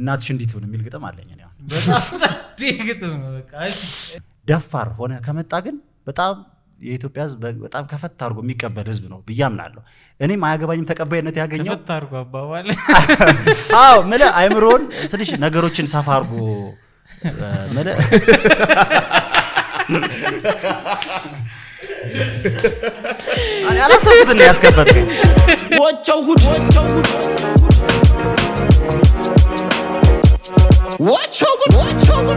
እናትሽ እንዲት ሁን የሚል ግጥም አለኝ። ደፋር ሆነ ከመጣ ግን በጣም የኢትዮጵያ ሕዝብ በጣም ከፈት አድርጎ የሚቀበል ሕዝብ ነው ብዬ አምናለሁ። እኔም አያገባኝም ተቀባይነት ያገኘው ከፈት አድርጎ አባባል። አዎ ምለ አይምሮን ትንሽ ነገሮችን ሰፋ አድርጎ ምለ አላሰብኩት እና ያስከፈትኩት ወቸው ጉድ ወቸው ጉድ Watch over, watch over,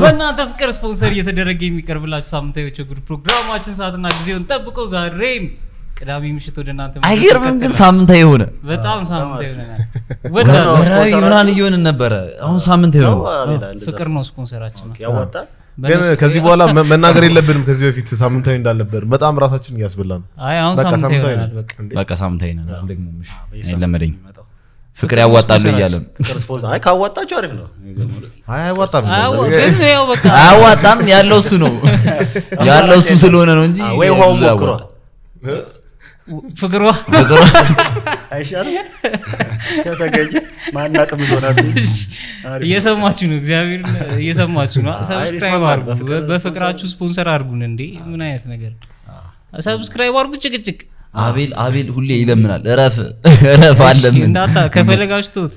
በእናንተ ፍቅር ስፖንሰር እየተደረገ የሚቀርብላችሁ ሳምንታዊ የችግር ፕሮግራማችን ሰዓትና ጊዜውን ጠብቀው ዛሬም ቅዳሜ ምሽት ወደ እናንተ አይገርምም? ግን ሳምንታዊ የሆነ በጣም ሳምንታዊ የሆነ ወደ ምናምን እየሆንን ነበረ። አሁን ሳምንታዊ የሆነ ፍቅር ነው ስፖንሰራችን ያወጣል ግን ከዚህ በኋላ መናገር የለብንም። ከዚህ በፊት ሳምንታዊ እንዳልነበር በጣም ራሳችን እያስበላ ነው። በቃ ሳምንታዊ ይሆናል። ፍቅር ያዋጣሉ እያለን አይ አሪፍ ነው። አያዋጣም ያለው እሱ ነው ያለው እሱ ስለሆነ ነው እንጂ ፍቅሯ አይሻልም? ከተገኘ ማናቅም ዞናል። እየሰማችሁ ነው፣ እግዚአብሔር እየሰማችሁ ነው። ሰብስክራይብ አርጉ፣ በፍቅራችሁ ስፖንሰር አርጉን። እንዴ ምን አይነት ነገር ሰብስክራይብ አርጉ። ጭቅጭቅ አቤል አቤል ሁሌ ይለምናል። ረፍ ረፍ አለምን እንዳታ ከፈለጋችሁ ተውት።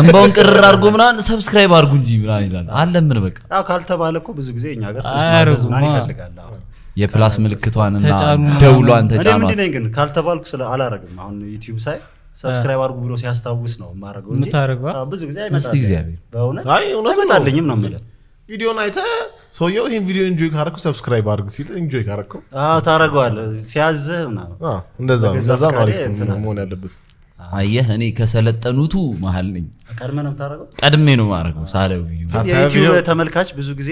እንባውን ቅርር አድርጎ ምናን ሰብስክራይብ አርጉ እንጂ ምናን ይላል። አለምን በቃ ካልተባለ እኮ ብዙ ጊዜ እኛ ጋር ተስማዘዝ ይፈልጋል አሁን የፕላስ ምልክቷንና ደውሏን ተጫኗት ግን ካልተባልኩ ስለ አላረግም አሁን ዩቲዩብ ሳይ ሰብስክራይብ አድርጉ ብሎ ሲያስታውስ ነው ማረገው ብዙ ጊዜ አይመጣልኝም ነው ምለ ቪዲዮን አይተ ሰውየው ይህን ቪዲዮ ኢንጆይ ካረኩ ሰብስክራይብ አድርግ ሲል ኢንጆይ ካረከው ታረገዋል ሲያዝህ ምናምን እንደዛ ነው እንደዛ ነው መሆን ያለበት አየህ እኔ ከሰለጠኑቱ መሀል ነኝ። ቀድሜ ነው የማደርገው ሳለው የዩቲዩብ ተመልካች ብዙ ጊዜ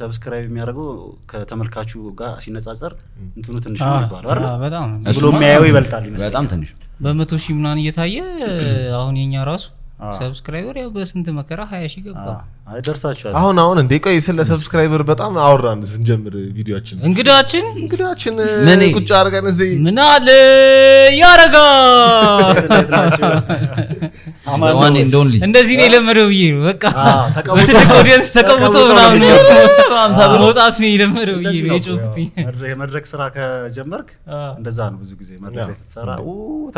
ሰብስክራይብ የሚያደርገው ከተመልካቹ ጋር ሲነጻጸር እንትኑ ትንሽ ነው ይባላል ብሎ የሚያየው ይበልጣል። በጣም ትንሽ በመቶ ሺህ ምናምን እየታየ አሁን የኛ ራሱ ሰብስክራይበር ያው በስንት መከራ ሀያ ሺህ ገባ። ደርሳችኋል። አሁን አሁን እንዴ ቆይ ስለ ሰብስክራይበር በጣም አወራን ስንጀምር ቪዲዮችን እንግዳችን እንግዳችን ምን ቁጭ አድርገን እዚህ ምን አለ ያረጋ እንደዚህ ነው የለመደው ብዬ ነው በቃ ኦዲየንስ ተቀምጦ ምናምን መውጣት ነው የለመደው ብዬ ነው የጮኩት። የመድረክ ስራ ከጀመርክ እንደዛ ነው ብዙ ጊዜ መድረክ ላይ ስትሰራ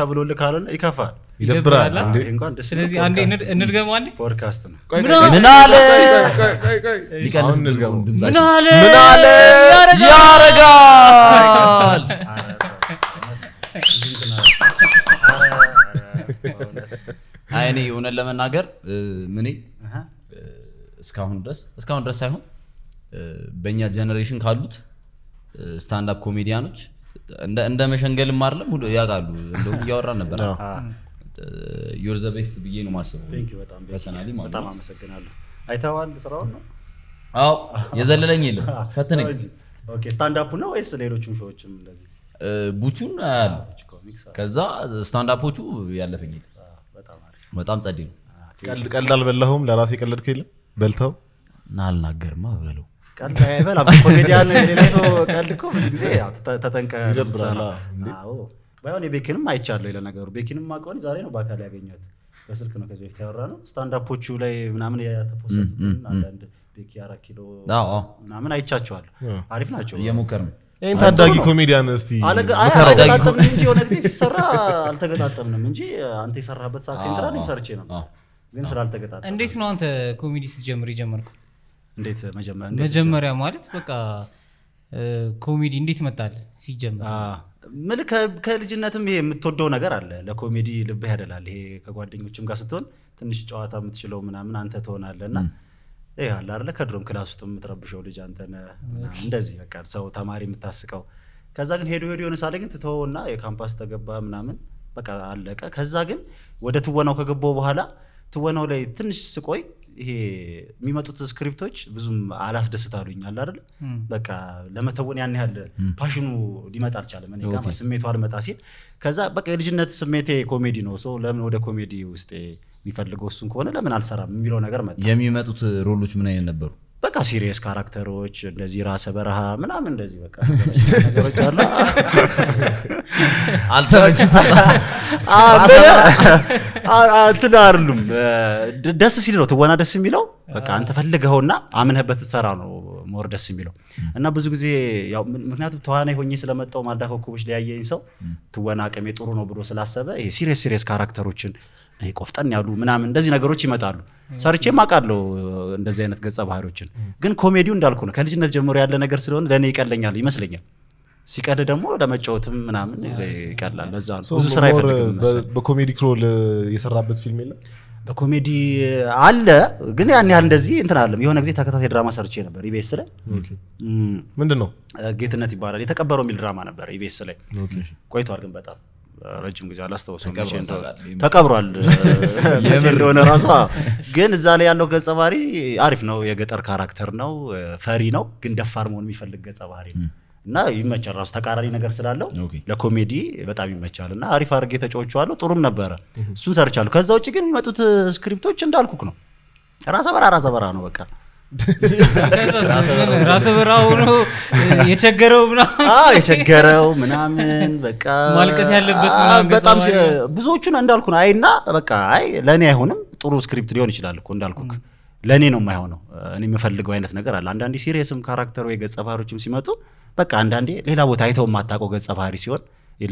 ተብሎ ልክ ይከፋል። ይደብራል። ስለዚህ እኔ ለመናገር ምኔ እስካሁን ድረስ እስካሁን ድረስ ሳይሆን በእኛ ጀኔሬሽን ካሉት ስታንዳፕ ኮሜዲያኖች እንደ መሸንገልም አለም ያውቃሉ። እንደውም እያወራን ነበር ዮር ዘ ቤስት ብዬ ነው ማስበው ፐርሰናሊ ማለት በጣም አመሰግናለሁ አይተዋል ስራውን ነው አዎ የዘለለኝ የለም ፈትነኝ ኦኬ ስታንዳፕ ነው ወይስ ሌሎችም ሾዎችም እንደዚህ ቡቹን አያለሁ ከዛ ስታንዳፖቹ ያለፈኝ የለም በጣም ጸድ ነው ቀልድ አልበላሁም ለራሴ ቀለድኩ የለም በልተው አልናገርማ በለው ቀልድ አይበላም ኮሜዲያን የሌለ ሰው ቀልድ እኮ ብዙ ጊዜ ተጠንቀህ ባይሆን የቤኪንም አይቻለሁ ለነገሩ ቤኪንም ማቀሆን ዛሬ ነው በአካል ያገኘት በስልክ ነው ከዚህ በፊት ያወራ ነው ስታንዳፖቹ ላይ ምናምን ያተፖሰቱትን አንዳንድ ቤኪ አራት ኪሎ ምናምን አይቻቸዋለሁ አሪፍ ናቸው እየሞከር ነው ይህን ታዳጊ ኮሜዲያን ስ አልተገጣጠምንም እንጂ የሆነ ጊዜ ሲሰራ አልተገጣጠምንም እንጂ አንተ የሰራበት ሰዓት ሴንትራ ነው ሰርቼ ነው ግን ስላልተገጣጠ እንዴት ነው አንተ ኮሜዲ ስትጀምር የጀመርኩት እንዴት መጀመሪያ ማለት በቃ ኮሜዲ እንዴት መጣል ሲጀምር ምን ከልጅነትም ይሄ የምትወደው ነገር አለ። ለኮሜዲ ልብ ያደላል። ይሄ ከጓደኞችም ጋር ስትሆን ትንሽ ጨዋታ የምትችለው ምናምን አንተ ትሆናለህ እና አለ ከድሮም ክላስ ውስጥ የምትረብሸው ልጅ አንተነ እንደዚህ በቃ ሰው ተማሪ የምታስቀው። ከዛ ግን ሄዶ ሄዶ የሆነ ሳለ ግን ትተወውና የካምፓስ ተገባ ምናምን በቃ አለቀ። ከዛ ግን ወደ ትወናው ከገባው በኋላ ትወናው ላይ ትንሽ ስቆይ ይሄ የሚመጡት ስክሪፕቶች ብዙም አላስደስታሉኝ አለ አይደል? በቃ ለመተወን ያን ያህል ፓሽኑ ሊመጣ አልቻለም። እኔ ጋር ስሜቱ አልመጣ ሲል ከዛ በቃ የልጅነት ስሜቴ ኮሜዲ ነው። ሰው ለምን ወደ ኮሜዲ ውስጥ የሚፈልገው እሱን ከሆነ ለምን አልሰራም የሚለው ነገር መጣ። የሚመጡት ሮሎች ምን አይነት ነበሩ? በቃ ሲሪየስ ካራክተሮች እንደዚህ ራሰ በረሃ ምናምን እንደዚህ በቃ ነገሮች አሉ። አልተመችት እንትን አይደሉም። ደስ ሲል ነው ትወና ደስ የሚለው። በቃ አንተ ፈልገኸውና አምነህበት ሰራ ነው ሞር ደስ የሚለው እና ብዙ ጊዜ ምክንያቱም ተዋናይ ሆኜ ስለመጣው ማልዳ ኮከቦች ሊያየኝ ሰው ትወና አቅሜ ጥሩ ነው ብሎ ስላሰበ ይሄ ሲሪየስ ሲሪየስ ካራክተሮችን ቆፍጠን ያሉ ምናምን እንደዚህ ነገሮች ይመጣሉ። ሰርቼ አውቃለሁ እንደዚህ አይነት ገጸ ባህሪዎችን። ግን ኮሜዲው እንዳልኩ ነው ከልጅነት ጀምሮ ያለ ነገር ስለሆነ ለእኔ ይቀለኛል ይመስለኛል። ሲቀድ ደግሞ ለመጫወትም ምናምን ይቀላል። ለዛ ነው ብዙ ስራ በኮሜዲ ክሮል የሰራበት ፊልም የለም በኮሜዲ አለ፣ ግን ያን ያህል እንደዚህ እንትን አለም። የሆነ ጊዜ ተከታታይ ድራማ ሰርቼ ነበር ኢቤስ ላይ። ምንድን ነው ጌትነት ይባላል የተቀበረው የሚል ድራማ ነበር ኢቤስ ላይ ቆይቷል፣ ግን በጣም ረጅም ጊዜ አላስታውሰውም። ተቀብሯል እንደሆነ ራሱ ግን እዛ ላይ ያለው ገጸ ባህሪ አሪፍ ነው። የገጠር ካራክተር ነው፣ ፈሪ ነው፣ ግን ደፋር መሆን የሚፈልግ ገጸ ባህሪ ነው። እና ይመቻል ራሱ ተቃራኒ ነገር ስላለው ለኮሜዲ በጣም ይመቻል። እና አሪፍ አድርጌ ተጫውቼዋለሁ። ጥሩም ነበረ፣ እሱን ሰርቻለሁ። ከዛ ውጭ ግን የሚመጡት ስክሪፕቶች እንዳልኩክ ነው። ራሰ በራ ራሰ በራ ነው በቃ ራሰ በራ ሆኖ የቸገረው ምናምን የቸገረው ምናምን በቃ ማልቀስ ያለበት በጣም ብዙዎቹን እንዳልኩ ነው። አይና በቃ አይ ለእኔ አይሆንም። ጥሩ ስክሪፕት ሊሆን ይችላል እኮ እንዳልኩክ ለእኔ ነው የማይሆነው። እኔ የምፈልገው አይነት ነገር አለ። አንዳንዴ ሲሪየስም ካራክተር ወይ ገጸ ባህሪዎችም ሲመጡ በቃ አንዳንዴ ሌላ ቦታ አይተው የማታውቀው ገጸ ባህሪ ሲሆን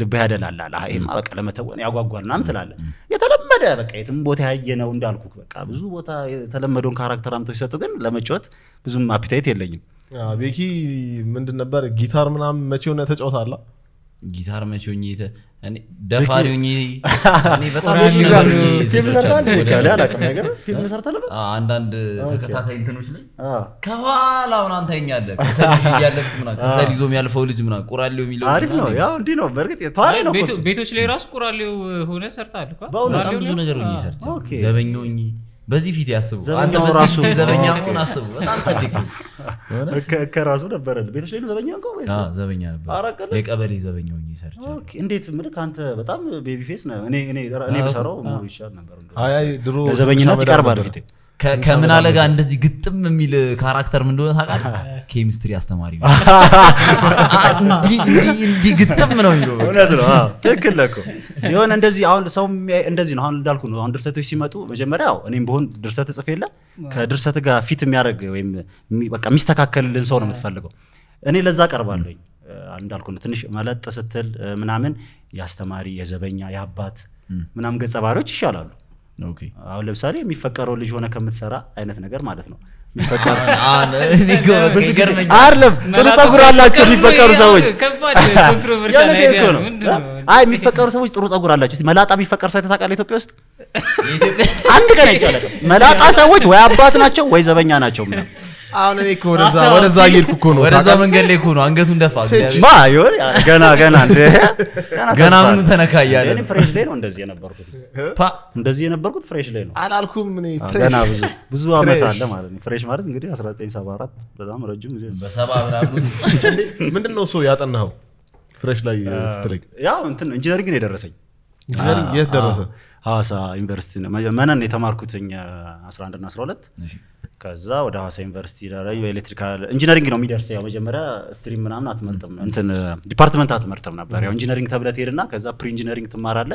ልብ ያደላላል። ይህም በቃ ለመተወን ያጓጓል ምናምን ትላለህ። የተለመደ በቃ የትም ቦታ ያየ ነው እንዳልኩ በቃ ብዙ ቦታ የተለመደውን ካራክተር አምተው ሲሰጡ ግን ለመጫወት ብዙም አፒታይት የለኝም። ቤኪ ምንድን ነበር ጊታር ምናምን መቼ ሆነ ተጫውታላ ጊታር መቼ ሆኜ ደፋሪ አንዳንድ ተከታታይ እንትኖች ላይ ከኋላ ምናምን ታይኛለህ። ከሰል ይዞ የሚያልፈው ልጅ ምናምን ቁራሌው የሚለው አሪፍ ነው። ያው እንዲህ ነው። በእርግጥ ተዋሪ ነው። ቤቶች ላይ ራሱ ቁራሌው ሆነ ሰርታለህ። በጣም ብዙ ነገር ሆኜ ሰርቻለሁ። ዘበኛ ሆኜ በዚህ ፊት ያስቡ። ዘበኛ መሆን አስቡ። በጣም ፈልግ ከራሱ ነበረ ቤቶች ላይ ዘበኛ ዘበኛ ነበር። የቀበሌ ዘበኛ ሆኜ ሰርቻለሁ። እንዴት ምልክ አንተ በጣም ቤቢ ፌስ ነህ። እኔ ብሰራው ይሻል ነበር። ዘበኝነት ይቀርባል ፊቴ ከምን አለ ጋር እንደዚህ ግጥም የሚል ካራክተር ምን እንደሆነ ታውቃለህ? ኬሚስትሪ አስተማሪ እንዲህ ግጥም ነው የሚለው። እውነት ነው፣ ትክክል ነው የሆነ እንደዚህ አሁን ሰው እንደዚህ ነው። አሁን እንዳልኩ ነው። አሁን ድርሰቶች ሲመጡ መጀመሪያ እኔም በሆን ድርሰት ጽፍ የለ ከድርሰት ጋር ፊት የሚያደርግ ወይም በቃ የሚስተካከልልን ሰው ነው የምትፈልገው። እኔ ለዛ ቀርባለኝ። እንዳልኩ ነው ትንሽ መለጥ ስትል ምናምን የአስተማሪ የዘበኛ የአባት ምናምን ገጸ ባህሪዎች ይሻላሉ። አሁን ለምሳሌ የሚፈቀረው ልጅ ሆነ ከምትሰራ አይነት ነገር ማለት ነው። አይደለም ጥሩ ጸጉር አላቸው የሚፈቀሩ ሰዎች ነው። አይ የሚፈቀሩ ሰዎች ጥሩ ጸጉር አላቸው። መላጣ የሚፈቀር ሰው ታውቃለህ? ኢትዮጵያ ውስጥ አንድ ቀን አይቻለሁ። መላጣ ሰዎች ወይ አባት ናቸው ወይ ዘበኛ ናቸው ምናምን አሁን እኔ ወደዛ ወደዛ እየሄድኩ እኮ ነው ወደዛ መንገድ ላይ እኮ ነው አንገቱን ደፋ ገና ገና ገና ምኑ ተነካ እያለ ፍሬሽ ላይ ነው እንደዚህ የነበርኩት እንደዚህ የነበርኩት ፍሬሽ ላይ ነው አላልኩም እኔ ገና ብዙ ብዙ አመት አለ ማለት ነው ፍሬሽ ማለት እንግዲህ 1974 በጣም ረጅም ጊዜ በሰባ ምንድን ነው ሰው ያጠናኸው ፍሬሽ ላይ ስትለኝ ያው እንትን ኢንጂነሪንግ ነው የደረሰኝ ኢንጂነሪንግ የት ደረሰ ሀዋሳ ዩኒቨርሲቲ መነን የተማርኩትኝ 11 እና 12 ከዛ ወደ ሀዋሳ ዩኒቨርሲቲ ኤሌክትሪካል ኢንጂነሪንግ ነው የሚደርስ ያው መጀመሪያ ስትሪም ምናምን አትመርጥም እንትን ዲፓርትመንት አትመርጥም ነበር ያው ኢንጂነሪንግ ተብለ ትሄድና ከዛ ፕሪ ኢንጂነሪንግ ትማራለ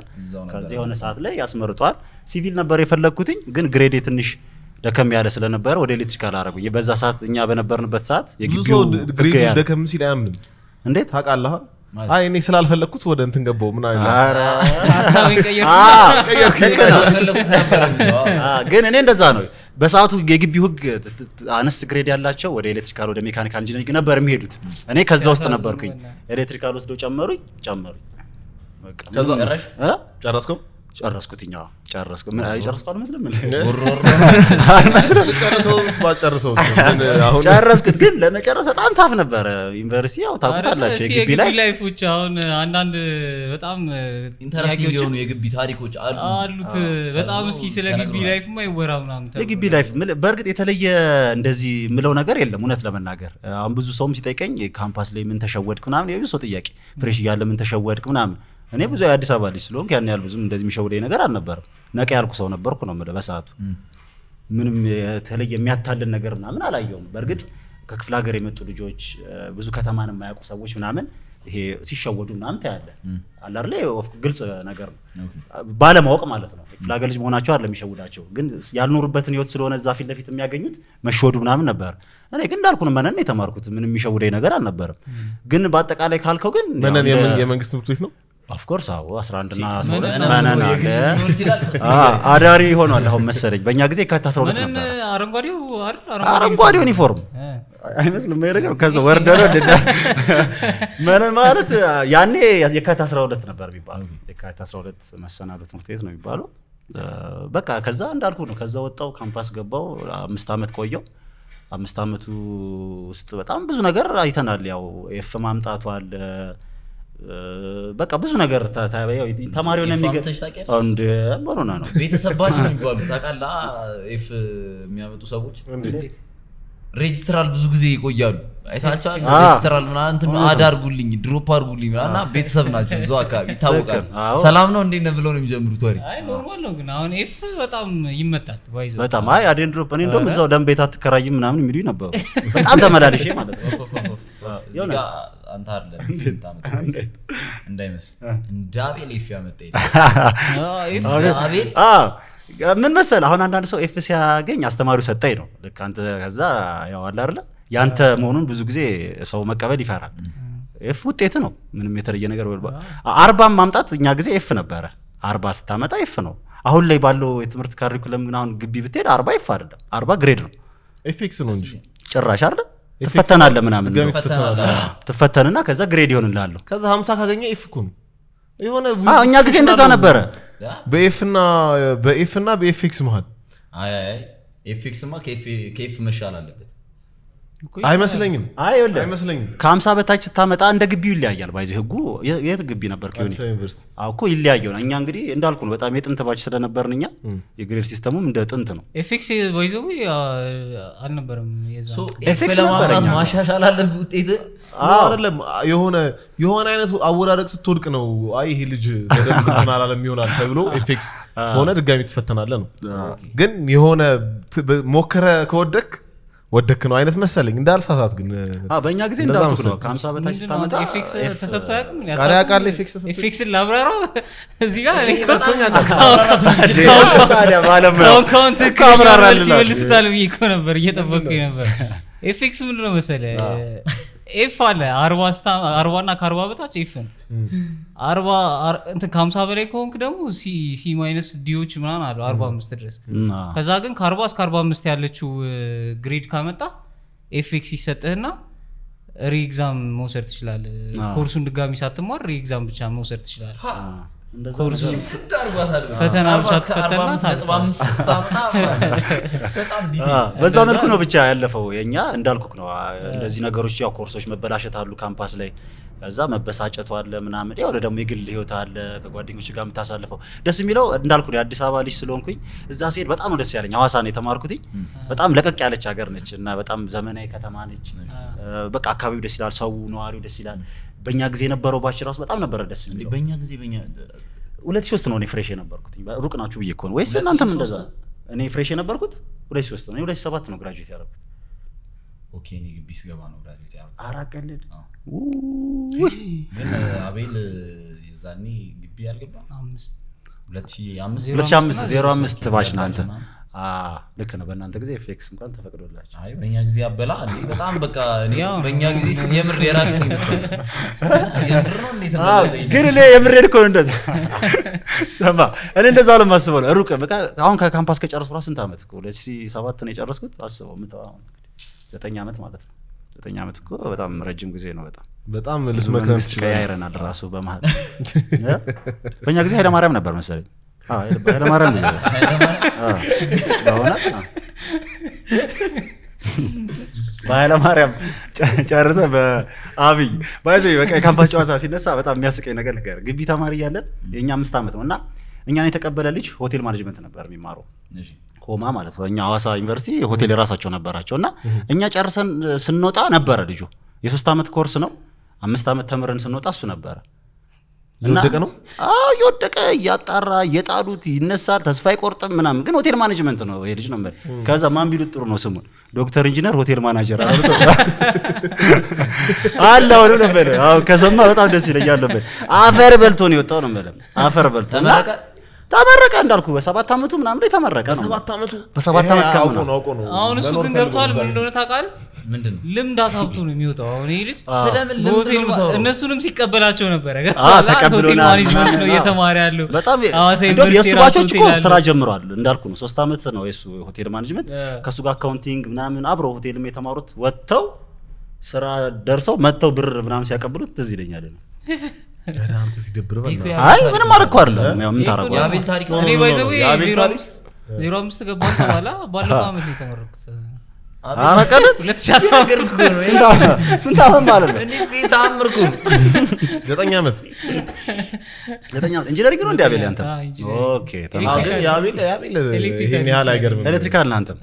ከዚህ የሆነ ሰዓት ላይ ያስመርጧል ሲቪል ነበር የፈለግኩትኝ ግን ግሬዴ ትንሽ ደከም ያለ ስለነበረ ወደ ኤሌክትሪካል አረጉኝ በዛ ሰዓት እኛ በነበርንበት ሰዓት የግቢው ደከም ሲል አያምንም እንዴት ታውቃለህ አይ እኔ ስላልፈለግኩት ወደ እንትን ገባው ምን ግን እኔ እንደዛ ነው በሰዓቱ የግቢ ህግ አነስ ግሬድ ያላቸው ወደ ኤሌክትሪካል ወደ ሜካኒካል ኢንጂነሪንግ ነበር የሚሄዱት እኔ ከዛ ውስጥ ነበርኩኝ ኤሌክትሪካል ወስደው ጨመሩኝ ጨመሩኝ ጨረስኩም ጨረስኩትኛ ጨረስኩ ጨረስኩ አልመስልም ጨረስኩት ግን ለመጨረስ በጣም ታፍ ነበረ ዩኒቨርሲቲ ያው ታቁታላቸው የግቢ ላይፎች አሁን አንዳንድ በጣም ኢንተረስቲንግ የሆኑ የግቢ ታሪኮች አሉት በጣም እስኪ ስለ ግቢ ላይፍ ማይወራ ምናምን የግቢ ላይፍ በእርግጥ የተለየ እንደዚህ ምለው ነገር የለም እውነት ለመናገር አሁን ብዙ ሰውም ሲጠይቀኝ ካምፓስ ላይ ምን ተሸወድክ ምናምን የብዙ ሰው ጥያቄ ፍሬሽ እያለ ምን ተሸወድክ ምናምን እኔ ብዙ የአዲስ አበባ ልጅ ስለሆንኩ ያን ያህል ብዙም እንደዚህ የሚሸውደኝ ነገር አልነበረም። ነቀ ያልኩ ሰው ነበርኩ ነው የምልህ በሰዓቱ። ምንም የተለየ የሚያታልን ነገር ምናምን አላየውም። በእርግጥ ከክፍለ ሀገር የመጡ ልጆች ብዙ ከተማን የማያውቁ ሰዎች ምናምን ይሄ ሲሸወዱ ምናምን ታያለህ አላርለ አይደለ? ግልጽ ነገር ነው ባለማወቅ ማለት ነው። ክፍለ ሀገር ልጅ መሆናቸው አይደለም የሚሸውዳቸው፣ ግን ያልኖሩበትን ህይወት ስለሆነ እዛ ፊት ለፊት የሚያገኙት መሸወዱ ምናምን ነበር። እኔ ግን እንዳልኩ መነን የተማርኩት ምንም የሚሸውደኝ ነገር አልነበረም። ግን በአጠቃላይ ካልከው ግን መነን የመንግስት ትምህርት ቤት ነው ኦፍኮርስ አዎ 11 አንድና 12 መነን አለ አዳሪ ሆኗል አሁን መሰለኝ በእኛ ጊዜ ከት 12 ነበር አረንጓዴ ዩኒፎርም አይመስልም ነገር ከዚ ወርደ ነው መነን ማለት ያኔ የካት 12 ነበር የሚባሉ የካት 12 መሰናዶ ትምህርት ቤት ነው የሚባሉ በቃ ከዛ እንዳልኩ ነው ከዛ ወጣው ካምፓስ ገባው አምስት ዓመት ቆየው አምስት ዓመቱ ውስጥ በጣም ብዙ ነገር አይተናል ያው ኤፍ ማምጣቱ አለ በቃ ብዙ ነገር ተማሪ ሆነ እንደ በሮና ነው ቤተሰብ ባች ነው የሚባሉ ታቃላ ኤፍ የሚያመጡ ሰዎች ሬጅስትራል ብዙ ጊዜ ይቆያሉ። አይታቸዋል። ሬጅስትራል ምናምን አድ አድርጉልኝ ድሮፕ አርጉልኝ እና ቤተሰብ ናቸው እዛው አካባቢ ይታወቃል። ሰላም ነው እንዴ ነህ ብለው ነው የሚጀምሩት ወሬ። ኖርማል ነው ግን አሁን ኤፍ በጣም ይመታል። በጣም አይ አዴን ድሮፕ እኔ እንደውም እዛው ደም ቤት አትከራይም ምናምን የሚሉኝ ነበሩ። በጣም ተመላልሼ ማለት ነው አንተ አለ እንዳይመስል እንደ አቤል ኤፍ ያመጣ ምን መሰል አሁን አንዳንድ ሰው ኤፍ ሲያገኝ አስተማሪው ሰጠኝ ነው ልክ አንተ ከዛ ያው አለ አይደለ ያንተ መሆኑን ብዙ ጊዜ ሰው መቀበል ይፈራል ኤፍ ውጤት ነው ምንም የተለየ ነገር አርባም ማምጣት እኛ ጊዜ ኤፍ ነበረ አርባ ስታመጣ ኤፍ ነው አሁን ላይ ባለው የትምህርት ካሪኩለም ግን አሁን ግቢ ብትሄድ አርባ ኤፍ አይደለም አርባ ግሬድ ነው ኤፌክስ ነው እንጂ ጭራሽ አይደለም ትፈተናለ ምናምን ትፈተንና ከዛ ግሬድ ይሆንላለሁ። ከዛ ሀምሳ ካገኘ ኢፍ እኮ ነው የሆነ እኛ ጊዜ እንደዛ ነበረ። በኤፍና በኤፍና በኤፍክስ መሀል ኤፍክስማ ከኤፍ መሻል አለበት አይመስለኝም አይመስለኝም። ከሀምሳ በታች ስታመጣ እንደ ግቢው ይለያያል። ባይዚ ህጉ የት ግቢ ነበር እኮ ይለያየው። እኛ እንግዲህ እንዳልኩ ነው በጣም የጥንት ባች ስለነበርን እኛ የግሬድ ሲስተሙም እንደ ጥንት ነው። ኤፌክስ ባይዞ አልነበረም። ኤፌክስ ማሻሻል አለ ውጤት አይደለም። የሆነ የሆነ አይነት አወዳደቅ ስትወድቅ ነው አይ ይሄ ልጅ በደንብ አላለም ይሆናል ተብሎ ኤፌክስ ሆነ ድጋሚ ትፈተናለ ነው። ግን የሆነ ሞከረ ከወደክ ወደክ ነው አይነት መሰለኝ እንዳልሳሳት ግን በእኛ ጊዜ እንዳልኩት ነው ከሀምሳ በታች ስታመጣ ቃል ፊክስን ላብራራው ትክክል መልስታል ብዬ እኮ ነበር እየጠበቅኩኝ ነበር ኤፌክስ ምንድነው መሰለ ኤፍ አለ አርባና ከአርባ በታች ኤፍን አርባ እንትን ከሀምሳ በላይ ከሆንክ ደግሞ ሲ ማይነስ ዲዎች ምናን አሉ አርባ አምስት ድረስ ከዛ ግን ከአርባ እስከ አርባ አምስት ያለችው ግሬድ ካመጣ ኤፌክስ ይሰጥህና ኤግዛም መውሰድ ትችላል ኮርሱን ድጋሚ ሳትማር ኤግዛም ብቻ መውሰድ ትችላለ። ኮርሱን በዛ መልኩ ነው ብቻ ያለፈው። የኛ እንዳልኩክ ነው እንደዚህ ነገሮች ያው ኮርሶች መበላሸት አሉ ካምፓስ ላይ እዛ መበሳጨቱ አለ ምናምን፣ ያው ደግሞ የግል ህይወት አለ ከጓደኞች ጋር የምታሳልፈው። ደስ የሚለው እንዳልኩ ነው የአዲስ አበባ ልጅ ስለሆንኩኝ እዛ ሲሄድ በጣም ነው ደስ ያለኝ። ሀዋሳ ነው የተማርኩትኝ። በጣም ለቀቅ ያለች ሀገር ነች እና በጣም ዘመናዊ ከተማ ነች። በቃ አካባቢው ደስ ይላል፣ ሰው ነዋሪው ደስ ይላል። በእኛ ጊዜ የነበረው ባች ራሱ በጣም ነበረ ደስ የሚለው። በእኛ ጊዜ በእኛ ሁለት ሺህ ውስጥ ነው እኔ ፍሬሽ የነበርኩት። ሩቅ ናችሁ ብዬ እኮ ነው ወይስ እናንተም እንደዛ? እኔ ፍሬሽ የነበርኩት ሁለት ሺህ ውስጥ ነው። ሁለት ሺህ ሰባት ነው ግራጁዌት ያደረኩት። ኦኬ እኔ ግቢ ስገባ ነው ግራጁዌት ያደረኩት። ኧረ ግን አቤል የዛኔ ግቢ ያልገባ አምስት ሁለት ሺህ አምስት ባች ናንተ ልክ ነው። በእናንተ ጊዜ ኤፌክስ እንኳን ተፈቅዶላቸው። አይ በእኛ ጊዜ አበላ በጣም በቃ በእኛ ጊዜ የምር የራስ ግን እኔ የምሬድ እኮ እንደዛ ሰማ እኔ እንደዛ ለ ማስበው ነው ሩቅ በቃ አሁን ከካምፓስ ከጨረሱ ራ ስንት ዓመት ሁለት ሺህ ሰባት ነው የጨረስኩት። አስበው ምተው አሁን ዘጠኝ ዓመት ማለት ነው። ዘጠኝ ዓመት እኮ በጣም ረጅም ጊዜ ነው። በጣም በጣም ልስ መንግስት ቀያይረናል ራሱ በመሀል በእኛ ጊዜ ኃይለማርያም ነበር መሰለኝ ኃይለማርያም በኃይለማርያም ጨርሰ በአብይ ባይዘ በቃ የካምፓስ ጨዋታ ሲነሳ በጣም የሚያስቀኝ ነገር ልገር ግቢ ተማሪ እያለን የእኛ አምስት ዓመት ነው እና እኛን የተቀበለ ልጅ ሆቴል ማኔጅመንት ነበር የሚማረው ሆማ ማለት ነው። እኛ ሐዋሳ ዩኒቨርሲቲ ሆቴል የራሳቸው ነበራቸው እና እኛ ጨርሰን ስንወጣ ነበረ ልጁ የሶስት ዓመት ኮርስ ነው። አምስት ዓመት ተምረን ስንወጣ እሱ ነበረ እየወደቀ ነው። አዎ እየወደቀ እያጣራ እየጣሉት ይነሳል፣ ተስፋ አይቆርጥም ምናምን። ግን ሆቴል ማኔጅመንት ነው ይሄ ልጅ ነበር። ከዛ ማን ቢሉት ጥሩ ነው ስሙን ዶክተር ኢንጂነር ሆቴል ማናጀር አለ አሁንም ነበር። አዎ ከሰማ በጣም ደስ ይለኛል ነበር። አፈር በልቶ ነው የወጣው ነበር። አፈር በልቶ እና ተመረቀ እንዳልኩ በሰባት አመቱ ምናምን ላይ ተመረቀ ነው። በሰባት አመቱ በሰባት አመት ከምናምን አሁን እሱ ግን ገብቷል ምን እንደሆነ ታውቃለህ ልምድ ሀብቱ ነው የሚወጣው አሁን ልጅ እነሱንም ሲቀበላቸው ነበረ ተቀብሎናል ማኔጅመንት ነው እየተማረ ያለው የእሱ ባቾች እኮ ስራ ጀምሯል እንዳልኩ ነው ሶስት ዓመት ነው የሱ ሆቴል ማኔጅመንት ከእሱ ጋር አካውንቲንግ ምናምን አብሮ ሆቴልም የተማሩት ወጥተው ስራ ደርሰው መጥተው ብር ምናምን ሲያቀብሉት ትዝ ይለኛል አንተ ሲደብር አይ ምንም አልኩ አይደለም ምን ታረጓል ዜሮ አምስት ገባ በኋላ ባለፈው አመት የተመረኩት ስንት ዓመት ማለት ነው? ታምር ዘጠኝ ዓመት ዘጠኝ ዓመት ኢንጂነሪንግ ነው አቤል ያህል አይገርምም። ኤሌክትሪካል አንተም።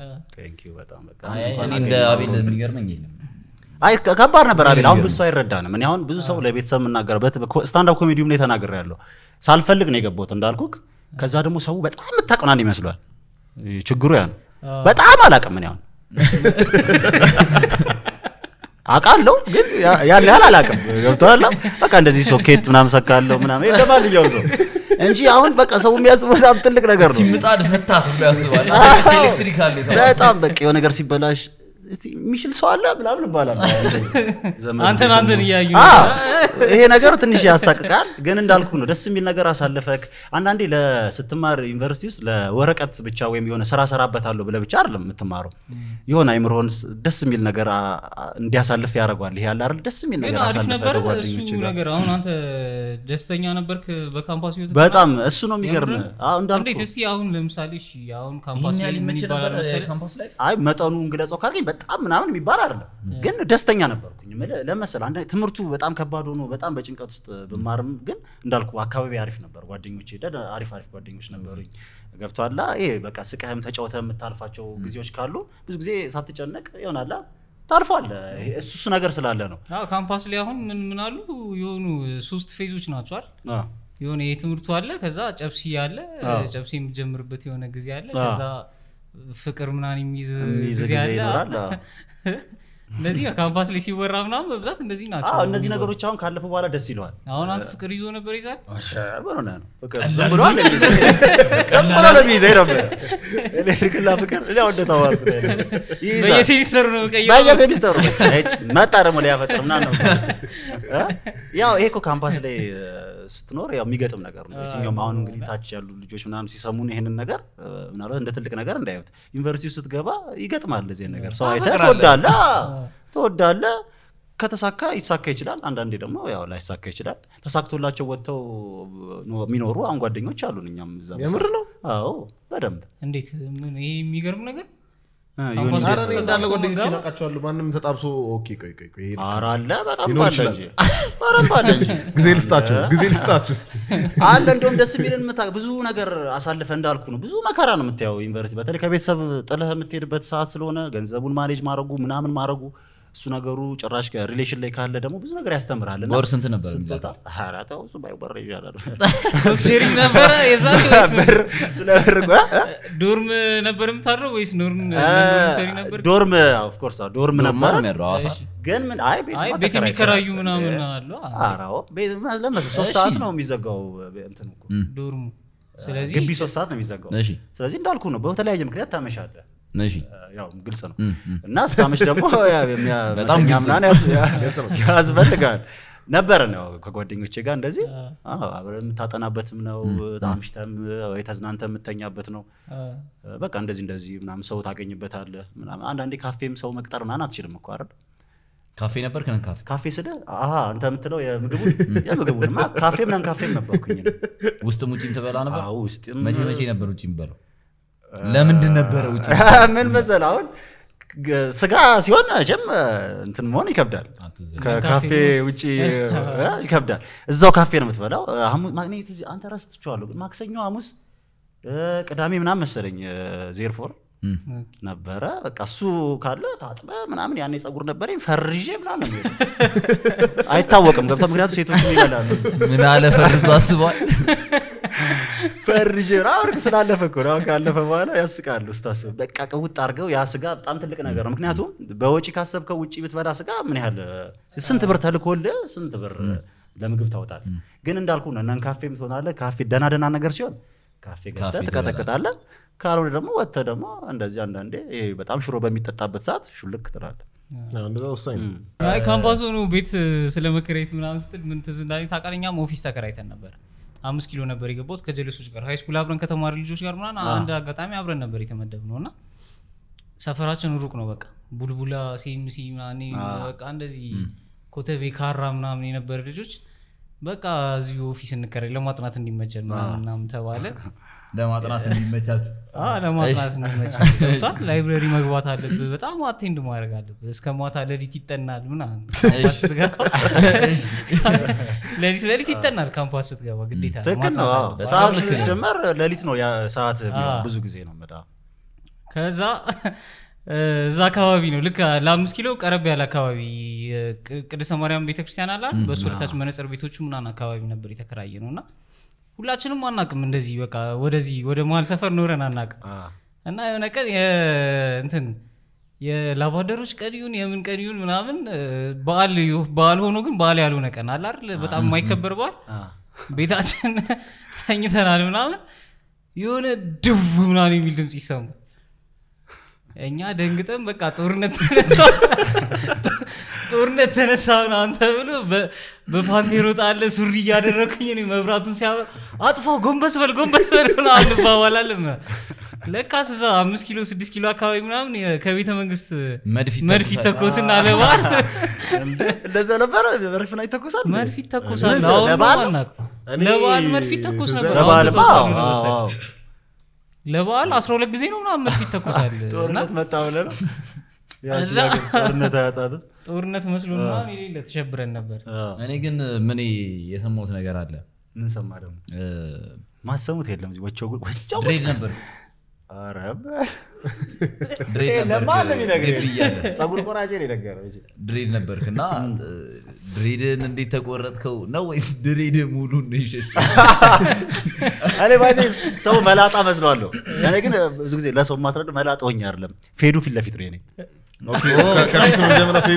አይ ከባድ ነበር አቤል። አሁን ብዙ ሰው አይረዳንም። እኔ አሁን ብዙ ሰው ለቤተሰብ የምናገረው ስታንዳፕ ኮሜዲውም ላይ ተናግሬ ያለው ሳልፈልግ ነው የገባሁት እንዳልኩክ። ከዛ ደግሞ ሰው በጣም የምታቀናን ይመስሏል። ችግሩ ያ ነው። በጣም አላውቅም እኔ አሁን አውቃለሁ ግን ያን ያህል አላቅም ገብተዋል በቃ እንደዚህ ሶኬት ምናምን ሰካለው ምናምን ይገባል እያው ሰው እንጂ አሁን በቃ ሰው የሚያስበው በጣም ትልቅ ነገር ነው። ምጣድ መታት ብሎ ያስባል። ኤሌክትሪክ አለ በጣም በቃ የሆነ ነገር ሲበላሽ የሚችል ሰው አለ ምናምን ይባላል። አንተን አንተን እያዩ ይሄ ነገሩ ትንሽ ያሳቅቃል፣ ግን እንዳልኩ ነው ደስ የሚል ነገር አሳልፈክ። አንዳንዴ ለስትማር ዩኒቨርሲቲ ውስጥ ለወረቀት ብቻ ወይም የሆነ ስራ ሰራበታለሁ ብለ ብቻ አይደለም የምትማረው። የሆነ አይምሮን ደስ የሚል ነገር እንዲያሳልፍ ያደርገዋል። ይሄ ያለ አይደል ደስ የሚል ነገር አሳልፈህ ከጓደኞችህ ጋር። አሁን አንተ ደስተኛ ነበርክ በካምፓስ ህይወት? በጣም እሱ ነው የሚገርም። እንዳልኩ አሁን ለምሳሌ አሁን ካምፓስ ላይ መጠኑ እንግለጸው ካልከኝ በጣም ምናምን የሚባል አይደለም፣ ግን ደስተኛ ነበርኩኝ። ለመሰል አንድ ትምህርቱ በጣም ከባድ ሆኖ በጣም በጭንቀት ውስጥ ብማርም ግን እንዳልኩ አካባቢ አሪፍ ነበር። ጓደኞች ሄደ አሪፍ አሪፍ ጓደኞች ነበሩኝ። ገብቷላ ይሄ በቃ ስቀህም ተጫውተ የምታልፋቸው ጊዜዎች ካሉ ብዙ ጊዜ ሳትጨነቅ ይሆናላ ታርፏል። እሱሱ ነገር ስላለ ነው። ካምፓስ ላይ አሁን ምን ምን አሉ የሆኑ ሶስት ፌዞች ናቸዋል የሆነ የትምህርቱ አለ፣ ከዛ ጨብሲ አለ። ጨብሲ የምጀምርበት የሆነ ጊዜ አለ፣ ከዛ ፍቅር ምናን የሚይዝ ጊዜ ይኖራል እነዚህ ካምፓስ ላይ ሲወራ ምናም በብዛት እንደዚህ ናቸው። እነዚህ ነገሮች አሁን ካለፉ በኋላ ደስ ይለዋል። አሁን አንተ ፍቅር ይዞ ነበር ይዛል ነበር ኤሌክትሪክና ፍቅር እ በየሴሚስተሩ ነው በየሴሚስተሩ መጣ ደግሞ ሊያፈጥር ምናምን ነው ያው ይሄ እኮ ካምፓስ ላይ ስትኖር ያው የሚገጥም ነገር ነው። የትኛውም አሁን እንግዲህ ታች ያሉ ልጆች ምናምን ሲሰሙን ይሄንን ነገር ምናልባት እንደ ትልቅ ነገር እንዳያዩት፣ ዩኒቨርሲቲ ስትገባ ይገጥማል እዚህ ነገር ሰው አይተህ ትወዳለህ ትወዳለህ ከተሳካ ይሳካ ይችላል። አንዳንዴ ደግሞ ያው ላይሳካ ይችላል። ተሳክቶላቸው ወጥተው የሚኖሩ አሁን ጓደኞች አሉን። እኛም እዛ የምር ነው። አዎ በደንብ እንዴት ይሄ የሚገርም ነገር እንዳለ ጓደኞች ይናቃቸዋሉ ማንም ተጣብሶ አራለ በጣም ባለ እንጂ ጊዜ ልስጣችሁ ጊዜ ልስጣችሁ አለ እንደውም ደስ የሚልን ብዙ ነገር አሳልፈ እንዳልኩ ነው ብዙ መከራ ነው የምታየው ዩኒቨርሲቲ በተለይ ከቤተሰብ ጥለህ የምትሄድበት ሰዓት ስለሆነ ገንዘቡን ማኔጅ ማድረጉ ምናምን ማድረጉ እሱ ነገሩ ጭራሽ ሪሌሽን ላይ ካለ ደግሞ ብዙ ነገር ያስተምራል። በወር ስንት ነበርዶርም ነበር የምታድረው ወይስ ዶርም? ኦፍኮርስ ዶርም ነበር፣ ግን ምን አይ ቤት የሚከራዩ ምናምን ሶስት ሰዓት ነው የሚዘጋው እንትን ዶርሙ። ስለዚህ ግቢ ሶስት ሰዓት ነው የሚዘጋው። ስለዚህ እንዳልኩ ነው፣ በተለያየ ምክንያት ታመሻለህ ግልጽ ነው እና ስታመሽ ደግሞ ምናምን ያስፈልጋል ነበረን ያው ከጓደኞቼ ጋር እንደዚህ አብረን የምታጠናበትም ነው ወይ ተዝናንተ የምተኛበት ነው። በቃ እንደዚህ እንደዚህ ምናምን ሰው ታገኝበታለህ ምናምን። አንዳንዴ ካፌም ሰው መቅጠር አትችልም እኮ አይደል? ካፌ ነበር ከነን ካፌ ካፌ አንተ የምትለው የምግቡ ካፌ ካፌም ነበርኩኝ። ውስጥም ውጭም ትበላ ነበር? ውስጥም መቼ መቼ ነበር ውጭ የሚበላው? ለምንድን ነበረ ውጭ ምን መሰል አሁን ስጋ ሲሆን ጀም እንትን መሆን ይከብዳል። ከካፌ ውጭ ይከብዳል። እዛው ካፌ ነው የምትበላው። ማግኔት አንተ ረስቼዋለሁ፣ ማክሰኞ፣ ሐሙስ፣ ቅዳሜ ምናም መሰለኝ ዜርፎር ነበረ። በቃ እሱ ካለ ታጥበ ምናምን ያኔ ጸጉር ነበረኝ ፈርዤ ምና ነው አይታወቅም ገብተ ምክንያቱ ሴቶች ይበላሉ። ምን አለ ፈርዞ አስቧል ፈርሼ ምናምን ስላለፈ እኮ ነው። ካለፈ በኋላ ያስቃሉ ስታስብ። በቃ ከውጥ አድርገው ያ ስጋ በጣም ትልቅ ነገር ነው። ምክንያቱም በወጪ ካሰብከው ውጪ ብትበላ ስጋ ምን ያህል ስንት ብር ተልኮልህ ስንት ብር ለምግብ ታወጣል። ግን እንዳልኩ ነው። እናን ካፌም ትሆናለህ። ካፌ ደና ደና ነገር ሲሆን ካፌ ገብተህ ትቀጠቅጣለህ። ካልሆነ ደግሞ ወጥተህ ደግሞ እንደዚህ አንዳንዴ በጣም ሽሮ በሚጠጣበት ሰዓት ሹልክ ትላለህ። ካምፓሱ ነው። ቤት ስለመከራየት ምናምን ስትል ምን ትዝ እንዳለኝ ታውቃለህ? እኛም ኦፊስ ተከራይተን ነበር አምስት ኪሎ ነበር የገባሁት ከጀሌሶች ጋር ሃይስኩል አብረን ከተማሪ ልጆች ጋር ምናምን አንድ አጋጣሚ አብረን ነበር ነው እና ሰፈራችን ሩቅ ነው። በቃ ቡልቡላ ሲምሲ በቃ እንደዚህ ኮተቤ ካራ ምናምን የነበረ ልጆች በቃ እዚሁ ኦፊስ እንከራይ ለማጥናት እንዲመቸል ምናምን ተባለ። ለማጥናት እንዲመቻችሁ ለማጥናት እንዲመቻ ላይብረሪ መግባት አለብህ። በጣም አቴንድ ማድረግ አለብህ። እስከ ማታ ለሊት ይጠናል ምናለሊት ሌሊት ይጠናል ካምፓስ ስትገባ ግዴታ። ትክክል ነው። ሰዓት ጀመር ለሊት ነው ሰዓት ብዙ ጊዜ ነው መዳ ከዛ እዛ አካባቢ ነው ልክ ለአምስት ኪሎ ቀረብ ያለ አካባቢ ቅድስተ ማርያም ቤተክርስቲያን አላል በሱ ወደታች መነጽር ቤቶቹ ምናን አካባቢ ነበር የተከራየ ነው እና ሁላችንም አናቅም እንደዚህ በቃ ወደዚህ ወደ መሀል ሰፈር ኖረን አናቅም እና የሆነ ቀን እንትን የላባደሮች ቀንዩን የምን ቀንዩን ምናምን በዓል በዓል ሆኖ ግን በዓል ያልሆነ ቀን አለ አይደል በጣም የማይከበር በዓል ቤታችን ተኝተናል ምናምን የሆነ ድው ምናምን የሚል ድምፅ ይሰሙ እኛ ደንግጠን በቃ ጦርነት ተነሳ ጦርነት ተነሳ አንተ ብሎ በፓንቴሮ ጣለ ሱሪ እያደረግኩኝ ነው መብራቱን ሲያበ አጥፋው ጎንበስ በል ጎንበስ በል ሆነ እንባባላለን። ለካ እዛ አምስት ኪሎ ስድስት ኪሎ አካባቢ ምናምን ከቤተ መንግስት መድፊት ይተኮስና ለበዓል እንደዛ ነበረ። መድፊና ና ይተኮሳል፣ መድፍ ይተኮሳል። ለበዓል መድፍ ይተኮስ ነበር። ለበዓል አስራ ሁለት ጊዜ ነው ምናምን መድፊት ተኮሳል ጦርነት መጣ ብለ ነው ጦርነት አያጣትም። ጦርነት መስሎና ተሸብረን ነበር። እኔ ግን ምን የሰማሁት ነገር አለ። ምን ሰማ ደግሞ ማሰሙት የለም እዚህ ወቸው ድሬድ ነበር ድሬድ ነበርክ እና ድሬድን እንዴት ተቆረጥከው ነው ወይስ ድሬድ ሙሉ ሰው መላጣ መስለዋለሁ። እኔ ግን ብዙ ጊዜ ለሰው ማስረድ መላጣ ሆኜ አይደለም ፌዱ ፊት ለፊት ነው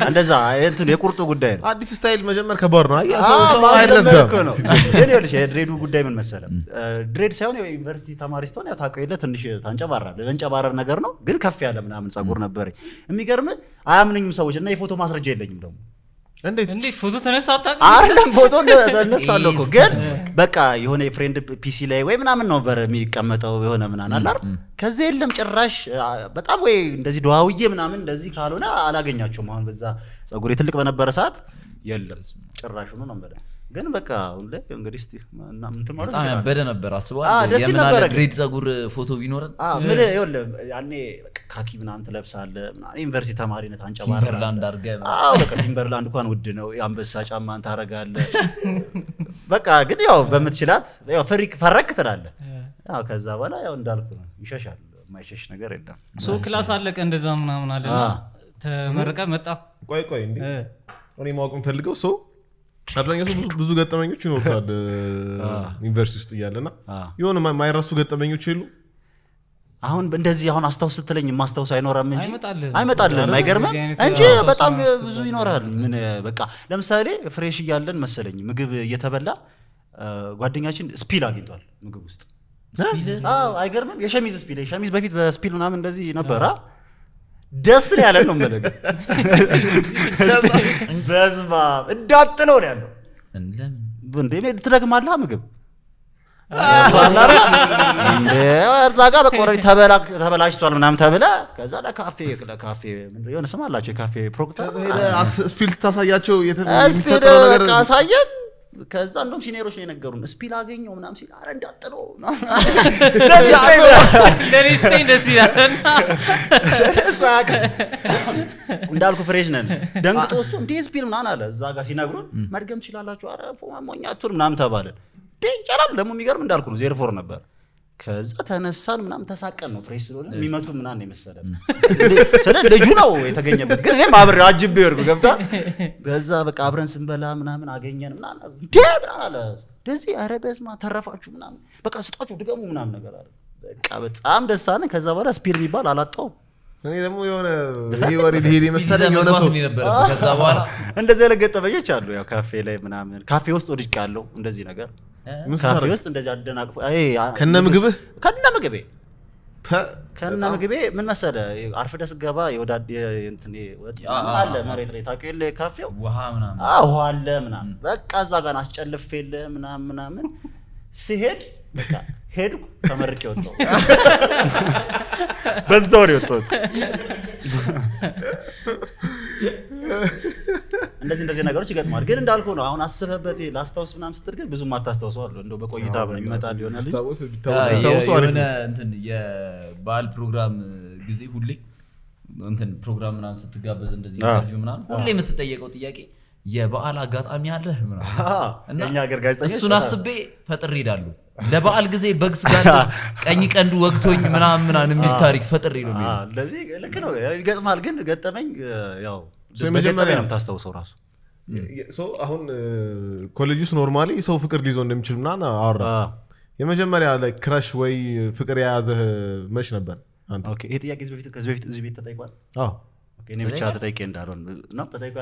እንደዛ እንትን የቁርጡ ጉዳይ ነው። አዲስ ስታይል መጀመር ከባድ ነው። የድሬዱ ጉዳይ ምን መሰለ፣ ድሬድ ሳይሆን ዩኒቨርሲቲ ተማሪ ስትሆን ያው ታውቀው የለ ትንሽ መንጨባረር ነገር ነው፣ ግን ከፍ ያለ ምናምን ጸጉር ነበር። ሰዎች እና የፎቶ ማስረጃ የለኝም ደግሞ እንዴት ፎቶ ተነሳ አይደለም ፎቶ እነሳለሁ እኮ ግን በቃ የሆነ የፍሬንድ ፒሲ ላይ ወይ ምናምን ነው በር የሚቀመጠው የሆነ ምናምን አላር ከዚህ የለም ጭራሽ በጣም ወይ እንደዚህ ደዋውዬ ምናምን እንደዚህ ካልሆነ አላገኛቸውም አሁን በዛ ጸጉሬ ትልቅ በነበረ ሰዓት የለም ጭራሽ ሆኖ ነው ግን በቃ አሁን ላይ እንግዲህ ስ በጣም ያበደ ነበር አስበዋል። የምናለ ግሬድ ጸጉር ፎቶ ቢኖረን ምን ለ ያኔ ካኪ ምናምን ትለብሳለህ ዩኒቨርሲቲ ተማሪነት አንጨባረላንድ አድርገህ በቃ ቲምበርላንድ እንኳን ውድ ነው የአንበሳ ጫማን ታረጋለህ። በቃ ግን ያው በምትችላት ፈረክ ትላለ ያው ከዛ በኋላ ያው እንዳልኩ ነው ይሸሻል። የማይሸሽ ነገር የለም። ክላስ አለቀ እንደዛ ምናምን አለ ተመረቀ መጣ። ቆይ ቆይ እንዴ እኔ ማወቅ የምፈልገው ሰው አብዛኛው ሰው ብዙ ገጠመኞች ይኖሩታል ዩኒቨርሲቲ ውስጥ እያለና የሆነ ማይረሱ ገጠመኞች የሉ አሁን እንደዚህ አሁን አስታውስ ስትለኝ ማስታውስ አይኖራም እንጂ አይመጣልን አይገርምም እንጂ በጣም ብዙ ይኖራል ምን በቃ ለምሳሌ ፍሬሽ እያለን መሰለኝ ምግብ እየተበላ ጓደኛችን ስፒል አግኝቷል ምግብ ውስጥ አይገርምም የሸሚዝ ስፒል የሸሚዝ በፊት በስፒል ምናምን እንደዚህ ነበራ ደስ ነው ያለን ነው የምልህ። በስመ እንዳጥለው ነው ያለው። እንዴ ትደግማለህ ምግብ እዛ ጋር በቃ ተበላሽቷል ምናምን ተብለ ከዛ ለካፌ ለካፌ የሆነ ስም አላቸው የካፌ ፕሮክተር ስፒል ስታሳያቸው አሳየን ከዛ እንደም ሲኒየሮች ነው የነገሩን ስፒል አገኘው ምናም ሲል አረ እንዳልኩ ፍሬሽ ነን ደንግጦ እሱ እንዲ ስፒል ምናን አለ እዛ ጋር ሲነግሩን መድገም ትችላላችሁ አረ ሞኛቱን ምናም ተባለ ጨራል ደግሞ የሚገርም እንዳልኩ ነው ዜርፎር ነበር ከዛ ተነሳን ምናም ተሳቀን ነው ፍሬሽ ስለሆነ የሚመቱ ምናምን የመሰለ ስለ ልጁ ነው የተገኘበት ግን እኔም አብሬ አጅብ ወርጉ ገብታ በዛ በቃ አብረን ስንበላ ምናምን አገኘን እንዴ ምናምን አለ እንደዚህ ኧረ በስመ ተረፋችሁ ምናምን በቃ ስጣችሁ ድገሙ ምናምን ነገር አለ በቃ በጣም ደስ አለን ከዛ በኋላ ስፒር የሚባል አላጣው እኔ ደግሞ የሆነ ይሄ ወሬ ሊሄድ የመሰለኝ የሆነ ሰው እንደዚህ ያለ ገጠመኞች አሉ ያው ካፌ ላይ ምናምን ካፌ ውስጥ ወድቅ ያለው እንደዚህ ነገር ካፌ ውስጥ እንደዚህ አደናቅፎ ከነ ምግብህ ከነ ምግቤ ከነ ምግቤ ምን መሰለህ፣ አርፍደህ ስትገባ አለ መሬት ላይ ታውቂው የለ ካፌው ውሃ አለ ምናምን፣ በቃ እዛ ጋር አስጨልፍ አስጨልፌልህ ምናምን ምናምን ሲሄድ ሄድኩ ተመርቅ የወጣው በዛው ነው የወጣሁት። እንደዚህ እንደዚህ ነገሮች ይገጥማል። ግን እንዳልኩ ነው አሁን አስበህበት ላስታውስ ምናም ስትል ግን ብዙም አታስታውሰው አሉ እንደው በቆይታ ይመጣ ሊሆናል። የሆነ እንትን የበዓል ፕሮግራም ጊዜ ሁሌ እንትን ፕሮግራም ምናምን ስትጋበዝ እንደዚህ ኢንተርቪው ምናምን ሁሌ የምትጠየቀው ጥያቄ የበዓል አጋጣሚ አለህ ምናምን እሱን አስቤ ፈጥር ሄዳሉ። ለበዓል ጊዜ በግ ስጋ ቀኝ ቀንዱ ወቅቶኝ ምናምን ምናምን የሚል ታሪክ ፈጥር ነው። ስለዚህ ልክ ነው ይገጥማል። ግን ገጠመኝ ያው በገጠመኝ ነው የምታስታውሰው ራሱ አሁን ኮሌጅ ውስጥ ኖርማሊ ሰው ፍቅር ሊይዘው እንደሚችል ምናምን አወራ። የመጀመሪያ ላይ ክራሽ ወይ ፍቅር የያዘህ መች ነበር? ይህ ጥያቄ ከዚህ በፊት እዚህ ቤት ተጠይቋል። እኔ ብቻ ተጠይቄ እንዳልሆን ነው ተጠይቆ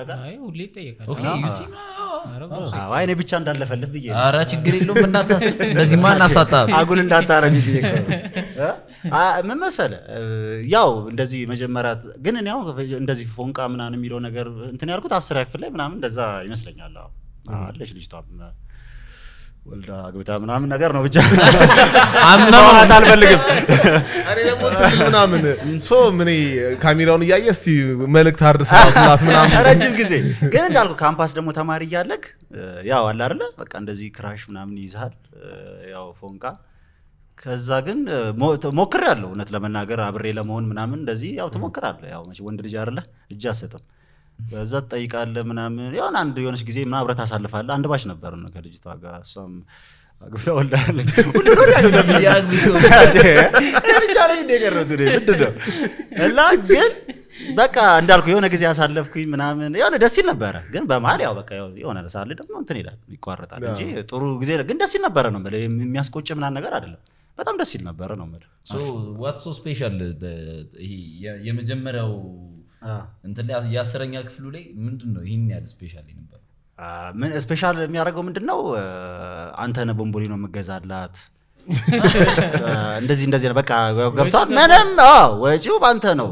እኔ ብቻ እንዳለፈልፍ ብዬ ኧረ ችግር የለም እንዳታስብ እንደዚህ ማን አሳጣ አጉል እንዳታረግ ብዬ ምን መሰለ ያው እንደዚህ መጀመሪያት ግን እኔ ያው እንደዚህ ፎንቃ ምናን የሚለው ነገር እንትን ያልኩት አስር ያክፍል ላይ ምናምን እንደዛ ይመስለኛል አለች ልጅቷ ወልዳ አግብታ ምናምን ነገር ነው ብቻ ማውራት አልፈልግም። እኔ ደግሞ ምናምን ሶ ምን ካሜራውን እያየ እስቲ መልእክት አድርስ ምናምን ረጅም ጊዜ ግን እንዳልኩ ካምፓስ ደግሞ ተማሪ እያለክ ያው አለ አይደለ በቃ እንደዚህ ክራሽ ምናምን ይይዝሃል ያው ፎንቃ ከዛ ግን ሞክር ያለው እውነት ለመናገር አብሬ ለመሆን ምናምን እንደዚህ ያው ትሞክራለህ። ያው መቼ ወንድ ልጅ አይደለ እጅ አሰጥም በዛ ትጠይቃለህ ምናምን ያን አንድ የሆነች ጊዜ ምና ብረት አሳልፋለ አንድ ባች ነበር ከልጅቷ ጋር እሷም አግብታ ወልዳለች። እና ግን በቃ እንዳልኩ የሆነ ጊዜ ያሳለፍኩኝ ምናምን የሆነ ደስ ይል ነበረ። ግን በመሀል ያው በቃ የሆነ ሳለ ደግሞ እንትን ይላል ይቋረጣል እንጂ ጥሩ ጊዜ ግን ደስ ይል ነበረ ነው የሚያስቆጭ ምናን ነገር አይደለም። በጣም ደስ ይል ነበረ ነው የምልህ ዋት ስፔሻል ይሄ የመጀመሪያው እንትን ላይ የአስረኛ ክፍሉ ላይ ምንድን ነው ይህን ያህል ስፔሻል ነበር? ምን ስፔሻል የሚያደርገው ምንድን ነው? አንተነህ ቦምቦሊ ነው የምገዛላት እንደዚህ እንደዚህ ነው በቃ ገብቷል። ምንም ወጪው በአንተ ነው።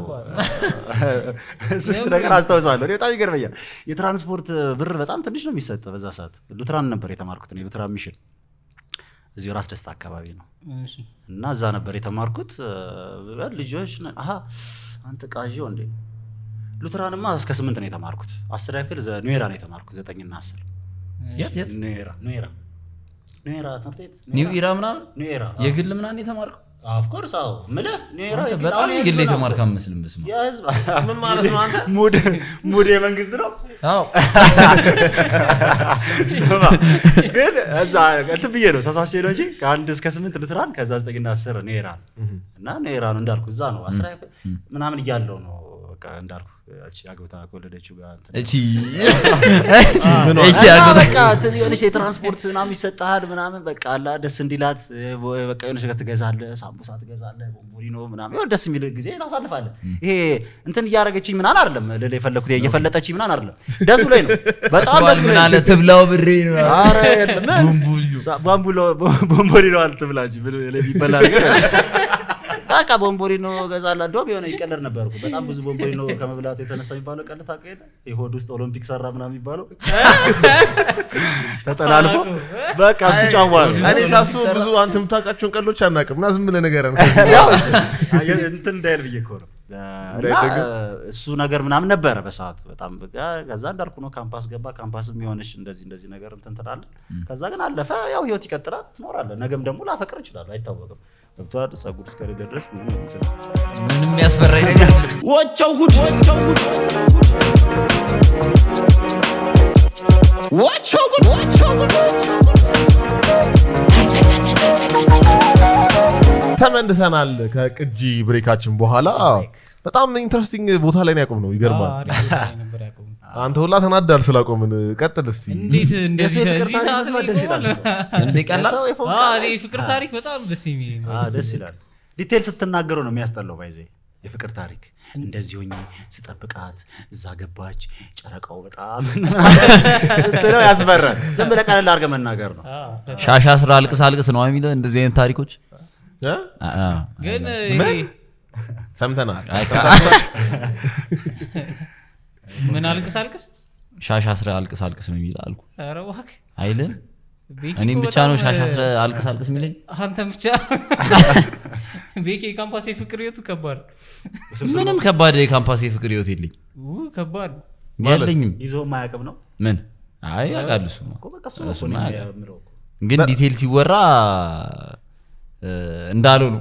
ስስ ነገር አስታውሳለሁ። እኔ በጣም ይገርመኛል። የትራንስፖርት ብር በጣም ትንሽ ነው የሚሰጥ በዛ ሰዓት። ሉትራን ነበር የተማርኩት እኔ ሉትራን ሚሽን እዚሁ ራስ ደስታ አካባቢ ነው እና እዛ ነበር የተማርኩት። ልጆች አንተ ቃዥ እንዴ ሉትራንማ እስከ ስምንት ነው የተማርኩት። አስር አይፍል ኑዌራ ነው የተማርኩት። ዘጠኝና አስር ኑዌራ ምናምን የግል ምናምን የተማርከው አዎ፣ አንተ ሙድ የመንግስት ነው። ግን ብዬ ነው ተሳስቼ ነው እንጂ ከአንድ እስከ ስምንት ልትራን፣ ከዛ ዘጠኝና አስር ኔራ እና ነው እንዳልኩ እዛ ነው ምናምን እያለው ነው በቃ እንዳልኩ አግብታ ከወለደችው ጋር የሆነች የትራንስፖርት ምናምን ይሰጠሃል ምናምን በቃ አላ ደስ እንዲላት በቃ የሆነች ነገር ትገዛለህ፣ ሳምቡሳ ትገዛለህ፣ ቦምቦሊኖ ምናምን ደስ የሚል ጊዜ ታሳልፋለህ። ይሄ እንትን እያደረገችኝ ምናን አይደለም ልል የፈለኩት እየፈለጠችኝ ምናን አይደለም፣ ደስ ብሎኝ ነው። በጣም ደስ ብሎኝ ነው። ትብላው ብሬ ቦምቦሊኖ አልትብላች የሚበላ ነገር በቃ ቦምቦሪኖ እገዛለሁ። እንደውም የሆነ ይቀለድ ነበር በጣም ብዙ ቦምቦሪኖ ከመብላት የተነሳ የሚባለው ቀልድ ታውቃለህ? የሆድ ውስጥ ኦሎምፒክ ሰራ ምናምን የሚባለው ተጠላልፎ በቃ እሱ ጫዋ ነው። እኔ ሳስበው ብዙ አንተ የምታውቃቸውን ቀልዶች አናውቅም እና ዝም ብለህ ንገረን እንትን እንዳይል ብዬ እኮ ነው። እሱ ነገር ምናምን ነበረ በሰዓቱ በጣም ከዛ እንዳልኩ ነው። ካምፓስ ገባ። ካምፓስ የሚሆንሽ እንደዚህ እንደዚህ ነገር እንትን ትላለህ። ከዛ ግን አለፈ። ያው ህይወት ይቀጥላል፣ ትኖራለህ። ነገም ደግሞ ላፈቅር እችላለሁ፣ አይታወቅም። ገብቷል። ጸጉር እስከሌለ ድረስ ብዙ ምንም ያስፈራ ወቸው ጉድ ወቸው ጉድ ወቸው ጉድ ወቸው ጉድ ተመልሰናል ከቅጂ ብሬካችን በኋላ በጣም ኢንትረስቲንግ ቦታ ላይ ነው ያቆም ነው ይገርማል አንተ ሁላ ተናዳል ስላቆምን ቀጥል እስቲ ፍቅር ታሪክ በጣም ደስ ደስ ይላል ዲቴል ስትናገረው ነው የሚያስጠላው ባይዘ የፍቅር ታሪክ እንደዚህ ሆኜ ስጠብቃት እዛ ገባች ጨረቃው በጣም ስትለው ያስፈራል ዝም ብለህ ቀለል አድርገህ መናገር ነው ሻሻ ስራ አልቅስ አልቅስ ነው የሚለው እንደዚህ አይነት ታሪኮች ግን ሰምተናል ምን አልቅስ አልቅስ ሻሻ አስረ አልቅስ አልቅስ ነው የሚል አልኩ። ኧረ እባክህ አይልም። እኔም ብቻ ነው ሻሻ አስረ አልቅስ አልቅስ የሚለኝ አንተም ብቻ። ቤኪ የካምፓስ የፍቅር ህይወቱ ከባድ ምንም ከባድ የካምፓስ የፍቅር ህይወት የለኝ ከባድ ያለኝም ይዞ ማያቅም ነው ምን አይ ያውቃል እሱማ ግን ዲቴል ሲወራ እንዳሉ ነው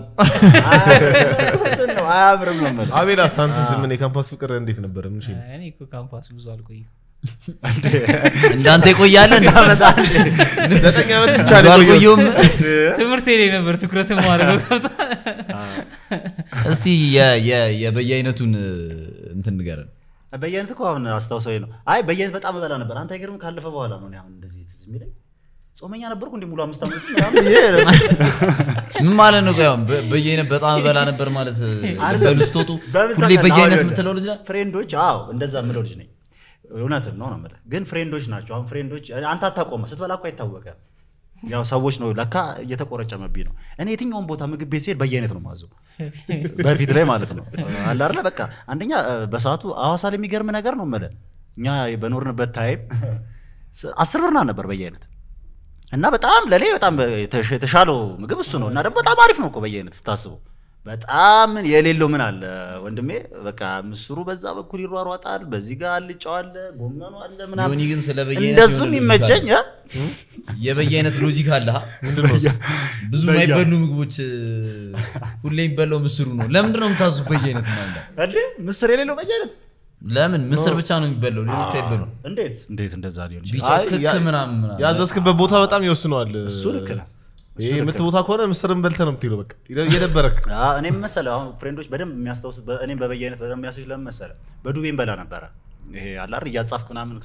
አያብርም ነበር አቤላ ሳንተ ዝምን የካምፓስ ፍቅር እንዴት ነበር ምን ካምፓስ ብዙ አልቆይ እንዳንተ ይቆያለ ዘጠኝ ዓመት ብቻ አልቆየሁም ትምህርት ላይ ነበር ትኩረት ማድረግ እስቲ የበየአይነቱን እንትን ንገረን በየአይነት እኮ አሁን አስታውሰው ነው አይ በየአይነት በጣም እበላ ነበር አንተ አይገርም ካለፈ በኋላ ነው አሁን እንደዚህ ትዝ የሚለኝ ጾመኛ ነበርኩ እንደ ሙሉ አምስት ዓመት ምን ማለት ነው? ያው በየአይነት በጣም በላ ነበር ማለት በልስቶቱ ሁሌ በየአይነት የምትለው ልጅ ፍሬንዶች? አዎ እንደዛ ምለው ልጅ ነኝ። እውነትን ነው ነው ግን ፍሬንዶች ናቸው። አሁን ፍሬንዶች አንተ አታቆመ ስትበላ እኮ አይታወቀ ያው ሰዎች ነው ለካ እየተቆረጨመብኝ ነው። እኔ የትኛውን ቦታ ምግብ ቤት ሲሄድ በየአይነት ነው ማዘው በፊት ላይ ማለት ነው አለ አይደለ በቃ አንደኛ በሰዓቱ አዋሳ ላይ የሚገርም ነገር ነው መለ እኛ በኖርንበት ታይም አስር ብር ነበር በየአይነት እና በጣም ለእኔ በጣም የተሻለው ምግብ እሱ ነው። እና ደግሞ በጣም አሪፍ ነው እኮ በየአይነት ስታስበው በጣም የሌለው ምን አለ ወንድሜ፣ በቃ ምስሩ በዛ በኩል ይሯሯጣል፣ በዚህ ጋር አልጫው አለ፣ ጎመኑ አለ ምናምን። ዮኒ ግን ስለ እንደዙም እንደሱ የበየ አይነት ሎጂክ አለ። ብዙ የማይበሉ ምግቦች ሁሌ የሚበላው ምስሩ ነው። ለምንድን ነው የምታዙ በየአይነት? ምስር የሌለው በየ አይነት ለምን ምስር ብቻ ነው የሚበለው? ሌሎች አይበሉም። እንዴት እንዴት እንደዛ ሊሆን ቢጫ ክክ ምናምን ያዘዝክበት ቦታ በጣም ይወስነዋል እሱ ልክ ነው የምት ቦታ ከሆነ ምስርን በልተ ነው የምትሄደው በቃ እየደበረክ እኔም መሰለ አሁን ፍሬንዶች በደንብ የሚያስታውሱት እኔም በበየ አይነት በደንብ የሚያስታውሱት ለምን መሰለ በዱቤን በላ ነበረ ይሄ አላር እያጻፍክ ምናምን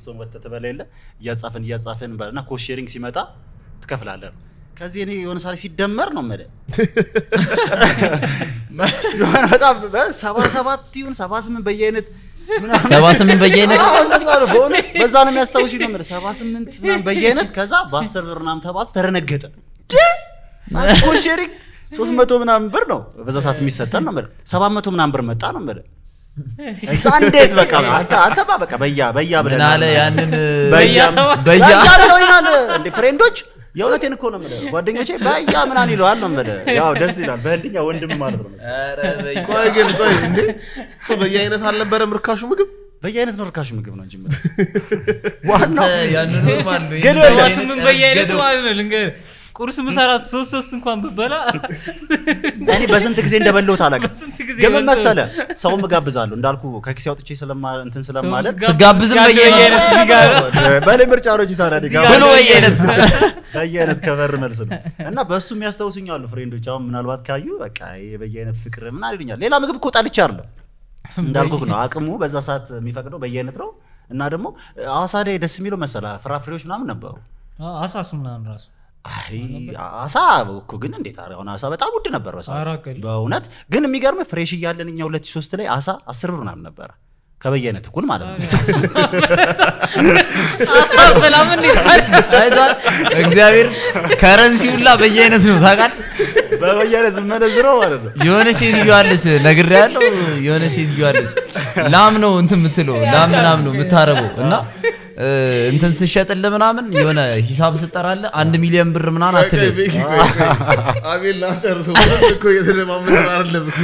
ስቶን ወጥተህ ትበላ የለ እያጻፍን እያጻፍን እና ኮሽሪንግ ሲመጣ ትከፍላለህ ነው ከዚህ እኔ የሆነ ሳሪ ሲደመር ነው መደ የሆነ በጣም ሰባ ሰባት ይሁን ሰባ ስምንት በየአይነት ሰባ ስምንት በየአይነት በእውነት በዛ ነው የሚያስታውሱ ነው መደ ሰባ ስምንት ምናምን በየአይነት ከዛ በአስር ብር ምናምን ተባዙ ተረነገጠ ሼሪንግ ሶስት መቶ ምናምን ብር ነው በዛ ሰዓት የሚሰጠን ነው መደ ሰባት መቶ ምናምን ብር መጣ ነው መደ እዛ እንዴት በቃ አንተማ በቃ በያ በያ ብለህ አለ ያንን በያ በያ ብለው ይናል እንዴ ፍሬንዶች የእውነቴን እኮ ነው የምልህ። ጓደኞቼ በያ ምናምን ይለዋል ነው የምልህ። ያው ደስ ይላል። በህንድኛ ወንድም ማለት ነው መሰለኝ። ቆይ ግን ቆይ እንዴ እሱ በየአይነት አልነበረም ርካሹ ምግብ በየአይነት ነው ርካሽ ምግብ ነው እንጂ ዋናው ያንን ኖርማል ነው። ገዶ ስምን በየአይነት ማለት ነው ልንገርህ ቁርስ ምሰራት ሶስት ሶስት እንኳን ብበላ እኔ በስንት ጊዜ እንደበለውት አላውቅም። ግን መሰለ መሰለህ ሰውም እጋብዛለሁ እንዳልኩ ከኪሴ አውጥቼ እንትን ስለማለ ስጋብዝም በየአይነት በላይ ምርጫ ሮጂ ታዲያ ብሎ በየአይነት በየአይነት ከበር መልስ ነው እና በእሱ የሚያስታውሱኝ አሉ ፍሬንዶች። አሁን ምናልባት ካዩ በቃ በየአይነት ፍቅር ምን አልኛል። ሌላ ምግብ እኮ ጠልቼ አይደለም እንዳልኩህ ነው አቅሙ በዛ ሰዓት የሚፈቅደው በየአይነት ነው። እና ደግሞ ሐዋሳ ላይ ደስ የሚለው መሰለህ ፍራፍሬዎች ምናምን ነበሩ አሳስ ምናምን ራሱ አሳ እኮ ግን እንዴት አሁን አሳ በጣም ውድ ነበር በእውነት ግን የሚገርም ፍሬሽ እያለን እኛ ሁለት ሶስት ላይ አሳ አስር ብር ምናምን ነበረ ከበየነ ትኩል ማለት ነውእግዚአብሔር እግዚአብሔር ከረንሲ ሁላ በየአይነት ነው ታቃል በበየነ ዝመነዝረው ማለት ነው የሆነ ሴት አለች ነግር ያለው የሆነ ሴት አለች ላም ነው እንትን የምትለው ላም ምናምን ነው የምታረበው እና እንትን ስሸጥል ምናምን የሆነ ሂሳብ ስጠራለ አንድ ሚሊዮን ብር ምናን አትል አቤል ላስጨርሶ እኮ የተለማመደ አይደለም እኮ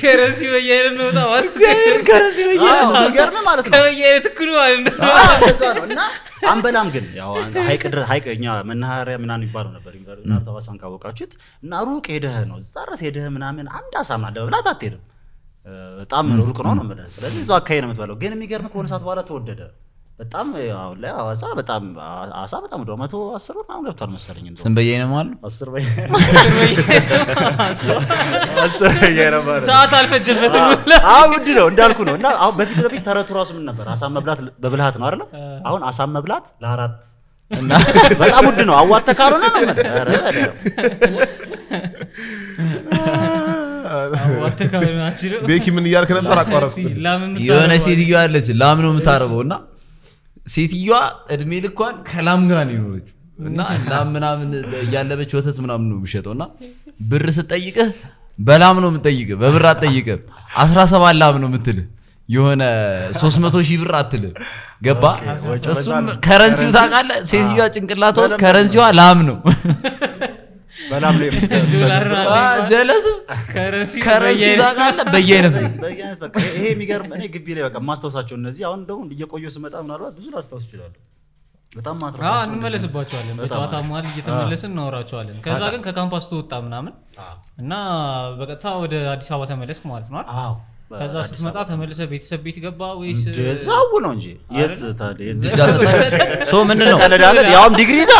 ከረሲ በየአይነት ነውጣ ዋስእግዚአብሔር ከረሲ በየአይነት ማለት ነው በየአይነት እኩሉ ማለት ነው እዛ ነው እና አንበላም ግን ሀይቅ ሀይቅ እኛ መናኸሪያ ምናን ይባሉ ነበር ዩኒቨርሲቲ ሀዋሳን ካወቃችሁት እና ሩቅ ሄደህ ነው ጻረስ ሄደህ ምናምን አንድ አሳ ምናምን ለመብላት አትሄድም በጣም ሩቅ ነው ነው የምልህ። ስለዚህ እዛ አካባቢ ነው የምትበለው። ግን የሚገርም ከሆነ ሰዓት በኋላ ተወደደ። በጣም አሁን ላይ አዋሳ በጣም አሳ በጣም እንደው መቶ አስር ብር ምናምን ገብቷል መሰለኝ። ስንት በየአይነ ማሉ አስር በየአይነ ማሉ ሰዓት አልፈጀበትም። አዎ ውድ ነው እንዳልኩ ነው። እና አሁን በፊት ለፊት ተረቱ ራሱ ምን ነበር? አሳ መብላት በብልሃት ነው አይደለም? አሁን አሳ መብላት ለአራት እና በጣም ውድ ነው። አዋተህ ካልሆነ ነው ቤኪ ምን እያልክ ነበር? አቋረጥ። የሆነ ሴትዮ አለች ላም ነው የምታረበው እና ሴትዮዋ እድሜ ልኳን ከላም ጋር ነው የኖረችው እና ላም ምናምን እያለበች ወተት ምናምን ነው የሚሸጠው እና ብር ስጠይቅህ በላም ነው የምጠይቅህ፣ በብር አትጠይቅህ። አስራ ሰባት ላም ነው የምትልህ የሆነ ሶስት መቶ ሺህ ብር አትል ገባ። እሱም ከረንሲው ታውቃለህ። ሴትዮዋ ጭንቅላቷ ውስጥ ከረንሲዋ ላም ነው። በላም ላይ ጀለስም ከረሲ ታውቃለህ፣ በየአይነት በየአይነት በቃ ይሄ የሚገርም እኔ ግቢ ላይ በቃ የማስታውሳቸው እነዚህ አሁን እንደው እየቆየሁ ስመጣ ምናልባት ብዙ ላስታውስ እችላለሁ። በጣም ማትረሳቸው እንመለስባቸዋለን። በጨዋታ መሀል እየተመለስን እናወራቸዋለን። ከዛ ግን ከካምፓስ ተወጣ ምናምን እና በቀጥታ ወደ አዲስ አበባ ተመለስክ ማለት ነው አዎ ከዛ ስትመጣ ተመልሰ ቤተሰብ ቤት ገባ ወይስ ነው እንጂ የት ታዲያ ምን ነው ያውም ዲግሪ ዛ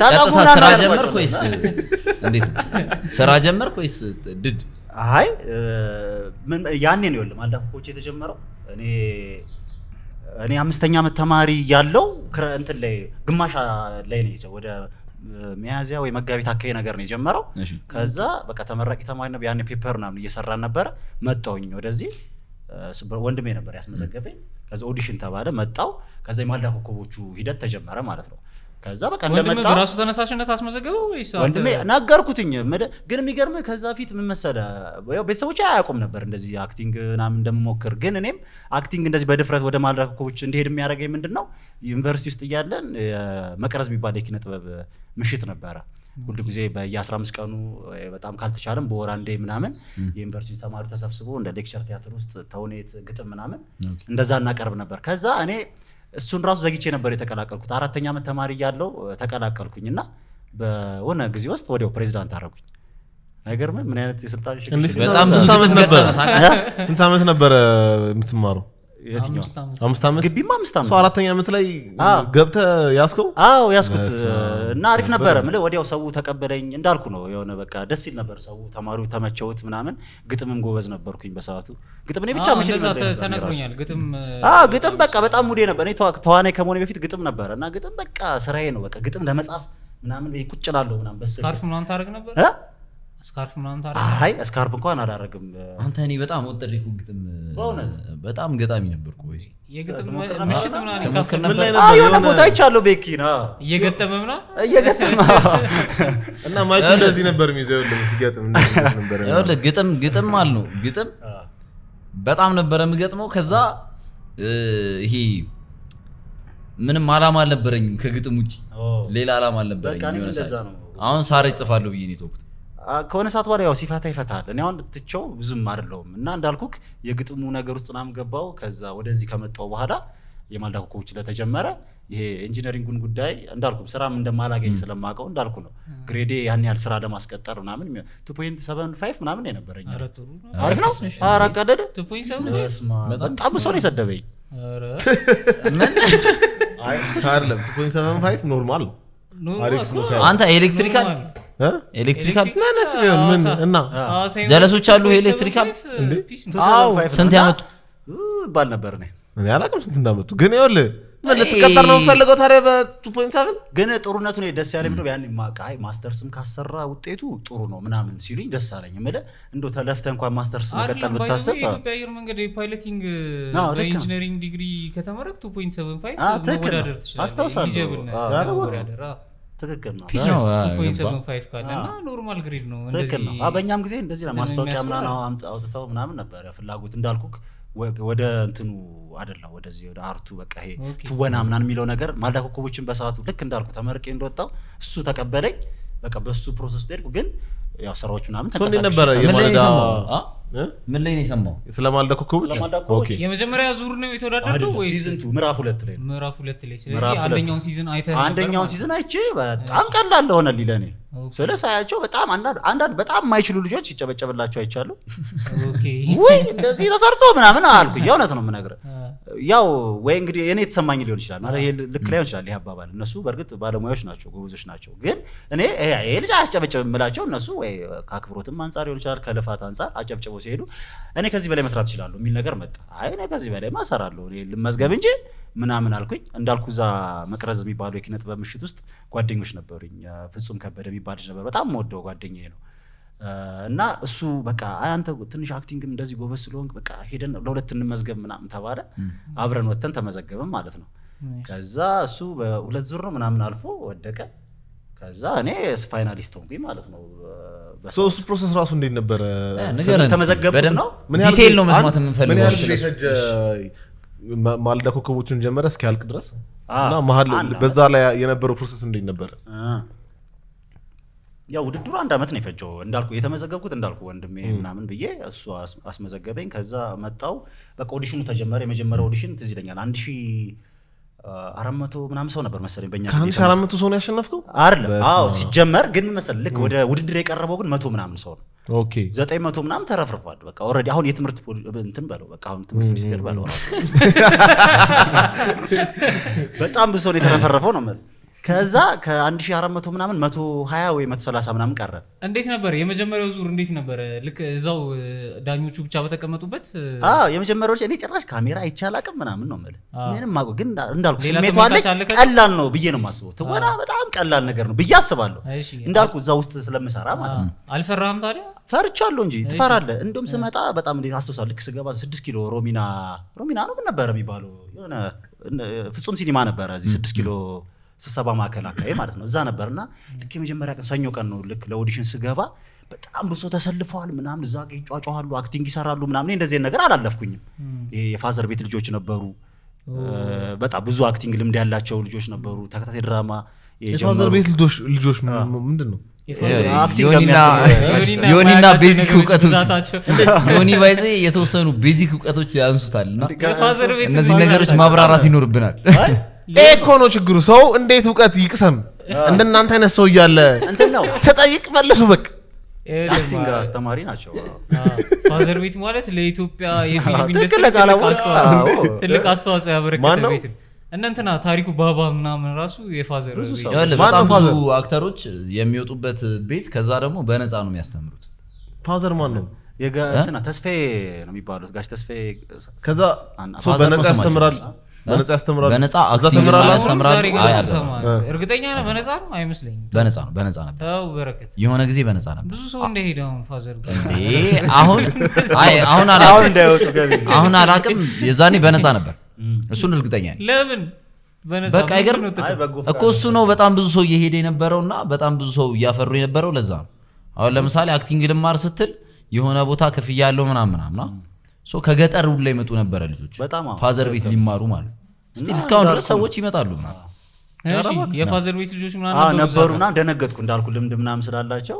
ቀጥታ ስራ ጀመርክ ወይስ እንዴት ስራ ጀመርክ ወይስ ድድ አይ ምን ያኔ ነው የለም አልዳ የተጀመረው እኔ እኔ አምስተኛ ዓመት ተማሪ ያለው እንትን ላይ ግማሽ ላይ ነው ወደ ሚያዚያ ወይ መጋቢት አካባቢ ነገር ነው የጀመረው። ከዛ በቃ ተመራቂ ተማሪ ነው ያን ፔፐር ምናምን እየሰራን ነበረ። መጣውኝ ወደዚህ ወንድሜ ነበር ያስመዘገበኝ። ከዛ ኦዲሽን ተባለ መጣው። ከዛ የማልዳ ኮከቦቹ ሂደት ተጀመረ ማለት ነው። ከዛ በቃ እንደመጣ ራሱ ተነሳሽነት አስመዘገበው ወንድሜ ናገርኩትኝ ግን የሚገርም ከዛ ፊት ምን መሰለህ ቤተሰቦች አያውቁም ነበር እንደዚህ አክቲንግ ምናምን እንደምሞክር ግን እኔም አክቲንግ እንደዚህ በድፍረት ወደ ማድረኮች እንዲሄድ የሚያደርገኝ ምንድን ነው ዩኒቨርሲቲ ውስጥ እያለን መቅረዝ የሚባል የኪነ ጥበብ ምሽት ነበረ ሁሉ ጊዜ በየ15 ቀኑ በጣም ካልተቻለም በወር አንዴ ምናምን የዩኒቨርሲቲ ተማሪ ተሰብስቦ እንደ ሌክቸር ቲያትር ውስጥ ተውኔት ግጥም ምናምን እንደዛ እናቀርብ ነበር ከዛ እኔ እሱን ራሱ ዘግቼ ነበር የተቀላቀልኩት። አራተኛ ዓመት ተማሪ እያለሁ ተቀላቀልኩኝ እና በሆነ ጊዜ ውስጥ ወዲያው ፕሬዚዳንት አደረጉኝ። ነገር ምን አይነት የስልጣን ሽግግር! ስንት ዓመት ነበረ የምትማረው? የትኛው አምስት ዓመት ግቢማ አምስት ዓመት አራተኛ ዓመት ላይ ገብተህ ያስከው? አዎ ያስኩት እና አሪፍ ነበረ። ምልህ ወዲያው ሰው ተቀበለኝ እንዳልኩ ነው። የሆነ በቃ ደስ ይል ነበር ሰው ተማሪው ተመቸውት ምናምን። ግጥምም ጎበዝ ነበርኩኝ በሰዓቱ ግጥም እኔ ብቻ ምችል ተነግሮኛል። ግጥም በቃ በጣም ሙዴ ነበር። እኔ ተዋናይ ከመሆኔ በፊት ግጥም ነበረ እና ግጥም በቃ ስራዬ ነው። በቃ ግጥም ለመጻፍ ምናምን ቁጭ እላለሁ ምናምን በስል ታርፍ ምናምን ታደርግ ነበር ስካርፍ ምናምን አይ ስካርፍ እንኳን አላረግም አንተ እኔ በጣም ወጠሪ ግጥም በእውነት በጣም ገጣሚ ነበርኩ የሆነ ፎቶ አይቻለሁ ቤኪና እየገጠመ ምና እየገጠመ እና ማይክ እንደዚህ ነበር የሚዘው ግጥም ግጥም አል ነው ግጥም በጣም ነበረ የምገጥመው ከዛ ይሄ ምንም አላማ አልነበረኝም ከግጥም ውጭ ሌላ አላማ አልነበረኝም አሁን ሳረጭ ጽፋለሁ ብዬ ነው የተውኩት ከሆነ ሰዓት በኋላ ያው ሲፈታ ይፈታል። እኔ አሁን ትቼው ብዙም አይደለሁም እና እንዳልኩክ የግጥሙ ነገር ውስጥ ምናምን ገባው። ከዛ ወደዚህ ከመጣው በኋላ የማልዳ ኮከቦች ስለተጀመረ ይሄ ኢንጂነሪንጉን ጉዳይ እንዳልኩም ስራም እንደማላገኝ ስለማውቀው እንዳልኩ ነው ግሬዴ ያን ያህል ስራ ለማስቀጠር ምናምን ቱ ፖይንት ሰቨን ፋይቭ ምናምን የነበረኝ አሪፍ ነው። ኧረ አቀደደ በጣም ሰው ነው የሰደበኝ። አይደለም ቱ ፖይንት ሰቨን ፋይቭ ኖርማል ነው። አሪፍ ነው። አንተ ኤሌክትሪካል ኤሌክትሪካል ለነስ ቢሆን ምን እና ጀለሶች አሉ። ኤሌክትሪካል ስንት ያመጡ ባል ነበር እኔ እኔ አላውቅም ስንት እንዳመጡ። ግን ይኸውልህ ምን ልትቀጠር ነው የምፈልገው ታዲያ በቱ ፖይንት ሰብን ግን ጥሩነቱ ነው ደስ ያለኝ ነው ያን ማቃይ ማስተርስም ካሰራ ውጤቱ ጥሩ ነው ምናምን ሲሉኝ ደስ አለኝ። ምለ እንዶ ተለፍተ እንኳን ማስተርስ መቀጠል ብታሰብ የኢትዮጵያ አየር መንገድ የፓይለቲንግ በኢንጂነሪንግ ዲግሪ ከተመረቅ ቱ ፖይንት ሰብን ፋይቭ መወዳደር ትችላለህ። አስታውሳለሁ ትክክል ነው ፒስ ነው ካለ እና ኖርማል ግሪድ ነው ትክክል ነው በእኛም ጊዜ እንደዚህ ለማስታወቂያ ምናን አውጥተው ምናምን ነበር ፍላጎት እንዳልኩክ ወደ እንትኑ አደላ ወደዚህ ወደ አርቱ በቃ ይሄ ትወና ምናን የሚለው ነገር ማልዳ ኮከቦችን በሰዓቱ ልክ እንዳልኩ ተመርቄ እንደወጣው እሱ ተቀበለኝ በቃ በሱ ፕሮሰስ ሄድኩ ግን ያው ስራዎች ምናምን ተንቀሳቀስ ነበረ የማለዳ ምን ላይ ነው የሰማው? ስለማልዳ ኮከቦች የመጀመሪያ ዙር ነው የተወዳደረው ወይ ሲዝን 2 ምዕራፍ 2 ላይ ምዕራፍ 2 ላይ? ስለዚህ አንደኛውን ሲዝን አይተህ አንደኛውን ሲዝን አይቼ በጣም ቀላል ሆነልኝ ለኔ ስለ ሳያቸው በጣም አንዳንድ በጣም የማይችሉ ልጆች ይጨበጨብላቸው አይቻሉ። ውይ እንደዚህ ተሰርቶ ምናምን አልኩኝ። እውነት ነው የምነግርህ። ያው ወይ እንግዲህ እኔ የተሰማኝ ሊሆን ይችላል ማለት ይሄ ልክ ላይሆን ይችላል ይህ አባባል። እነሱ በእርግጥ ባለሙያዎች ናቸው፣ ጎበዞች ናቸው። ግን እኔ ይሄ ልጅ አያስጨበጨብ የምላቸው እነሱ ወይ ከአክብሮትም አንጻር ሊሆን ይችላል ከልፋት አንጻር አጨብጭበው ሲሄዱ እኔ ከዚህ በላይ መስራት ይችላሉ የሚል ነገር መጣ። አይ እኔ ከዚህ በላይ ማሰራለሁ ልመዝገብ እንጂ ምናምን አልኩኝ። እንዳልኩ እዛ መቅረዝ የሚባለው የኪነ ጥበብ ምሽት ውስጥ ጓደኞች ነበሩኝ። ፍጹም ከበደ የሚባል ልጅ ነበር፣ በጣም ወደው ጓደኛዬ ነው። እና እሱ በቃ አንተ ትንሽ አክቲንግ እንደዚህ ጎበዝ ስለሆንክ በቃ ሄደን ለሁለት እንመዝገብ ምናምን ተባለ። አብረን ወተን ተመዘገብን ማለት ነው። ከዛ እሱ በሁለት ዙር ነው ምናምን አልፎ ወደቀ። ከዛ እኔ ፋይናሊስት ሆንኩኝ ማለት ነው። እሱ ፕሮሰስ ራሱ እንዴት ነበረ? ተመዘገብኩት ነው ምን ነው መስማት የምንፈልገው ማልዳ ኮከቦችን ጀመረ እስኪያልቅ ድረስ እና መሀል በዛ ላይ የነበረው ፕሮሰስ እንዴት ነበረ? ያው ውድድሩ አንድ አመት ነው የፈጀው እንዳልኩ የተመዘገብኩት እንዳልኩ ወንድሜ ምናምን ብዬ እሱ አስመዘገበኝ። ከዛ መጣው በቃ ኦዲሽኑ ተጀመረ። የመጀመሪያ ኦዲሽን ትዝ ይለኛል አንድ ሺህ አራት መቶ ምናምን ሰው ነበር መሰለኝ በእኛ ጊዜ አራት መቶ ሰው ነው ያሸነፍከው አይደለም? አዎ ሲጀመር ግን መሰል ልክ ወደ ውድድር የቀረበው ግን መቶ ምናምን ሰው ነው። ኦኬ ዘጠኝ መቶ ምናምን ተረፍርፏል። በቃ ኦልሬዲ አሁን የትምህርት እንትን በለው በቃ አሁን ትምህርት ሚኒስቴር በለው በጣም ብዙ ሰው የተረፈረፈው ነው ማለት ከዛ ከ1400 ምናምን 120 ወይ 130 ምናምን ቀረ። እንዴት ነበር የመጀመሪያው ዙር? እንዴት ነበር? ልክ እዛው ዳኞቹ ብቻ በተቀመጡበት? አዎ የመጀመሪያው እኔ ጭራሽ ካሜራ አይቼ አላቅም ምናምን ነው ማለት ምንም ማቆ ግን እንዳልኩ ስሜቱ አለ። ቀላል ነው ብዬ ነው የማስበው። ትወና በጣም ቀላል ነገር ነው ብዬ አስባለሁ። እንዳልኩ እዛ ውስጥ ስለምሰራ ማለት ነው። አልፈራህም ታዲያ? ፈርቻለሁ እንጂ ትፈራለህ። እንደውም ስመጣ በጣም እንዴት አስተውሳለሁ። ልክ ስገባ 6 ኪሎ ሮሚና ሮሚና ነው ምን ነበር የሚባለው? የሆነ ፍጹም ሲኒማ ነበረ እዚህ 6 ኪሎ ስብሰባ ማዕከል አካባቢ ማለት ነው። እዛ ነበርና ልክ የመጀመሪያ ቀን ሰኞ ቀን ነው ልክ ለኦዲሽን ስገባ በጣም ብዙ ተሰልፈዋል ምናምን፣ እዛ ይጫጫዋሉ፣ አክቲንግ ይሰራሉ ምናምን። እንደዚህ ነገር አላለፍኩኝም። የፋዘር ቤት ልጆች ነበሩ፣ በጣም ብዙ አክቲንግ ልምድ ያላቸው ልጆች ነበሩ። ተከታታይ ድራማ የፋዘር ቤት ልጆች ምንድን ነው ዮኒና ቤዚክ እውቀቶች ዮኒ ባይዘ የተወሰኑ ቤዚክ እውቀቶች ያንሱታል እና እነዚህ ነገሮች ማብራራት ይኖርብናል። እኮ ነው ችግሩ። ሰው እንዴት እውቀት ይቅሰም? እንደናንተ አይነት ሰው እያለ ስጠይቅ መልሱ በቃ አስተማሪ ናቸው። ፋዘር ቤት ማለት ለኢትዮጵያ የፊልም ትልቅ አስተዋጽኦ ያበረከተ ቤት ነው። ታሪኩ ባባ ምናምን ራሱ የፋዘር ብዙ አክተሮች የሚወጡበት ቤት ከዛ ደግሞ በነፃ ነው የሚያስተምሩት። ፋዘር ማን ነው? ተስፋዬ ነው የሚባሉት ጋሽ ተስፋዬ። ከዛ በነፃ ያስተምራል በነጻ ያስተምራሉ። በነጻ እርግጠኛ ነህ? በነጻ ነው አይመስለኝም። በነጻ ነው፣ በነጻ ነበር። ተው በረከት፣ የሆነ ጊዜ በነጻ ነበር። ብዙ ሰው እንደሄደ አሁን ፋዘር ጋር እንዴ፣ አሁን አይ፣ አሁን አላውቅም፣ አሁን አላውቅም። የዛኔ በነጻ ነበር፣ እሱን እርግጠኛ ነኝ። ለምን በቃ አይገርም እኮ እሱ ነው በጣም ብዙ ሰው እየሄደ የነበረውና በጣም ብዙ ሰው እያፈሩ የነበረው ለዛ ነው። አሁን ለምሳሌ አክቲንግ ልማር ስትል የሆነ ቦታ ክፍያ ያለው ምናምን ምናምን ከገጠር ላይ ይመጡ ነበረ ልጆች ፋዘር ቤት ሊማሩ ማለት ስቲል እስካሁን ድረስ ሰዎች ይመጣሉ የፋዘር ቤት ልጆች ነበሩና ደነገጥኩ እንዳልኩ ልምድ ምናምን ስላላቸው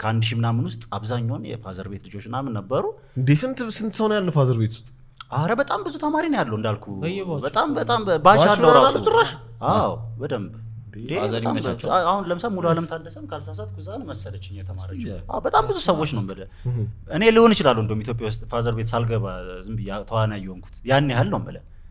ከአንድ ሺህ ምናምን ውስጥ አብዛኛውን የፋዘር ቤት ልጆች ምናምን ነበሩ እንዴ ስንት ስንት ሰው ነው ያለ ፋዘር ቤት ውስጥ አረ በጣም ብዙ ተማሪ ነው ያለው እንዳልኩ በጣም በጣም ባሽ አለው ራሱ አዎ በደንብ አሁን ለምሳሌ ሙሉ አለም ታደሰም ካልሳሳት ዛን መሰለችኝ የተማረች በጣም ብዙ ሰዎች ነው በለ እኔ ሊሆን ይችላሉ እንደም ኢትዮጵያ ውስጥ ፋዘር ቤት ሳልገባ ዝም ብያ ተዋናይ የሆንኩት ያን ያህል ነው በለ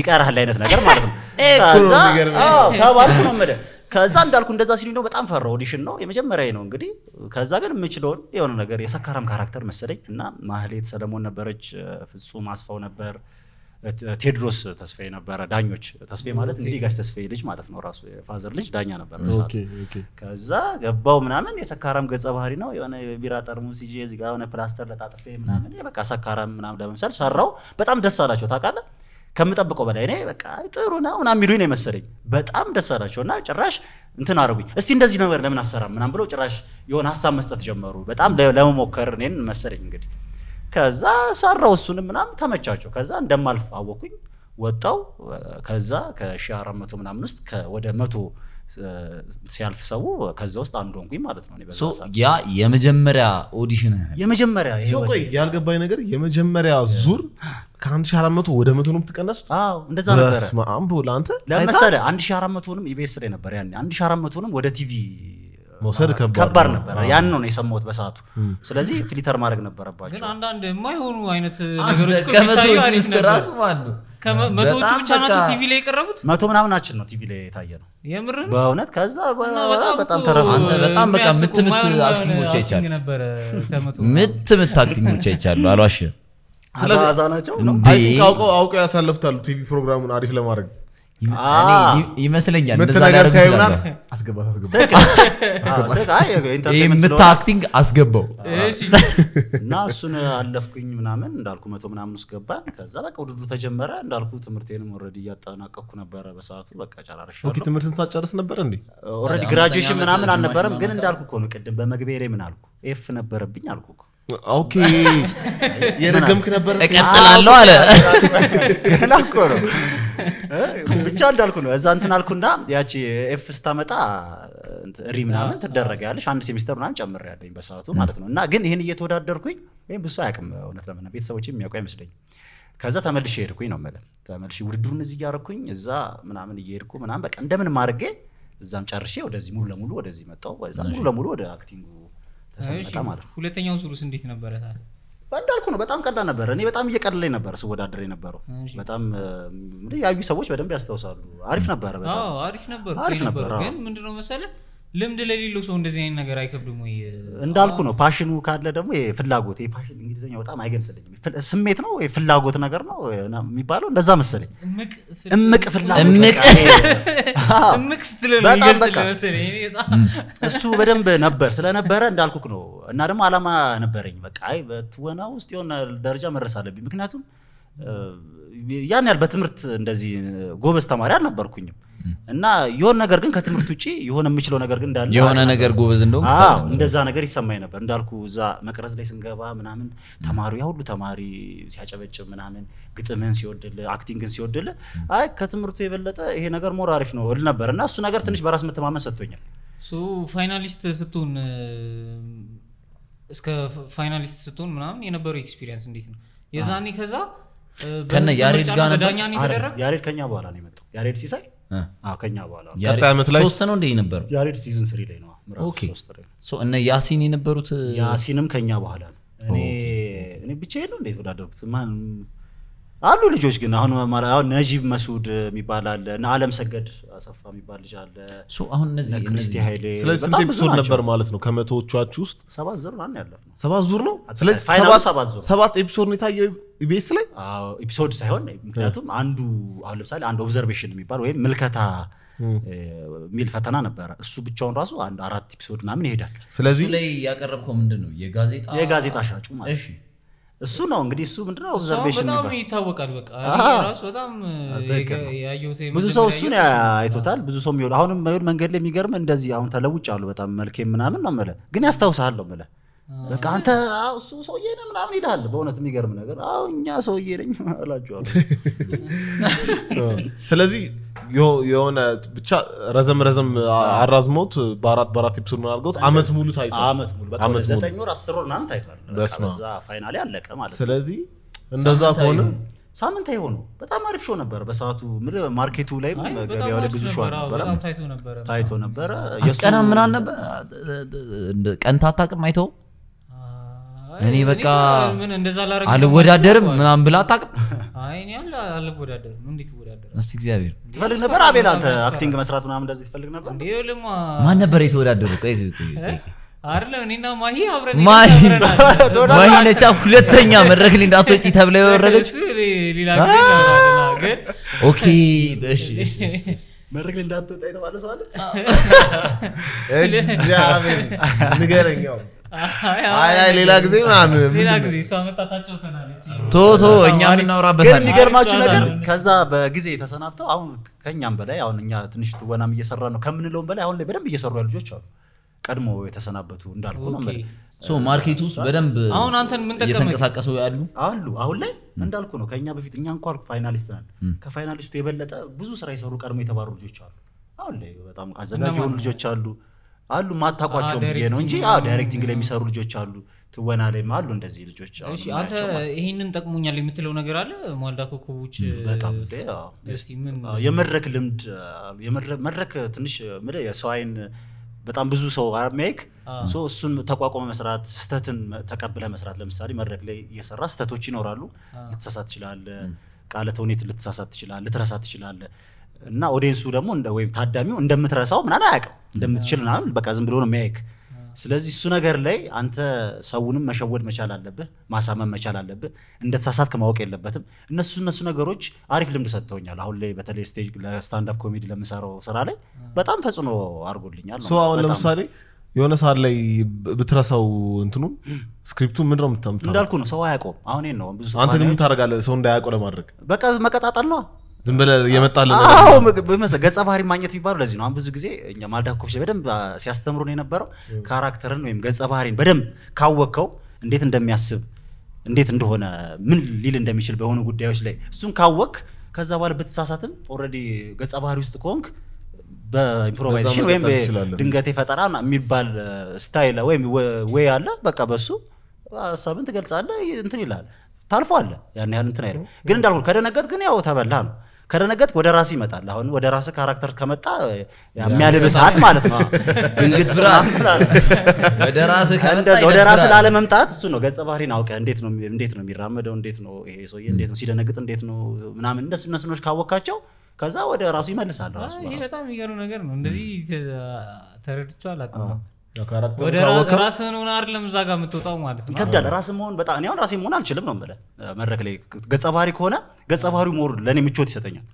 ይቀራል አይነት ነገር ማለት ነው። ተባልኩ ነው የምልህ። ከዛ እንዳልኩ እንደዛ ሲሉኝ ነው በጣም ፈራሁ። ኦዲሽን ነው የመጀመሪያ ነው እንግዲህ። ከዛ ግን የምችለውን የሆነ ነገር የሰካራም ካራክተር መሰለኝ እና ማህሌት ሰለሞን ነበረች፣ ፍጹም አስፋው ነበር፣ ቴድሮስ ተስፋዬ ነበረ። ዳኞች ተስፋዬ ማለት እንግዲህ ጋሽ ተስፋዬ ልጅ ማለት ነው። ራሱ የፋዘር ልጅ ዳኛ ነበር በሰዓት። ከዛ ገባው ምናምን የሰካራም ገጸ ባህሪ ነው። የሆነ የቢራ ጠርሙስ ይዤ እዚህ ጋር የሆነ ፕላስተር ለጣጥፌ ምናምን በቃ ሰካራም ምናምን ለመምሰል ሰራው። በጣም ደስ አላቸው ታውቃለህ ከምጠብቀው በላይ እኔ በቃ ጥሩ ነው ምናምን የሚሉኝ ነው የመሰለኝ። በጣም ደስ አላቸው እና ጭራሽ እንትን አደረጉኝ። እስቲ እንደዚህ ነገር ለምን አሰራም ምናምን ብለው ጭራሽ የሆነ ሀሳብ መስጠት ጀመሩ። በጣም ለመሞከር እኔን መሰለኝ እንግዲህ። ከዛ ሰራው እሱንም ምናምን ተመቻቸው። ከዛ እንደማልፍ አወኩኝ። ወጣው ከዛ ከ1400 ምናምን ውስጥ ወደ መቶ ሲያልፍ ሰው ከዛ ውስጥ አንዱ ሆንኩኝ ማለት ነው። ያ የመጀመሪያ ኦዲሽን የመጀመሪያ ያልገባኝ ነገር የመጀመሪያ ዙር ከአንድ ሺህ አራት መቶ ወደ መቶ ነው የምትቀነሱት? እንደዛ ነበረ። ለአንተ ለመሰለ አንድ ሺህ አራት መቶንም ኢቢኤስ ላይ ነበር ያኔ አንድ ሺህ አራት መቶንም ወደ ቲቪ መውሰድ ከባድ ነበረ። ያን ነው የሰማሁት በሰዓቱ። ስለዚህ ፊልተር ማድረግ ነበረባቸው። ግን አንዳንድ የማይሆኑ አይነት ነገሮች ራሱ ማነው ከመቶዎቹ ብቻ ናቸው ቲቪ ላይ የቀረቡት። መቶ ምናምናችን ነው ቲቪ ላይ የታየ ነው የምር በእውነት ከዛ በጣም ተረፈ። በጣም በቃ ምትምት ምት አክቲንጎች አይቻሉ፣ ምት ምት አይቻሉ። አልዋሽ ስለዚህ ናቸው አውቀው አውቀው ቲቪ ፕሮግራሙን አሪፍ ለማድረግ ይመስለኛል አክቲንግ አስገባው እና እሱን አለፍኩኝ ምናምን እንዳልኩ መቶ ምናምን ውስጥ ገባን። ከዛ በቃ ውድድሩ ተጀመረ እንዳልኩ ትምህርቴንም ኦልሬዲ እያጠናቀኩ ነበረ በሰዓቱ በቃ ጨራርሻለሁ። ትምህርትን ሳጨርስ ነበረ እንዴ? ኦልሬዲ ግራጁዌሽን ምናምን አልነበረም። ግን እንዳልኩ እኮ ቅድም በመግቤሬ ምን አልኩ? ኤፍ ነበረብኝ አልኩ ኦኬ የደገምክ ነበር እቀጥላለሁ አለ ገና ነው ብቻ እንዳልኩ ነው። እዛ እንትን አልኩና ያቺ ኤፍ ስታመጣ ሪ ምናምን ትደረገ ያለች አንድ ሴሚስተር ምናምን ጨምር ያለኝ በሰዓቱ ማለት ነው። እና ግን ይህን እየተወዳደርኩኝ ወይም ብሱ አያውቅም እውነት ለመና ቤተሰቦች የሚያውቁ አይመስለኝ። ከዛ ተመልሼ ሄድኩኝ ነው የምልህ። ተመልሼ ውድድሩን እዚህ እያደረኩኝ እዛ ምናምን እየሄድኩ ምናምን በቃ እንደምንም አድርጌ እዛም ጨርሼ ወደዚህ ሙሉ ለሙሉ ወደዚህ መጣሁ። ሙሉ ለሙሉ ወደ አክቲንጉ ተሰመጠ ማለት ነው። ሁለተኛው ዙሩስ እንዴት ነበረ ታዲያ? እንዳልኩ ነው። በጣም ቀዳ ነበር። እኔ በጣም እየቀለለኝ ነበር ስወዳደር የነበረው በጣም ያዩ ሰዎች በደንብ ያስታውሳሉ። አሪፍ ነበረ፣ በጣም አሪፍ ነበር። ግን ምንድነው መሰለህ ልምድ ለሌለው ሰው እንደዚህ አይነት ነገር አይከብድም ወይ? እንዳልኩ ነው። ፓሽኑ ካለ ደግሞ ፍላጎት፣ የፓሽን እንግሊዝኛው በጣም አይገልጽልኝም። ስሜት ነው ፍላጎት ነገር ነው የሚባለው፣ እንደዛ መሰለኝ። እምቅ ፍላጎት እምቅ ስትል እሱ በደንብ ነበር ስለነበረ እንዳልኩክ ነው። እና ደግሞ አላማ ነበረኝ። በቃ አይ በትወና ውስጥ የሆነ ደረጃ መድረስ አለብኝ፣ ምክንያቱም ያን ያህል በትምህርት እንደዚህ ጎበዝ ተማሪ አልነበርኩኝም እና የሆን ነገር ግን ከትምህርት ውጭ የሆነ የምችለው ነገር ግን እንዳለ የሆነ ነገር ጎበዝ እንደውም እንደዛ ነገር ይሰማኝ ነበር። እንዳልኩ እዛ መቅረጽ ላይ ስንገባ ምናምን ተማሪ ያ ሁሉ ተማሪ ሲያጨበጭብ ምናምን ግጥምህን ሲወድል አክቲንግን ሲወድል አይ ከትምህርቱ የበለጠ ይሄ ነገር ሞር አሪፍ ነው እል ነበር እና እሱ ነገር ትንሽ በራስ መተማመን ሰጥቶኛል። ፋይናሊስት ስትሆን እስከ ፋይናሊስት ስትሆን ምናምን የነበረው ኤክስፒሪየንስ እንዴት ነው የዛኔ ከዛ ከነ ያሬድ ጋር ነበር። ያሬድ ከኛ በኋላ ነው የመጣው። ያሬድ ሲሳይ ከኛ በኋላ ቀጣይ ዓመት ላይ ሶስት ነው እንደ ያሬድ ሲዝን ስሪ ላይ ነው። እነ ያሲን የነበሩት ያሲንም ከኛ በኋላ ነው። እኔ ብቻዬን ነው እንደ የተወዳደርኩት ማን አሉ ልጆች ግን አሁን አሁን ነጂብ መስድ የሚባል አለ እና አለም ሰገድ አሰፋ የሚባል ልጅ አለ። አሁን እነዚህ ክርስቲ ስለዚህ ስንት ኤፒሶድ ነበር ማለት ነው? ከመቶዎቻችሁ ውስጥ ሰባት ዙር ነው ያለፍነው። ሰባት ዙር ነው። ስለዚህ ሰባት ኤፒሶድ ነው የታየው ቤስ ላይ ኤፒሶድ ሳይሆን፣ ምክንያቱም አንዱ አሁን ለምሳሌ አንድ ኦብዘርቬሽን የሚባል ወይም ምልከታ የሚል ፈተና ነበረ። እሱ ብቻውን ራሱ አንድ አራት ኤፒሶድ ምናምን ይሄዳል። ስለዚህ ላይ ያቀረብከው ምንድን ነው? የጋዜጣ የጋዜጣ ሻጩ ማለት እሱ ነው እንግዲህ እሱ ምንድነው ኦብዘርቬሽን በጣም ይታወቃል ብዙ ሰው እሱን አይቶታል ብዙ ሰው የሚሆ አሁንም ይሁን መንገድ ላይ የሚገርም እንደዚህ አሁን ተለውጭ አሉ በጣም መልኬ ምናምን ነው መለ ግን ያስታውሳል ነው ምለ በቃ አንተ እሱ ሰውዬ ነህ ምናምን ይልሃል በእውነት የሚገርም ነገር አሁ እኛ ሰውዬ ነኝ እላችኋለሁ ስለዚህ የሆነ ብቻ ረዘም ረዘም አራዝሞት በአራት በአራት ኤፒሶድ ምን አድርገውት አመት ሙሉ ታይቷል። አመት ሙሉ ዘጠኝ ወር አስር ወር ምናምን ታይቷል። በዛ ፋይናሌ አለቀ ማለት ነው። ስለዚህ እንደዛ ከሆነ ሳምንታዊ ሆኖ በጣም አሪፍ ሾው ነበረ። በሰዓቱ ማርኬቱ ላይ ገበያው ላይ ብዙ ሾው ነበረ፣ ታይቶ ነበረ። ቀን ምናምን ቀን ታታቅም አይተውም እኔ በቃ አልወዳደርም ምናምን ብላ አታውቅም። እስቲ እግዚአብሔር ትፈልግ ነበር አቤል፣ አንተ አክቲንግ መስራት ምናምን እንደዚህ ትፈልግ ነበር? ማን ነበር የተወዳደሩ? ማሂ ነቻ ሁለተኛ መድረክ ላይ እንዳትወጪ ተብላ የወረደች ኦኬ እሺ መድረክ ላይ እንዳትወጣ የተባለ ሰው አለ። እግዚአብሔር ንገረኛው ሌላ ጊዜ እኛ ምናውራበታል የሚገርማችሁ ነገር ከዛ በጊዜ ተሰናብተው አሁን ከእኛም በላይ አሁን እኛ ትንሽ ትወናም እየሰራ ነው ከምንለውም በላይ አሁን ላይ በደንብ እየሰሩ ያሉ ልጆች አሉ ቀድሞ የተሰናበቱ እንዳልኩ ነው ማርኬቱ ውስጥ በደንብ አሁን አንተን ምን እየተንቀሳቀሰው ያሉ አሉ አሁን ላይ እንዳልኩ ነው ከእኛ በፊት እኛ እንኳ ፋይናሊስት ነን ከፋይናሊስቱ የበለጠ ብዙ ስራ የሰሩ ቀድሞ የተባሩ ልጆች አሉ አሁን ላይ በጣም አዘጋጅ የሆኑ ልጆች አሉ አሉ ማታቋቸውም ብዬ ነው እንጂ ዳይሬክቲንግ ላይ የሚሰሩ ልጆች አሉ፣ ትወና ላይ አሉ እንደዚህ ልጆች። አንተ ይህንን ጠቅሞኛል የምትለው ነገር አለ ማልዳ ኮከቦች? የመድረክ ልምድ መድረክ ትንሽ የሰው አይን በጣም ብዙ ሰው የሚያይክ እሱን ተቋቋመ መስራት ስህተትን ተቀብለ መስራት። ለምሳሌ መድረክ ላይ እየሰራ ስህተቶች ይኖራሉ። ልትሳሳት ትችላለ፣ ቃለ ተውኔት ልትሳሳት ትችላል ልትረሳ ትችላለ እና ኦዲየንሱ ደግሞ ወይም ታዳሚው እንደምትረሳው ምናን አያቅም እንደምትችል ምናምን በቃ ዝም ብሎ ነው የሚያይክ። ስለዚህ እሱ ነገር ላይ አንተ ሰውንም መሸወድ መቻል አለብህ፣ ማሳመን መቻል አለብህ። እንደ ተሳሳትክ ማወቅ የለበትም። እነሱ እነሱ ነገሮች አሪፍ ልምድ ሰጥተውኛል። አሁን ላይ በተለይ ስቴጅ ለስታንዳፕ ኮሜዲ ለምሰራው ስራ ላይ በጣም ተጽዕኖ አድርጎልኛል። አሁን ለምሳሌ የሆነ ሰዓት ላይ ብትረሳው እንትኑ ስክሪፕቱ ምን ነው እንዳልኩ ነው ሰው አያውቀውም። አሁን ነው ብዙ አንተ ግን ታደርጋለህ ሰው እንዳያውቀው ለማድረግ በቃ መቀጣጠል ነው ዝም ብለህ የመጣልህ ገጸ ባህሪ ማግኘት የሚባለው ለዚህ ነው። አሁን ብዙ ጊዜ እኛ ማልዳ ኮፍሽ በደንብ ሲያስተምሩን የነበረው ካራክተርን ወይም ገጸ ባህሪን በደንብ ካወቅከው እንዴት እንደሚያስብ እንዴት እንደሆነ ምን ሊል እንደሚችል በሆኑ ጉዳዮች ላይ እሱን ካወቅ ከዛ በኋላ ብትሳሳትም ኦልሬዲ ገጸ ባህሪ ውስጥ ከሆንክ በኢምፕሮቫይዜሽን ወይም ድንገት የፈጠራ የሚባል ስታይል ወይም ወይ አለ። በቃ በሱ ሀሳብን ትገልጻለህ፣ እንትን ይላል ታልፎ አለ ያን ያህል እንትን አይልም። ግን እንዳልኩ ከደነገጥ ግን ያው ተበላ ነው። ከደነገጥ ወደ ራስ ይመጣል። አሁን ወደ ራስ ካራክተር ከመጣ የሚያልብ ሰዓት ማለት ነው። ወደ ራስ ላለመምጣት እሱ ነው። ገጸ ባህሪን አውቀህ እንዴት ነው እንዴት ነው የሚራመደው፣ እንዴት ነው ይሄ ሰውዬ እንዴት ነው ሲደነግጥ፣ እንዴት ነው ምናምን እንደሱ እነሱኖች ካወቃቸው ከዛ ወደ ራሱ ይመልሳል። ራሱ ይሄ በጣም የሚገርም ነገር ነው። እንደዚህ ተረድቼ አላውቅም። ወደ ራስህን ሆነ አይደለም እዛ ጋር የምትወጣው ማለት ነው። ይከብዳል። ራስህ መሆን በጣም እኔ አሁን ራሴ መሆን አልችልም ነው የምልህ። መድረክ ላይ ገጸ ባህሪ ከሆነ ገጸ ባህሪው ሞር ለእኔ ምቾት ይሰጠኛል።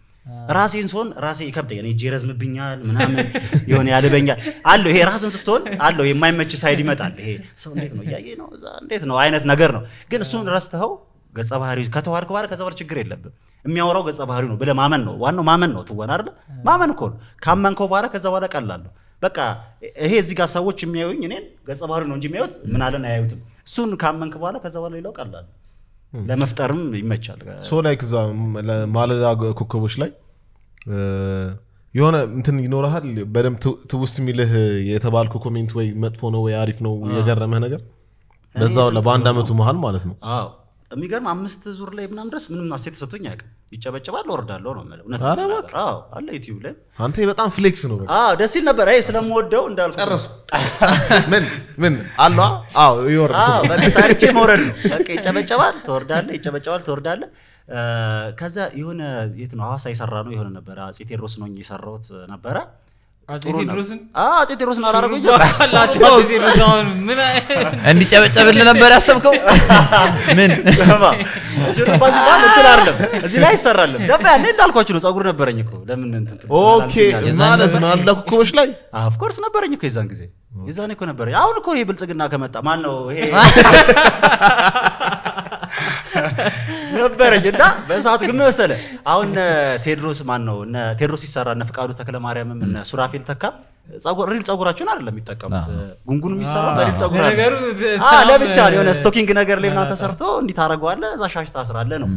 ራሴን ስሆን ራሴ ይከብደኛል። እጄ ይረዝምብኛል ምናምን የሆነ ያልበኛል አለው። ይሄ ራስን ስትሆን አለው የማይመች ሳይድ ይመጣል። ይሄ ሰው እንዴት ነው እያየ ነው እዛ እንዴት ነው አይነት ነገር ነው። ግን እሱን ረስተኸው ገጸ ባህሪ ከተዋርክ በኋላ ከዛ ችግር የለብም። የሚያወራው ገጸ ባህሪ ነው ብለህ ማመን ነው። ዋናው ማመን ነው። ትወና አይደለ ማመን እኮ ነው። ካመንከው በኋላ ከዛ በኋላ ቀላል ነው። በቃ ይሄ እዚህ ጋር ሰዎች የሚያዩኝ እኔን ገጸ ባህሪ ነው እንጂ የሚያዩት ምናለን አያዩትም። እሱን ካመንክ በኋላ ከዛ በኋላ ሌላው ቀላል ለመፍጠርም ይመቻል። ሶ ላይክ እዛ ማለዳ ኮከቦች ላይ የሆነ እንትን ይኖረሃል በደንብ ትውስት የሚልህ የተባልኩ ኮሜንት ወይ መጥፎ ነው ወይ አሪፍ ነው የገረመህ ነገር በዛው በአንድ አመቱ መሀል ማለት ነው። የሚገርም አምስት ዙር ላይ ምናም ድረስ ምንም አስተያየት ተሰጥቶኝ አያውቅም። ይጨበጨባል፣ ወርዳለሁ ነው የምልህ። እውነት አለ ዩቲዩብ ላይ አንተ በጣም ፍሌክስ ነው። አዎ ደስ ይል ነበር። አይ ስለምወደው እንዳልኩ ጨረስኩ። ምን ምን አለ? አዎ ይወርድ። አዎ በቃ ሳርቼ መውረድ ነው። በቃ ይጨበጨባል፣ ትወርዳለህ፣ ይጨበጨባል፣ ትወርዳለህ። ከዛ የሆነ የት ነው ሐዋሳ የሰራ ነው የሆነ ነበረ አፄ ቴዎድሮስ ነው የሰራሁት ነበረ አጼ ቴዎድሮስን አላረጉ እንዲጨበጨብል ነበር ያሰብከው? ምን እዚህ ላይ ያኔ እንዳልኳችሁ ነው፣ ጸጉር ነበረኝ እኮ ለምን ኦኬ ማለት ነው ላይ ኦፍኮርስ ነበረኝ እኮ የዛን ጊዜ የዛን እኮ ነበረኝ። አሁን እኮ ይሄ ብልጽግና ከመጣ ማን ነው ይሄ ነበረኝ እና በሰዓቱ ግን መሰለ አሁን ቴድሮስ ማን ነው ቴድሮስ ይሰራ እነ ፍቃዱ ተክለ ማርያምም እነ ሱራፌል ተካ ሪል ጸጉራቸውን አይደለም የሚጠቀሙት። ጉንጉን የሚሰራ በሪል ጸጉር ለብቻ የሆነ ስቶኪንግ ነገር ላይ ምናምን ተሰርቶ እንዲህ ታደርገዋለህ፣ እዛ ሻሽ ታስራለህ ነው።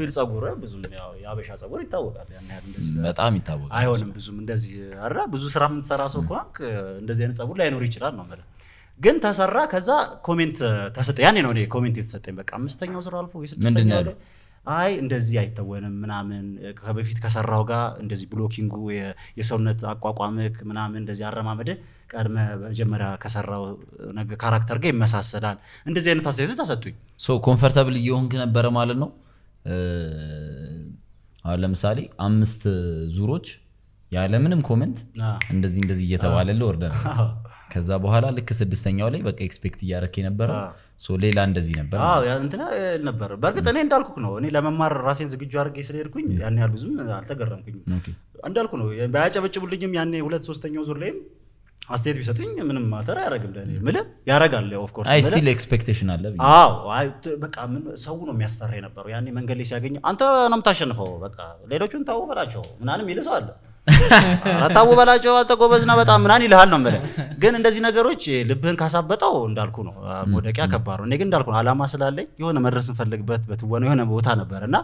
ሪል ጸጉር ብዙም የአበሻ ጸጉር ይታወቃል፣ በጣም ይታወቃል። አይሆንም ብዙም እንደዚህ ብዙ ስራ የምትሰራ ሰው ከሆንክ እንደዚህ አይነት ጸጉር ላይኖር ይችላል ነው የምልህ ግን ተሰራ። ከዛ ኮሜንት ተሰጠ። ያኔ ነው ኮሜንት የተሰጠኝ። በቃ አምስተኛው ዙር አልፎ የስድስተኛው አይ እንደዚህ አይተወንም ምናምን ከበፊት ከሰራው ጋር እንደዚህ ብሎኪንጉ የሰውነት አቋቋምክ ምናምን እንደዚህ አረማመድ ቀድመ መጀመሪያ ከሰራው ነገ ካራክተር ጋር ይመሳሰላል። እንደዚህ አይነት አስተያየቶች ተሰጡኝ። ኮንፈርታብል እየሆንክ ነበረ ማለት ነው። አሁን ለምሳሌ አምስት ዙሮች ያለምንም ኮሜንት እንደዚህ እንደዚህ እየተባለ ልወርደ ከዛ በኋላ ልክ ስድስተኛው ላይ በቃ ኤክስፔክት እያረክ ነበረ ሌላ እንደዚህ ነበር ነበር። በእርግጥ እኔ እንዳልኩክ ነው። እኔ ለመማር ራሴን ዝግጁ አድርጌ ስለሄድኩኝ ያን ያህል ብዙም አልተገረምኩኝ እንዳልኩ ነው ባያጨበጭቡልኝም ያኔ ሁለት ሶስተኛው ዙር ላይም አስተያየት ቢሰጡኝ ምንም ማተር አያደርግም። ምል ያደርጋል ኦፍኮርስ ኤክስፔክቴሽን አለ። በቃ ምን ሰው ነው የሚያስፈራ የነበረው ያኔ መንገድ ላይ ሲያገኝ አንተ ነው የምታሸንፈው፣ በቃ ሌሎቹን ታው በላቸው ምናምን ይልሰው አለ ረታቡ በላቸው አንተ ጎበዝና በጣም ምናን ይልሃል ነው የምልህ። ግን እንደዚህ ነገሮች ልብህን ካሳበጠው እንዳልኩ ነው መውደቂያ ከባድ ነው። እኔ ግን እንዳልኩ ነው አላማ ስላለኝ የሆነ መድረስ እንፈልግበት በትወነው የሆነ ቦታ ነበር እና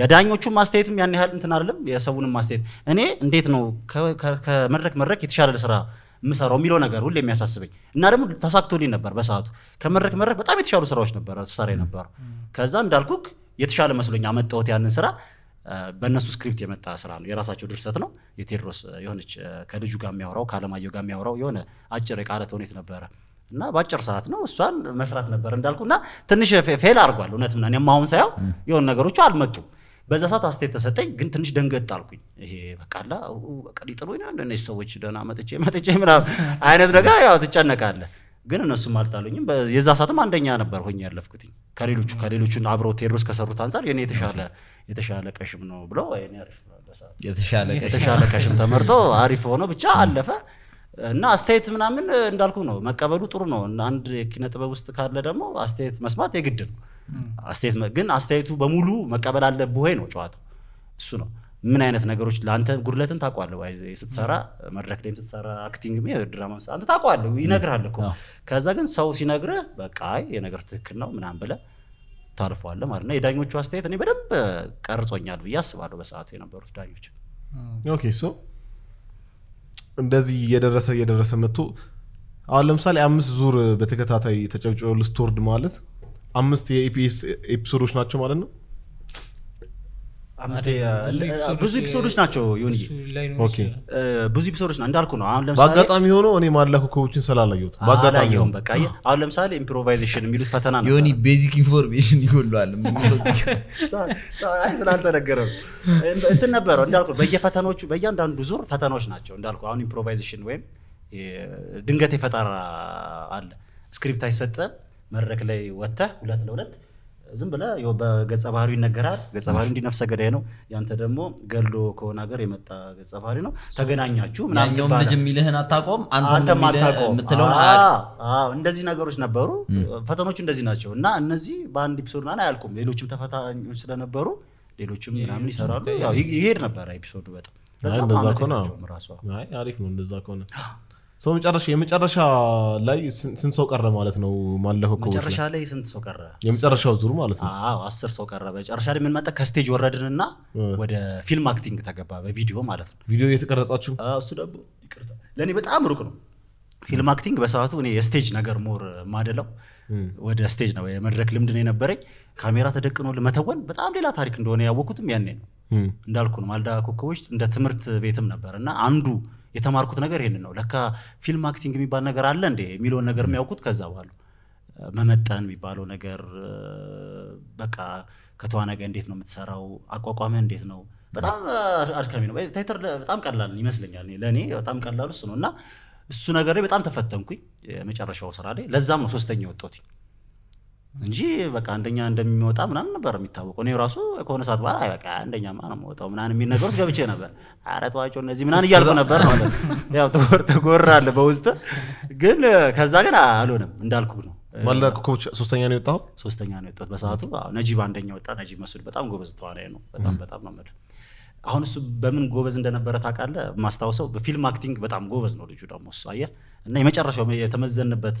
የዳኞቹን ማስተያየትም ያን ያህል እንትን አይደለም፣ የሰውንም ማስተያየት እኔ እንዴት ነው ከመድረክ መድረክ የተሻለ ስራ የምሰራው የሚለው ነገር ሁሌ የሚያሳስበኝ እና ደግሞ ተሳክቶልኝ ነበር በሰዓቱ ከመድረክ መድረክ በጣም የተሻሉ ስራዎች ነበር ስሰራ ነበር። ከዛ እንዳልኩ የተሻለ መስሎኝ አመጣሁት ያንን ስራ በእነሱ ስክሪፕት የመጣ ስራ ነው። የራሳቸው ድርሰት ነው። የቴድሮስ የሆነች ከልጁ ጋር የሚያወራው ከአለማየሁ ጋር የሚያወራው የሆነ አጭር የቃለ ተውኔት ነበረ እና በአጭር ሰዓት ነው እሷን መስራት ነበር እንዳልኩ እና ትንሽ ፌል አድርጓል። እውነት ምና እኔም አሁን ሳየው የሆነ ነገሮቹ አልመጡም። በዛ ሰዓት አስተያየት ተሰጠኝ፣ ግን ትንሽ ደንገጥ አልኩኝ። ይሄ በቃላ በቃ ሊጥሉኝ ሰዎች ደህና መጥቼ መጥቼ ምናምን አይነት ነገር ያው ትጨነቃለህ ግን እነሱም አልጣሉኝም። የዛ ሰዓትም አንደኛ ነበር ሆኜ ያለፍኩትኝ ከሌሎቹ ከሌሎቹ አብረው ቴዎድሮስ ከሰሩት አንጻር የኔ የተሻለ የተሻለ ቀሽም ነው ብለው የተሻለ ቀሽም ተመርጦ አሪፍ ሆኖ ብቻ አለፈ እና አስተያየት ምናምን እንዳልኩ ነው መቀበሉ ጥሩ ነው። አንድ የኪነ ጥበብ ውስጥ ካለ ደግሞ አስተያየት መስማት የግድ ነው። አስተያየት ግን አስተያየቱ በሙሉ መቀበል አለብህ ወይ ነው ጨዋታው እሱ ነው። ምን አይነት ነገሮች ለአንተ ጉድለትን ታውቀዋለህ። ስትሰራ መድረክ ላይም ስትሰራ አክቲንግ ድራማ አንተ ታውቀዋለህ፣ ይነግርሃል እኮ። ከዛ ግን ሰው ሲነግርህ በቃ አይ የነገር ትክክል ነው ምናምን ብለህ ታልፈዋለህ ማለት ነው። የዳኞቹ አስተያየት እኔ በደንብ ቀርጾኛል ብዬ አስባለሁ። በሰዓቱ የነበሩት ዳኞች ኦኬ። ሶ እንደዚህ እየደረሰ እየደረሰ መጥቶ አሁን ለምሳሌ አምስት ዙር በተከታታይ ተጨብጭበው ልስት ማለት አምስት የኢፒኤስ ኤፒሶዶች ናቸው ማለት ነው ብዙ ኤፒሶዶች ናቸው ሆን ብዙ ኤፒሶዶች ና እንዳልኩ ነው አሁን በአጋጣሚ ሆኖ እኔ ማላ ኮከቦችን ስላላየሁት በአጋጣሚ በቃ አሁን ለምሳሌ ኢምፕሮቫይዜሽን የሚሉት ፈተና ነው ሆኒ ቤዚክ ኢንፎርሜሽን ይጎለዋል ስላልተነገረም እንትን ነበረው እንዳልኩ በየፈተናዎቹ በእያንዳንዱ ዙር ፈተናዎች ናቸው እንዳልኩ አሁን ኢምፕሮቫይዜሽን ወይም ድንገት የፈጠራ አለ ስክሪፕት አይሰጠ መድረክ ላይ ወጥተህ ሁለት ለሁለት ዝም ብለ በገጸ ባህሪው ይነገራል። ገጸ ባህሪ እንዲህ ነፍሰ ገዳይ ነው፣ ያንተ ደግሞ ገሎ ከሆነ ሀገር የመጣ ገጸ ባህሪ ነው። ተገናኛችሁ ምናምን ልጅ የሚልህን አታቆም፣ አንተም አታቆም። እንደዚህ ነገሮች ነበሩ። ፈተኖቹ እንደዚህ ናቸው እና እነዚህ በአንድ ኤፒሶድ ምናምን አያልቁም። ሌሎችም ተፈታኞች ስለነበሩ ሌሎችም ምናምን ይሰራሉ። ይሄድ ነበረ ኤፒሶዱ በጣም ከሆነ አሪፍ ነው እንደዛ ከሆነ ሰው መጨረሻ የመጨረሻ ላይ ስንት ሰው ቀረ ማለት ነው? ማለፈው መጨረሻ ላይ ስንት ሰው ቀረ? የመጨረሻው ዙር ማለት ነው። አስር ሰው ቀረ። መጨረሻ ላይ የምንመጣ ከስቴጅ እና ወደ ፊልም አክቲንግ ተገባ፣ በቪዲዮ ማለት ነው። ቪዲዮ የተቀረጻችሁ? እሱ ደግሞ ይቅርታ፣ ለእኔ በጣም ሩቅ ነው። ፊልም አክቲንግ በሰዓቱ እኔ የስቴጅ ነገር ሞር ማደለው ወደ ስቴጅ ነው የመድረክ ልምድ ነው የነበረኝ። ካሜራ ተደቅኖ መተወን በጣም ሌላ ታሪክ እንደሆነ ያወኩትም ያኔ ነው። እንዳልኩ ነው ማልዳ ኮከቦች እንደ ትምህርት ቤትም ነበር እና አንዱ የተማርኩት ነገር ይሄንን ነው። ለካ ፊልም አክቲንግ የሚባል ነገር አለ እንዴ የሚለውን ነገር የሚያውቁት ከዛ በኋላ መመጠን የሚባለው ነገር በቃ ከተዋናይ እንዴት ነው የምትሰራው፣ አቋቋመ እንዴት ነው በጣም አድካሚ ነው። ታይተር በጣም ቀላል ይመስለኛል ለእኔ በጣም ቀላሉ እሱ ነው እና እሱ ነገር ላይ በጣም ተፈተንኩኝ የመጨረሻው ስራ ላይ። ለዛም ነው ሶስተኛ ወጣሁት። እንጂ በቃ አንደኛ እንደሚወጣ ምናምን ነበር የሚታወቀው። እኔ ራሱ ከሆነ ሰዓት በኋላ በቃ አንደኛ አንደኛማ ነው የምወጣው ምናምን የሚል ነገር ውስጥ ገብቼ ነበር። ኧረ ተዋቸው እነዚህ ምናምን እያልኩ ነበር ማለት ያው አለ በውስጥ ግን ከዛ ግን አልሆነም እንዳልኩ ነው። ባለ ኮከቦች ሶስተኛ ነው የወጣው ሶስተኛ ነው የወጣሁት በሰዓቱ። ነጂብ አንደኛ ወጣ። ነጂብ መስድ በጣም ጎበዝ ተዋናይ ነው። በጣም በጣም ነው የምልህ አሁን እሱ በምን ጎበዝ እንደነበረ ታቃለ ማስታውሰው በፊልም አክቲንግ በጣም ጎበዝ ነው ልጁ ደግሞ እሱ አየህ። እና የመጨረሻው የተመዘንበት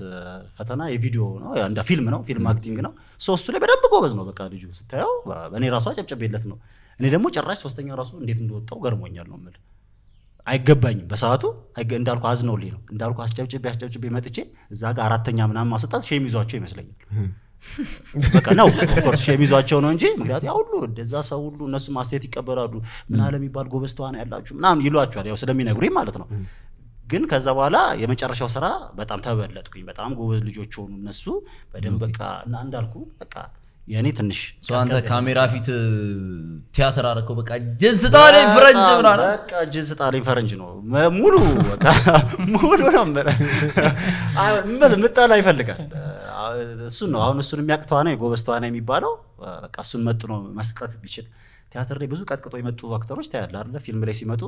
ፈተና የቪዲዮ ነው፣ እንደ ፊልም ነው፣ ፊልም አክቲንግ ነው። እሱ ላይ በደንብ ጎበዝ ነው። በቃ ልጁ ስታየው እኔ ራሱ አጨብጨቤለት ነው። እኔ ደግሞ ጭራሽ ሶስተኛ ራሱ እንዴት እንደወጣው ገርሞኛል ነው የምልህ። አይገባኝም በሰዓቱ እንዳልኩ አዝነውልኝ ነው እንዳልኩ አስጨብጭቤ አስጨብጭቤ መጥቼ እዛ ጋር አራተኛ ምናምን ማስወጣት ሼም ይዟቸው ይመስለኛል በቃ ነው ኦፍኮርስ ሸሚዟቸው ነው እንጂ ምክንያቱ ያ ሁሉ እንደዛ ሰው ሁሉ እነሱ ማስተያየት ይቀበላሉ። ምን አለ የሚባል ጎበዝ ተዋና ያላችሁ ምናምን ይሏቸዋል፣ ያው ስለሚነግሩኝ ማለት ነው። ግን ከዛ በኋላ የመጨረሻው ስራ በጣም ተበለጥኩኝ። በጣም ጎበዝ ልጆች ሆኑ እነሱ በደንብ በቃ እና እንዳልኩ በቃ የእኔ ትንሽ አንተ ካሜራ ፊት ቲያትር አደረከው። በቃ እጅን ስጣልኝ ፈረንጅ ምናምን በቃ እጅን ስጣልኝ ፈረንጅ ነው ሙሉ ሙሉ ነበረ። ምጠላ ይፈልጋል እሱን ነው። አሁን እሱን የሚያውቅ ተዋናይ ጎበዝ ተዋናይ የሚባለው በቃ እሱን መጥኖ መስጠት ቢችል። ቲያትር ላይ ብዙ ቀጥቅጦ የመጡ አክተሮች ታያለ አይደለ? ፊልም ላይ ሲመጡ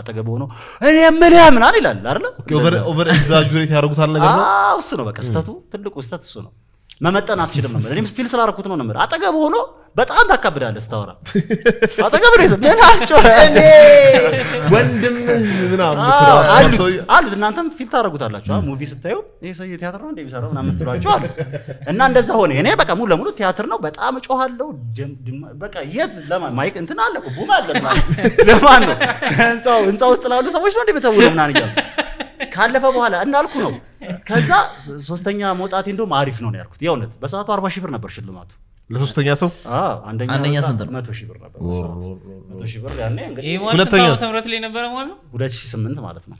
አጠገብ ሆኖ እኔ የምልህ ምናምን ይላል አይደለ? ኦቨር ኤግዛጁሬት ያደርጉታል ነገር ነው። እሱ ነው በቃ ስተቱ ትልቁ ስህተት እሱ ነው። መመጠን አትችልም ነው እኔም ፊል ስላረኩት ነው ነው አጠገብ ሆኖ በጣም ታካብዳለህ ስታወራ፣ አጠገብ ነው ምን አልጮህ ወንድም ምናምን አሉት። እናንተም ፊል ታደረጉታላችሁ ሙቪ ስታዩ ይሄ ሰው የቲያትር ነው እንደሚሰራው ምናምን ትሏችሁ አሉ። እና እንደዛ ሆነ። እኔ በቃ ሙሉ ለሙሉ ቲያትር ነው በጣም እጮሃለሁ። በቃ የት ለማን ማይክ እንትን አለ ቡም አለ ለማን ነው ህንፃው ውስጥ ላሉ ሰዎች ነው እንደሚተውሉ ምናምን እያሉ ካለፈ በኋላ እናልኩ ነው። ከዛ ሶስተኛ መውጣቴ እንደውም አሪፍ ነው ያልኩት። የእውነት በሰዓቱ አርባ ሺህ ብር ነበር ሽልማቱ ለሶስተኛ ሰው አንደኛ ስንት ነው? መቶ ሺህ ብር ነበር። መቶ ሺህ ብር ያኔ እንግዲህ ሁለተኛ ተምረት ላይ ነበረ ማለት ነው። ሁለት ሺህ ስምንት ማለት ነው።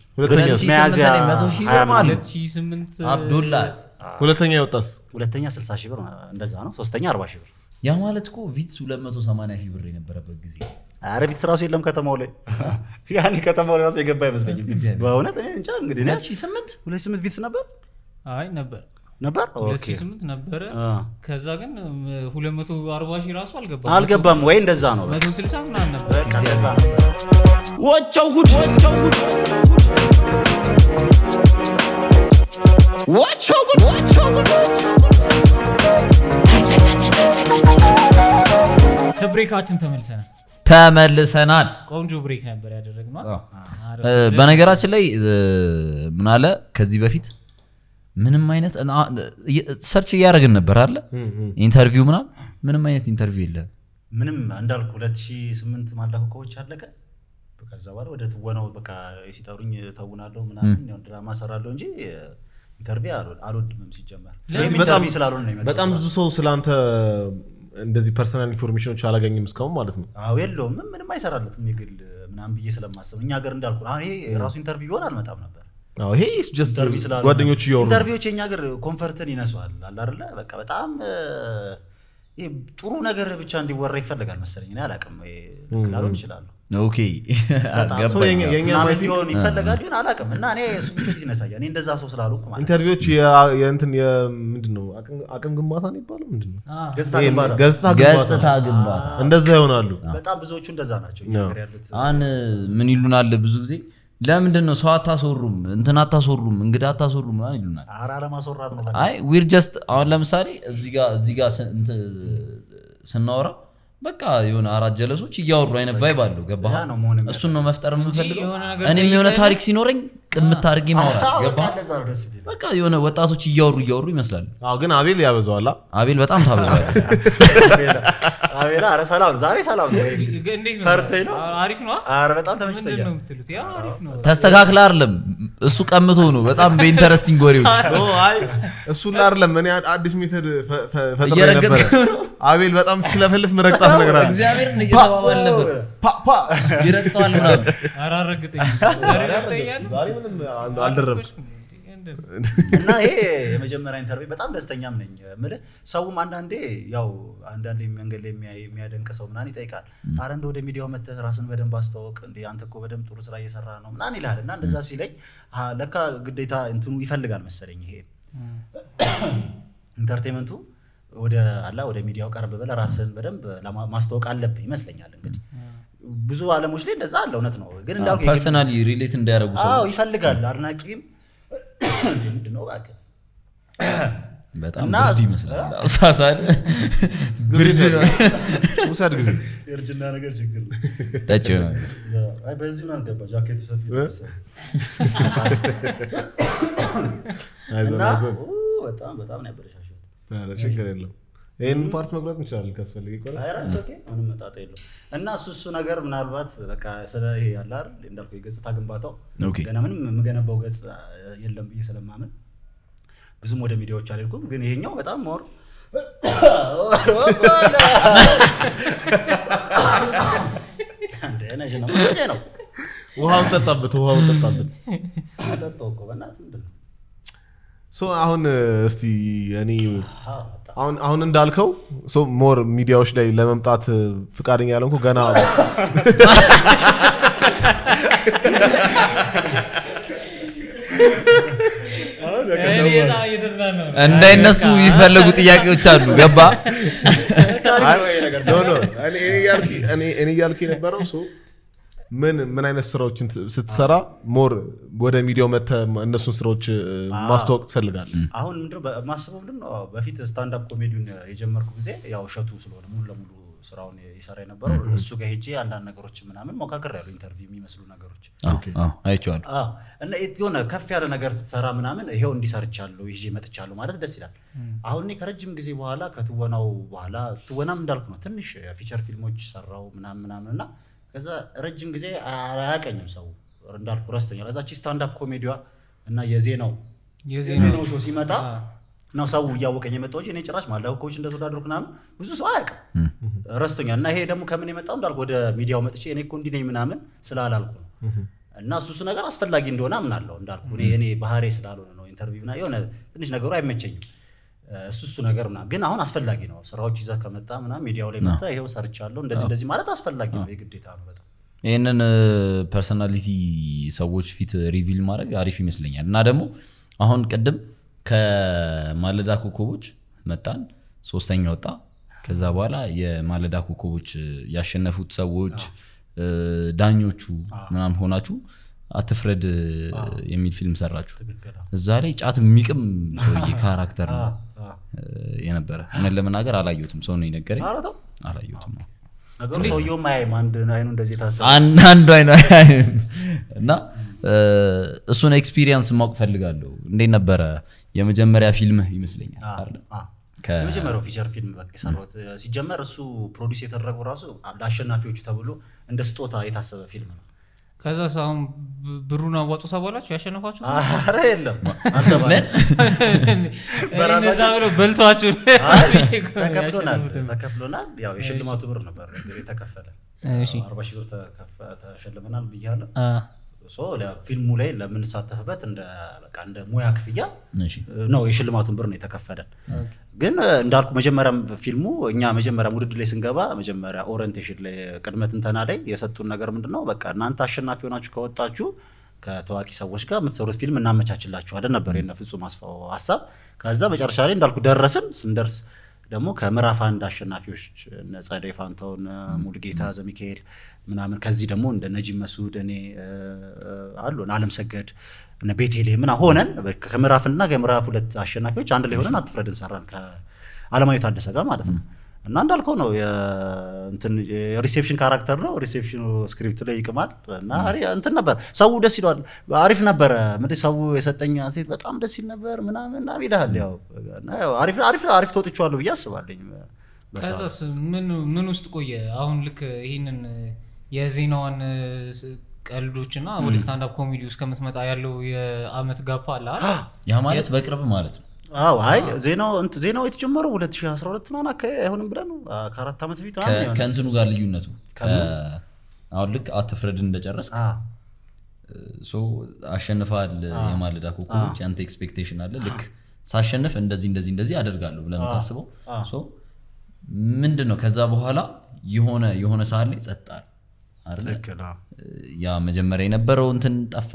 ሚያዝያ ሁለት ሺህ ስምንት አብዱላ ሁለተኛ የወጣስ ሁለተኛ ስልሳ ሺህ ብር እንደዛ ነው። ሶስተኛ አርባ ሺህ ብር ያ ማለት እኮ ቪትስ 280 ሺህ ብር የነበረበት ጊዜ አረ ቢትስ ራሱ የለም ከተማው ላይ ያኔ ከተማው ላይ ራሱ የገባ አይመስለኝም። በእውነት እኔ እንጃ። እንግዲህ ሁለት ሺህ ስምንት ሁለት ስምንት ቢትስ ነበር። አይ ነበር ነበር ሁለት ስምንት ነበረ። ከዛ ግን ሁለት መቶ አርባ ሺህ ራሱ አልገባም አልገባም ወይ እንደዛ ነው። መቶ ስልሳ ምናምን ነበር። ወቸው ጉድ ወቸው ጉድ ወቸው ጉድ ወቸው ጉድ ከብሬካችን ተመልሰናል። ተመልሰናል። ቆንጆ ብሬክ ነበር ያደረግነው። በነገራችን ላይ ምን አለ ከዚህ በፊት ምንም አይነት ሰርች እያደረግን ነበር አለ ኢንተርቪው ምናምን፣ ምንም አይነት ኢንተርቪው የለም። ምንም እንዳልኩ 2008 ማለሁ ከዎች አለቀ። ከዛ በኋላ ወደ ትወናው በቃ ሲጠሩኝ ተውናለሁ ምናምን ድራማ ሰራለሁ እንጂ ኢንተርቪው አልወድምም ሲጀመር። በጣም ብዙ ሰው ስለአንተ እንደዚህ ፐርሰናል ኢንፎርሜሽኖች አላገኝም እስካሁን ማለት ነው። አዎ የለውም፣ ምንም አይሰራለትም የግል ምናምን ብዬ ስለማስብ እኛ ሀገር እንዳልኩ ይሄ ራሱ ኢንተርቪው ቢሆን አልመጣም ነበር። ይሄ ጓደኞቹ እያወሩ ኢንተርቪዎች የኛ ሀገር ኮንፈርትን ይነሷል አለ አይደለ? በቃ በጣም ጥሩ ነገር ብቻ እንዲወራ ይፈልጋል መሰለኝ። እኔ አላውቅም፣ ላልሆን ይችላሉ ቢሆን ይፈለጋል ቢሆን አላቅም እና እኔ እሱ ምቾት እኔ እንደዛ ሰው ስላልኩ ማለት ኢንተርቪዎች የእንትን አቅም ግንባታ ነው ይባሉ ምንድነው ገጽታ ግንባታ እንደዛ ይሆናሉ በጣም ብዙዎቹ እንደዛ ናቸው ምን ይሉናል ብዙ ጊዜ ለምንድን ነው ሰው አታሰሩም እንትን አታሰሩም እንግዳ አታሰሩም ምናምን ይሉናል አይ ዊር ጀስት አሁን ለምሳሌ እዚህ ጋር ስናወራ በቃ የሆነ አራት ጀለሶች እያወሩ አይነት ቫይብ አለው። ገባህ? እሱን ነው መፍጠር የምፈልገው። እኔም የሆነ ታሪክ ሲኖረኝ ቅምት አድርጌ ማውራት በቃ የሆነ ወጣቶች እያወሩ እያወሩ ይመስላል። ግን አቤል ያበዛዋል። አቤል በጣም ታበዛዋል። ኧረ ሰላም፣ ዛሬ ሰላም ነው። አሪፍ ነው። በጣም ተመችቶኛል። ተስተካክለ አይደለም እሱ ቀምቶ ነው። በጣም በኢንተረስቲንግ ወሬዎች እሱን አይደለም እኔ አዲስ ሜትድ ፈጥሬ ነበረ። አቤል በጣም ስለፈልፍ ምረቅጣት ነገር አለ እየተባባል ነበር ፓፓ ይረግጠዋል ምናምን አላረግጠኛልአልደረብኩም እና ይሄ የመጀመሪያ ኢንተርቪው በጣም ደስተኛም ነኝ ምል ሰውም አንዳንዴ ያው አንዳንዴ መንገድ ላይ የሚያደንቅ ሰው ምናን ይጠይቃል አረ እንደ ወደ ሚዲያው መተ ራስን በደንብ አስተዋወቅ እንደ አንተ እኮ በደንብ ጥሩ ስራ እየሰራ ነው ምናን ይልል እና እንደዛ ሲለኝ ለካ ግዴታ እንትኑ ይፈልጋል መሰለኝ ይሄ ኢንተርቴንመንቱ ወደ አላ ወደ ሚዲያው ቀርብ ብለህ ራስን በደንብ ማስተዋወቅ አለብህ ይመስለኛል እንግዲህ ብዙ አለሞች ላይ እንደዛ አለ። እውነት ነው፣ ግን እንዳልኩ ፐርሰናሊ ሪሌት እንዳያደረጉ ሰው ይፈልጋል። አድናቂም ምንድን እባክህ በጣም ብርድ ይመስላል። ሳሳል ብርድ ውሰድ ጊዜ የእርጅና ነገር ችግር ጠጭ በዚህ ምናምን ገባ ጃኬቱ ሰፊ በጣም በጣም ነው ያበረሻሸው። ችግር የለውም ይህን ፓርት መጉዳት እንችላለን ካስፈልግ ምንም መጣጣ የለው እና እሱ እሱ ነገር ምናልባት በቃ ስለ ይሄ ያለ አይደል እንዳልኩ የገጽታ ግንባታው ገና ምንም የምገነባው ገጽ የለም ብዬ ስለማምን ብዙም ወደ ሚዲያዎች አልሄድኩም። ግን ይሄኛው በጣም ሞር ነው። ውሃውን ጠጣበት፣ ውሃውን ጠጣበት። ጠጣው እኮ በእናትህ ምንድን ነው አሁን uh, እስቲ እኔ አሁን አሁን እንዳልከው ሞር ሚዲያዎች ላይ ለመምጣት uh, ፍቃደኛ ያለንኩ ገና እንዳይነሱ የሚፈለጉ ጥያቄዎች አሉ ገባ እኔ እያልኩ የነበረው ምን ምን አይነት ስራዎችን ስትሰራ ሞር ወደ ሚዲያው መተ እነሱን ስራዎች ማስተዋወቅ ትፈልጋለህ? አሁን ምንድነው ማስበው ምንድን ነው በፊት ስታንዳፕ ኮሜዲውን የጀመርኩ ጊዜ ያው እሸቱ ስለሆነ ሙሉ ለሙሉ ስራውን ይሰራ የነበረው እሱ ጋር ሄጄ አንዳንድ ነገሮች ምናምን ሞካከር ያሉ ኢንተርቪው የሚመስሉ ነገሮች አይቼዋለሁ። እና የሆነ ከፍ ያለ ነገር ስትሰራ ምናምን ይሄው እንዲሰርቻለሁ ይዤ መጥቻለሁ ማለት ደስ ይላል። አሁን እኔ ከረጅም ጊዜ በኋላ ከትወናው በኋላ ትወናም እንዳልኩ ነው ትንሽ ፊቸር ፊልሞች ሰራው ምናምን ምናምን እና ከዛ ረጅም ጊዜ አያቀኝም ሰው እንዳልኩ ረስተኛል። እዛች ስታንዳፕ ኮሜዲዋ እና የዜናው የዜናው ሲመጣ ነው ሰው እያወቀኝ የመጣው እንጂ እኔ ጭራሽ ማለው ኮች እንደተወዳደርኩ ምናምን ብዙ ሰው አያውቅም፣ ረስቶኛል። እና ይሄ ደግሞ ከምን የመጣው እንዳልኩ ወደ ሚዲያው መጥቼ እኔ እኮ እንዲህ ነኝ ምናምን ስላላልኩ ነው። እና እሱ ነገር አስፈላጊ እንደሆነ አምናለሁ። እንዳልኩ እኔ ባህሬ ስላልሆነ ነው ኢንተርቪው የሆነ ትንሽ ነገሩ አይመቸኝም። እሱ እሱ ነገር ና ግን አሁን አስፈላጊ ነው። ስራዎች ይዘ ከመጣ ምና ሚዲያው ላይ መጣ ይኸው ሰርቻለሁ እንደዚህ እንደዚህ ማለት አስፈላጊ ነው፣ የግዴታ ነው በጣም ይህንን ፐርሶናሊቲ ሰዎች ፊት ሪቪል ማድረግ አሪፍ ይመስለኛል። እና ደግሞ አሁን ቅድም ከማለዳ ኮከቦች መጣን፣ ሶስተኛ ወጣ። ከዛ በኋላ የማለዳ ኮከቦች ያሸነፉት ሰዎች ዳኞቹ ምናም ሆናችሁ አትፍረድ የሚል ፊልም ሰራችሁ። እዛ ላይ ጫት የሚቅም ሰውዬ ካራክተር ነው የነበረ እውነት ለመናገር አላየሁትም ሰው ነው የነገረኝ አላየሁትም ነው ነገሩ ሰውየውም አንዱ አይኑ እና እሱን ኤክስፒሪየንስ ማወቅ ፈልጋለሁ እንዴት ነበረ የመጀመሪያ ፊልም ይመስለኛል የመጀመሪያው ፊቸር ፊልም በቃ የሰራሁት ሲጀመር እሱ ፕሮዲስ የተደረገው ራሱ ለአሸናፊዎቹ ተብሎ እንደ ስጦታ የታሰበ ፊልም ነው ከዛ አሁን ብሩን አዋጡ ተባላችሁ ያሸነፏችሁ አረ የለም ዛ በልቷችሁ ተከፍሎናል ያው የሽልማቱ ብር ነበር ተከፈለ ብር ተሸልመናል ብያለ ፊልሙ ላይ ለምንሳተፍበት እንደ ሙያ ክፍያ ነው የሽልማቱን ብር ነው የተከፈለን። ግን እንዳልኩ መጀመሪያም ፊልሙ እኛ መጀመሪያም ውድድ ላይ ስንገባ መጀመሪያ ኦሪንቴሽን ላይ ቅድመ ትንተና ላይ የሰጡን ነገር ምንድነው በቃ እናንተ አሸናፊ ሆናችሁ ከወጣችሁ ከታዋቂ ሰዎች ጋር የምትሰሩት ፊልም እናመቻችላችኋለን ነበር የነ ፍጹም አስፋው ሀሳብ። ከዛ መጨረሻ ላይ እንዳልኩ ደረስን። ስንደርስ ደግሞ ከምዕራፍ አንድ አሸናፊዎች እነ ጸደይ ፋንታውን፣ ሙልጌታ ዘሚካኤል ምናምን ከዚህ ደግሞ እንደ ነጂ መስድ እኔ አሉ አለም ሰገድ ቤቴሌ ምና ሆነን ከምዕራፍና ከምዕራፍ ሁለት አሸናፊዎች አንድ ላይ ሆነን አትፍረድ እንሰራን ከአለማዊ ታደሰ ጋር ማለት ነው። እና እንዳልከው ነው ሪሴፕሽን ካራክተር ነው። ሪሴፕሽኑ ስክሪፕት ላይ ይቅማል እና እንትን ነበር ሰው ደስ ይለዋል። አሪፍ ነበረ። ምንድን ሰው የሰጠኛ ሴት በጣም ደስ ይል ነበር ምናምን ይልሃል። ያው አሪፍ ተወጥቼዋለሁ ብዬ አስባለኝ። ከዛስ ምን ውስጥ ቆየ? አሁን ልክ ይህንን የዜናዋን ቀልዶች እና ወደ ስታንዳፕ ኮሚዲ ውስጥ ከምትመጣ ያለው የአመት ጋፓ አለ ያ ማለት በቅርብ ማለት ነው አዎ አይ ዜናው ዜናው የተጀመረው 2012 ምናምን አይሆንም ብለን ከአራት ዓመት በፊት ከእንትኑ ጋር ልዩነቱ አሁን ልክ አትፍረድን እንደጨረስ ሶ አሸንፈሃል የማለዳ ኮኮች ያንተ ኤክስፔክቴሽን አለ ልክ ሳሸንፍ እንደዚህ እንደዚህ እንደዚህ አደርጋለሁ ብለን ታስበው ምንድን ነው ከዛ በኋላ የሆነ የሆነ ሰዓት ላይ ጸጥታል ያ መጀመሪያ የነበረው እንትን ጠፋ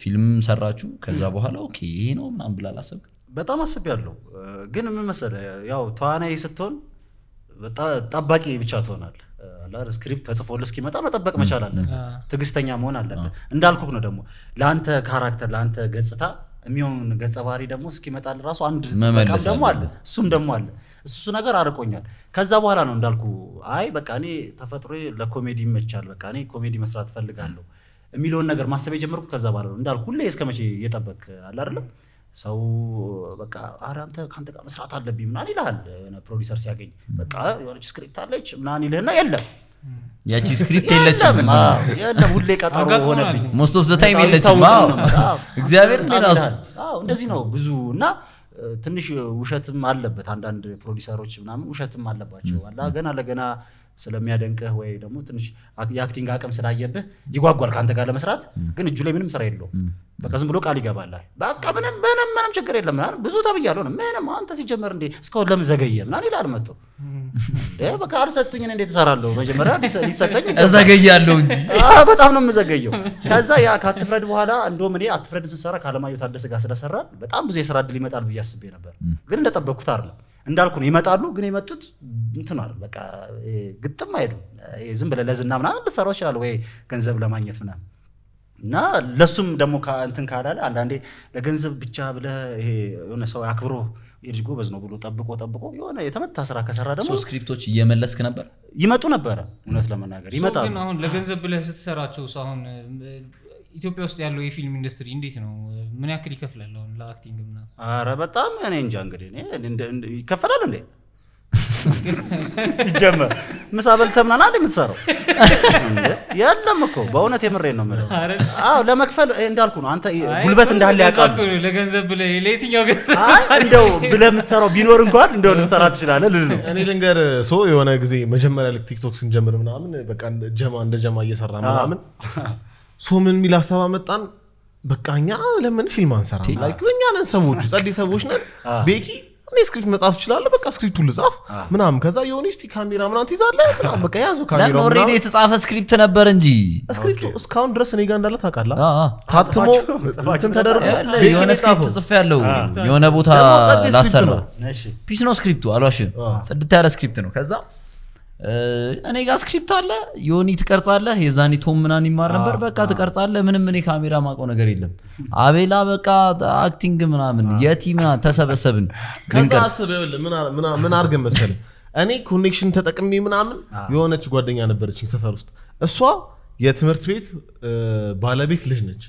ፊልም ሰራችሁ ከዛ በኋላ ኦኬ ይሄ ነው ምናም ብላ በጣም አስቤያለሁ። ግን ምን መሰለህ ያው ተዋናይ ስትሆን ጠባቂ ብቻ ትሆናለህ። ስክሪፕት ተጽፎልህ እስኪመጣ መጠበቅ መቻል አለብህ። ትዕግስተኛ መሆን አለብህ። እንዳልኩህ ነው ደግሞ ለአንተ ካራክተር ለአንተ ገጽታ የሚሆን ገጸ ባህሪ ደግሞ እስኪመጣል ራሱ አንድ መቃም ደግሞ አለ። እሱም ደግሞ አለ። እሱ ነገር አርቆኛል። ከዛ በኋላ ነው እንዳልኩ አይ በቃ እኔ ተፈጥሮ ለኮሜዲ ይመቻል፣ በቃ እኔ ኮሜዲ መስራት ፈልጋለሁ የሚለውን ነገር ማሰብ የጀመርኩ ከዛ በኋላ ነው እንዳልኩ ሁሌ እስከ መቼ እየጠበቅ አለ አይደለም ሰው በቃ ኧረ አንተ ከአንተ ጋር መስራት አለብኝ ምናምን ይልሃል። ፕሮዲሰር ሲያገኝ በቃ የሆነች ስክሪፕት አለች ምናምን ይልህና የለም ያቺ ስክሪፕት የለችም። የለም ሁሌ ቀጠሮ ሆነብኝ። ሞስት ኦፍ ዘ ታይም የለችም። እግዚአብሔር ራሱ እንደዚህ ነው ብዙ እና ትንሽ ውሸትም አለበት። አንዳንድ ፕሮዲሰሮች ምናምን ውሸትም አለባቸው አላ ገና ለገና ስለሚያደንቅህ ወይ ደግሞ ትንሽ የአክቲንግ አቅም ስላየብህ ይጓጓል ከአንተ ጋር ለመስራት። ግን እጁ ላይ ምንም ስራ የለውም። በቃ ዝም ብሎ ቃል ይገባላል። በቃ ምንም ምንም ምንም ችግር የለም ብዙ ተብያለሁ ነው ምንም አንተ ሲጀመር እንዴ እስካሁን ለምን ዘገየ ምናምን ይላል መጥቶ በቃ አልሰጡኝ እንዴት እሰራለሁ? መጀመሪያ ሊሰጠኝ እዘገያለሁ እንጂ በጣም ነው የምዘገየው። ከዛ ያ ከአትፍረድ በኋላ እንደውም እኔ አትፍረድ ስንሰራ ከአለማየሁ ታደሰ ጋር ስለሰራን በጣም ብዙ የስራ እድል ይመጣል ብዬ አስቤ ነበር፣ ግን እንደጠበቅኩት አይደለም። እንዳልኩ ነው ይመጣሉ። ግን የመጡት እንትን አይደል በቃ ግጥም አይሄዱም። ዝም ብለህ ለዝና ምናምን ልትሰራው ይችላል ወይ ገንዘብ ለማግኘት ምናምን እና ለሱም ደግሞ እንትን ካላለ አንዳንዴ ለገንዘብ ብቻ ብለህ ይሄ የሆነ ሰው አክብሮ የልጅ ጎበዝ ነው ብሎ ጠብቆ ጠብቆ የሆነ የተመታ ስራ ከሰራ ደግሞ ስክሪፕቶች እየመለስክ ነበር ይመጡ ነበረ። እውነት ለመናገር ይመጣሉ። ግን አሁን ለገንዘብ ብለህ ስትሰራቸው አሁን ኢትዮጵያ ውስጥ ያለው የፊልም ኢንዱስትሪ እንዴት ነው? ምን ያክል ይከፍላል? አሁን ለአክቲንግ ምና? አረ በጣም እኔ እንጃ። እንግዲህ ይከፈላል እንዴ? ሲጀመር ምሳ በልተህ ምናምን አንድ የምትሰራው የለም እኮ በእውነት የምሬን ነው የምልህ። አዎ ለመክፈል እንዳልኩ ነው። አንተ ጉልበት እንዳለ ያውቃሉ። ለገንዘብ ብለህ ለየትኛው ገንዘብ እንደው ብለህ የምትሰራው ቢኖር እንኳን እንደው ልትሰራ ትችላለህ ልል ነው። እኔ ልንገርህ ሶ የሆነ ጊዜ መጀመሪያ ልክ ቲክቶክ ስንጀምር ምናምን በቃ ጀማ እንደ ጀማ እየሰራ ምናምን ሶ ምን የሚል ሀሳብ አመጣን። በቃ እኛ ለምን ፊልም አንሰራ? ላይክ እኛ ነን ሰዎቹ፣ ጸዴ ሰዎች ነን። ቤኪ እኔ ስክሪፕት መጻፍ እችላለሁ፣ በቃ ስክሪፕቱን ልጻፍ ምናምን። ከዛ የሆነ እስቲ ካሜራ ምናምን ትይዛለህ ምናምን፣ በቃ ያዙ ካሜራ የተጻፈ ስክሪፕት ነበር እንጂ ስክሪፕቱ እስካሁን ድረስ እኔ ጋር እንዳለ ታውቃለህ። ታትሞ እንትን ተደርጎ የሆነ ስክሪፕት ጽፌያለሁ፣ የሆነ ቦታ ላሰራው ፒስ ነው ስክሪፕቱ፣ አልዋሽም። ጽድት ያለ ስክሪፕት ነው ከዛ እኔ ጋር ስክሪፕት አለ ዮኒ ትቀርጻለህ፣ የዛኔ ቶም ምናን ይማር ነበር። በቃ ትቀርጻለህ። ምንም እኔ ካሜራ ማቆ ነገር የለም። አቤላ በቃ አክቲንግ ምናምን የቲ ምናምን ተሰበሰብን። ከዛ አስብ ምን አድርገን መሰለ እኔ ኮኔክሽን ተጠቅሚ ምናምን የሆነች ጓደኛ ነበረችኝ ሰፈር ውስጥ እሷ የትምህርት ቤት ባለቤት ልጅ ነች።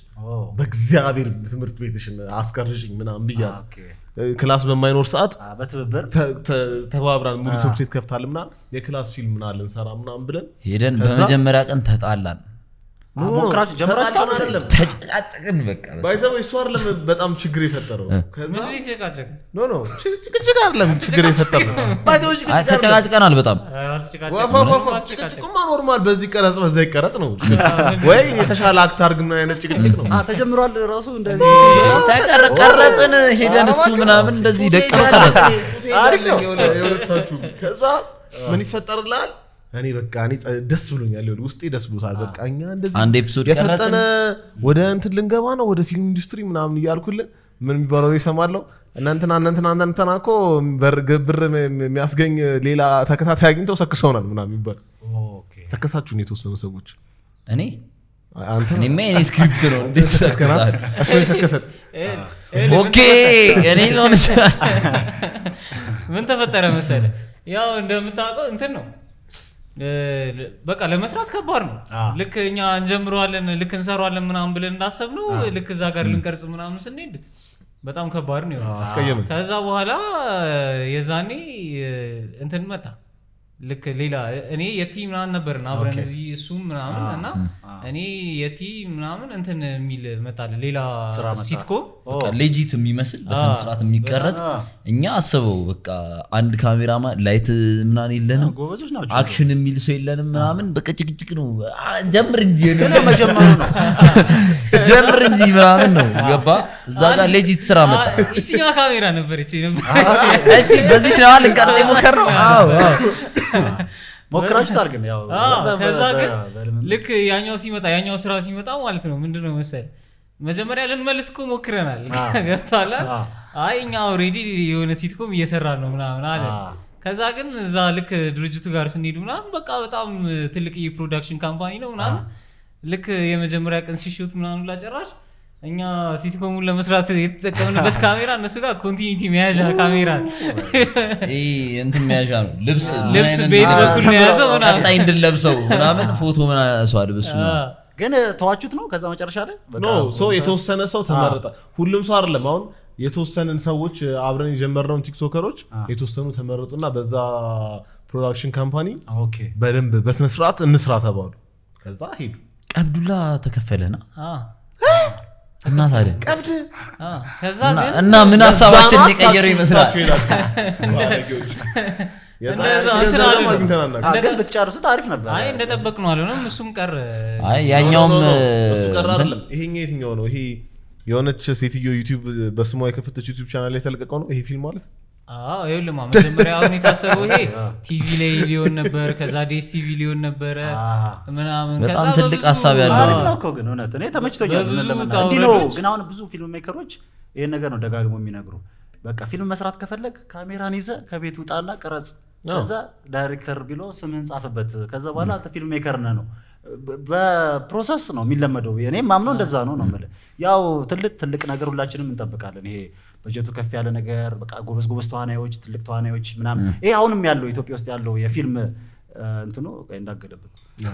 በእግዚአብሔር ትምህርት ቤትሽን አስቀርሽኝ ምናምን ብያት ክላስ በማይኖር ሰዓት ተባብራን ሙሉ ትምህርት ቤት ከፍታል ምና የክላስ ፊልም ምናለን ሰራ ምናምን ብለን ሄደን በመጀመሪያ ቀን ተጣላን። ተጨቃጨቅን በቃ እሱ አይደለም በጣም ችግር የፈጠረው ጭቅጭቅ አይደለም ችግር የፈጠረው ተጨቃጭቀናል በጣም ጭቅጭቁማ ኖርማል በዚህ ቀረጽ በዛ ይቀረጽ ነው ወይ የተሻለ አክት አርግ ምን አይነት ጭቅጭቅ ነው ተጀምሯል ራሱ ቀረጽን ሄደን እሱ ምናምን እንደዚህ ቀረጽ ከዛ ምን ይፈጠርላል እኔ በቃ እኔ ደስ ብሎኛል፣ ውስጤ ደስ ብሎታል። በቃ እኛ እንደዚህ የፈጠነ ወደ እንትን ልንገባ ነው ወደ ፊልም ኢንዱስትሪ ምናምን እያልኩልን ምን የሚባለው ይሰማለሁ። እናንትና እናንትና እናንተና እኮ ብር የሚያስገኝ ሌላ ተከታታይ አግኝተው ሰክሰውናል ምናምን የሚባል ነው የተወሰኑ ሰዎች እኔ እኔማ የእኔ ስክሪፕት ነው እሱ የሰከሰን ኦኬ እኔ ሊሆን ይችላል። ምን ተፈጠረ መሰለህ ያው እንደምታውቀው እንትን ነው በቃ ለመስራት ከባድ ነው። ልክ እኛ እንጀምረዋለን ልክ እንሰሯለን ምናምን ብለን ነው ልክ እዛ ጋር ልንቀርጽ ምናምን ስንሄድ በጣም ከባድ ነው። ከዛ በኋላ የዛኔ እንትን መጣ ልክ ሌላ እኔ የቲ ምናምን ነበር እና አብረን እዚህ እሱም ምናምን እና እኔ የቲ ምናምን እንትን የሚል መጣለ ሌላ ሲትኮ ሌጂት የሚመስል በስነስርዓት የሚቀረጽ እኛ አስበው በቃ አንድ ካሜራማ ላይት ምናን የለንም አክሽን የሚል ሰው የለንም ምናምን በቃ ጭቅጭቅ ነው ጀምር እንጂ ጀምር እንጂ ምናምን ነው ገባ እዛ ጋር ሌጂት ስራ መጣ ይችኛዋ ካሜራ ነበረች ነበረች በዚህ ስለዋል እንቀርጽ ሞከር ነው ሞክራችሁ ታርግ ከዛ ግን ልክ ያኛው ሲመጣ ያኛው ስራ ሲመጣ ማለት ነው ምንድን ነው መሰል መጀመሪያ ልንመልስ እኮ ሞክረናል፣ ገብታለ አይ እኛ ሬዲ የሆነ ሲትኮም እየሰራ ነው ምናምን አለ። ከዛ ግን እዛ ልክ ድርጅቱ ጋር ስንሄዱ ምናምን በቃ በጣም ትልቅ የፕሮዳክሽን ካምፓኒ ነው ምናምን ልክ የመጀመሪያ ቀን ሲሹት ምናምን ላጨራሽ እኛ ሲትኮሙን ለመስራት የተጠቀምንበት ካሜራ እነሱ ጋር ኮንቲኒቲ መያዣ ካሜራ እንትን መያዣ ነው ልብስ ቤት በኩል መያዘው ቀጣይ እንድንለብሰው ምናምን ፎቶ ምን ምናነሷል ብሱ ግን ተዋችሁት ነው ከዛ መጨረሻ ላይ የተወሰነ ሰው ተመረጠ ሁሉም ሰው አይደለም አሁን የተወሰንን ሰዎች አብረን የጀመርነውን ቲክቶከሮች የተወሰኑ ተመረጡና በዛ ፕሮዳክሽን ካምፓኒ በደንብ በስነስርዓት እንስራ ተባሉ ከዛ ሄዱ ቀብዱላ ተከፈለና እና ታዲያ ቀብድ እና ምን ሀሳባችን ሊቀየሩ ይመስላል ግን ብትጨርሱት አሪፍ ነበር እንደጠበቅ ነው አልሆነም እሱም ቀር ያኛውም ይሄኛ የትኛው ነው ይሄ የሆነች ሴትዮ ዩቲብ በስሟ የከፈተች ዩቲብ ቻናል ላይ የተለቀቀው ነው ይሄ ፊልም ማለት ይኸውልህ ማ መጀመሪያ አሁን የታሰበው ይሄ ቲቪ ላይ ሊሆን ነበር፣ ከዛ ዴስ ቲቪ ሊሆን ነበረ ምናምን። በጣም ትልቅ ሀሳብ ያለው ግን እውነት እኔ ተመችቶኛል። ነው ግን አሁን ብዙ ፊልም ሜከሮች ይህን ነገር ነው ደጋግሞ የሚነግሩ። በቃ ፊልም መስራት ከፈለግ ካሜራን ይዘህ ከቤት ውጣና ቅረጽ፣ ከዛ ዳይሬክተር ቢሎ ስምህን ጻፍበት፣ ከዛ በኋላ ፊልም ሜከር ነህ ነው በፕሮሰስ ነው የሚለመደው። እኔ ማምነው እንደዛ ነው ነው ያው ትልቅ ትልቅ ነገር ሁላችንም እንጠብቃለን። ይሄ በጀቱ ከፍ ያለ ነገር በቃ ጎበዝ ጎበዝ ተዋናዮች፣ ትልቅ ተዋናዮች ምናምን። ይሄ አሁንም ያለው ኢትዮጵያ ውስጥ ያለው የፊልም እንትኑ እንዳገደበት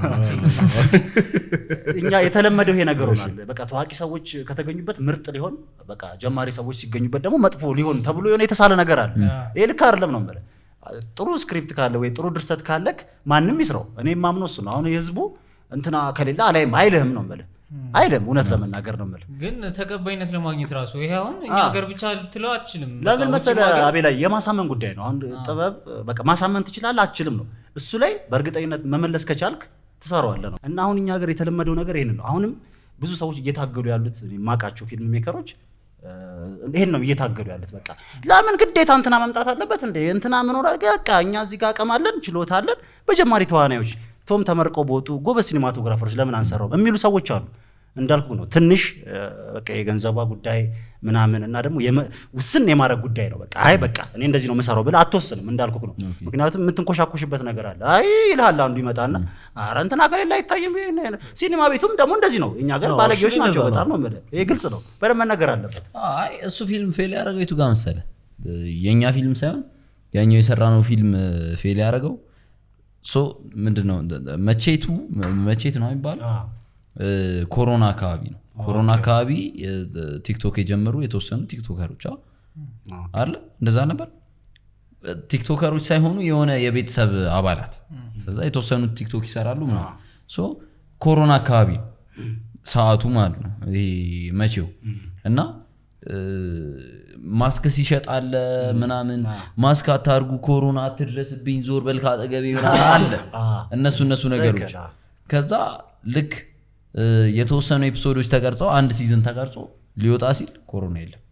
እኛ የተለመደው ይሄ ነገር ሆናል። በቃ ታዋቂ ሰዎች ከተገኙበት ምርጥ ሊሆን፣ በቃ ጀማሪ ሰዎች ሲገኙበት ደግሞ መጥፎ ሊሆን ተብሎ የሆነ የተሳለ ነገር አለ። ይሄ ልክ አይደለም ነው የምልህ። ጥሩ ስክሪፕት ካለ ወይ ጥሩ ድርሰት ካለክ ማንም ይስራው። እኔ የማምነው እሱ ነው። አሁን የህዝቡ እንትና ከሌለ አላይም አይልህም ነው የምልህ አይልም እውነት ለመናገር ነው የምልህ። ግን ተቀባይነት ለማግኘት ራሱ ይሄ አሁን እኛ ሀገር ብቻ ልትለው አትችልም። ለምን መሰለ አቤ ላይ የማሳመን ጉዳይ ነው። አሁን ጥበብ በቃ ማሳመን ትችላለህ አትችልም ነው እሱ ላይ በእርግጠኝነት መመለስ ከቻልክ ትሰራዋለህ ነው። እና አሁን እኛ ሀገር የተለመደው ነገር ይሄን ነው። አሁንም ብዙ ሰዎች እየታገሉ ያሉት የማውቃቸው ፊልም ሜከሮች ይሄን ነው እየታገሉ ያሉት። በቃ ለምን ግዴታ እንትና መምጣት አለበት እንዴ? እንትና ምን ሆነ? በቃ እኛ እዚህ ጋር አቅም አለን፣ ችሎታ አለን። በጀማሪ ተዋናዮች ቶም ተመርቀው በወጡ ጎበዝ ሲኒማቶግራፈሮች ለምን አንሰራውም የሚሉ ሰዎች አሉ። እንዳልኩ ነው ትንሽ በቃ የገንዘቧ ጉዳይ ምናምን እና ደግሞ ውስን የማድረግ ጉዳይ ነው። በቃ አይ በቃ እኔ እንደዚህ ነው የምሰራው ብለህ አትወስንም። እንዳልኩ ነው ምክንያቱም የምትንኮሻኮሽበት ነገር አለ። አይ ይልሃል አንዱ ይመጣና ኧረ እንትና ገር ላይ አይታይም። ሲኒማ ቤቱም ደግሞ እንደዚህ ነው። እኛ ገር ባለጌዎች ናቸው በጣም ነው የምልህ። ይሄ ግልጽ ነው፣ በደንብ መነገር አለበት። አይ እሱ ፊልም ፌል ያደረገው የቱ ጋር መሰለህ? የእኛ ፊልም ሳይሆን ያኛው የሰራነው ፊልም ፌል ያደረገው ምንድነው መቼቱ መቼት ነው የሚባለው ኮሮና አካባቢ ነው ኮሮና አካባቢ ቲክቶክ የጀመሩ የተወሰኑ ቲክቶከሮች አለ እንደዛ ነበር ቲክቶከሮች ሳይሆኑ የሆነ የቤተሰብ አባላት ስለዛ የተወሰኑት ቲክቶክ ይሰራሉ ሶ ኮሮና አካባቢ ሰአቱ ማለት ነው ይሄ መቼው እና ማስክ ሲሸጥ አለ ምናምን ማስክ አታርጉ ኮሮና አትድረስብኝ ዞር በል ካጠገቤ አለ እነሱ እነሱ ነገሮች ከዛ ልክ የተወሰኑ ኤፒሶዶች ተቀርጸው አንድ ሲዝን ተቀርጾ ሊወጣ ሲል ኮሮና የለም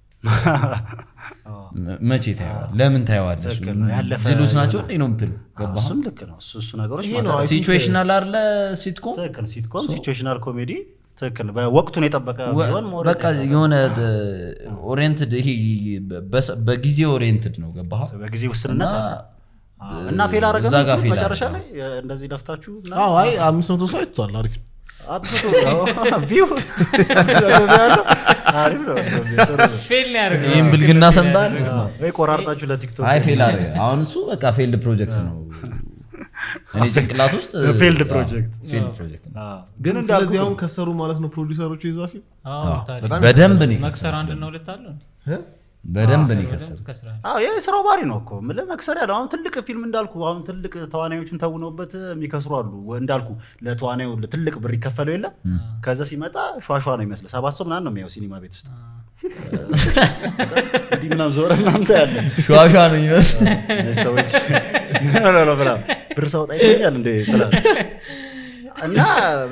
መቼ ታየዋል ለምን ታየዋል ዝሉስ ናቸው እንዴ ነው ምትል ሲዌሽናል ልክ ነው እሱ አለ ሲትኮም ሲትኮም ሲቹዌሽናል ኮሜዲ ትክክል በወቅቱን የጠበቀ በቃ የሆነ ኦሪየንትድ ይሄ በጊዜ ነው ገባ በጊዜ ውስንነት እና ፌል አረገ መጨረሻ ላይ እንደዚህ ደፍታችሁ አይ አምስት መቶ ሰው አይቷል አሪፍ ይህም ብልግና ሰምታል ቆራርጣችሁ ለቲክቶክ አይ ፌል አሁን እሱ በቃ ፌልድ ፕሮጀክት ነው ጭንቅላት ውስጥ ፌልድ ፕሮጀክት ግን ስለዚህ አሁን ከሰሩ ማለት ነው ፕሮዲሰሮቹ የዛ ፊልም በደንብ ነው መክሰር አንድ ነው ልታለን በደንብ ነው የከሰሩት። የስራው ባህሪ ነው እኮ መክሰር ያለው። አሁን ትልቅ ፊልም እንዳልኩ አሁን ትልቅ ተዋናዮችም ተውነውበት የሚከስሩ አሉ። እንዳልኩ ለተዋናዩ ትልቅ ብር ይከፈለው የለ ከዛ ሲመጣ ሸዋሸዋ ነው ይመስለ ሰባት ሰው ምናምን ነው የሚያው ሲኒማ ቤት ውስጥ እንዲህ ምናምን ዞረ ምናምን ያለ ሸዋሸዋ ነው ይመስል ሰዎች ብላ ብር ሳውጣ ይገኛል እንዴ ትላለህ እና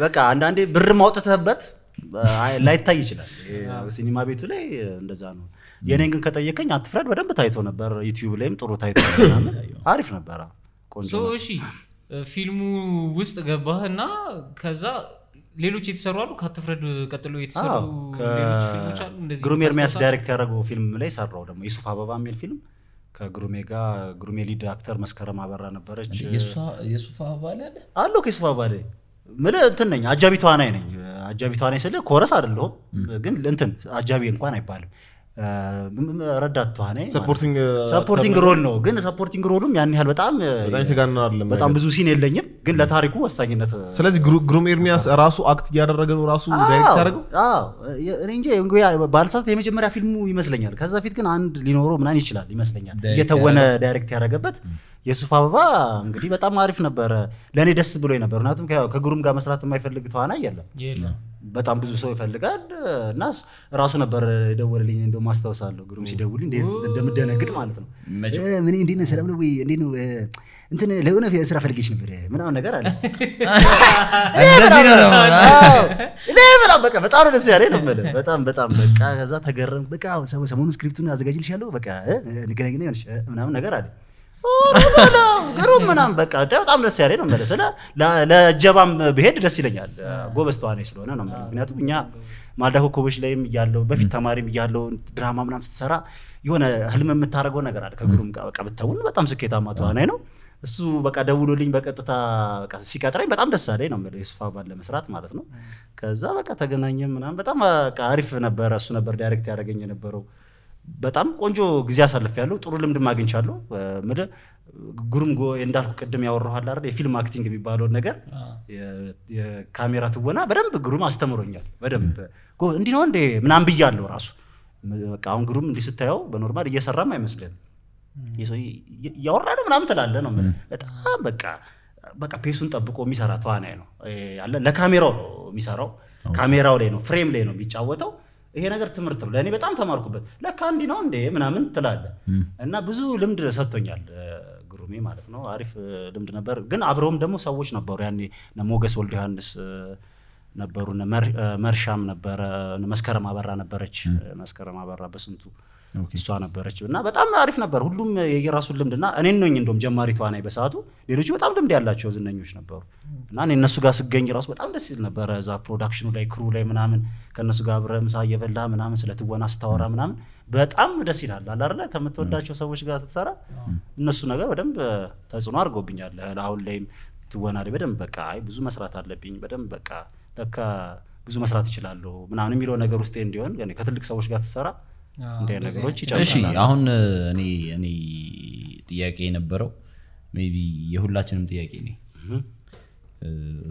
በቃ አንዳንዴ ብር ማውጥተህበት ላይታይ ይችላል። ሲኒማ ቤቱ ላይ እንደዛ ነው። የኔን ግን ከጠየቀኝ አትፍረድ በደንብ ታይቶ ነበር። ዩቲዩብ ላይም ጥሩ ታይቶ አሪፍ ነበረ። ቆንጆ እሺ። ፊልሙ ውስጥ ገባህ እና ከዛ ሌሎች የተሰሩ አሉ። ከአትፍረድ ቀጥሎ የተሰሩ ግሩም ኤርሚያስ ዳይሬክት ያደረገው ፊልም ላይ ሰራው ደግሞ የሱፍ አበባ የሚል ፊልም ከግሩሜ ጋር ግሩሜ ሊድ አክተር መስከረም አበራ ነበረች። የሱፋ አባል አለ ከሱፋ አባል ምል እንትን ነኝ አጃቢ ተዋናይ ነኝ። አጃቢ ተዋናይ ስል ኮረስ አይደለሁም፣ ግን እንትን አጃቢ እንኳን አይባልም ረዳት ተዋናይ ሰፖርቲንግ ሮል uh, ነው። ግን ሰፖርቲንግ ሮሉም ያን ያህል በጣም በጣም uh, ብዙ ሲን የለኝም፣ ግን ለታሪኩ ወሳኝነት። uh, ስለዚህ ግሩም ኤርሚያስ ራሱ አክት እያደረገ ነው ራሱ ያደረገው ባልሳት የመጀመሪያ ፊልሙ ይመስለኛል። ከዛ ፊት ግን አንድ ሊኖረው ምናምን ይችላል ይመስለኛል እየተወነ ዳይሬክት ያደረገበት የሱፍ አበባ እንግዲህ በጣም አሪፍ ነበረ። ለእኔ ደስ ብሎ ነበር። ምክንያቱም ከግሩም ጋር መስራት የማይፈልግ ተዋናይ የለም። በጣም ብዙ ሰው ይፈልጋል እና ራሱ ነበር የደወለልኝ። እንደ ማስታወሳለሁ ግሩም ሲደውልኝ እንደምደነግጥ ማለት ነው። ምን እንዴት ነህ? ሰላም ነው እንዴት ነው እንትን ለሆነ የስራ ፈልጌች ነበር ምናምን ነገር አለ። በቃ በጣም ደስ ያለ ነው። በጣም በጣም በቃ ከዛ ተገረም። በቃ ሰሞኑን ስክሪፕቱን አዘጋጅልሻለሁ በቃ ንገናኝና ምናምን ነገር አለ ግሩም ምናምን በቃ በጣም ደስ ያለ ነው መለሰ። ለጀባም ብሄድ ደስ ይለኛል። ጎበዝ ተዋናይ ስለሆነ ነው። ምክንያቱም እኛ ማልዳ ኮከቦች ላይም እያለው በፊት ተማሪም እያለው ድራማ ምናምን ስትሰራ የሆነ ህልም የምታደርገው ነገር አለ። ከግሩም ጋር በቃ ብተውን በጣም ስኬታማ ተዋናይ ነው። እሱ በቃ ደውሎልኝ በቀጥታ በቃ ሲቀጥረኝ በጣም ደስ አለኝ ነው የምልህ። የሱፍ አባን ለመስራት ማለት ነው። ከዛ በቃ ተገናኘ ምናምን በጣም አሪፍ ነበረ። እሱ ነበር ዳይሬክት ያደረገኝ የነበረው በጣም ቆንጆ ጊዜ አሳልፍ ያለው ጥሩ ልምድም አግኝቻለሁ። ምድ ጉርም ጎ እንዳልኩ ቅድም ያወራኋል አይደል የፊልም አክቲንግ የሚባለውን ነገር የካሜራ ትወና በደንብ ግሩም አስተምሮኛል። በደንብ እንዲህ ነው እንዴ ምናምን ብያለሁ ራሱ በቃ አሁን ግሩም እንዲህ ስታየው በኖርማል እየሰራም አይመስልም እያወራ ነው ምናምን ትላለህ ነው በጣም በቃ በቃ ፔሱን ጠብቆ የሚሰራ ተዋናይ ነው። ለካሜራው ነው የሚሰራው፣ ካሜራው ላይ ነው ፍሬም ላይ ነው የሚጫወተው ይሄ ነገር ትምህርት ነው ለእኔ በጣም ተማርኩበት። ለካ እንዲህ ነው እንዴ ምናምን ትላለ እና ብዙ ልምድ ሰጥቶኛል ግሩሜ ማለት ነው። አሪፍ ልምድ ነበር። ግን አብረውም ደግሞ ሰዎች ነበሩ ያኔ ሞገስ ወልድ ዮሐንስ ነበሩ፣ መርሻም ነበረ፣ መስከረም አበራ ነበረች። መስከረም አበራ በስንቱ እሷ ነበረች እና በጣም አሪፍ ነበር። ሁሉም የራሱን ልምድና እኔን ነኝ እንደውም ጀማሪ ተዋናይ በሰዓቱ። ሌሎቹ በጣም ልምድ ያላቸው ዝነኞች ነበሩ እና እኔ እነሱ ጋር ስገኝ ራሱ በጣም ደስ ይል ነበረ። እዛ ፕሮዳክሽኑ ላይ ክሩ ላይ ምናምን ከእነሱ ጋር አብረህ ምሳ እየበላ ምናምን ስለ ትወና ስታወራ ምናምን በጣም ደስ ይላል። አላርለ ከምትወዳቸው ሰዎች ጋር ስትሰራ እነሱ ነገር በደንብ ተጽዕኖ አድርጎብኛል። አሁን ላይም ትወና ላይ በደንብ በቃ አይ ብዙ መስራት አለብኝ በደንብ በቃ ለካ ብዙ መስራት እችላለሁ ምናምን የሚለው ነገር ውስጤ እንዲሆን ከትልቅ ሰዎች ጋር ትሰራ እንዲህ ነገሮች ይጨምራል አሁን እኔ እኔ ጥያቄ የነበረው ቢ የሁላችንም ጥያቄ ነ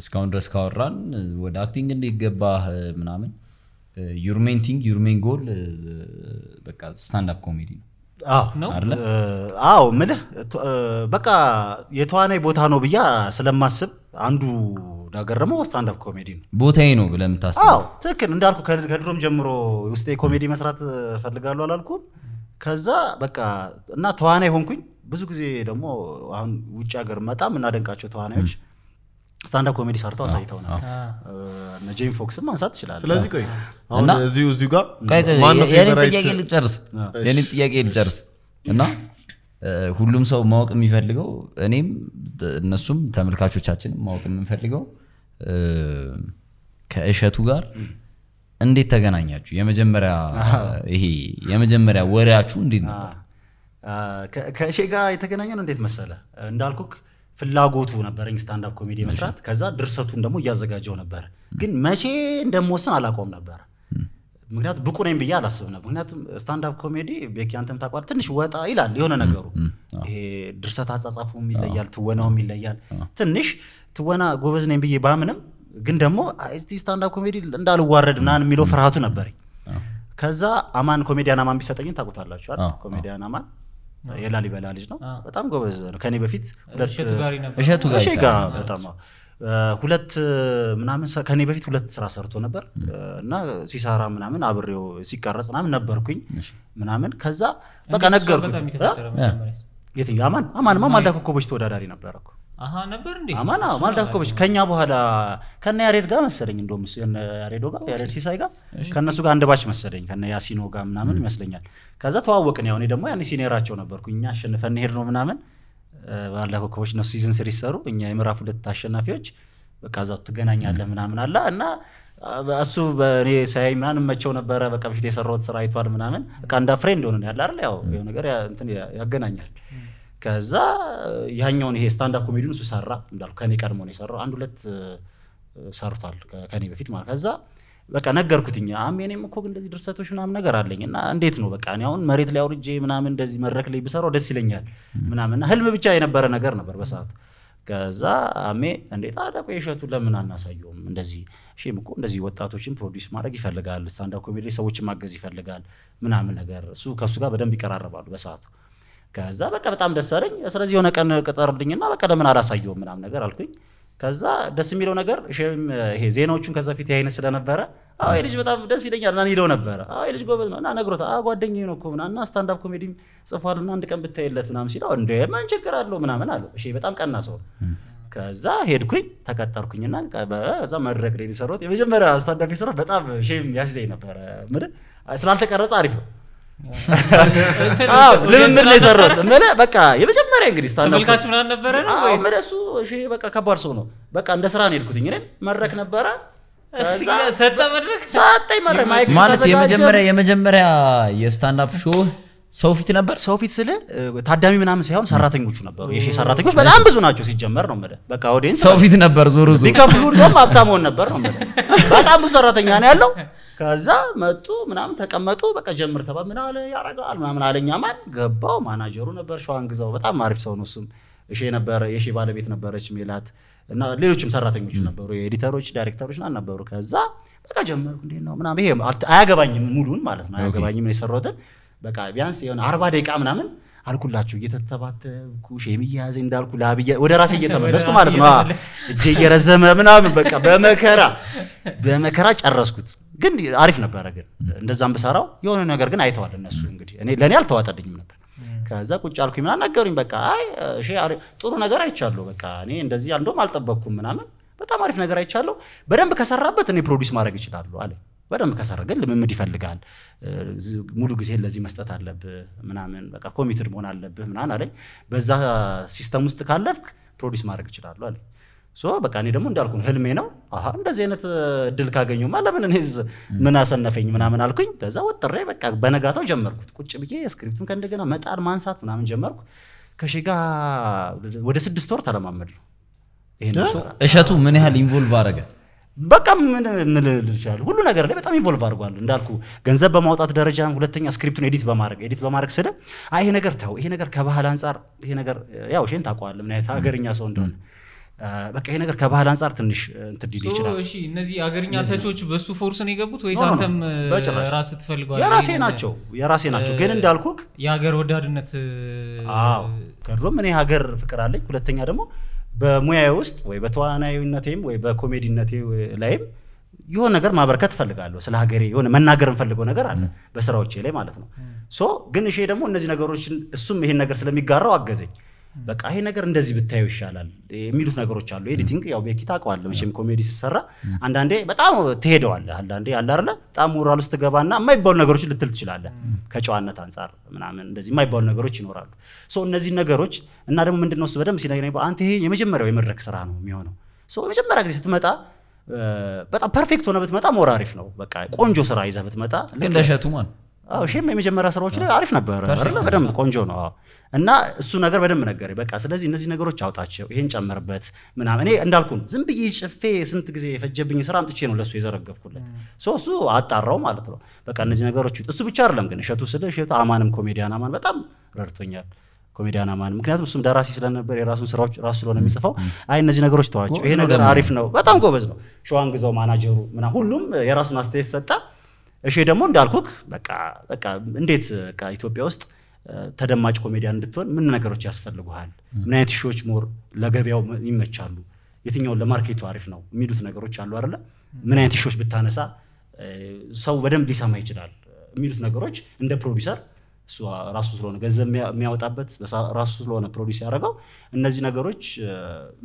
እስካሁን ድረስ ካወራን ወደ አክቲንግ እንዲገባህ ምናምን ዩርሜን ቲንግ ዩርሜን ጎል በቃ ስታንዳፕ ኮሜዲ ነው አዎ ምልህ በቃ የተዋናይ ቦታ ነው ብያ ስለማስብ አንዱ ዳገረመው ስታንዳፕ አፕ ኮሜዲ ነው ቦታዬ ነው ብለህ የምታስበው። ትክክል እንዳልኩ ከድሮም ጀምሮ ውስጤ ኮሜዲ መስራት ፈልጋሉ አላልኩም። ከዛ በቃ እና ተዋናይ ሆንኩኝ። ብዙ ጊዜ ደግሞ አሁን ውጭ ሀገር መጣም እናደንቃቸው ተዋናዮች ስታንዳፕ ኮሜዲ ሰርተው አሳይተውናል። እነ ጄም ፎክስም ማንሳት ትችላለ። ስለዚህ ቆይ አሁን እዚሁ እዚሁ ጋር የኔን ጥያቄ ልጨርስ እና ሁሉም ሰው ማወቅ የሚፈልገው እኔም እነሱም ተመልካቾቻችን ማወቅ የምንፈልገው ከእሸቱ ጋር እንዴት ተገናኛችሁ? የመጀመሪያ ይሄ የመጀመሪያ ወሬያችሁ እንዴት ነበር? ከእሼ ጋር የተገናኘ ነው እንዴት መሰለ እንዳልኩክ ፍላጎቱ ነበረኝ ስታንዳፕ ኮሜዲ መስራት። ከዛ ድርሰቱን ደግሞ እያዘጋጀው ነበር፣ ግን መቼ እንደምወስን አላቆም ነበር። ምክንያቱም ብቁ ነኝ ብዬ አላስብ ነበር። ምክንያቱም ስታንዳፕ ኮሜዲ ቤኪ አንተም ታውቀዋለህ፣ ትንሽ ወጣ ይላል የሆነ ነገሩ። ይሄ ድርሰት አጻጻፉም ይለያል፣ ትወናውም ይለያል። ትንሽ ትወና ጎበዝ ነኝ ብዬ ባምንም ግን ደግሞ ስታንዳፕ ኮሜዲ እንዳልዋረድ ምናምን የሚለው ፍርሃቱ ነበረኝ። ከዛ አማን ኮሜዲያን አማን ቢሰጠኝ ታውቁታላችሁ። ኮሜዲያን አማን የላሊበላ ልጅ ነው። በጣም ጎበዝ ነው። ከኔ በፊት እሸቱ በጣም ሁለት ምናምን ከኔ በፊት ሁለት ስራ ሰርቶ ነበር እና ሲሰራ ምናምን አብሬው ሲቀረጽ ምናምን ነበርኩኝ ምናምን ከዛ በቃ ነገርኩ የትኛ አማን? አማንማ ማልዳ ኮኮቦች ተወዳዳሪ ነበረኩ ነበር እንዴ? አማን ማልዳ እኮ ከኛ በኋላ ከነ ያሬድ ጋር መሰለኝ፣ እንደውም እሱ ያሬዶ ጋር ያሬድ ሲሳይ ጋር ከእነሱ ጋር አንድ ባች መሰለኝ፣ ከነ ያሲኖ ጋር ምናምን ይመስለኛል። ከዛ ተዋወቅን። ያው እኔ ደግሞ ያኔ ሲኔራቸው ነበርኩ። እኛ አሸንፈን ሄድ ነው ምናምን ባለ ኮከቦች ነው ሲዝን ስሪ ሲሰሩ እኛ የምዕራፍ ሁለት አሸናፊዎች በቃ እዛው ትገናኛለ ምናምን አለ እና እሱ በእኔ ሳይ ምናምን መቸው ነበረ። በቃ በፊት የሰራሁት ስራ አይቷል ምናምን በቃ እንዳ ፍሬ እንደሆነ ያለ አይደል ያው ነገር እንትን ያገናኛል ከዛ ያኛውን ይሄ ስታንዳፕ ኮሜዲን እሱ ሰራ እንዳልኩ ከኔ ቀድሞ ነው የሰራው። አንድ ሁለት ሰርቷል ከኔ በፊት ማለት ከዛ በቃ ነገርኩትኛ አሜ እኔም እኮ እንደዚህ ድርሰቶች ምናምን ነገር አለኝ እና እንዴት ነው በቃ እኔ አሁን መሬት ላይ አውርጄ ምናምን እንደዚህ መድረክ ላይ ብሰራው ደስ ይለኛል ምናምን እና ህልም ብቻ የነበረ ነገር ነበር በሰዓት ከዛ አሜ እንዴት ታዲያ የሸቱ ለምን አናሳየውም? እንደዚህ ሼም እኮ እንደዚህ ወጣቶችን ፕሮዲስ ማድረግ ይፈልጋል፣ ስታንዳፕ ኮሜዲ ሰዎችን ማገዝ ይፈልጋል ምናምን ነገር እሱ ከእሱ ጋር በደንብ ይቀራረባሉ በሰዓቱ ከዛ በቃ በጣም ደስ አለኝ። ስለዚህ የሆነ ቀን ቀጠሩልኝና በቃ ለምን አላሳየውም ምናምን ነገር አልኩኝ። ከዛ ደስ የሚለው ነገር ይሄ ዜናዎቹን ከዛ ፊት ያይነት ስለነበረ አዎ ልጅ በጣም ደስ ይለኛል እና ይለው ነበረ። አዎ ልጅ ጎበዝ ነው እና ነግሮት አ ጓደኛዬ ነው እኮ ምናምን እና ስታንዳፕ ኮሜዲም ጽፏል እና አንድ ቀን ብታይለት ምናምን ሲለው እንደ ማን ችግር አለው ምናምን አለው። እሺ በጣም ቀና ሰው። ከዛ ሄድኩኝ ተቀጠርኩኝና ከዛ መድረክ ላይ የሰራሁት የመጀመሪያ ስታንዳፕ የሰራሁት በጣም ሼም ያስይዘኝ ነበረ። ምን ስላልተቀረጸ አሪፍ ነው ልምምድ ነው የሰራሁት። ምን በቃ የመጀመሪያ እንግዲህ ስታንዳፕ ተመልካች ምናምን ነበረ ነው ወይስ እሱ? እሺ በቃ ከባድ ሰው ነው። በቃ እንደ ስራ ነው የሄድኩትኝ። እኔም መድረክ ነበረ ሰጠ መድረክ ሰጠኝ መድረክ ማለት የመጀመሪያ የመጀመሪያ የስታንዳፕ ሾ ሰው ፊት ነበር። ሰው ፊት ስል ታዳሚ ምናምን ሳይሆን ሰራተኞቹ ነበሩ። የሺ ሰራተኞች በጣም ብዙ ናቸው። ሲጀመር ነው የምልህ በቃ ኦዲንስ ሰው ፊት ነበር። ዞሮ ዞሮ ቢከፍሉ እንደውም ሀብታም ሆን ነበር ነው የምልህ። በጣም ብዙ ሰራተኛ ነው ያለው ከዛ መጡ ምናምን ተቀመጡ። በቃ ጀምር ተባ ምን አለ ያረጋል ምናምን አለኛ። ማን ገባው? ማናጀሩ ነበር ሸዋን ግዛው፣ በጣም አሪፍ ሰው ነው እሱም። እሺ ነበረ የሺ ባለቤት ነበረች ሜላት እና ሌሎችም ሰራተኞች ነበሩ፣ ኤዲተሮች ዳይሬክተሮች ና ነበሩ። ከዛ በቃ ጀመርኩ እንዴት ነው ምናምን። ይሄ አያገባኝም፣ ሙሉን ማለት ነው አያገባኝም የሰራሁትን በቃ ቢያንስ የሆነ አርባ ደቂቃ ምናምን አልኩላችሁ እየተተባተብኩ ሼም እያያዘ እንዳልኩ ላብያ ወደ ራሴ እየተመለስኩ ማለት ነው። እጄ እየረዘመ ምናምን በቃ በመከራ በመከራ ጨረስኩት። ግን አሪፍ ነበረ። ግን እንደዛም ብሰራው የሆነ ነገር ግን አይተዋል እነሱ እንግዲህ እኔ ለእኔ አልተዋጠልኝም ነበር። ከዛ ቁጭ አልኩኝ ምናምን ነገሩኝ። በቃ አይ ጥሩ ነገር አይቻለሁ። በቃ እኔ እንደዚህ እንደውም አልጠበቅኩም ምናምን በጣም አሪፍ ነገር አይቻለሁ። በደንብ ከሰራበት እኔ ፕሮዲስ ማድረግ ይችላሉ አለኝ። በደንብ ከሰራ ግን ልምምድ ይፈልጋል። ሙሉ ጊዜ ለዚህ መስጠት አለብህ ምናምን በቃ ኮሚትድ መሆን አለብህ ምናምን አለኝ። በዛ ሲስተም ውስጥ ካለፍክ ፕሮዲስ ማድረግ እችላለሁ አለኝ። ሶ በቃ እኔ ደግሞ እንዳልኩ ህልሜ ነው። አሀ እንደዚህ አይነት እድል ካገኘሁማ ለምን እኔ ምን አሰነፈኝ ምናምን አልኩኝ። ከዛ ወጥሬ በቃ በነጋታው ጀመርኩት። ቁጭ ብዬ ስክሪፕቱን ከእንደገና መጣል ማንሳት ምናምን ጀመርኩ። ከሺ ወደ ስድስት ወር ተለማመድ ነው። እሸቱ ምን ያህል ኢንቮልቭ አደረገ? በቃ ምን ይችላል? ሁሉ ነገር ላይ በጣም ኢንቮልቭ አድርጓል። እንዳልኩ ገንዘብ በማውጣት ደረጃ፣ ሁለተኛ ስክሪፕቱን ኤዲት በማድረግ ኤዲት በማድረግ ስለ ይሄ ነገር ተው፣ ይሄ ነገር ከባህል አንጻር ይሄ ነገር ያው ሼን ታውቀዋለህ ምን አይነት ሀገርኛ ሰው እንደሆነ በቃ ይሄ ነገር ከባህል አንጻር ትንሽ እንትን ሊል ይችላል። እሺ እነዚህ አገርኛ ተቾች በሱ ፎርስ ነው የገቡት ወይስ አንተም ራስህ ትፈልገዋለህ? የራሴ ናቸው የራሴ ናቸው፣ ግን እንዳልኩህ የሀገር ወዳድነት አዎ፣ ከድሮም እኔ ሀገር ፍቅር አለኝ። ሁለተኛ ደግሞ በሙያዬ ውስጥ ወይ በተዋናዊነቴም ወይ በኮሜዲነቴ ላይም የሆነ ነገር ማበረከት እፈልጋለሁ። ስለ ሀገሬ የሆነ መናገር እንፈልገው ነገር አለ በስራዎቼ ላይ ማለት ነው። ሶ ግን እሺ ደግሞ እነዚህ ነገሮችን እሱም ይሄን ነገር ስለሚጋራው አገዘኝ። በቃ ይሄ ነገር እንደዚህ ብታዩ ይሻላል የሚሉት ነገሮች አሉ። ኤዲቲንግ ያው ቤኪ ታውቀዋለህ መቼም ኮሜዲ ሲሰራ አንዳንዴ በጣም ትሄደዋለህ፣ አንዳንዴ ያለ አይደለ በጣም ሞራል ውስጥ ትገባና የማይባሉ ነገሮች ልትል ትችላለህ። ከጨዋነት አንጻር ምናምን እንደዚህ የማይባሉ ነገሮች ይኖራሉ። ሶ እነዚህ ነገሮች እና ደግሞ ምንድነው እሱ በደምብ ሲነግረኝ አንተ ይሄ የመጀመሪያው የመድረክ ስራ ነው የሚሆነው። ሶ የመጀመሪያ ጊዜ ስትመጣ በጣም ፐርፌክት ሆነ ብትመጣ ሞር አሪፍ ነው። በቃ ቆንጆ ስራ ይዘህ ብትመጣ ልክ እንደ እሸቱ ማለት እሺም የመጀመሪያ ስራዎች ላይ አሪፍ ነበር ነበረ በደንብ ቆንጆ ነው እና እሱ ነገር በደንብ ነገር በቃ ስለዚህ እነዚህ ነገሮች አውጣቸው ይሄን ጨምርበት ምናምን እኔ እንዳልኩ ዝም ብዬ ጭፌ ስንት ጊዜ የፈጀብኝ ስራ አምጥቼ ነው ለሱ የዘረገፍኩለት እሱ አጣራው ማለት ነው በቃ እነዚህ ነገሮች እሱ ብቻ አይደለም ግን እሸቱ ስለ እሸቱ አማንም ኮሜዲያን አማን በጣም ረድቶኛል ኮሜዲያን አማን ምክንያቱም እሱም ደራሲ ስለነበር የራሱን ስራዎች ራሱ ስለሆነ የሚጽፈው አይ እነዚህ ነገሮች ተዋቸው ይሄ ነገር አሪፍ ነው በጣም ጎበዝ ነው ሸዋን ግዛው ማናጀሩ ምናምን ሁሉም የራሱን አስተያየት ሰጣ እሺ ደግሞ እንዳልኩክ በቃ በቃ እንዴት በቃ ኢትዮጵያ ውስጥ ተደማጭ ኮሜዲያን እንድትሆን ምን ነገሮች ያስፈልጉሃል? ምን አይነት ሾዎች ሞር ለገበያው ይመቻሉ? የትኛውን ለማርኬቱ አሪፍ ነው የሚሉት ነገሮች አሉ አይደለ? ምን አይነት ሾዎች ብታነሳ ሰው በደንብ ሊሰማ ይችላል የሚሉት ነገሮች እንደ ፕሮዲሰር እሱ ራሱ ስለሆነ ገንዘብ የሚያወጣበት ራሱ ስለሆነ ፕሮዲስ ያደረገው እነዚህ ነገሮች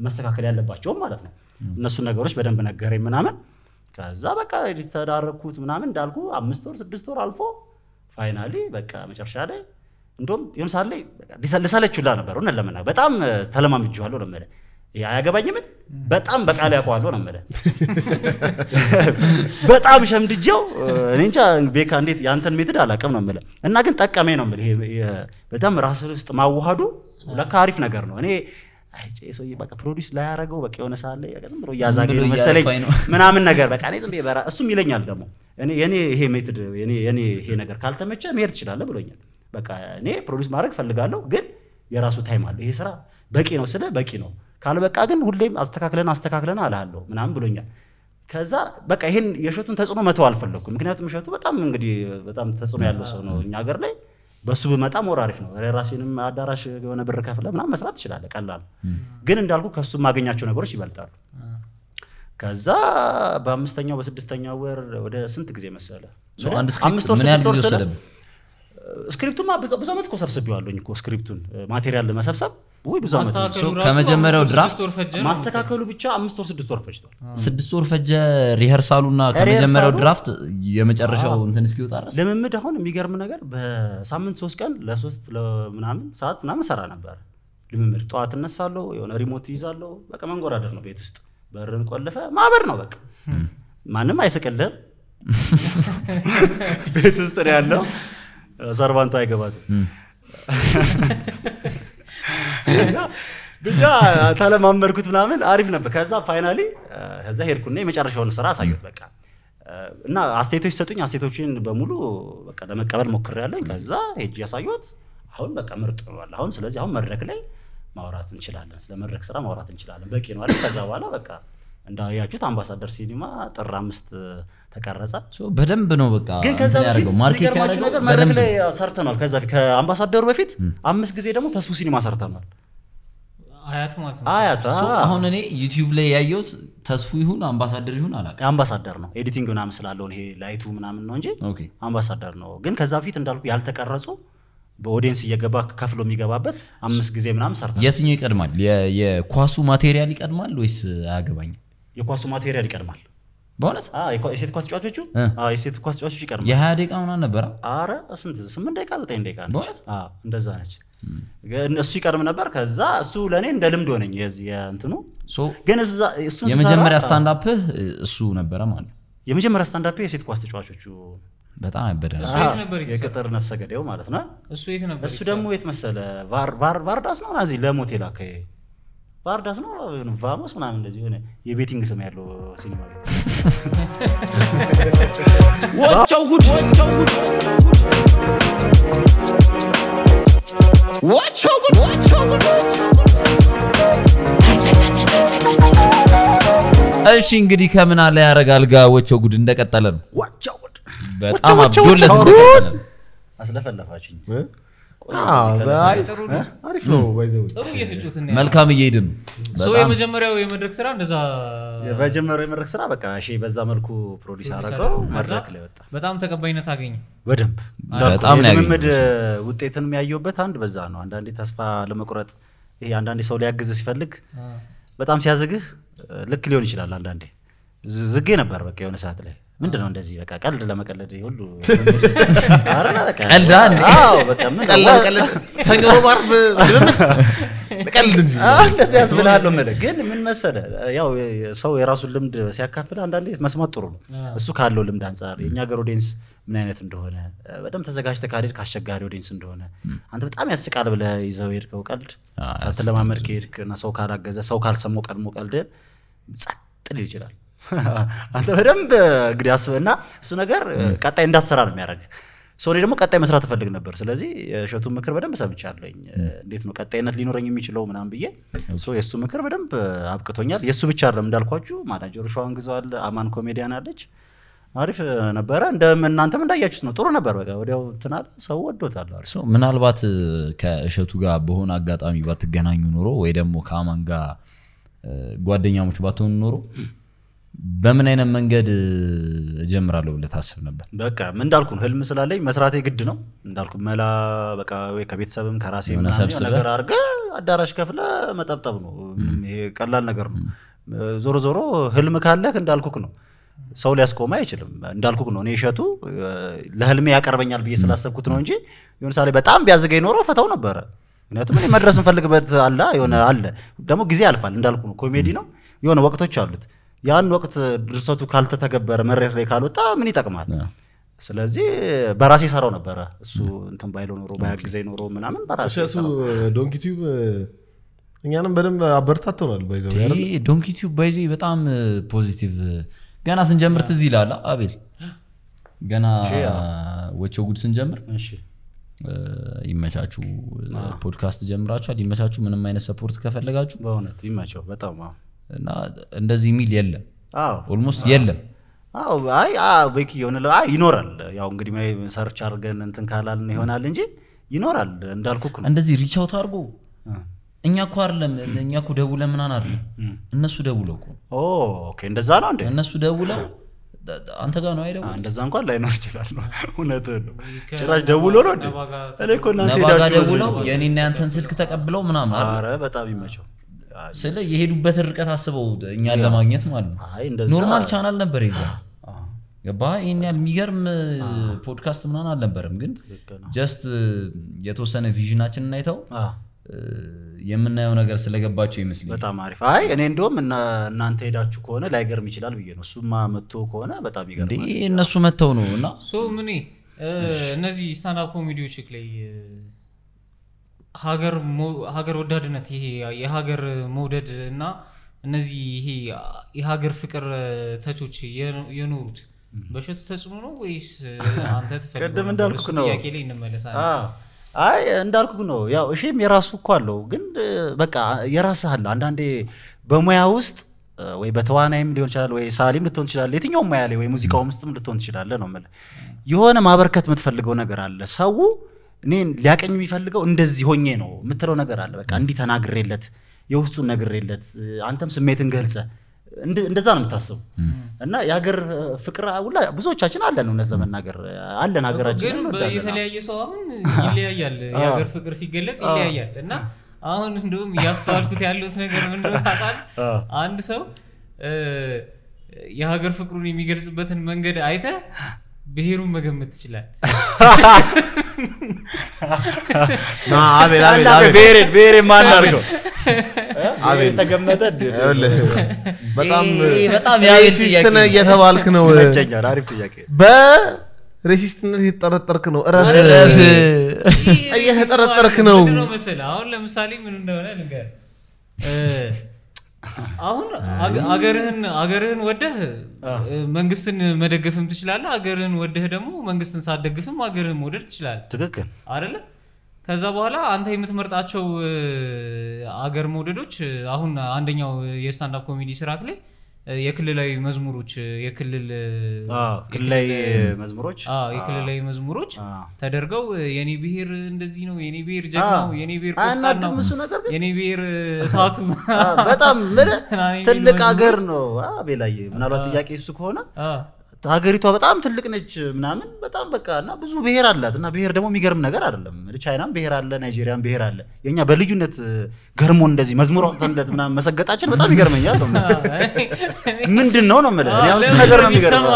መስተካከል ያለባቸውም ማለት ነው። እነሱን ነገሮች በደንብ ነገረኝ ምናምን ከዛ በቃ የተዳረኩት ምናምን እንዳልኩ አምስት ወር ስድስት ወር አልፎ ፋይናሊ በቃ መጨረሻ ላይ እንደውም የሆነ ሰዓት ላይ ልሰለች ሁላ ነበር። እውነት ለመናገር በጣም ተለማምጄዋለሁ ለመደ አያገባኝምን በጣም በቃል ያውቀዋለሁ ለመደ በጣም ሸምድጀው እኔ እንጃ ቤካ እንዴት የአንተን ሜትድ አላውቅም ነው የምልህ እና ግን ጠቀሜ ነው የምልህ በጣም ራስህ ውስጥ ማዋሃዱ ለካ አሪፍ ነገር ነው። እኔ ሰውዬ በቃ ፕሮዲስ ላያረገው በቃ የሆነ ሰዓት ላይ ዝም ብሎ እያዛገ መሰለኝ ምናምን ነገር በቃ እኔ ዝም ብዬ በራ እሱም ይለኛል ደግሞ እኔ የኔ ይሄ ሜትድ የኔ ይሄ ነገር ካልተመቸ መሄድ ትችላለ ብሎኛል። በቃ እኔ ፕሮዲስ ማድረግ ፈልጋለሁ፣ ግን የራሱ ታይም አለው። ይሄ ስራ በቂ ነው ስለ በቂ ነው ካልበቃ ግን ሁሌም አስተካክለን አስተካክለን አላለሁ ምናምን ብሎኛል። ከዛ በቃ ይሄን የእሸቱን ተጽዕኖ መተው አልፈለኩም። ምክንያቱም እሸቱ በጣም እንግዲህ በጣም ተጽዕኖ ያለው ሰው ነው እኛ ሀገር ላይ በሱ ብመጣ ሞር አሪፍ ነው። ራሴንም አዳራሽ የሆነ ብር ከፍለ ምናምን መስራት ትችላለህ። ቀላል ግን እንዳልኩ ከሱ የማገኛቸው ነገሮች ይበልጣሉ። ከዛ በአምስተኛው በስድስተኛው ወር ወደ ስንት ጊዜ መሰለ አምስት ወር ስድስት ወር ስክሪፕቱማ ብዙ ዓመት እኮ ሰብስቤዋለሁኝ እኮ ስክሪፕቱን ማቴሪያል ለመሰብሰብ ወይ ብዙ ዓመት ከመጀመሪያው ድራፍት ማስተካከሉ ብቻ አምስት ወር ስድስት ወር ፈጅቷል። ስድስት ወር ፈጀ ሪኸርሳሉና ከመጀመሪያው ድራፍት የመጨረሻው እንትን እስኪወጣ ድረስ ልምምድ። አሁን የሚገርም ነገር በሳምንት ሶስት ቀን ለሶስት ለምናምን ሰዓት ምናምን ሰራ ነበር ልምምድ። ጠዋት እነሳለሁ፣ የሆነ ሪሞት ይዛለሁ። በቃ መንጎራደር ነው ቤት ውስጥ በርን ቆለፈ ማበር ነው በቃ ማንም አይስቅልህም ቤት ውስጥ ነው ያለው ሰርቫንቱ አይገባትም። ብቻ ተለማመድኩት ምናምን አሪፍ ነበር። ከዛ ፋይናሊ ከዛ ሄድኩና የመጨረሻውን ስራ አሳየት በቃ እና አስተያየቶች ሰጡኝ። አስተያየቶችን በሙሉ በቃ ለመቀበል ያለኝ ከዛ ሄጅ ያሳዩት አሁን በቃ ምርጥ ነዋል። አሁን ስለዚህ አሁን መድረክ ላይ ማውራት እንችላለን፣ ስለ መድረክ ስራ ማውራት እንችላለን፣ በቂ ነው አለ። ከዛ በኋላ በቃ እንዳያችሁት አምባሳደር ሲኒማ ጥር አምስት ተቀረጸ በደንብ ነው በቃ ግን ከዛ በፊት የሚገርማችሁ ነገር መድረክ ላይ ሰርተናል ከዛ ከአምባሳደሩ በፊት አምስት ጊዜ ደግሞ ተስፉ ሲኒማ ሰርተናል አያት ማለት ነው አያት አሁን እኔ ዩቲዩብ ላይ ያየሁት ተስፉ ይሁን አምባሳደር ይሁን አላውቅም አምባሳደር ነው ኤዲቲንግ ምናምን ስላለውን ይሄ ላይቱ ምናምን ነው እንጂ አምባሳደር ነው ግን ከዛ በፊት እንዳልኩ ያልተቀረጹ በኦዲየንስ እየገባ ከፍሎ የሚገባበት አምስት ጊዜ ምናምን ሰርተናል የትኛው ይቀድማል የኳሱ ማቴሪያል ይቀድማል ወይስ አያገባኝም የኳሱ ማቴሪያል ይቀድማል በእውነት የሴት ኳስ ጫዋቾቹ የሴት ኳስ ጫዋቾች ይቀርማል። የሀያ ደቂቃ ምናምን ነበረ። አረ ስንት ስምንት ደቂቃ ዘጠኝ ደቂቃ ነች፣ እንደዛ ነች። እሱ ይቀርም ነበር። ከዛ እሱ ለእኔ እንደ ልምድ ሆነኝ የዚህ እንትኑ ግን እሱን የመጀመሪያ ስታንዳፕህ እሱ ነበረ ማለት የመጀመሪያ ስታንዳፕ የሴት ኳስ ተጫዋቾቹ በጣም ያበደ የቅጥር ነፍሰ ገዳዩ ማለት ነው። እሱ ደግሞ የት መሰለ ቫርዳስ ነው ናዚ ለሞቴላ አካባቢ ባህርዳስ ነው ቫሞስ ምናምን እንደዚህ የሆነ የቤቲንግ ስም ያለው ሲኒማ ወቸው ጉድ ወቸው ጉድ ወቸው ጉድ ወቸው ጉድ እሺ እንግዲህ ከምን አለ ያረጋል ጋ ወቸው ጉድ እንደቀጠለ ነው። በጣም አብዶለት እንደቀጠለ አስለፈለፋችኝ። አሪፍ መልካም እየሄድን ነው። የመጀመሪያው የመድረክ ስራ እንደዛ የመጀመሪያው የመድረክ ስራ በቃ እሺ፣ በዛ መልኩ ፕሮዲስ አደረገው። መድረክ ላይ ወጣ፣ በጣም ተቀባይነት አገኘ። በደንብ ልምምድ ውጤትን የሚያየውበት አንድ በዛ ነው። አንዳንዴ ተስፋ ለመቁረጥ ይሄ አንዳንዴ ሰው ሊያግዝ ሲፈልግ በጣም ሲያዝግህ ልክ ሊሆን ይችላል። አንዳንዴ ዝጌ ነበር በቃ የሆነ ሰዓት ላይ ምንድን ነው እንደዚህ በቃ ቀልድ ለመቀለድ ሁሉ እንደዚህ ያስብልሃለሁ የምልህ ግን ምን መሰለ ያው ሰው የራሱን ልምድ ሲያካፍል አንዳንዴ መስማት ጥሩ ነው። እሱ ካለው ልምድ አንጻር የእኛ ሀገር ኦዲንስ ምን አይነት እንደሆነ በደም ተዘጋጅተህ ካልሄድክ ከአስቸጋሪ ኦዲንስ እንደሆነ አንተ በጣም ያስቃል ብለ ይዘው የሄድከው ቀልድ ሳትለማመድ ከሄድክ እና ሰው ካላገዘ ሰው ካልሰማው ቀድሞ ቀልድህን ጸጥል ይችላል። አንተ በደንብ እንግዲህ አስበና እሱ ነገር ቀጣይ እንዳትሰራ ነው የሚያደርግ። ሶኒ ደግሞ ቀጣይ መስራት እፈልግ ነበር። ስለዚህ እሸቱን ምክር በደንብ ሰምቻለኝ። እንዴት ነው ቀጣይነት ሊኖረኝ የሚችለው ምናምን ብዬ የእሱ ምክር በደንብ አብቅቶኛል። የእሱ ብቻ አይደለም እንዳልኳችሁ፣ ማናጀሩ ሸዋን ግዘዋል፣ አማን ኮሜዲያን አለች። አሪፍ ነበረ። እናንተም እንዳያችሁት ነው፣ ጥሩ ነበር። በቃ ወዲያው ትናል ሰው ወዶታል። ምናልባት ከእሸቱ ጋር በሆነ አጋጣሚ ባትገናኙ ኑሮ ወይ ደግሞ ከአማን ጋር ጓደኛሞች ባትሆኑ ኑሮ በምን አይነት መንገድ እጀምራለሁ ብለህ ታስብ ነበር? በቃ እንዳልኩ ነው ህልም ስላለኝ መስራቴ ግድ ነው። እንዳልኩ መላ በቃ ወይ ከቤተሰብም ከራሴ ነገር አድርገህ አዳራሽ ከፍለ መጠብጠብ ነው። ይሄ ቀላል ነገር ነው። ዞሮ ዞሮ ህልም ካለህ እንዳልኩክ ነው ሰው ሊያስቆም አይችልም። እንዳልኩክ ነው እኔ እሸቱ ለህልሜ ያቀርበኛል ብዬ ስላሰብኩት ነው እንጂ የሆነ ሳሌ በጣም ቢያዝገ ኖሮ ፈታው ነበረ። ምክንያቱም እኔ መድረስ እንፈልግበት አለ የሆነ አለ ደግሞ ጊዜ ያልፋል። እንዳልኩ ነው ኮሜዲ ነው የሆነ ወቅቶች አሉት። ያን ወቅት ድርሰቱ ካልተተገበረ መሬት ላይ ካልወጣ ምን ይጠቅማል? ስለዚህ በራሴ ሰራው ነበረ። እሱ እንትን ባይሎ ኖሮ ባያግዘኝ ኖሮ ምናምን በራሴ ዶንኪቲዩብ እኛንም በደንብ አበረታተናል። ባይዘ ዶንኪቲዩብ ባይዘ በጣም ፖዚቲቭ ገና ስንጀምር ትዝ ይላል አቤል ገና ወቸው ጉድ ስንጀምር ይመቻችሁ ፖድካስት ጀምራችኋል፣ ይመቻችሁ። ምንም አይነት ሰፖርት ከፈለጋችሁ በእውነት ይመቸው በጣም እና እንደዚህ የሚል የለም ኦልሞስት የለም። አይ የሆነ ይኖራል። ያው እንግዲህ ሰርች አድርገን እንትን ካላልን ይሆናል እንጂ ይኖራል። እንዳልኩክ ነው እንደዚህ ሪቻውት አድርጎ እኛ እኮ አይደለም እኛ እኮ ደውለን ምናምን አለ እነሱ ደውለው እኮ እንደዛ ነው እንዴ? እነሱ ደውለው አንተ ጋር ነው አይደው እንደዛ እንኳን ላይኖር ይችላል። ነው እውነት ነው። ጭራሽ ደውሎ ነው እንዴ? እኔ እኮ እናንተ ሄዳችሁ ደውለው የእኔና ያንተን ስልክ ተቀብለው ምናምን። አረ በጣም ይመቸው። ስለ የሄዱበትን ርቀት አስበው እኛን ለማግኘት ማለት ነው። ኖርማል ቻናል ነበር ይዛ ገባ ይህን ያህል የሚገርም ፖድካስት ምናን አልነበርም፣ ግን ጀስት የተወሰነ ቪዥናችን አይተው የምናየው ነገር ስለገባቸው ይመስለኛል። በጣም አሪፍ። አይ እኔ እንደውም እናንተ ሄዳችሁ ከሆነ ላይገርም ይችላል ብዬ ነው። እሱማ መጥቶ ከሆነ በጣም ይገርማል። እነሱ መጥተው ነው እና ምን እነዚህ ስታንዳፕ ኮሜዲዎች ላይ ሀገር ሀገር ወዳድነት ይሄ የሀገር መውደድ እና እነዚህ ይሄ የሀገር ፍቅር ተቾች የኖሩት በሸቱ ተጽዕኖ ነው ወይስ አንተ ትፈልቅድም እንዳልኩ ነው ጥያቄ ላይ እንመለሳለን አይ እንዳልኩ ነው ያው እሺም የራሱ እኮ አለው ግን በቃ የራስህ አለ አንዳንዴ በሙያ ውስጥ ወይ በተዋናይም ሊሆን ይችላል ወይ ሳሊም ልትሆን ትችላለ የትኛውም ሙያ ላይ ወይ ሙዚቃውም ውስጥም ልትሆን ትችላለ ነው የሆነ ማበርከት የምትፈልገው ነገር አለ ሰው እኔን ሊያቀኝ የሚፈልገው እንደዚህ ሆኜ ነው የምትለው ነገር አለ። በቃ እንዲህ ተናግሬለት የውስጡን ነግሬለት አንተም ስሜትን ገልጸ እንደዛ ነው የምታስቡ እና የሀገር ፍቅር ሁላ ብዙዎቻችን አለን። እውነት ለመናገር አለን ሀገራችን። የተለያየ ሰው አሁን ይለያያል። የሀገር ፍቅር ሲገለጽ ይለያያል እና አሁን እንደውም እያስተዋልኩት ያለሁት ነገር ምንድን ነው ታውቃለህ? አንድ ሰው የሀገር ፍቅሩን የሚገልጽበትን መንገድ አይተህ ብሔሩን መገመት ትችላል። ቤሬ ቤሬ ማን ተገመተ ተገመጠ በጣም ሬሲስት ነህ እየተባልክ ነው። በሬሲስትነት እየተጠረጠርክ ነው። እረፍ እየተጠረጠርክ ነው። አሁን ለምሳሌ ምን እንደሆነ አሁን አገርህን አገርህን ወደህ መንግስትን መደገፍም ትችላለህ። አገርህን ወደህ ደግሞ መንግስትን ሳትደግፍም አገርህን መውደድ ትችላለህ። ትክክል አይደለ? ከዛ በኋላ አንተ የምትመርጣቸው አገር መውደዶች አሁን አንደኛው የስታንዳፕ ኮሜዲ ስራክ ላይ የክልላዊ መዝሙሮች የክልል ክልላዊ መዝሙሮች የክልላዊ መዝሙሮች ተደርገው የኔ ብሄር እንደዚህ ነው፣ የኔ ብሔር ጀግናው፣ የኔ ብሄር ነው፣ የኔ ብሄር እሳቱ በጣም ምን ትልቅ ሀገር ነው ቤላይ ምናልባት ጥያቄ እሱ ከሆነ ሀገሪቷ በጣም ትልቅ ነች ምናምን በጣም በቃ እና ብዙ ብሔር አላት እና ብሔር ደግሞ የሚገርም ነገር አይደለም። ቻይናም ብሔር አለ፣ ናይጄሪያም ብሔር አለ። የኛ በልዩነት ገርሞ እንደዚህ መዝሙር አውጥተንለት ምናምን መሰገጣችን በጣም ይገርመኛል። ምንድን ነው ነው የምልህ ብዙ ነገር ነው የሚገርመው።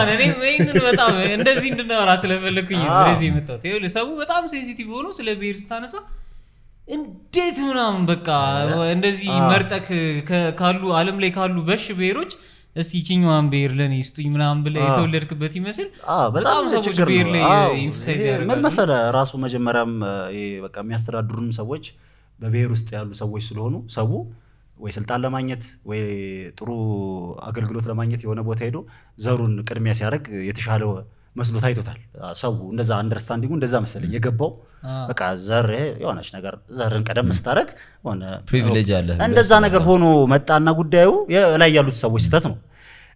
በጣም እንደዚህ እንድናወራ ስለፈለግኩኝ ወደዚህ የመጣሁት ይኸውልህ፣ ሰው በጣም ሴንሲቲቭ ሆኖ ስለ ብሔር ስታነሳ እንዴት ምናምን በቃ እንደዚህ መርጠክ ካሉ አለም ላይ ካሉ በሽ ብሔሮች እስቲ ይችኛዋን ብሄር ለእኔ ይስጡኝ ምናምን ብለ የተወለድክበት ይመስል በጣም ሰዎች ብሄር ላይ ኢንፈሳይዝ ያደርጋል መሰለ ራሱ መጀመሪያም በቃ የሚያስተዳድሩን ሰዎች በብሄር ውስጥ ያሉ ሰዎች ስለሆኑ ሰው ወይ ስልጣን ለማግኘት ወይ ጥሩ አገልግሎት ለማግኘት የሆነ ቦታ ሄዶ ዘሩን ቅድሚያ ሲያደርግ የተሻለ መስሎ ታይቶታል ሰው። እንደዛ አንደርስታንዲንጉ እንደዛ መሰለኝ የገባው በቃ ዘር የሆነች ነገር ዘርን ቀደም ስታደረግ ሆነ ፕሪቪሌጅ አለ እንደዛ ነገር ሆኖ መጣና ጉዳዩ ላይ ያሉት ሰዎች ስህተት ነው።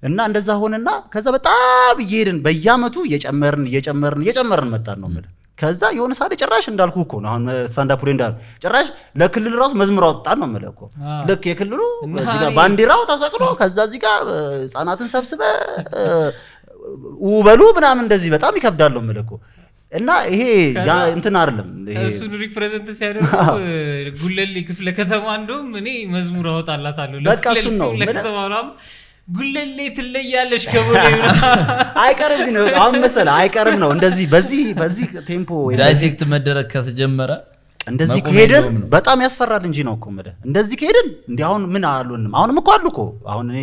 እና እንደዛ ሆነና ከዛ በጣም እየሄድን በየአመቱ እየጨመርን እየጨመርን እየጨመርን መጣን ነው የምልህ። ከዛ የሆነ ሳለ ጭራሽ እንዳልኩ እኮ ነው አሁን ስታንዳፕ ላይ እንዳልኩ ጭራሽ ለክልል ራሱ መዝሙር አወጣን ነው የምልህ እኮ ልክ የክልሉ ባንዲራው ተሰቅሎ ከዛ እዚህ ጋር ህጻናትን ሰብስበ ውበሉ ምናምን እንደዚህ በጣም ይከብዳሉ ምልኮ እና ይሄ እንትን አይደለም እሱን ሪፕሬዘንት ሲያደርጉ ጉለሌ ክፍለ ከተማ እንደውም እኔ መዝሙር አወጣላታለሁ በቃ እሱን ነው ጉለሌ ትለያለሽ ከቦሌ አይቀርም ግን አሁን መሰለ አይቀርም ነው እንደዚህ በዚህ በዚህ ቴምፖ ዳይሴክት መደረግ ከተጀመረ እንደዚህ ከሄደን በጣም ያስፈራል እንጂ ነው እኮ የምልህ። እንደዚህ ከሄደን እንዲህ አሁን ምን አሉንም? አሁንም እኮ አሉ እኮ አሁን እኔ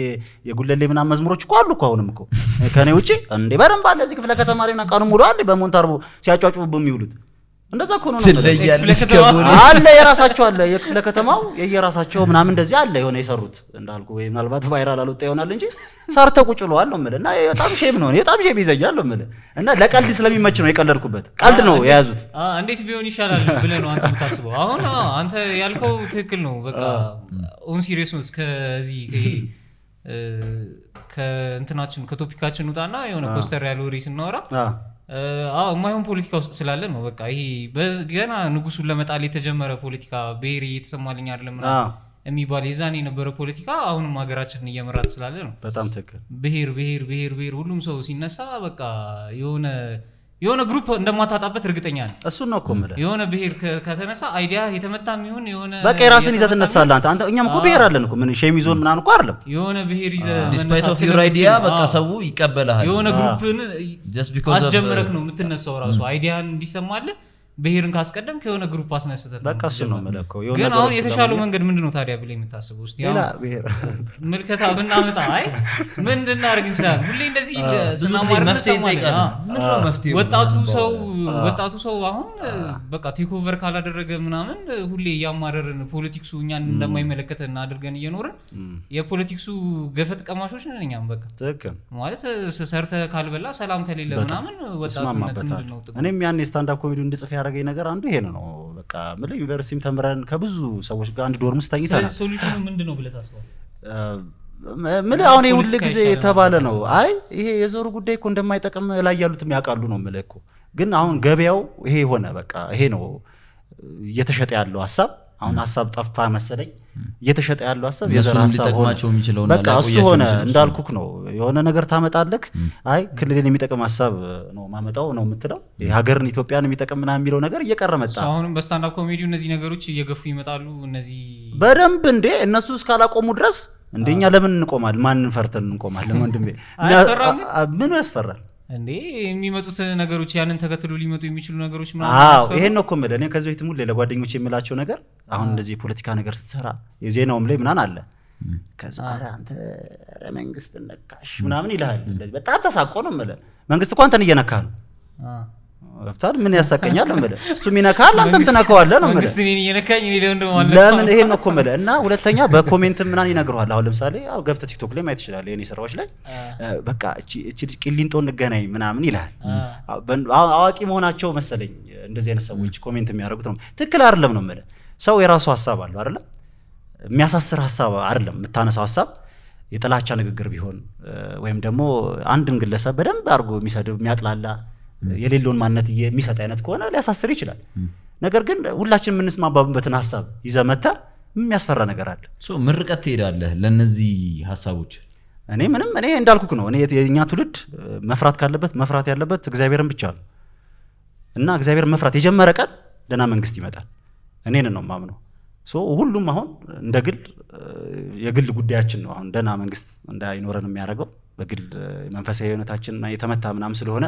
የጉለሌ ምናምን መዝሙሮች እኮ አሉ እኮ አሁንም እኮ ከእኔ ውጭ እንዴ በደንብ አለ እዚህ ክፍለ ከተማ ላይ እና ቀኑ ሙሉ አለ በሞንታርቦ ሲያጫጩብህ የሚውሉት እንደዛ እኮ ነው አለ የራሳቸው አለ የክፍለ ከተማው የየራሳቸው ምናምን እንደዚህ አለ የሆነ የሰሩት እንዳልኩ ወይ ምናልባት ቫይራል አልወጣ ይሆናል እንጂ ሰርተ ቁጭ ብለዋል ነው የምልህ። እና በጣም ሼም ነው በጣም ሼም ይዘኛል ነው የምልህ። እና ለቀልድ ስለሚመች ነው የቀለድኩበት። ቀልድ ነው የያዙት። እንዴት ቢሆን ይሻላል ብለ ነው አንተ የምታስበው? አሁን አንተ ያልከው ትክክል ነው። በቃ ኦን ሲሪየስ ነው እስከዚህ ከእንትናችን ከቶፒካችን ውጣና የሆነ ፖስተር ያለው ሬስ እናወራ የማይሆን ፖለቲካ ውስጥ ስላለ ነው። በቃ ይሄ ገና ንጉሱን ለመጣል የተጀመረ ፖለቲካ ብሄር እየተሰማልኝ አይደለም የሚባል የዛኔ የነበረ ፖለቲካ አሁንም ሀገራችንን እየመራት ስላለ ነው። በጣም ትክክል። ብሄር ብሄር ብሄር ብሄር ሁሉም ሰው ሲነሳ በቃ የሆነ የሆነ ግሩፕ እንደማታጣበት እርግጠኛ ነው። እሱ ነው እኮ የምልህ። የሆነ ብሄር ከተነሳ አይዲያ የተመታ የሚሆን የሆነ በቃ የራስን ይዘህ ትነሳለህ አንተ። አንተ እኛም እኮ ብሄር አለን እኮ ምን ሼም ይዞን ምናምን እኮ አይደለም። የሆነ ብሄር ይዘህ ዲስፓይት ኦፍ ዩር አይዲያ በቃ ሰው ይቀበልሃል። የሆነ ግሩፕን አስጀምረክ uh, ነው የምትነሳው ራሱ አይዲያን እንዲሰማልህ ብሄርን ካስቀደም ከሆነ ግሩፕ አስነስተን በቃ እሱ ነው የምልህ ግን አሁን የተሻለው መንገድ ምንድነው ታዲያ ብለ የምታስበው ስ ምልከታ ብናመጣ አይ ምን እንድናደርግ እንችላለን ሁሌ እንደዚህ ስናማርወጣቱ ሰው ወጣቱ ሰው አሁን በቃ ቴክኦቨር ካላደረገ ምናምን ሁሌ እያማረርን ፖለቲክሱ እኛን እንደማይመለከተን እናድርገን እየኖርን የፖለቲክሱ ገፈት ቀማሾች ነን እኛም በቃ ማለት ሰርተ ካልበላ ሰላም ከሌለ ምናምን ወጣትነት ምንድነው እኔም ያን የስታንዳፕ ኮሜዲ እንድጽፍ ያደረገኝ ነገር አንዱ ይሄን ነው። በቃ ምለ ዩኒቨርሲቲም ተምረን ከብዙ ሰዎች ጋር አንድ ዶርም ውስጥ ተኝተናል። ሶሉሽኑ ምንድን ነው ብለህ ታስባለህ? ምን አሁን ሁል ጊዜ የተባለ ነው። አይ ይሄ የዞሩ ጉዳይ እኮ እንደማይጠቅም ላይ ያሉት ያውቃሉ ነው የምልህ እኮ። ግን አሁን ገበያው ይሄ ሆነ። በቃ ይሄ ነው እየተሸጠ ያለው ሀሳብ አሁን ሀሳብ ጠፋ መሰለኝ እየተሸጠ ያለው ሀሳብ የዘር ሀሳብ በቃ እሱ ሆነ እንዳልኩክ ነው የሆነ ነገር ታመጣለክ አይ ክልልን የሚጠቅም ሀሳብ ነው ማመጣው ነው የምትለው ሀገርን ኢትዮጵያን የሚጠቅም ና የሚለው ነገር እየቀረ መጣ አሁንም በስታንዳፕ ኮሜዲ እነዚህ ነገሮች እየገፉ ይመጣሉ እነዚህ በደንብ እንዴ እነሱ እስካላቆሙ ድረስ እንደኛ ለምን እንቆማል ማንን ፈርተን እንቆማል ወንድሜ ምኑ ያስፈራል እንዴ የሚመጡት ነገሮች ያንን ተከትሎ ሊመጡ የሚችሉ ነገሮች ይሄን ነው እኮ የምልህ። እኔ ከዚህ በፊት ለጓደኞች የምላቸው ነገር አሁን እንደዚህ የፖለቲካ ነገር ስትሰራ የዜናውም ላይ ምናን አለ ከዛ አንተ ኧረ መንግስት ነካሽ ምናምን ይልሃል። በጣም ተሳቆ ነው የምልህ። መንግስት እኮ አንተን እየነካ ነው መፍታት ምን ያሳቀኛል ነው የምልህ። እሱ ሚነካል አንተም ትነካዋለህ ነው የምልህ። ለምን ይሄን ነው እኮ የምልህ። እና ሁለተኛ በኮሜንት ምናን ይነግረዋል። አሁን ለምሳሌ ገብተህ ቲክቶክ ላይ ማየት ትችላለህ፣ የኔ ስራዎች ላይ በቃ እቺ ልጅ ቂሊንጦ እንገናኝ ምናምን ይልሃል። አዋቂ መሆናቸው መሰለኝ እንደዚህ አይነት ሰዎች ኮሜንት የሚያደርጉት ነው። ትክክል አይደለም ነው የምልህ። ሰው የራሱ ሀሳብ አለው አይደለም። የሚያሳስር ሀሳብ አይደለም የምታነሳው ሀሳብ የጥላቻ ንግግር ቢሆን ወይም ደግሞ አንድን ግለሰብ በደንብ አድርጎ የሚሰድብ የሚያጥላላ የሌለውን ማንነት የሚሰጥ አይነት ከሆነ ሊያሳስር ይችላል። ነገር ግን ሁላችን የምንስማማበትን ሀሳብ ይዘመተ የሚያስፈራ ነገር አለ። ምርቀት ትሄዳለህ ለነዚህ ሀሳቦች። እኔ ምንም እኔ እንዳልኩክ ነው። እኔ የእኛ ትውልድ መፍራት ካለበት መፍራት ያለበት እግዚአብሔርን ብቻ ነው እና እግዚአብሔር መፍራት የጀመረ ቀን ደህና መንግስት ይመጣል። እኔን ነው ማምነው። ሁሉም አሁን እንደ ግል የግል ጉዳያችን ነው አሁን ደህና መንግስት እንዳይኖረን የሚያደርገው በግል መንፈሳዊ ህይወታችንና የተመታ ምናም ስለሆነ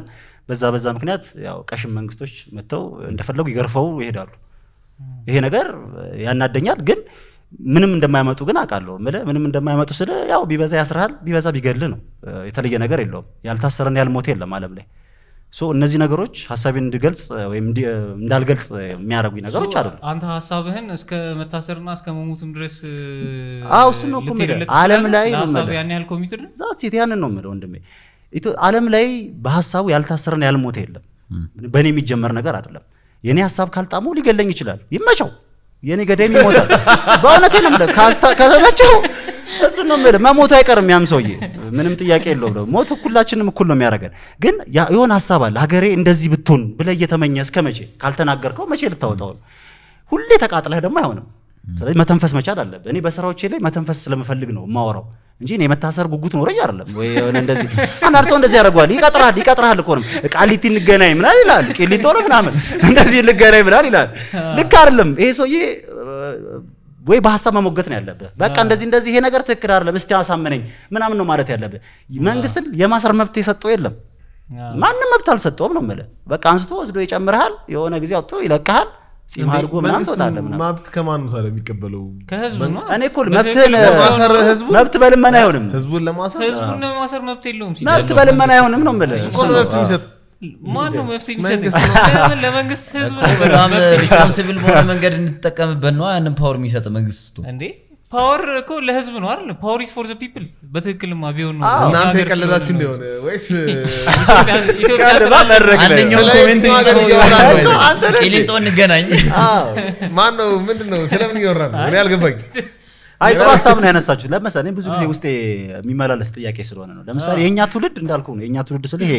በዛ በዛ ምክንያት ያው ቀሽም መንግስቶች መጥተው እንደፈለጉ ይገርፈው ይሄዳሉ። ይሄ ነገር ያናደኛል፣ ግን ምንም እንደማያመጡ ግን አውቃለሁ። ምንም እንደማያመጡ ስለ ያው ቢበዛ ያስርሃል፣ ቢበዛ ቢገልህ ነው። የተለየ ነገር የለውም። ያልታሰረን ያልሞተ የለም አለም ላይ ሶ እነዚህ ነገሮች ሀሳቤን እንድገልጽ ወይም እንዳልገልጽ የሚያደርጉኝ ነገሮች አሉ። አንተ ሀሳብህን እስከ መታሰርና እስከ መሞትም ድረስ እሱ እሱን ነው እኮ የምልህ። ዓለም ላይ ያን ያህል ኮሚትድ ዛት ያንን ነው የምልህ ወንድሜ። ዓለም ላይ በሀሳቡ ያልታሰረና ያልሞተ የለም። በእኔ የሚጀመር ነገር አይደለም። የእኔ ሀሳብ ካልጣሙ ሊገለኝ ይችላል። ይመቸው፣ የእኔ ገዳይም ይሞታል። በእውነት ነው የምልህ ከተመቸው እሱ ነው የምልህ። መሞቱ አይቀርም ያም ሰውዬ ምንም ጥያቄ የለውም። ደግሞ ሞት ሁላችንም እኩል ነው የሚያደርገን። ግን የሆነ ሀሳብ አለ። ሀገሬ እንደዚህ ብትሆን ብለህ እየተመኘህ እስከ መቼ ካልተናገርከው መቼ ልታወጣው? ሁሌ ተቃጥለህ ደግሞ አይሆንም። ስለዚህ መተንፈስ መቻል አለብህ። እኔ በስራዎቼ ላይ መተንፈስ ስለምፈልግ ነው የማወራው እንጂ እኔ መታሰር ጉጉት ኖረኝ አይደለም። ወይ የሆነ እንደዚህ አንዳንድ ሰው እንደዚህ ያደርገዋል። ይቀጥራል ይቀጥራል እኮ ነው ቃሊቲ እንገናኝ ምናል ይላል። ቂሊጦ ነው ምናምን እንደዚህ ልገናኝ ምናምን ይላል። ልክ አይደለም። ይሄ ሰውዬ ወይ በሀሳብ መሞገት ነው ያለብህ። በቃ እንደዚህ እንደዚህ ይሄ ነገር ትክክል አይደለም እስቲ አሳመነኝ ምናምን ነው ማለት ያለብህ። መንግስትን የማሰር መብት የሰጠው የለም ማንም መብት አልሰጠውም ነው የምልህ። በቃ አንስቶ ወስዶ ይጨምርሃል፣ የሆነ ጊዜ አውጥቶ ይለቅሃል። መብት ከማን ነው የሚቀበለው? እኔ እኮ መብት በልመና አይሆንም። ህዝቡን ለማሰር መብት የለውም። መብት በልመና አይሆንም ነው የምልህ። ማነው መፍትሄ የሚሰጥ ለመንግስት ህዝብ በጣም ሪስፖንሲብል በሆነ መንገድ እንጠቀምበት ያንን ፓወር የሚሰጥ መንግስቱ እንዴ ፓወር እኮ ለህዝብ ነው አይደል ፓወር ኢዝ ፎር ዘ ፒፕል በትክክልማ ቢሆን ነው እናንተ የቀለዳችሁ እንደሆነ ወይስ ቂሊንጦ እንገናኝ ማን ነው ምንድን ነው ስለምን እያወራ ነው እኔ አልገባኝ አይ ጥሩ ሀሳብ ነው ያነሳችሁ። ለምሳሌ ብዙ ጊዜ ውስጤ የሚመላለስ ጥያቄ ስለሆነ ነው። ለምሳሌ የእኛ ትውልድ እንዳልኩ ነው የእኛ ትውልድ ስለ ይሄ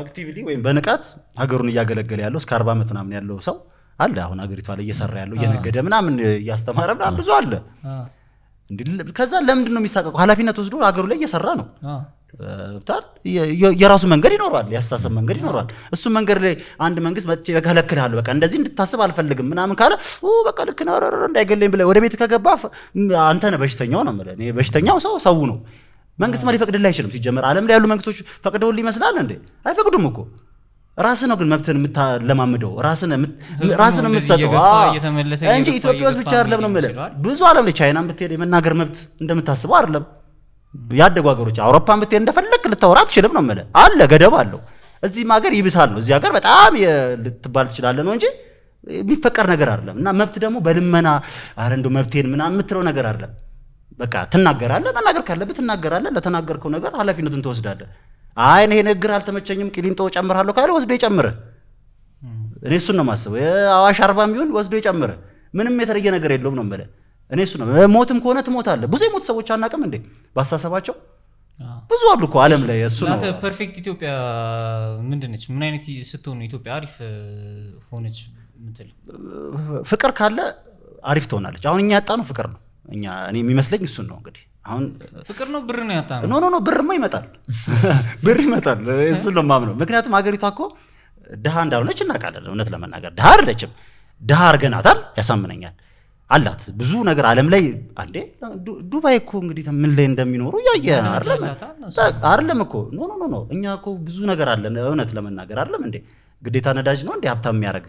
አክቲቭሊ ወይም በንቃት ሀገሩን እያገለገለ ያለው እስከ አርባ ዓመት ምናምን ያለው ሰው አለ። አሁን ሀገሪቷ ላይ እየሰራ ያለው እየነገደ ምናምን እያስተማረ ምናምን ብዙ አለ። ከዛ ለምንድን ነው የሚሳቀቁ? ኃላፊነት ወስዶ ሀገሩ ላይ እየሰራ ነው። የራሱ መንገድ ይኖረዋል፣ የአስተሳሰብ መንገድ ይኖረዋል። እሱ መንገድ ላይ አንድ መንግስት መጥቼ እከለክልሃለሁ፣ በቃ እንደዚህ እንድታስብ አልፈልግም ምናምን ካለ በቃ ልክ ነው እንዳይገለኝ ብለህ ወደ ቤት ከገባ አንተ ነህ በሽተኛው ነው የምልህ። በሽተኛው ሰው ሰው ነው መንግስት መሪ ፈቅድልህ አይችልም። ሲጀመር ዓለም ላይ ያሉ መንግስቶች ፈቅደውል ይመስላል እንዴ? አይፈቅዱም እኮ ራስህ ነው ግን መብትን የምታለማምደው ራስህን የምትሰጠው እንጂ ኢትዮጵያ ውስጥ ብቻ አይደለም ነው የምልህ። ብዙ ዓለም ላይ ቻይና ብትሄድ የመናገር መብት እንደምታስበው አይደለም። ያደጉ ሀገሮች አውሮፓ ብትሄድ እንደፈለግ ልታወራ ትችልም ነው የምልህ። አለ ገደብ አለው። እዚህም ሀገር ይብሳል ነው። እዚህ ሀገር በጣም ልትባል ትችላለህ ነው እንጂ የሚፈቀር ነገር አይደለም። እና መብት ደግሞ በልመና አረ እንደው መብቴን ምናምን የምትለው ነገር አይደለም። በቃ ትናገራለህ። መናገር ካለብህ ትናገራለህ። ለተናገርከው ነገር ኃላፊነቱን ትወስዳለህ። አይ ይሄ ንግግር አልተመቸኝም ቂሊንጦ ጨምራለሁ ካለ ወስዶ ይጨምር። እኔ እሱን ነው የማስበው። አዋሽ አርባ ቢሆን ወስዶ ይጨምር። ምንም የተለየ ነገር የለውም ነው የምልህ። እኔ እሱ ነው ሞትም ከሆነ ትሞታለህ። ብዙ የሞት ሰዎች አናውቅም እንዴ ባሳሰባቸው ብዙ አሉ እኮ ዓለም ላይ እሱ ነው ፐርፌክት። ኢትዮጵያ ምንድን ነች? ምን አይነት ስትሆን ኢትዮጵያ አሪፍ ሆነች ምትል? ፍቅር ካለ አሪፍ ትሆናለች። አሁን እኛ ያጣነው ፍቅር ነው። እኛ እኔ የሚመስለኝ እሱን ነው እንግዲህ አሁን ፍቅር ነው ብር ነው ያጣ ኖ ኖ ብርማ ይመጣል ብር ይመጣል እሱን ነው ማምነው ምክንያቱም ሀገሪቷ እኮ ድሀ እንዳልሆነች እናውቃለን እውነት ለመናገር ድሀ አይደለችም ድሀ አርገናታል ያሳምነኛል አላት ብዙ ነገር አለም ላይ አንዴ ዱባይ እኮ እንግዲህ ምን ላይ እንደሚኖሩ እያየ አለም እኮ ኖ ኖ ኖ እኛ እኮ ብዙ ነገር አለን እውነት ለመናገር አለም እንዴ ግዴታ ነዳጅ ነው እንዴ ሀብታም የሚያደርግ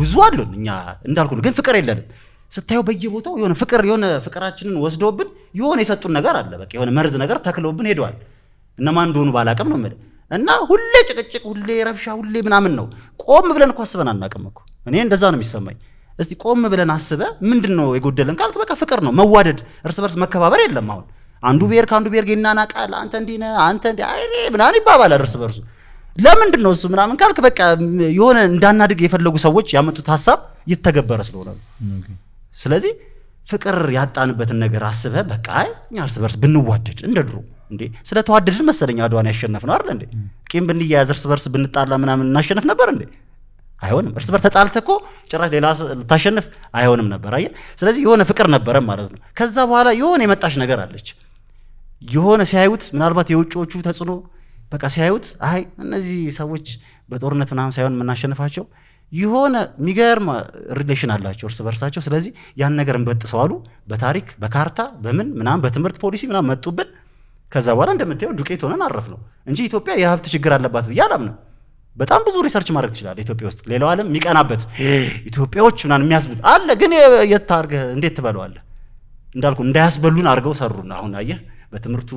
ብዙ አሉን እኛ እንዳልኩ ግን ፍቅር የለንም ስታየው በየቦታው የሆነ ፍቅር የሆነ ፍቅራችንን ወስደውብን የሆነ የሰጡን ነገር አለ። በቃ የሆነ መርዝ ነገር ተክለውብን ሄደዋል። እነማን እንደሆኑ ባላቅም ነው የምልህ። እና ሁሌ ጭቅጭቅ፣ ሁሌ ረብሻ፣ ሁሌ ምናምን ነው። ቆም ብለን እኮ አስበን አናቅም እኮ። እኔ እንደዛ ነው የሚሰማኝ። እስቲ ቆም ብለን አስበ ምንድን ነው የጎደለን ካልክ በቃ ፍቅር ነው መዋደድ፣ እርስ በርስ መከባበር የለም። አሁን አንዱ ብሔር ከአንዱ ብሔር ይናናቃል። አንተ እንዲህ ነህ፣ አንተ እንዲህ አይ ምናምን ይባባላል እርስ በርሱ። ለምንድን ነው እሱ ምናምን ካልክ በቃ የሆነ እንዳናድግ የፈለጉ ሰዎች ያመጡት ሀሳብ ይተገበረ ስለሆነ ነው። ስለዚህ ፍቅር ያጣንበትን ነገር አስበ በቃ እኛ እርስ በርስ ብንዋደድ እንደ ድሮ እንዴ ስለተዋደድን መሰለኝ አድዋን ያሸነፍ ነው አለ እንዴ? ቂም ብንያያዝ እርስ በርስ ብንጣላ ምናምን እናሸነፍ ነበር እንዴ? አይሆንም። እርስ በርስ ተጣልተ እኮ ጭራሽ ሌላ ልታሸንፍ አይሆንም ነበር። አየ ስለዚህ የሆነ ፍቅር ነበረ ማለት ነው። ከዛ በኋላ የሆነ የመጣች ነገር አለች። የሆነ ሲያዩት ምናልባት የውጭዎቹ ተጽዕኖ በቃ ሲያዩት አይ እነዚህ ሰዎች በጦርነት ምናምን ሳይሆን የምናሸንፋቸው የሆነ የሚገርም ሪሌሽን አላቸው እርስ በርሳቸው። ስለዚህ ያን ነገር እንበጥሰው አሉ። በታሪክ በካርታ በምን ምናምን በትምህርት ፖሊሲ ምናም መጡብን። ከዛ በኋላ እንደምታየው ዱቄት ሆነን አረፍ ነው እንጂ ኢትዮጵያ የሀብት ችግር አለባት ብዬ አላምንም። በጣም ብዙ ሪሰርች ማድረግ ትችላል ኢትዮጵያ ውስጥ ሌላው ዓለም የሚቀናበት ኢትዮጵያዎች ምናምን የሚያስብል አለ። ግን የት አድርገህ እንዴት ትበለዋለህ? እንዳልኩ እንዳያስበሉን አድርገው ሰሩን። አሁን አየህ በትምህርቱ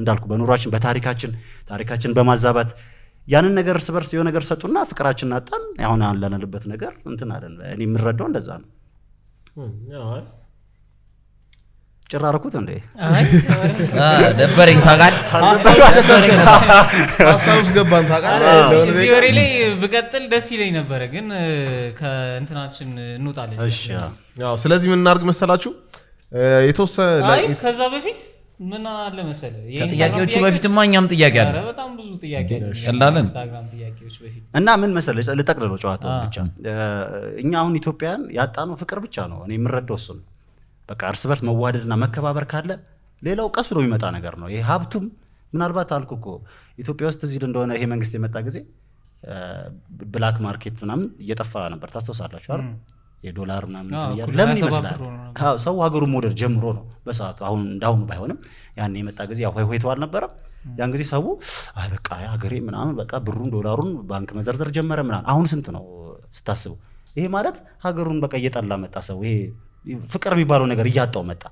እንዳልኩ በኑሯችን በታሪካችን ታሪካችን በማዛባት ያንን ነገር እርስ በርስ የሆነ ነገር ሰጡና ፍቅራችን ናጣን አሁን ለንልበት ነገር እንትን አለን። እኔ የምረዳው እንደዛ ነው። ጭራርኩት እንዴ ደበረኝ። ታውቃለህ ውስጥ ገባን። ታውቃለህ ወሬ ላይ ብቀጥል ደስ ይለኝ ነበረ፣ ግን ከእንትናችን እንውጣለን። ስለዚህ ምናርግ መሰላችሁ የተወሰነ ከዛ በፊት ምን አለ መሰለ ከጥያቄዎቹ በፊትማ እኛም ጥያቄ አለ። በጣም ብዙ ጥያቄ አለን። እና ምን መሰለ ልጠቅልለው ጨዋታ ብቻ እኛ አሁን ኢትዮጵያን ያጣነው ፍቅር ብቻ ነው። እኔ የምረዳው እሱን በቃ እርስ በርስ መዋደድና መከባበር ካለ ሌላው ቀስ ብሎ የሚመጣ ነገር ነው። ይሄ ሀብቱም ምናልባት አልኩ እኮ ኢትዮጵያ ውስጥ እዚህ እንደሆነ ይሄ መንግስት የመጣ ጊዜ ብላክ ማርኬት ምናምን እየጠፋ ነበር ታስታውሳላችሁ አይደል? የዶላር ምናምን ይመስላል? ሰው ሀገሩን መውደድ ጀምሮ ነው በሰዓቱ። አሁን እንዳሁኑ ባይሆንም ያን የመጣ ጊዜ ሆይ ሆይቶ አልነበረም። ያን ጊዜ ሰው አይ በቃ ሀገሬ ምናምን በቃ ብሩን ዶላሩን ባንክ መዘርዘር ጀመረ ምናምን። አሁን ስንት ነው ስታስቡ ይሄ ማለት ሀገሩን በቃ እየጠላ መጣ ሰው። ይሄ ፍቅር የሚባለው ነገር እያጣው መጣ።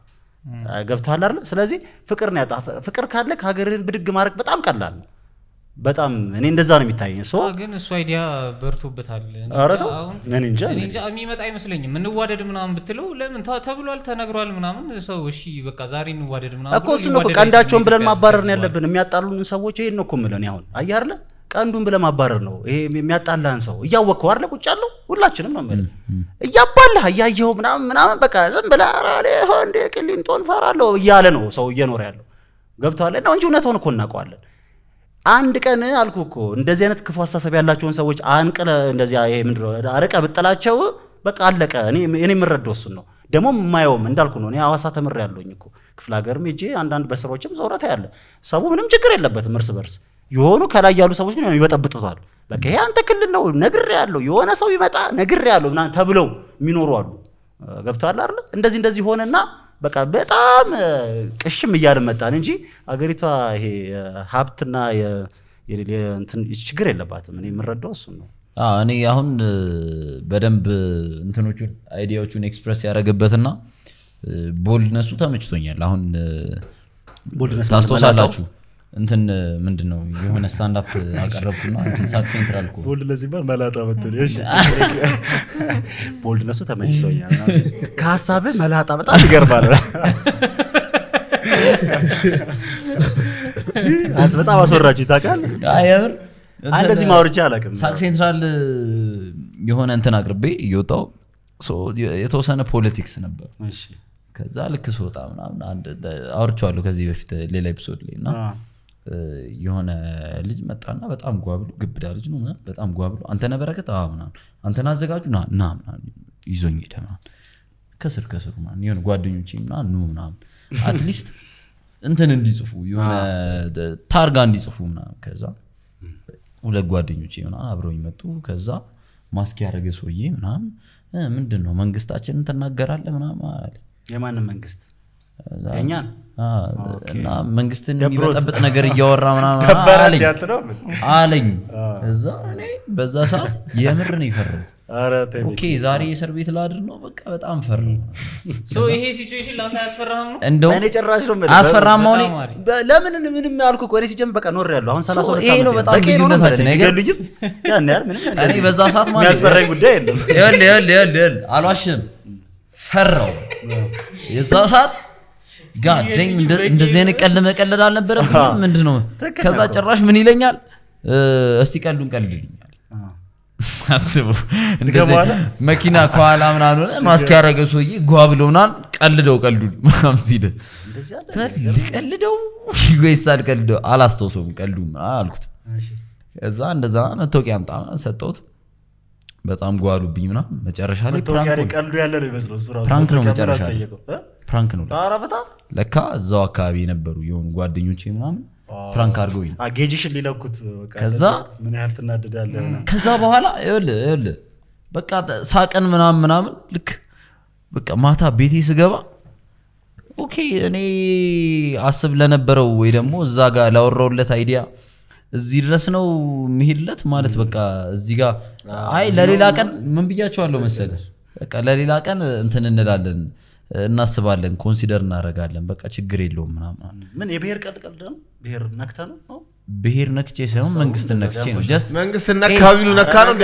ገብተዋል አለ ስለዚህ ፍቅር ነው ያጣ። ፍቅር ካለ ከሀገርን ብድግ ማድረግ በጣም ቀላል ነው። በጣም እኔ እንደዛ ነው የሚታየኝ። ሶ ግን እሱ አይዲያ በርቶበታል። እንጃ የሚመጣ አይመስለኝም። እንዋደድ ምናምን ብትለው ለምን ተብሏል፣ ተነግሯል ምናምን ሰው እሺ በቃ ዛሬ እንዋደድ ምናምን እኮ እሱ ነው ቀንዳቸውን ብለን ማባረር ነው ያለብን። የሚያጣሉን ሰዎች ይሄን ነው እኮ የምልህ እኔ አሁን አይደለ ቀንዱን ብለህ ማባረር ነው ይሄ የሚያጣላህን ሰው እያወቅኸው አይደለ ቁጭ ያለው ሁላችንም ነው የምልህ እያባላህ እያየው ምናምን ምናምን በቃ ዝም ብለህ ኧረ እኔ ቅሊንጦን ፈራለሁ እያለ ነው ሰው እየኖረ ያለው ገብቶሃል። እና እንጂ እውነቱን እኮ እናውቀዋለን አንድ ቀን አልኩ እኮ እንደዚህ አይነት ክፉ አስተሳሰብ ያላቸውን ሰዎች አንቅለ እንደዚያ ይሄ ምንድነው አርቀ ብጥላቸው በቃ አለቀ። እኔ የምረዳው እሱን ነው። ደግሞ የማየውም እንዳልኩ ነው። እኔ ሐዋሳ ተምር ያለሁኝ እኮ ክፍለ ሀገርም ሄጄ አንዳንድ በስራዎችም ዞረታ ያለ ሰው ምንም ችግር የለበትም እርስ በርስ የሆኑ ከላይ ያሉ ሰዎች ግን ይበጠብጡታል። በቃ ይሄ አንተ ክልል ነው ነግር ያለው የሆነ ሰው ይመጣ ነግር ያለው ተብለው የሚኖሩ አሉ። ገብቶሃል አይደል? እንደዚህ እንደዚህ ሆነና በቃ በጣም ቅሽም እያልን መጣን እንጂ አገሪቷ ይሄ ሀብትና ችግር የለባትም። እኔ የምረዳው እሱን ነው። እኔ አሁን በደንብ እንትኖቹን አይዲያዎቹን ኤክስፕረስ ያደረገበትና ቦልድነሱ ተመችቶኛል። አሁን ታስታውሳላችሁ እንትን ምንድን ነው የሆነ ስታንዳፕ አቀረብኩና ሳቅ ሴንትራል ቦልድ ለዚህ ባል መላጣ መትል ቦልድ ለሱ ተመችቶኛል ከሀሳብ መላጣ በጣም ይገርባል አንተ በጣም አስወራጅ ይታቃል እንደዚህ ማውርቻ አላቅም ሳቅ ሴንትራል የሆነ እንትን አቅርቤ እየወጣው የተወሰነ ፖለቲክስ ነበር ከዛ ልክ ስወጣ ምናምን አውርቸዋለሁ ከዚህ በፊት ሌላ ኤፒሶድ ላይ እና የሆነ ልጅ መጣና በጣም ጓብሎ ግብዳ ልጅ ነው በጣም ጓብሎ አንተ በረከት ምናምን አንተን አዘጋጁ ና ምና ይዞኝ ሄደ ምናምን ከስር ከስሩ ምናምን የሆነ ጓደኞች ምናምን ኑ ምናምን አትሊስት እንትን እንዲጽፉ የሆነ ታርጋ እንዲጽፉ ምና ከዛ ሁለት ጓደኞች ምናምን አብረውኝ መጡ ከዛ ማስኪ ያደረገ ሰውዬ ምናም ምንድን ነው መንግስታችን ትናገራለህ ምናም የማንም መንግስት እና መንግስትን የሚበጠብጥ ነገር እያወራ ምናምን አለኝ። እዛ እኔ በዛ ሰዓት የምር ነው የፈራሁት። ኦኬ ዛሬ የእስር ቤት ላድር ነው በቃ በጣም ፈራ። ይሄ ሲቹዌሽን ለምን ምንም በቃ ኖር ያለሁ አሁን ሰላሳ በዛ ሰዓት ማለት ጉዳይ የለም። አልዋሽም፣ ፈራው የዛ ሰዓት ጋደኝ እንደዚህ አይነት ቀልድ መቀለድ አልነበረብኝም። ምንድን ነው ከዛ ጭራሽ ምን ይለኛል፣ እስቲ ቀልዱን ቀልድ አስቡ እንደዚህ መኪና ከኋላ ምናምን ሆነ ማስክ ያደረገ ሰውዬ ጓ ብለውናል። ቀልደው ቀልዱ ምናምን ሲል ቀልደው ይጎይሳል ቀልደው አላስታውሰውም ቀልዱ አልኩት። እዛ እንደዛ መታወቂያ አምጣ ሰጠሁት። በጣም ጓሉብኝ ምናምን መጨረሻ ላይ ፕራንክ ነው መጨረሻ ላይ ፕራንክ ነው ለካ እዛው አካባቢ የነበሩ የሆኑ ጓደኞች ምናምን ፍራንክ አድርገ ጌጅሽን ሊለኩት ከዛ ምን ያህል ትናደዳለህ ከዛ በኋላ ል በቃ ሳቀን ምናምን ምናምን ልክ በቃ ማታ ቤቴ ስገባ ኦኬ እኔ አስብ ለነበረው ወይ ደግሞ እዛ ጋር ላወራውለት አይዲያ እዚህ ድረስ ነው ምሄድለት ማለት በቃ እዚህ ጋር አይ ለሌላ ቀን ምን ብያቸዋለሁ መሰለህ በቃ ለሌላ ቀን እንትን እንላለን እናስባለን፣ ኮንሲደር እናደርጋለን። በቃ ችግር የለውም ምናምን። የብሄር ቀልቀልደ ቀልድ ነው? ብሔር ነክተ ነው ብሄር ነክቼ ሳይሆን መንግስትን ነክቼ ነው። ጀስት መንግስትን ነካ ቢሉ ነካ ነው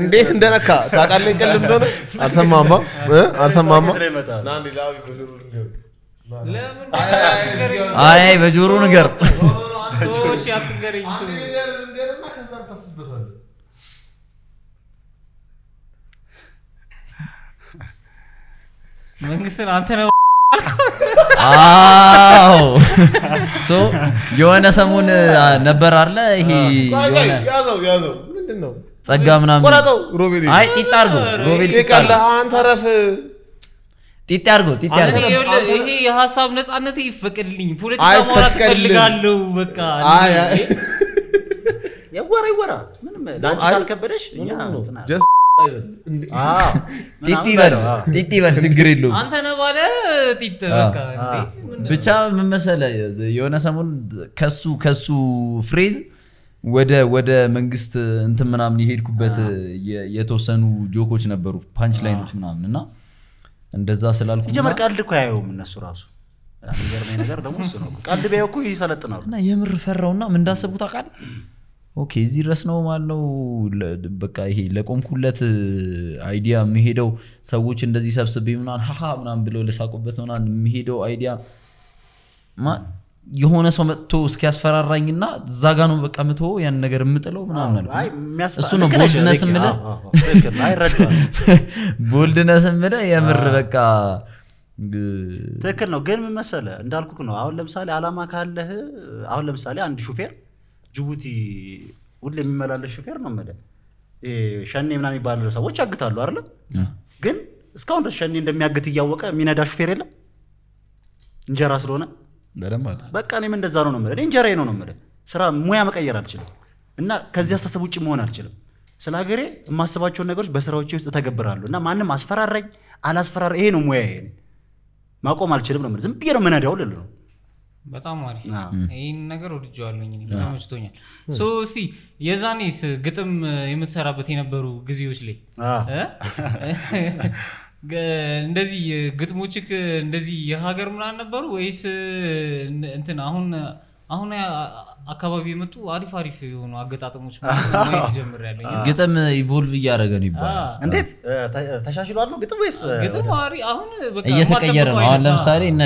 እንዴት እንደነካ ታውቃለህ? ቀልድ እንደሆነ አልሰማማ አልሰማማ አይ በጆሮ ንገር መንግስት አንተ ነው አዎ ሶ የሆነ ሰሞን ነበር አለ ይሄ ጸጋ ምናምን ሮቤል አርጎ ጢጤ ይሄ የሀሳብ ነጻነት ይፈቅድልኝ። ፖለቲካ ማውራት በቃ ይወራ ምንም ለአንቺ ካልከበደሽ እኛ እንትን ብቻ ምን መሰለህ፣ የሆነ ሰሞን ከሱ ከሱ ፍሬዝ ወደ ወደ መንግስት እንትን ምናምን የሄድኩበት የተወሰኑ ጆኮች ነበሩ፣ ፓንች ላይኖች ምናምን እና እንደዛ ስላልኩ ጀመር ቀልድ እኮ ያየውም እነሱ ራሱ የሚገርመኝ ነገር ደግሞ እሱ ነው። ቀልድ ቢያየው እኮ ይሰለጥናሉ። እና የምር ፈራውና ምን እንዳሰቡት አውቃለሁ ኦኬ እዚህ ድረስ ነው ማለው በቃ ይሄ ለቆምኩለት አይዲያ የሚሄደው ሰዎች እንደዚህ ሰብስቤ ምናን ሀሀ ምናን ብለው ለሳቁበት ምናን የሚሄደው አይዲያ የሆነ ሰው መጥቶ እስኪያስፈራራኝ እና እዛ ጋ ነው በቃ ምትሆ ያን ነገር የምጥለው ምናምን እሱ ነው ቦልድነስ ምለ ቦልድነስ ምለ የምር በቃ ትክክል ነው ግን ምን መሰለ እንዳልኩክ ነው አሁን ለምሳሌ አላማ ካለህ አሁን ለምሳሌ አንድ ሹፌር ጅቡቲ ሁሌ የሚመላለስ ሹፌር ነው መደ ሸኔ ምና የሚባል ሰዎች ያግታሉ አለ ግን እስካሁን ድረስ ሸኔ እንደሚያግት እያወቀ የሚነዳ ሹፌር የለም። እንጀራ ስለሆነ በቃ እኔም እንደዛ ነው ነው እንጀራ ነው ነው ስራ ሙያ መቀየር አልችልም፣ እና ከዚህ አስተሳሰብ ውጭ መሆን አልችልም። ስለ ሀገሬ የማስባቸውን ነገሮች በስራዎች ውስጥ ተገብራሉ እና ማንም አስፈራራኝ አላስፈራራ ይሄ ነው ሙያ ማቆም አልችልም ነው ዝም ብዬ ነው መነዳው ልል ነው በጣም አሪፍ ይህን ነገር ወድጀዋለኝ ተመችቶኛል እስቲ የዛኔስ ግጥም የምትሰራበት የነበሩ ጊዜዎች ላይ እንደዚህ ግጥሞችክ እንደዚህ የሀገር ምናን ነበሩ ወይስ እንትን አሁን አሁን አካባቢ የመጡ አሪፍ አሪፍ የሆኑ አገጣጠሞች ማየት ጀምሬያለሁ። ግጥም ኢቮልቭ እያደረገ ነው ይባላል። እንዴት ተሻሽሏል ነው ግጥም ወይስ ግጥም? አሁን እየተቀየረ ነው። አሁን ለምሳሌ እነ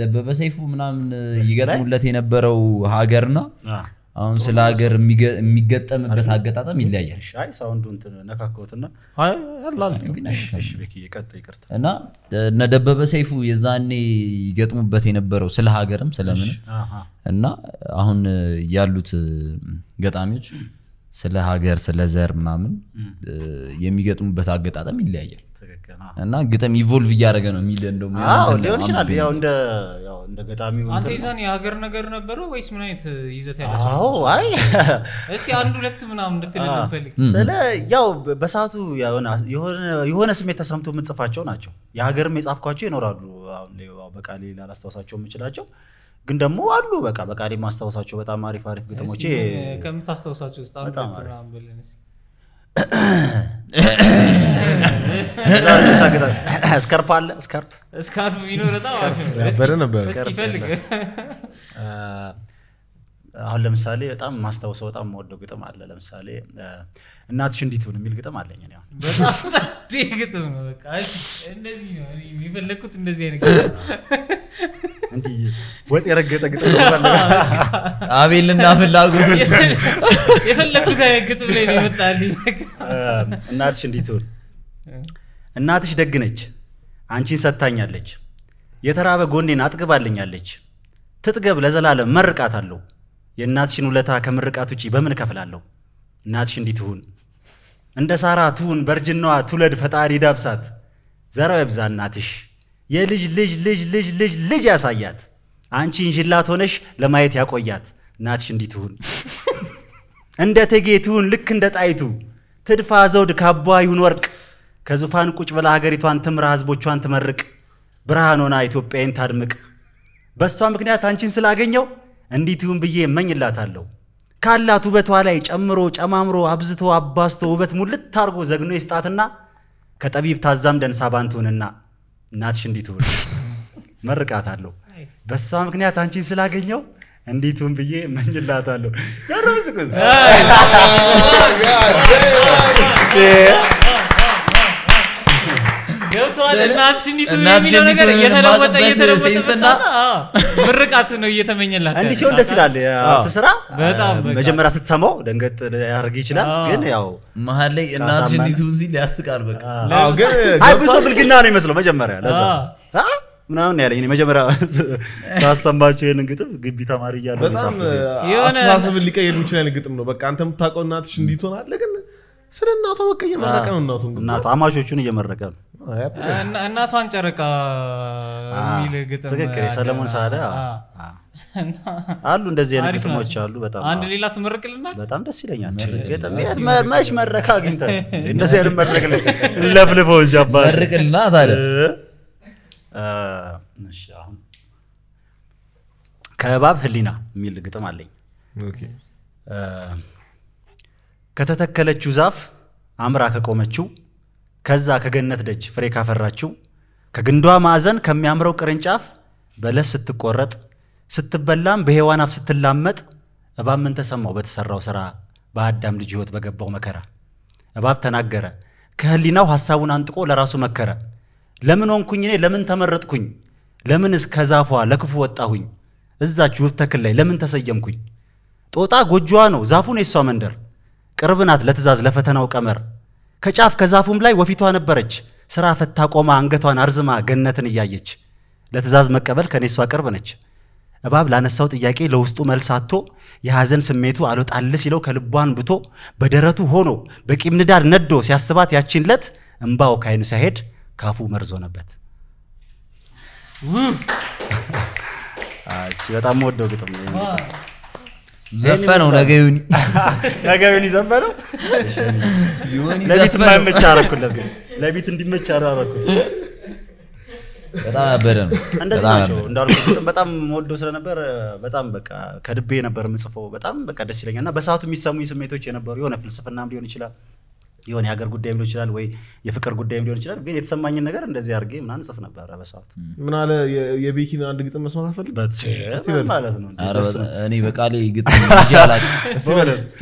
ደበበ ሰይፉ ምናምን ይገጥሙለት የነበረው ሀገርና አሁን ስለ ሀገር የሚገጠምበት አገጣጠም ይለያያል። እና እነ ደበበ ሰይፉ የዛኔ ይገጥሙበት የነበረው ስለ ሀገርም ስለምን እና አሁን ያሉት ገጣሚዎች ስለ ሀገር ስለ ዘር ምናምን የሚገጥሙበት አገጣጠም ይለያያል። እና ግጥም ኢቮልቭ እያደረገ ነው የሚል ሊሆን ይችላል። ያው እንደ ገጣሚ አንተ ይዛን የሀገር ነገር ነበረ ወይስ ምን አይነት ይዘት ያለው አይ እስቲ አንድ ሁለት ምናምን እንድትልፈልግ ስለ ያው በሰዓቱ የሆነ ስሜት ተሰምቶ የምንጽፋቸው ናቸው። የሀገርም የጻፍኳቸው ይኖራሉ። በቃ ሌላ ላስታወሳቸው የምችላቸው ግን ደግሞ አሉ። በቃ በቃ ማስታወሳቸው በጣም አሪፍ አሪፍ ግጥሞቼ ከምታስታውሳቸው ውስጥ ስከርፕ አለ ስከርፕ ስካርፕ ቢኖር በጣም ነበር አሁን ለምሳሌ በጣም ማስታውሰው በጣም መወደው ግጥም አለ። ለምሳሌ እናትሽ እንዲት ሁን የሚል ግጥም አለኝ። እኔ አሁን ነው እንደዚህ የሚፈለግኩት እንደዚህ አይነት እንዲህ ወጥ የረገጠ ግጥም አቤል እና የፈለግኩት አይነት ግጥም ላይ ይመጣልኝ። እናትሽ እንዲት ሁን እናትሽ ደግነች፣ አንቺን ሰታኛለች የተራበ ጎኔን አጥግባልኛለች። ትጥገብ ለዘላለም መርቃት አለው የእናትሽን ውለታ ከምርቃት ውጪ በምን እከፍላለሁ? እናትሽ እንዲህ ትሁን፣ እንደ ሳራ ትሁን፣ በእርጅናዋ ትውለድ፣ ፈጣሪ ዳብሳት፣ ዘራው ይብዛ እናትሽ፣ የልጅ ልጅ ልጅ ልጅ ልጅ ልጅ ያሳያት፣ አንቺ እንሽላት ሆነሽ ለማየት ያቆያት። እናትሽ እንዲህ ትሁን፣ እንደ እቴጌ ትሁን፣ ልክ እንደ ጣይቱ ትድፋ ዘውድ ካባ ይሁን ወርቅ፣ ከዙፋን ቁጭ ብላ ሀገሪቷን ትምራ፣ ህዝቦቿን ትመርቅ፣ ብርሃን ሆና ኢትዮጵያን ታድምቅ። በእሷ ምክንያት አንቺን ስላገኘው እንዲትሁን ብዬ እመኝላታለሁ። ካላት ውበቷ ላይ ጨምሮ ጨማምሮ አብዝቶ አባዝቶ ውበት ሙልት አድርጎ ዘግኖ ይስጣትና ከጠቢብ ታዛም ደንሳ ባንትሁንና እናትሽ እንዲትሁን መርቃታለሁ። በሷ ምክንያት አንቺን ስላገኘው እንዲትሁን ብዬ እመኝላታለሁ። ያረብስኩት oh ገብተዋል። እናትሽን የሚለው ነገር እየተለወጠ እየተለወጠ ምርቃት ነው እየተመኘላት። እንዲህ ሲሆን ደስ ይላል። ስራ በጣም መጀመሪያ ስትሰማው ደንገጥ ሊያደርግ ይችላል፣ ግን ያው መሀል ላይ እናትሽን ሲል ያስቃል። በቃ ብልግና ነው ይመስለው መጀመሪያ ለዛ ምናምን ያለኝ መጀመሪያ ሳሰማቸው ግጥም ግቢ ተማሪ እያለ አስተሳሰብን ሊቀይር የሚችል ግጥም ነው። በቃ አንተ የምታውቀው እናትሽ ግን ስለ እናቷ በቃ እየመረቀ ነው። እናቱ እናቱ እየመረቀ ነው። እናቷን ጨረቃ የሚል ግጥም ትክክል። የሰለሞን ሳዳ አሉ። እንደዚህ አይነት ግጥሞች አሉ። በጣም አንድ ሌላ ትመርቅልና በጣም ደስ ይለኛል። መች መድረክ አግኝተህ እንደዚህ አይነት መድረክ ለፍልፈው እንጂ አባት መርቅና ታዲያ ከእባብ ህሊና የሚል ግጥም አለኝ። ከተተከለችው ዛፍ አምራ ከቆመችው ከዛ ከገነት ደጅ ፍሬ ካፈራችው ከግንዷ ማዕዘን ከሚያምረው ቅርንጫፍ በለስ ስትቆረጥ ስትበላም በሔዋን አፍ ስትላመጥ እባብ ምን ተሰማው? በተሰራው ስራ በአዳም ልጅ ህይወት በገባው መከራ እባብ ተናገረ። ከህሊናው ሐሳቡን አንጥቆ ለራሱ መከረ። ለምን ሆንኩኝ እኔ? ለምን ተመረጥኩኝ? ለምንስ ከዛፏ ለክፉ ወጣሁኝ? እዛች ውብ ተክል ላይ ለምን ተሰየምኩኝ? ጦጣ ጎጆዋ ነው፣ ዛፉ ነው የሷ መንደር። ቅርብ ናት ለትእዛዝ ለፈተናው ቀመር ከጫፍ ከዛፉም ላይ ወፊቷ ነበረች። ስራ ፈታ ቆማ አንገቷን አርዝማ ገነትን እያየች ለትእዛዝ መቀበል ከኔሷ ቅርብ ነች። እባብ ላነሳው ጥያቄ ለውስጡ መልስ አጥቶ የሐዘን ስሜቱ አልወጣል ሲለው ከልቧን ብቶ በደረቱ ሆኖ በቂም ንዳድ ነዶ ሲያስባት ያቺን እምባው ካይኑ ሳይሄድ ካፉ መርዝ ሆነበት። በጣም ወደው ግጥም ዘፈነው ነገ ዮኒ ነገ ዮኒ ዘፈነው። ለቤት የማይመች አደረኩለት፣ ግን ለቤት እንዲመች አደረኩት። በጣም ያበደ ነው። እንደዚህ ናቸው እንዳልኩት በጣም ወዶ ስለነበር በጣም በቃ ከድቤ ነበር የምጽፈው። በጣም በቃ ደስ ይለኛል እና በሰዓቱ የሚሰሙኝ ስሜቶች የነበሩ የሆነ ፍልስፍናም ሊሆን ይችላል የሆነ የሀገር ጉዳይም ሊሆን ይችላል ወይ የፍቅር ጉዳይም ሊሆን ይችላል። ግን የተሰማኝን ነገር እንደዚህ አድርጌ ምናምን ጽፍ ነበረ በሰዓቱ። ምን አለ የቤኪን አንድ ግጥም መስማት ፈልግ እኔ በቃሌ ግጥም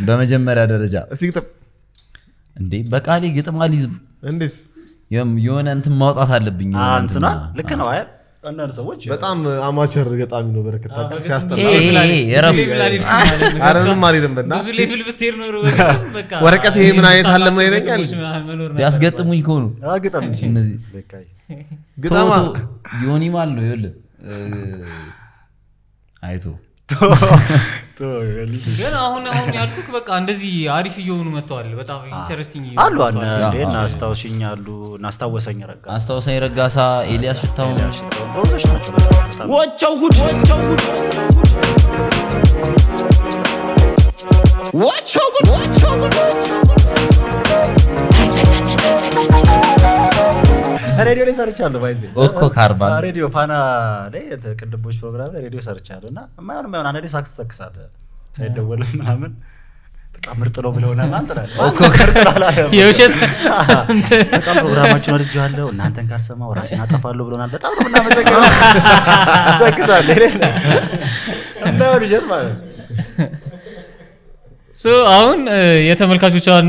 በመጀመሪያ ደረጃ እንዴ በቃሌ ግጥም አልይዝም። እንዴት የሆነ እንትን ማውጣት አለብኝ። ልክ ነው አይደል አንዳንድ ሰዎች በጣም አማቸር ገጣሚ ነው። በረከት ወረቀት ይሄ ምን አይነት አለ ምን ይለኛል ያስገጥሙኝ ከሆኑ ይኸውልህ አይቶ ግን አሁን አሁን ያልኩክ በቃ እንደዚህ አሪፍ እየሆኑ መጥተዋል። በጣም ኢንተረስቲንግ አሉ እንዴ እናስታውሽኝ አሉ እናስታወሰኝ ረጋ አስታውሰኝ ረጋሳ፣ ኤልያስ ሽታው ጎበዞች ናቸው። ወቸው ጉድ ወቸው ጉድ ወቸው ጉድ ወቸው ጉድ ሬዲዮ ላይ ሰርቻለሁ። ባይዜ እኮ ካርባ ሬዲዮ ፋና ላይ ቅንድቦች ፕሮግራም ላይ ሬዲዮ ሰርቻለሁ እና የማይሆን የማይሆን አንዳንዴ ሳክስ ትሰክሳለህ ሳይደወል ምናምን በጣም ምርጥ ነው ብለው ብለውና በጣም ፕሮግራማችን ወድጀዋለሁ እናንተን ካልሰማው ራሴን አጠፋለሁ ብለናል በጣም ነው ምናመሰግነው ሰክሳለ እና ልጀት ማለት ነው አሁን የተመልካቾቿን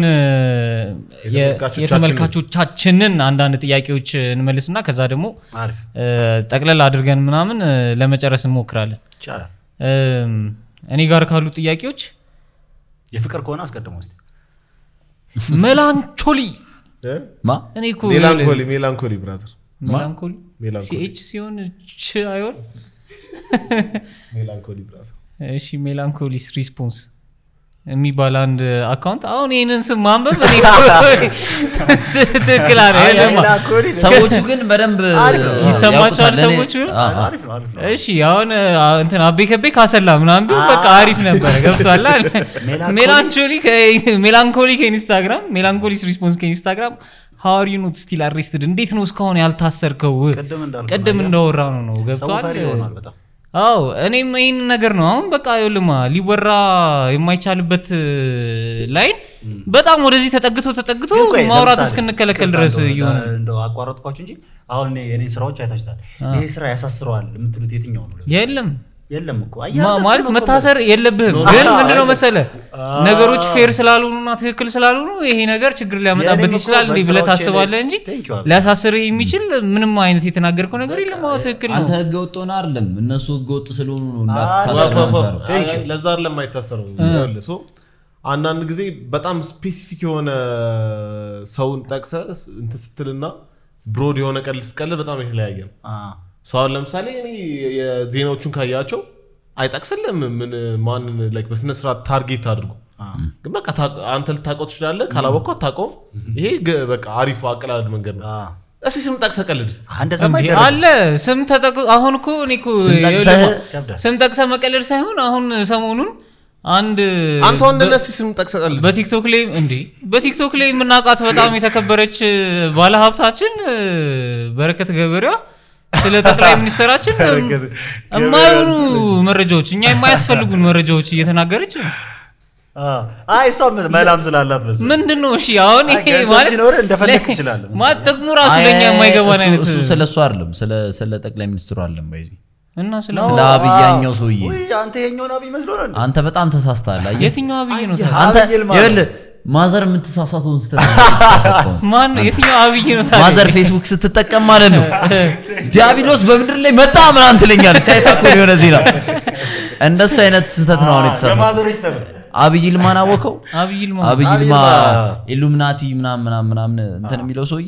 የተመልካቾቻችንን አንዳንድ ጥያቄዎች እንመልስና ከዛ ደግሞ ጠቅለል አድርገን ምናምን ለመጨረስ እንሞክራለን። እኔ ጋር ካሉ ጥያቄዎች የፍቅር ከሆነ አስቀድሞ ስ ሜላንኮሊ እኔ ሜላንኮሊ ብራዘር ሜላንኮሊ ሲሆን ች አይሆን ሜላንኮሊ ብራዘር እሺ ሜላንኮሊስ ሪስፖንስ የሚባል አንድ አካውንት አሁን ይህንን ስም ማንበብ ትክክል ሰዎቹ ግን በደንብ ይሰማቸዋል ሰዎቹ እሺ አሁን እንትን አቤ ከቤ ካሰላ ምናምን ቢሆን በቃ አሪፍ ነበረ ገብቷላ ሜላንኮሊ ከኢንስታግራም ሜላንኮሊስ ሪስፖንስ ከኢንስታግራም ሀዋር ዩኖት ስቲል አሬስትድ እንዴት ነው እስካሁን ያልታሰርከው ቅድም እንዳወራ ነው ነው ገብቷል አዎ እኔም ይህን ነገር ነው አሁን በቃ ይልማ ሊወራ የማይቻልበት ላይን በጣም ወደዚህ ተጠግቶ ተጠግቶ ማውራት እስክንከለከል ድረስ እየሆነ እንደው አቋረጥኳችሁ እንጂ አሁን የእኔ ስራዎች አይታችሁታል። ይሄ ስራ ያሳስረዋል የምትሉት የትኛው ነው? የለም የለም እኮ ማለት መታሰር የለብህም ግን ምንድነው መሰለ ነገሮች ፌር ስላልሆኑና ትክክል ስላልሆኑ ይሄ ነገር ችግር ሊያመጣበት ይችላል እንዲህ ብለህ ታስባለህ እንጂ ሊያሳስር የሚችል ምንም አይነት የተናገርከው ነገር የለም አዎ ትክክል ነው አንተ ህገ ወጥ ሆነ አይደለም እነሱ ህገ ወጥ ስለሆኑ ነው ለዛ አይደለም አይታሰረው አንዳንድ ጊዜ በጣም ስፔሲፊክ የሆነ ሰውን ጠቅሰ እንትን ስትልና ብሮድ የሆነ ቀልድ ስትቀልድ በጣም የተለያየ ነው ሰው ለምሳሌ እኔ የዜናዎቹን ካያቸው አይጠቅስልም ምን ማንን ላይክ በስነ ስርዓት ታርጌት አድርጎ ግን በቃ አንተ ልታውቀው ትችላለህ። ካላወቅኩ አታውቀውም። ይሄ በቃ አሪፉ አቀላለድ መንገድ ነው። እስኪ ስም ጠቅሰህ ቀልድ አለ ስም ተጠቅ አሁን እኮ እኔ እኮ ስም ጠቅሰ መቀለድ ሳይሆን አሁን ሰሞኑን አንድ አንተ ወንድነህ እስኪ ስም ጠቅሰህ ቀልድ በቲክቶክ ላይ እንዲህ በቲክቶክ ላይ የምናውቃት በጣም የተከበረች ባለሀብታችን በረከት ገበሬዋ ስለ ጠቅላይ ሚኒስትራችን የማይሆኑ መረጃዎች እኛ የማያስፈልጉን መረጃዎች እየተናገረች አይ እሷ መላም ስላላት በዚህ ምንድን ነው? እሺ አሁን ይሄ ማለት ሲኖር እንደፈለክ ትችላለህ። ማለት ጥቅሙ ራሱ ለኛ የማይገባን አይነት እሱ ስለ እሱ አይደለም፣ ስለ ስለ ጠቅላይ ሚኒስትሩ አይደለም ባይዚ እና ስለ ስለ አብያኛው ሰውዬ አንተ ይሄኛውን አብይ መስሎ ነው። አንተ በጣም ተሳስተሃል። አየህ፣ የትኛው አብይ ነው አንተ? ይኸውልህ ማዘር የምትሳሳተውን ስተማን የትኛው አብይ ነው ማዘር ፌስቡክ ስትጠቀም ማለት ነው ዲያብሎስ በምድር ላይ መጣ ምናምን ትለኛለች አይታ እኮ የሆነ ዜና እንደሱ አይነት ስህተት ነው አሁን የተሳሳተው አብይ ልማን አወቀው አብይ ልማ ኢሉሚናቲ ምናም ምናም ምናምን እንትን የሚለው ሰውዬ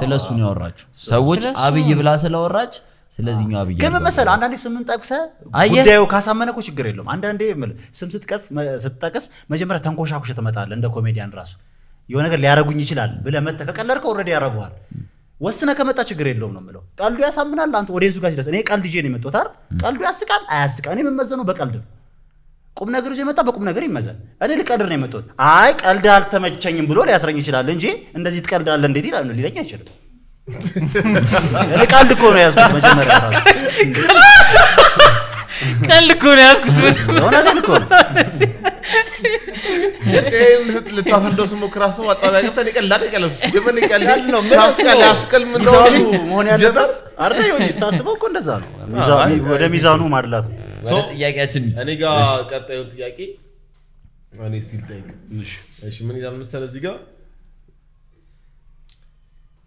ስለሱ ነው ያወራችሁ ሰዎች አብይ ብላ ስለወራች ስለዚህኛው አብይ ግን መሰለህ አንዳንዴ ስምን ጠቅሰህ ጉዳዩ ካሳመነ እኮ ችግር የለውም። አንዳንዴ የምልህ ስም ስትጠቅስ መጀመሪያ ተንኮሻኩሽ ትመጣለህ። እንደ ኮሜዲያን ራሱ የሆነ ነገር ሊያረጉኝ ይችላል ብለህ መተህ ከቀለድከው ኦልሬዲ ያረጉሃል። ወስነ ከመጣ ችግር የለውም ነው የምለው። ቀልዱ ያሳምናል። አንተ ወደ ጋር ሲደርስ እኔ ቀልድ ይዤ ነው የመጣሁት አይደል? ቀልዱ ያስቃል አያስቃል። እኔ የምመዘነው በቀልድ ነው። ቁም ነገር ይዞ መጣ፣ በቁም ነገር ይመዘን። እኔ ልቀልድ ነው የመጣሁት። አይ ቀልድ አልተመቸኝም ብሎ ሊያስረኝ ይችላል እንጂ እንደዚህ ትቀልዳለህ እንዴት ይላል ሊለኝ አይችልም። እኔ ቀልድ እኮ ነው ያዝኩት መጀመሪያ ራሱ ቀልድ እኮ ነው ያዝኩት እውነትን እኮ ልታስወልደው ስሞክር አስብ አጣቢያ ገብተን ይቀላል ይቀላል ጀመን ይቀላል ያስቀል ምንዛኑ መሆን ያለበት አረ ስታስበው እኮ እንደዛ ነው ወደ ሚዛኑ ማድላት ነው ጥያቄያችን እኔ ጋር ቀጣዩን ጥያቄ እኔ ስቲል ጠይቅ እሺ ምን ይላል መሰለ እዚህ ጋር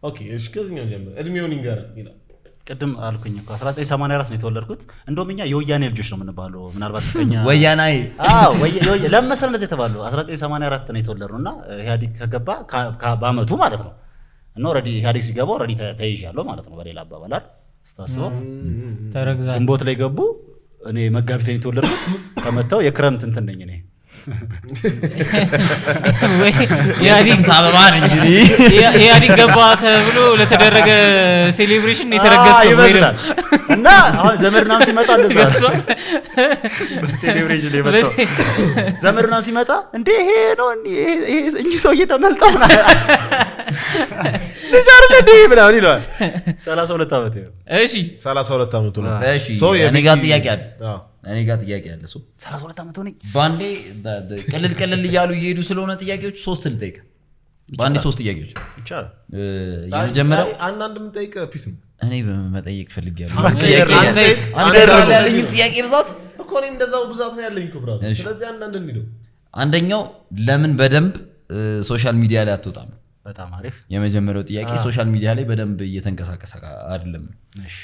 ኦኬ እሺ፣ ከዚህኛው ጀምር እድሜውን ይንገረን ይላል። ቅድም አልኩኝ እኮ 1984 ነው የተወለድኩት። እንደውም እኛ የወያኔ ልጆች ነው የምንባለው። ምናልባት ከኛ ወያናይ ለመሰል እንደዚህ የተባለው 1984 ነው የተወለድነው እና ኢህአዲግ ከገባ በአመቱ ማለት ነው እና ረዲ ኢህአዲግ ሲገባ ኦልሬዲ ተይዣለሁ ማለት ነው። በሌላ አባባል ስታስበው ተረግዛ ግንቦት ላይ ገቡ። እኔ መጋቢት ነው የተወለድኩት ከመታው የክረምት እንትን ነኝ እኔ ኢህአዲግ ታበባን እንግዲህ ኢህአዲግ ገባ ተብሎ ለተደረገ ሴሌብሬሽን የተረገሰ ይመስላል እና አሁን ዘመድ ምናምን ሲመጣ ሴሌብሬሽን የመጣው ዘመድ ምናምን ሲመጣ እንዴ ይሄ ነው እንጂ ሰው ተመልጣ ልጅ አይደለ እንደ ምናምን ይለዋል ሰላሳ ሁለት ዓመት እሺ ሰላሳ ሁለት ዓመቱ ነው እኔ ጋር ጥያቄ አለ እኔ ጋር ጥያቄ ያለ ሰው 32 ዓመት ሆነኝ። በአንዴ ቅልል ቅልል እያሉ እየሄዱ ስለሆነ ጥያቄዎች ሶስት ልጠይቅ። በአንዴ ሶስት ጥያቄዎች የመጀመሪያው አንዳንድ የምንጠይቅ ፒስ ነው። እኔ መጠየቅ ፈልጌያለሁ። ያለኝ ጥያቄ ብዛት እኮ እኔ እንደዛው ብዛት ነው ያለኝ ስለዚህ አንዳንድ እንሂደው። አንደኛው ለምን በደንብ ሶሻል ሚዲያ ላይ አትወጣም? በጣም አሪፍ። የመጀመሪያው ጥያቄ ሶሻል ሚዲያ ላይ በደንብ እየተንቀሳቀሰ አይደለም። እሺ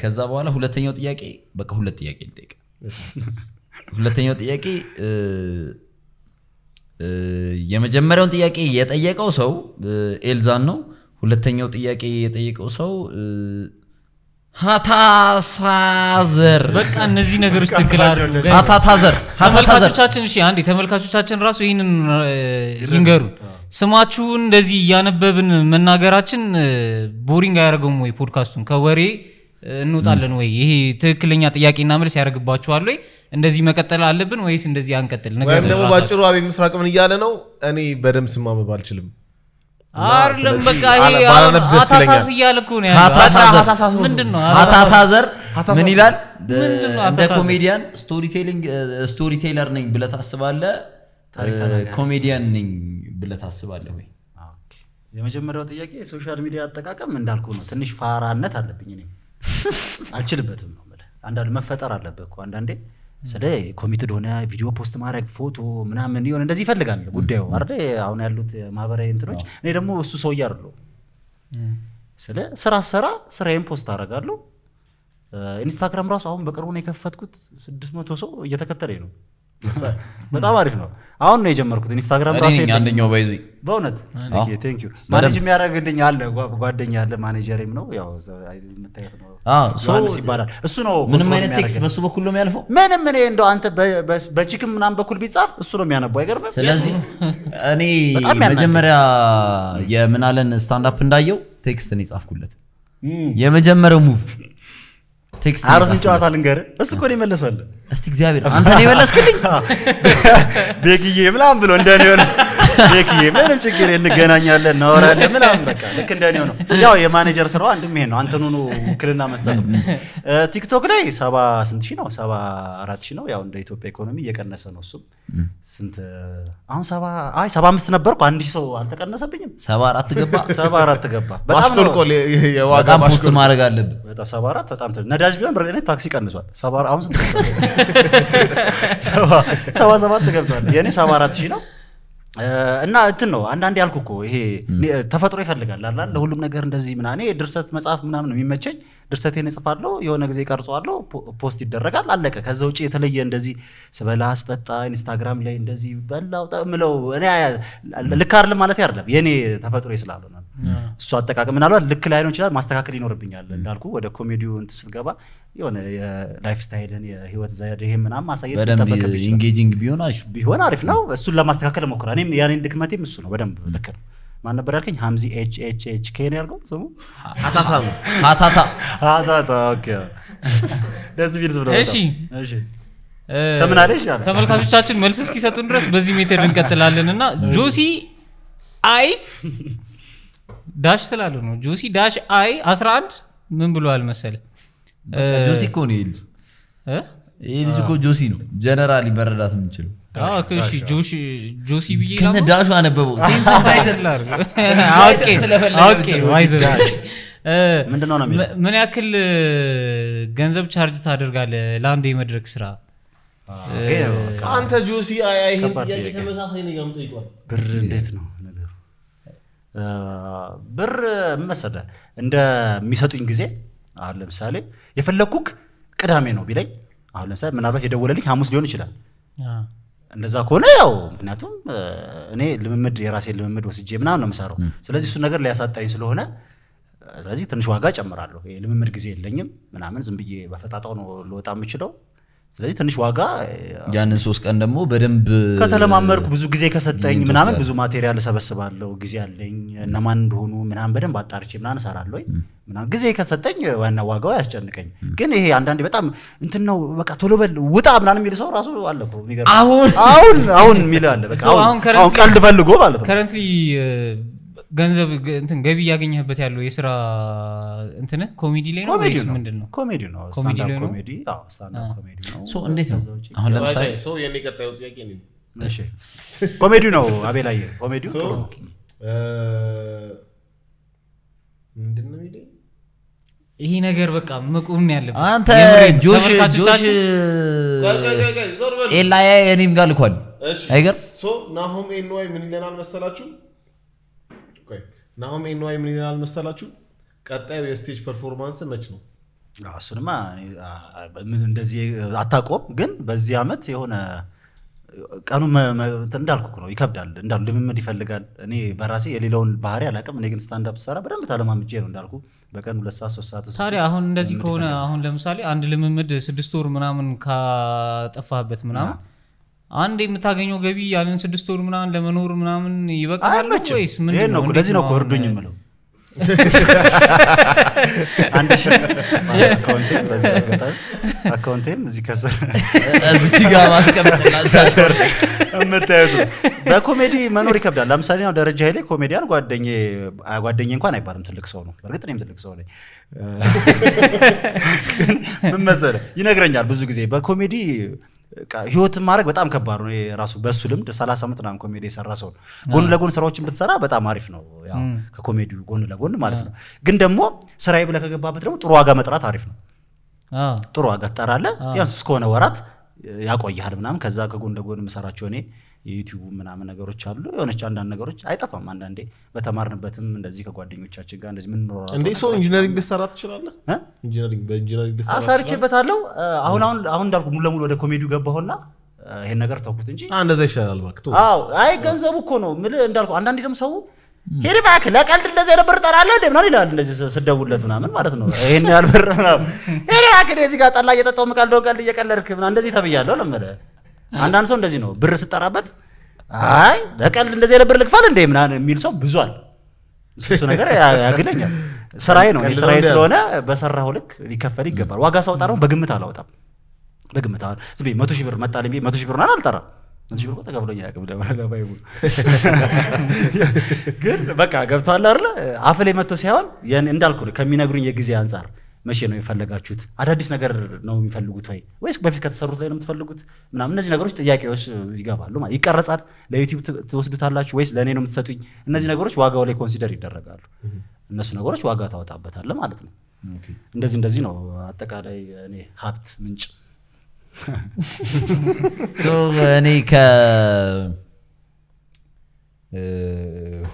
ከዛ በኋላ ሁለተኛው ጥያቄ በቃ ሁለት ጥያቄ ልጠይቅ። ሁለተኛው ጥያቄ የመጀመሪያውን ጥያቄ የጠየቀው ሰው ኤልዛን ነው። ሁለተኛው ጥያቄ የጠየቀው ሰው ሀታሳዘር በቃ እነዚህ ነገሮች ትክክል ሀታታዘር ተመልካቾቻችን እሺ አንዴ ተመልካቾቻችን ራሱ ይህንን ይንገሩን ስማችሁን እንደዚህ እያነበብን መናገራችን ቦሪንግ አያደርገውም ወይ ፖድካስቱን ከወሬ እንውጣለን ወይ ይሄ ትክክለኛ ጥያቄና መልስ ያደርግባችኋል ወይ እንደዚህ መቀጠል አለብን ወይስ እንደዚህ አንቀጥል ወይም ደግሞ ባጭሩ አቤ ምስራቅ ምን እያለ ነው እኔ በደንብ ስማመብ አልችልም አይደለም በቃ ይሄ አታሳስ እያልኩ ነው ምን ይላል? እንደ ኮሜዲያን ስቶሪቴሊንግ ስቶሪቴለር ነኝ ብለህ ታስባለህ? ኮሜዲያን ነኝ ብለህ ታስባለህ ወይ? የመጀመሪያው ጥያቄ የሶሻል ሚዲያ አጠቃቀም እንዳልኩ ነው። ትንሽ ፋራነት አለብኝ እኔ አልችልበትም ነው አንዳንድ መፈጠር አለበት እኮ አንዳንዴ ስለ ኮሚትድ ሆነ ቪዲዮ ፖስት ማድረግ ፎቶ ምናምን ሆነ እንደዚህ ይፈልጋል ጉዳዩ አ አሁን ያሉት ማህበራዊ እንትኖች። እኔ ደግሞ እሱ ሰው እያሉ ስለ ስራ ሰራ ስራዬን ፖስት አደርጋለሁ። ኢንስታግራም ራሱ አሁን በቅርቡ ነው የከፈትኩት። ስድስት መቶ ሰው እየተከተለኝ ነው። በጣም አሪፍ ነው አሁን ነው የጀመርኩት ኢንስታግራም ራሱ አንደኛው በይዙ በእውነት ማኔጅ የሚያደረግልኝ አለ ጓደኛ አለ ማኔጀሬም ነው ይባላል እሱ ነው ምንም አይነት ቴክስት በሱ በኩል ነው የሚያልፈው ምንም እኔ እንደ አንተ በቺክም ምናም በኩል ቢጻፍ እሱ ነው የሚያነባው አይገርምም ስለዚህ እኔ መጀመሪያ የምናለን ስታንዳፕ እንዳየው ቴክስት ነው የጻፍኩለት የመጀመሪያው ሙቭ ቴክስት አሮስን ጨዋታ ልንገር። እሱ እኮ ነው የመለሰልህ። እስቲ እግዚአብሔር አንተ ነው የመለስክልኝ ቤግዬ ምናምን ብሎ እንደኔ ሆነ ኪዬ ምንም ችግር እንገናኛለን፣ እናወራለን ምናምን በቃ ልክ እንደኔው ነው። ያው የማኔጀር ስራው አንድም ይሄ ነው፣ አንተኑኑ ውክልና መስጠት ነው። ቲክቶክ ላይ ሰባ ስንት ሺህ ነው? ሰባ አራት ሺህ ነው። ያው እንደ ኢትዮጵያ ኢኮኖሚ እየቀነሰ ነው እሱም ስንት አሁን ሰባ አይ ሰባ አምስት ነበርኩ። አንድ ሺህ ሰው አልተቀነሰብኝም። ሰባ አራት ገባ፣ ሰባ አራት ገባ። የዋጋ ማሽቆል ማድረግ አለብን። በጣም ሰባ አራት በጣም ነዳጅ ቢሆን ብረኔ ታክሲ ቀንሷል። ሰባ አሁን ስንት ሰባ ሰባት ገብቷል። የእኔ ሰባ አራት ሺህ ነው። እና እንትን ነው አንዳንድ ያልኩ እኮ ይሄ ተፈጥሮ ይፈልጋል አላ ለሁሉም ነገር እንደዚህ ምናኔ ድርሰት መጽሐፍ ምናምን ነው የሚመቸኝ ድርሰቴን እጽፋለሁ፣ የሆነ ጊዜ ቀርጸዋለሁ፣ ፖስት ይደረጋል፣ አለቀ። ከዚ ውጭ የተለየ እንደዚህ ስበላ አስጠጣ፣ ኢንስታግራም ላይ እንደዚህ በላው ምለው ልክ አይደለም ማለት አይደለም፣ የእኔ ተፈጥሮ ስላልሆነ እሱ አጠቃቀም ምናልባት ልክ ላይሆን ይችላል፣ ማስተካከል ይኖርብኛል። እንዳልኩ ወደ ኮሜዲው እንትን ስትገባ የሆነ የላይፍ ስታይልን የህይወት ዘዴ ምናምን ማሳየት ኢንጌጂንግ ቢሆን አሪፍ ነው። እሱን ለማስተካከል ሞክራ እኔም ያኔን ድክመቴም እሱ ነው። በደንብ ልክ ነው። ማን ነበር ያልከኝ? ሀምዚ ኤች ኤች ኤች ኬን ያልከው ስሙ ሀታታ ደስ የሚል ስም ነው። ከምን አለ ይሻላል። ተመልካቾቻችን መልስ እስኪሰጡን ድረስ በዚህ ሜትር እንቀጥላለን እና ጆሲ አይ ዳሽ ስላለ ነው። ጆሲ ዳሽ አይ 11 ምን ብሏል መሰለ ጆሲ እኮ ነው ይህ ልጅ ልጅ እኮ ጆሲ ነው። ጀነራል መረዳት የምንችለው ጆሲ ብዬ ዳሹ አነበበው ምን ያክል ገንዘብ ቻርጅ ታደርጋለ ለአንድ የመድረክ ስራ አንተ ጆሲ ይህን ጥያቄ ተመሳሳይ ነገር ጠይቋል ብር እንዴት ነው ነገሩ ብር መሰለ እንደሚሰጡኝ ጊዜ አሁን ለምሳሌ የፈለግኩክ ቅዳሜ ነው ቢለኝ አሁን ለምሳሌ ምናልባት የደወለልኝ ሀሙስ ሊሆን ይችላል እንደዛ ከሆነ ያው ምክንያቱም እኔ ልምምድ የራሴን ልምምድ ወስጄ ምናምን ነው የምሰራው። ስለዚህ እሱን ነገር ሊያሳጣኝ ስለሆነ ስለዚህ ትንሽ ዋጋ ጨምራለሁ። የልምምድ ጊዜ የለኝም ምናምን ዝም ብዬ በፈጣጣው ነው ልወጣ የምችለው። ስለዚህ ትንሽ ዋጋ ያንን ሶስት ቀን ደግሞ በደንብ ከተለማመርኩ ብዙ ጊዜ ከሰጠኝ ምናምን ብዙ ማቴሪያል እሰበስባለሁ። ጊዜ አለኝ እነማን እንደሆኑ ምናምን በደንብ አጣርቼ ምናምን እሰራለሁ። ጊዜ ከሰጠኝ ዋና ዋጋው ያስጨንቀኝ። ግን ይሄ አንዳንዴ በጣም እንትን ነው፣ በቃ ቶሎ በል ውጣ ምናምን የሚል ሰው ራሱ አለ አሁን አሁን የሚል አለ። ቀልድ ፈልጎ ማለት ነው ከረንትሊ ገንዘብ እንትን ገቢ እያገኘህበት ያለው የስራ እንትን ኮሜዲ ላይ ነው ወይስ ምንድን ነው? ኮሜዲ ነው። ኮሜዲ ነው። እንዴት ነው አሁን ለምሳሌ የኔ ቀጣዩ ጥያቄ ኮሜዲ ነው። ኮሜዲ ምንድን ነው ይሄ ነገር በቃ መቆም ያለበት አንተ ጆሽ ጆሽ ኤላያ እኔም ጋር ልኳል አይገርም ናሆም ኤንዋይ ምን ይለናል መሰላችሁ ቆይ ናሆም ኖ ምን ይላል መሰላችሁ? ቀጣዩ የስቴጅ ፐርፎርማንስ መች ነው? እሱንማ እንደዚህ አታቆም፣ ግን በዚህ ዓመት የሆነ ቀኑ እንዳልኩ ነው ይከብዳል። እንዳሉ ልምምድ ይፈልጋል። እኔ በራሴ የሌለውን ባህሪ አላውቅም። እኔ ግን ስታንዳፕ ሰራ በደንብ ታለማምጄ ነው እንዳልኩ በቀን ሁለት ሰዓት ሶስት ሰዓት። ታዲያ አሁን እንደዚህ ከሆነ አሁን ለምሳሌ አንድ ልምምድ ስድስት ወር ምናምን ካጠፋህበት ምናምን አንድ የምታገኘው ገቢ ያንን ስድስት ወር ምናምን ለመኖር ምናምን ይበቃል ነው? ለዚህ ነው እርዱኝ የምለው አካውንቴም እዚህ ከስር በኮሜዲ መኖር ይከብዳል። ለምሳሌ ያው ደረጃ ኃይሌ ኮሜዲያን ጓደኛ እንኳን አይባልም፣ ትልቅ ሰው ነው። በእርግጥ እኔም ትልቅ ሰው ላይ ምን መሰለህ ይነግረኛል ብዙ ጊዜ በኮሜዲ ህይወትን ማድረግ በጣም ከባድ ነው። ራሱ በእሱ ልምድ ሰላሳ ዓመት ምናምን ኮሜዲ የሰራ ሰው ጎን ለጎን ስራዎችን ብትሰራ በጣም አሪፍ ነው፣ ከኮሜዲው ጎን ለጎን ማለት ነው። ግን ደግሞ ስራዬ ብለህ ከገባበት ደግሞ ጥሩ ዋጋ መጥራት አሪፍ ነው። ጥሩ ዋጋ ትጠራለህ፣ ቢያንስ እስከሆነ ወራት ያቆይሃል ምናምን። ከዛ ከጎን ለጎን የምሰራቸው እኔ የዩቲዩቡ ምናምን ነገሮች አሉ። የሆነች አንዳንድ ነገሮች አይጠፋም። አንዳንዴ በተማርንበትም እንደዚህ ከጓደኞቻችን ጋር እንደዚህ ምንኖራ እንደ ሰው ኢንጂነሪንግ ልሰራ ትችላለህ። ኢንጂነሪንግ ሰርቼበታለሁ። አሁን አሁን አሁን እንዳልኩ ሙሉ ለሙሉ ወደ ኮሜዲው ገባሁና ይሄን ነገር ተውኩት እንጂ እንደዛ ይሻላል። እባክህ አዎ። አይ ገንዘቡ እኮ ነው የምልህ እንዳልኩ አንዳንዴ ደግሞ ሰው ሄድ እባክህ ለቀልድ እንደዚህ ነበር ጠራለ ምናምን ይላል። እንደዚህ ስደውለት ምናምን ማለት ነው። ይሄን ያልበር ምናምን ሄድ እባክህ እዚህ ጋር ጠላ እየጠጣሁ ምቀልደው ቀልድ እየቀለድክ ምናምን እንደዚህ ተብያለሁ ለምልህ አንዳንድ ሰው እንደዚህ ነው ብር ስጠራበት አይ በቀል እንደዚህ ለብር ብር ልክፈል እንደ ምናምን የሚል ሰው ብዙ አለ። እሱ ነገር ያግደኛል። ስራዬ ነው ስራዬ ስለሆነ በሰራው ልክ ሊከፈል ይገባል። ዋጋ ሳውጣ ደግሞ በግምት አላወጣም። በግምት አሁን ዝም መቶ ሺህ ብር መጣልኝ መቶ ሺህ ብር አልጠራም። መቶ ሺህ ብር ተቀብሎኝ አያውቅም። ለባይ ግን በቃ ገብቶሃል አይደለ? አፍ ላይ መጥቶ ሳይሆን እንዳልኩ ከሚነግሩኝ የጊዜ አንጻር መቼ ነው የፈለጋችሁት? አዳዲስ ነገር ነው የሚፈልጉት ወይ ወይስ በፊት ከተሰሩት ላይ ነው የምትፈልጉት? ምናምን እነዚህ ነገሮች ጥያቄዎች ይገባሉ ማለት ይቀረጻል። ለዩቲዩብ ትወስዱታላችሁ ወይስ ለእኔ ነው የምትሰጡኝ? እነዚህ ነገሮች ዋጋው ላይ ኮንሲደር ይደረጋሉ። እነሱ ነገሮች ዋጋ ታወጣበታለ ማለት ነው። እንደዚህ እንደዚህ ነው አጠቃላይ እኔ ሀብት ምንጭ እኔ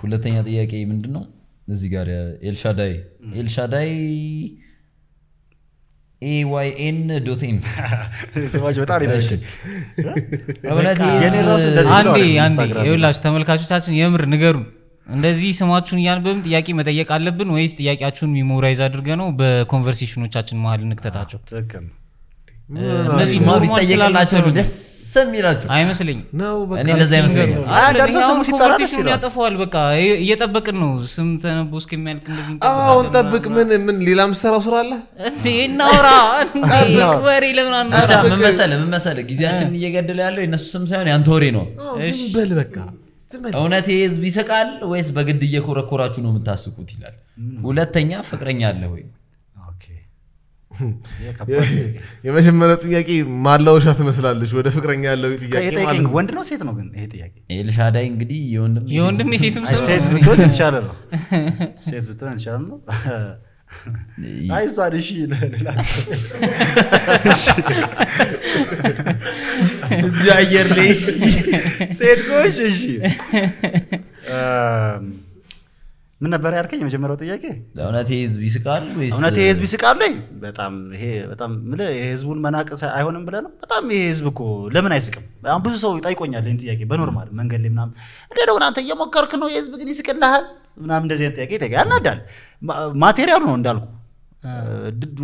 ሁለተኛ ጥያቄ ምንድን ነው እዚህ ጋር ኤልሻዳይ ኤልሻዳይ ኤዋይኤን ዶት ኢን ስማች በጣም ተመልካቾቻችን የምር ንገሩን እንደዚህ ስማችሁን እያንብብም ጥያቄ መጠየቅ አለብን ወይስ ጥያቄያችሁን ሚሞራይዝ አድርገ ነው በኮንቨርሴሽኖቻችን መሀል እንክተታቸው እነዚህ ደስ የሚላቸው አይመስለኝም ነው። እኔ ያጠፋዋል። በቃ እየጠበቅን ነው ስም እስከሚያልቅ እንደዚህ። ምን ምን ሌላ ምሰራው ስራ አለ እንዴ? እናውራ ወሬ ለምን ምን ምን እየገደለ ያለው የእነሱ ስም ሳይሆን ያንተ ወሬ ነው። ዝም በል በቃ እውነት ህዝብ ይስቃል ወይስ በግድ እየኮረኮራችሁ ነው የምታስቁት? ይላል። ሁለተኛ ፍቅረኛ አለ የመጀመሪያው ጥያቄ ማላወሻ ትመስላለች። ወደ ፍቅረኛ ያለው ጥያቄ ወንድ ነው ሴት ነው? ግን ይሄ ጥያቄ ኤልሻዳይ እንግዲህ የወንድም ሴትም ሴት ብትሆን የተሻለ ነው። ሴት ብትሆን የተሻለ ነው። አይ እሺ እዚህ አየር ላይ ሴት እሺ ምን ነበር ያልከኝ? የመጀመሪያው ጥያቄ እውነት ህዝብ ይስቃል ወይስ እውነት ህዝብ ይስቃል ወይ? በጣም ይሄ በጣም ምለ የህዝቡን መናቅ አይሆንም ብለ ነው። በጣም ይሄ ህዝብ እኮ ለምን አይስቅም? በጣም ብዙ ሰው ይጠይቆኛል ይህን ጥያቄ በኖርማል መንገድ ላይ ምናምን እንደ ነው አንተ እየሞከርክ ነው፣ የህዝብ ግን ይስቅልሃል ምናም እንደዚህ አይነት ጥያቄ ይጠይቃል። ያናዳል። ማቴሪያሉ ነው እንዳልኩ፣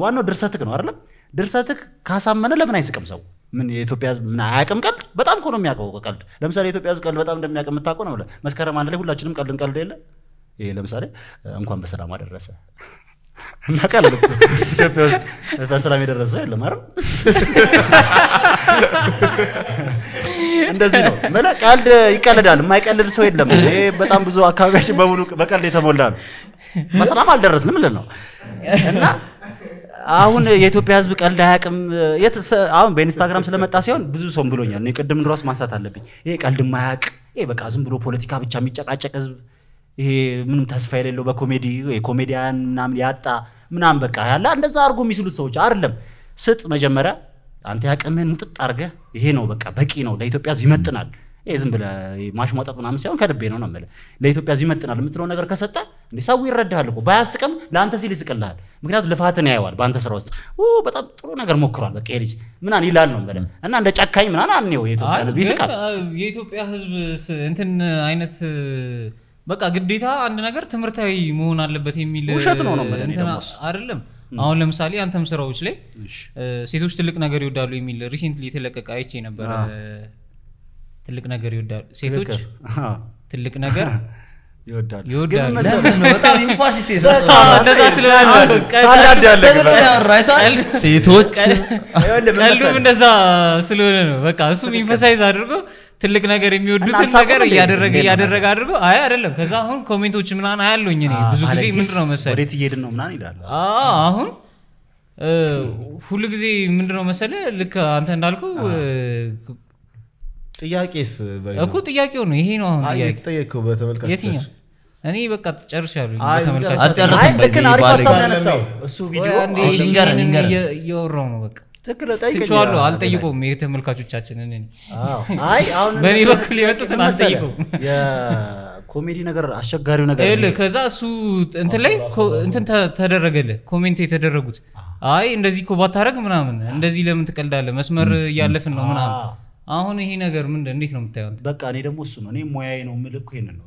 ዋናው ድርሰትክ ነው አይደለም? ድርሰትክ ካሳመነ ለምን አይስቅም ሰው? ምን የኢትዮጵያ ህዝብ ምን አያውቅም? ቀልድ በጣም እኮ ነው የሚያውቀው ቀልድ። ለምሳሌ የኢትዮጵያ ህዝብ ቀልድ በጣም እንደሚያውቅ የምታውቀው ነው። መስከረም አንድ ላይ ሁላችንም ቀልድ እንቀልድ የለ ይሄ ለምሳሌ እንኳን በሰላም አደረሰ እናውቃለን። ኢትዮጵያ ውስጥ በሰላም የደረሰ የለም አይደል? እንደዚህ ነው። ቀልድ ይቀልዳል፣ የማይቀልድ ሰው የለም። ይሄ በጣም ብዙ አካባቢያችን በሙሉ በቀልድ የተሞላ ነው። በሰላም አልደረስንም ልል ነው እና አሁን የኢትዮጵያ ህዝብ ቀልድ አያቅም አሁን በኢንስታግራም ስለመጣ ሲሆን ብዙ ሰው ብሎኛል። ቅድም ድረስ ማንሳት አለብኝ። ይሄ ቀልድ ማያቅ ይሄ በቃ ዝም ብሎ ፖለቲካ ብቻ የሚጨቃጨቅ ህዝብ ይሄ ምንም ተስፋ የሌለው በኮሜዲ የኮሜዲያን ምናምን ያጣ ምናምን በቃ ያለ እንደዛ አድርጎ የሚስሉት ሰዎች አይደለም። ስጥ መጀመሪያ አንተ ያቅምህን ሙጥጥ አድርገህ ይሄ ነው በቃ በቂ ነው ለኢትዮጵያ ህዝብ ይመጥናል። ይሄ ዝም ብለህ ማሽሟጠጥ ምናምን ሳይሆን ከልቤ ነው ነው የምልህ። ለኢትዮጵያ ህዝብ ይመጥናል የምትለው ነገር ከሰጠ እንደ ሰው ይረዳሃል እኮ ባያስቅም ለአንተ ሲል ይስቅልሃል። ምክንያቱም ልፋትን ያየዋል በአንተ ስራ ውስጥ በጣም ጥሩ ነገር ሞክሯል በቃ ይሄ ልጅ ምናን ይላል ነው የምልህ። እና እንደ ጨካኝ ምናን አንየው የኢትዮጵያ ህዝብ ይስቃል። የኢትዮጵያ ህዝብ እንትን አይነት በቃ ግዴታ አንድ ነገር ትምህርታዊ መሆን አለበት የሚል ውሸት ነው ነው አይደለም። አሁን ለምሳሌ አንተም ስራዎች ላይ ሴቶች ትልቅ ነገር ይወዳሉ የሚል ሪሴንትሊ የተለቀቀ አይቼ ነበር። ትልቅ ነገር ይወዳሉ ሴቶች ትልቅ ነገር ይወዳሉ ሴቶች ቀልዱም እንደዛ ስለሆነ ነው። በቃ እሱም ኢንፈሳይዝ አድርጎ ትልቅ ነገር የሚወዱትን ነገር እያደረገ እያደረገ አድርጎ አይ አይደለም። ከዛ አሁን ኮሜንቶች ምናን አያለኝ እኔ ብዙ ጊዜ ምንድን ነው መሰለህ ወዴት እየሄድን ነው ምናን ይላል። አሁን ሁሉ ጊዜ ምንድን ነው መሰለህ ልክ አንተ እንዳልኩ ጥያቄስ እኮ ጥያቄው ነው ይሄ ነው አሁን ጠየቅከው በተመልካች የትኛው እኔ በቃ ጨርሻለሁ አልጨረሰም እሱ ቪዲዮ እያወራው ነው በቃ ትክክለጠይቀዋለሁ አልጠይቀውም ይህ በእኔ በኩል የመጡትን አልጠይቁ ኮሜዲ ነገር አስቸጋሪው ነገር ከዛ እሱ እንትን ላይ እንትን ተደረገልህ ኮሜንት የተደረጉት አይ እንደዚህ እኮ ባታረግ ምናምን እንደዚህ ለምን ትቀልዳለ መስመር እያለፍን ነው ምናምን አሁን ይሄ ነገር ምንድ እንዴት ነው የምታየው በቃ እኔ ደግሞ እሱ ነው እኔ ሙያዬ ነው ምል እኮ ይንን ነው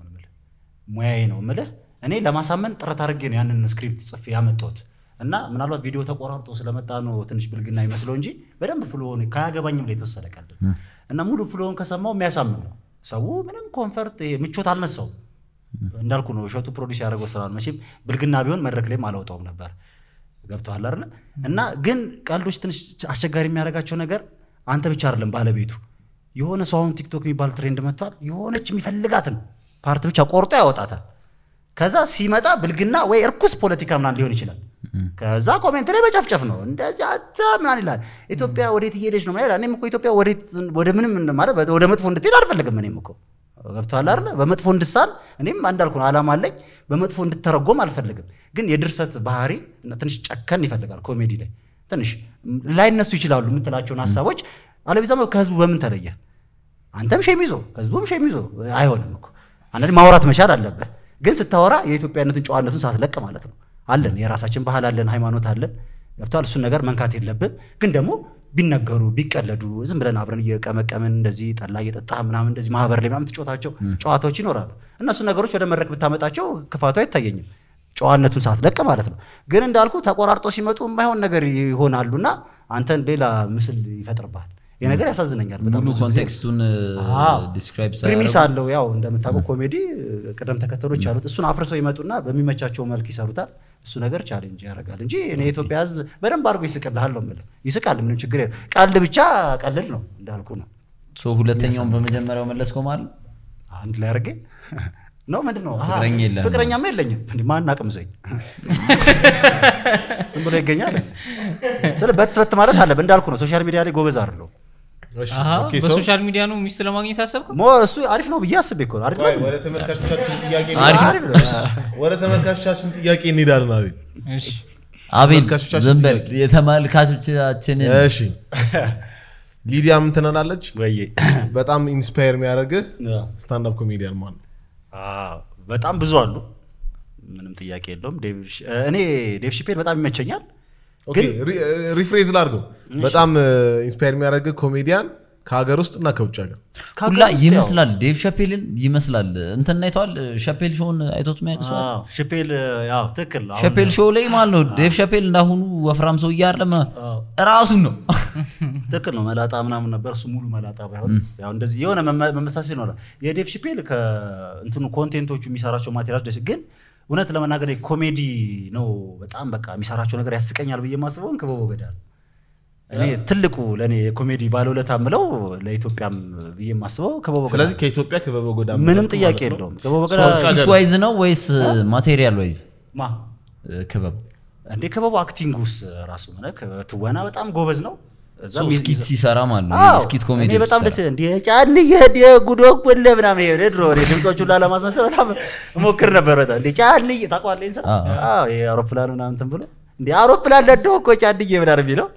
ሙያዬ ነው ምልህ እኔ ለማሳመን ጥረት አድርጌ ነው ያንን ስክሪፕት ጽፌ ያመጣሁት እና ምናልባት ቪዲዮ ተቆራርጦ ስለመጣ ነው ትንሽ ብልግና ይመስለው እንጂ በደንብ ፍሎሆን ከያገባኝም ላይ የተወሰደ ቀልድ እና ሙሉ ፍሎሆን ከሰማው የሚያሳምን ነው። ሰው ምንም ኮንፈርት ምቾት አልነሳውም። እንዳልኩ ነው እሸቱ ፕሮዲስ ያደረገው ስራ መቼም ብልግና ቢሆን መድረክ ላይም አላወጣውም ነበር። ገብተዋል አለ እና ግን ቀልዶች ትንሽ አስቸጋሪ የሚያደርጋቸው ነገር አንተ ብቻ አይደለም ባለቤቱ የሆነ ሰው አሁን ቲክቶክ የሚባል ትሬንድ መጥቷል። የሆነች የሚፈልጋትን ፓርት ብቻ ቆርጦ ያወጣታል። ከዛ ሲመጣ ብልግና ወይ እርኩስ ፖለቲካ ምናምን ሊሆን ይችላል። ከዛ ኮሜንት ላይ መጨፍጨፍ ነው። እንደዚህ አታ ምናን ይላል። ኢትዮጵያ ወዴት እየሄደች ነው ይላል። እኔም እኮ ኢትዮጵያ ወደ ምንም እንደማለ ወደ መጥፎ እንድትሄድ አልፈልግም። እኔም እኮ ገብቶሃል አይደለ? በመጥፎ እንድሳል እኔም አንዳልኩ ነው አላማ አለኝ። በመጥፎ እንድተረጎም አልፈልግም። ግን የድርሰት ባህሪ ትንሽ ጨከን ይፈልጋል። ኮሜዲ ላይ ትንሽ ላይነሱ ይችላሉ የምትላቸውን ሀሳቦች አለበለዚያ ከህዝቡ በምን ተለየ? አንተም ሸሚዞ ህዝቡም ሸሚዞ አይሆንም እኮ አንዳንድ ማውራት መቻል አለብህ። ግን ስታወራ የኢትዮጵያነትን ጨዋነቱን ሳትለቅ ማለት ነው። አለን፣ የራሳችን ባህል አለን፣ ሃይማኖት አለን። ገብቷል። እሱን ነገር መንካት የለብን። ግን ደግሞ ቢነገሩ ቢቀለዱ ዝም ብለን አብረን እየቀመቀምን እንደዚህ ጠላ እየጠጣ ምናምን እንደዚህ ማህበር ላይ ምናምን ትጫወታቸው ጨዋታዎች ይኖራሉ። እነሱ ነገሮች ወደ መድረክ ብታመጣቸው ክፋቱ አይታየኝም፣ ጨዋነቱን ሳትለቅ ማለት ነው። ግን እንዳልኩ ተቆራርጦ ሲመጡ የማይሆን ነገር ይሆናሉና አንተን ሌላ ምስል ይፈጥርብሃል። የነገር ያሳዝነኛል። ሙሉ ፕሪሚስ አለው። ያው እንደምታውቀው ኮሜዲ ቅደም ተከተሎች አሉት። እሱን አፍርሰው ይመጡና በሚመቻቸው መልክ ይሰሩታል። እሱ ነገር ቻሌንጅ ያደርጋል እንጂ እኔ የኢትዮጵያ ህዝብ በደንብ አድርጎ ይስቅልሃል ነው ይስቃል፣ ምንም ችግር የለ ቀልድ ብቻ ቀልል ነው እንዳልኩ ነው። ሁለተኛውን በመጀመሪያው መለስከው ማለት አንድ ላይ አድርጌ ነው ምንድ ነው ፍቅረኛማ የለኝም ማን አቅም ዘኝ ዝም ብሎ ይገኛል። ስለ በትበት ማለት አለ እንዳልኩ ነው። ሶሻል ሚዲያ ላይ ጎበዝ አለው በሶሻል ሚዲያ ነው ሚስት ለማግኘት ያሰብከው? እሱ አሪፍ ነው ብዬ አስቤ እኮ ነው። ወደ ተመልካቾቻችን ጥያቄ እንሄዳለን። አቤል አቤል፣ ዝም በል የተመልካቾቻችንን። እሺ ሊዲያ ምን ትነናለች? በጣም ኢንስፓየር የሚያደርግህ ስታንዳፕ ኮሜዲያን ማለት በጣም ብዙ አሉ። ምንም ጥያቄ የለውም። እኔ ዴቭ ሺፔን በጣም ይመቸኛል። ሪፍሬዝ ላድርገው በጣም ኢንስፓየር የሚያደርግ ኮሜዲያን ከሀገር ውስጥ እና ከውጭ ሀገር ሁላ ይመስላል። ዴቭ ሸፔልን ይመስላል። እንትን አይተዋል። ሸፔል ሾውን አይቶት ሸፔል ትክክል። ሾው ላይ ማለት ነው። ዴቭ ሸፔል እንዳሁኑ ወፍራም ሰው እያለመ ራሱን ነው። ትክክል ነው። መላጣ ምናምን ነበር እሱ። ሙሉ መላጣ ባይሆን ያው እንደዚህ የሆነ መመሳሰል ይኖራል። የዴቭ ሸፔል ከእንትኑ ኮንቴንቶቹ የሚሰራቸው ማቴሪያል ደስ ግን እውነት ለመናገር ኮሜዲ ነው በጣም በቃ የሚሰራቸው ነገር ያስቀኛል ብዬ ማስበውን ክበቦ ገዳ እኔ ትልቁ ለእኔ የኮሜዲ ባለውለታ ምለው ለኢትዮጵያም ብዬ ማስበው ክበቦ ገዳ። ስለዚህ ከኢትዮጵያ ክበቦ ገዳ ምንም ጥያቄ የለውም። ክበቦ ገዳዋይዝ ነው ወይስ ማቴሪያል ወይዝ ማ ክበብ እንዴ ክበቡ አክቲንጉስ ራሱ ሆነ ትወና በጣም ጎበዝ ነው። እስኪት ሲሰራ ማለት ነው። እስኪት በጣም ደስ ምናምን ይሄ ድሮ እኔ ላለማስመሰል በጣም እሞክር ነበር። በጣም ታውቀዋለህ ይሄ ምናምን እንትን ብሎ አውሮፕላን እኮ ምናምን የሚለው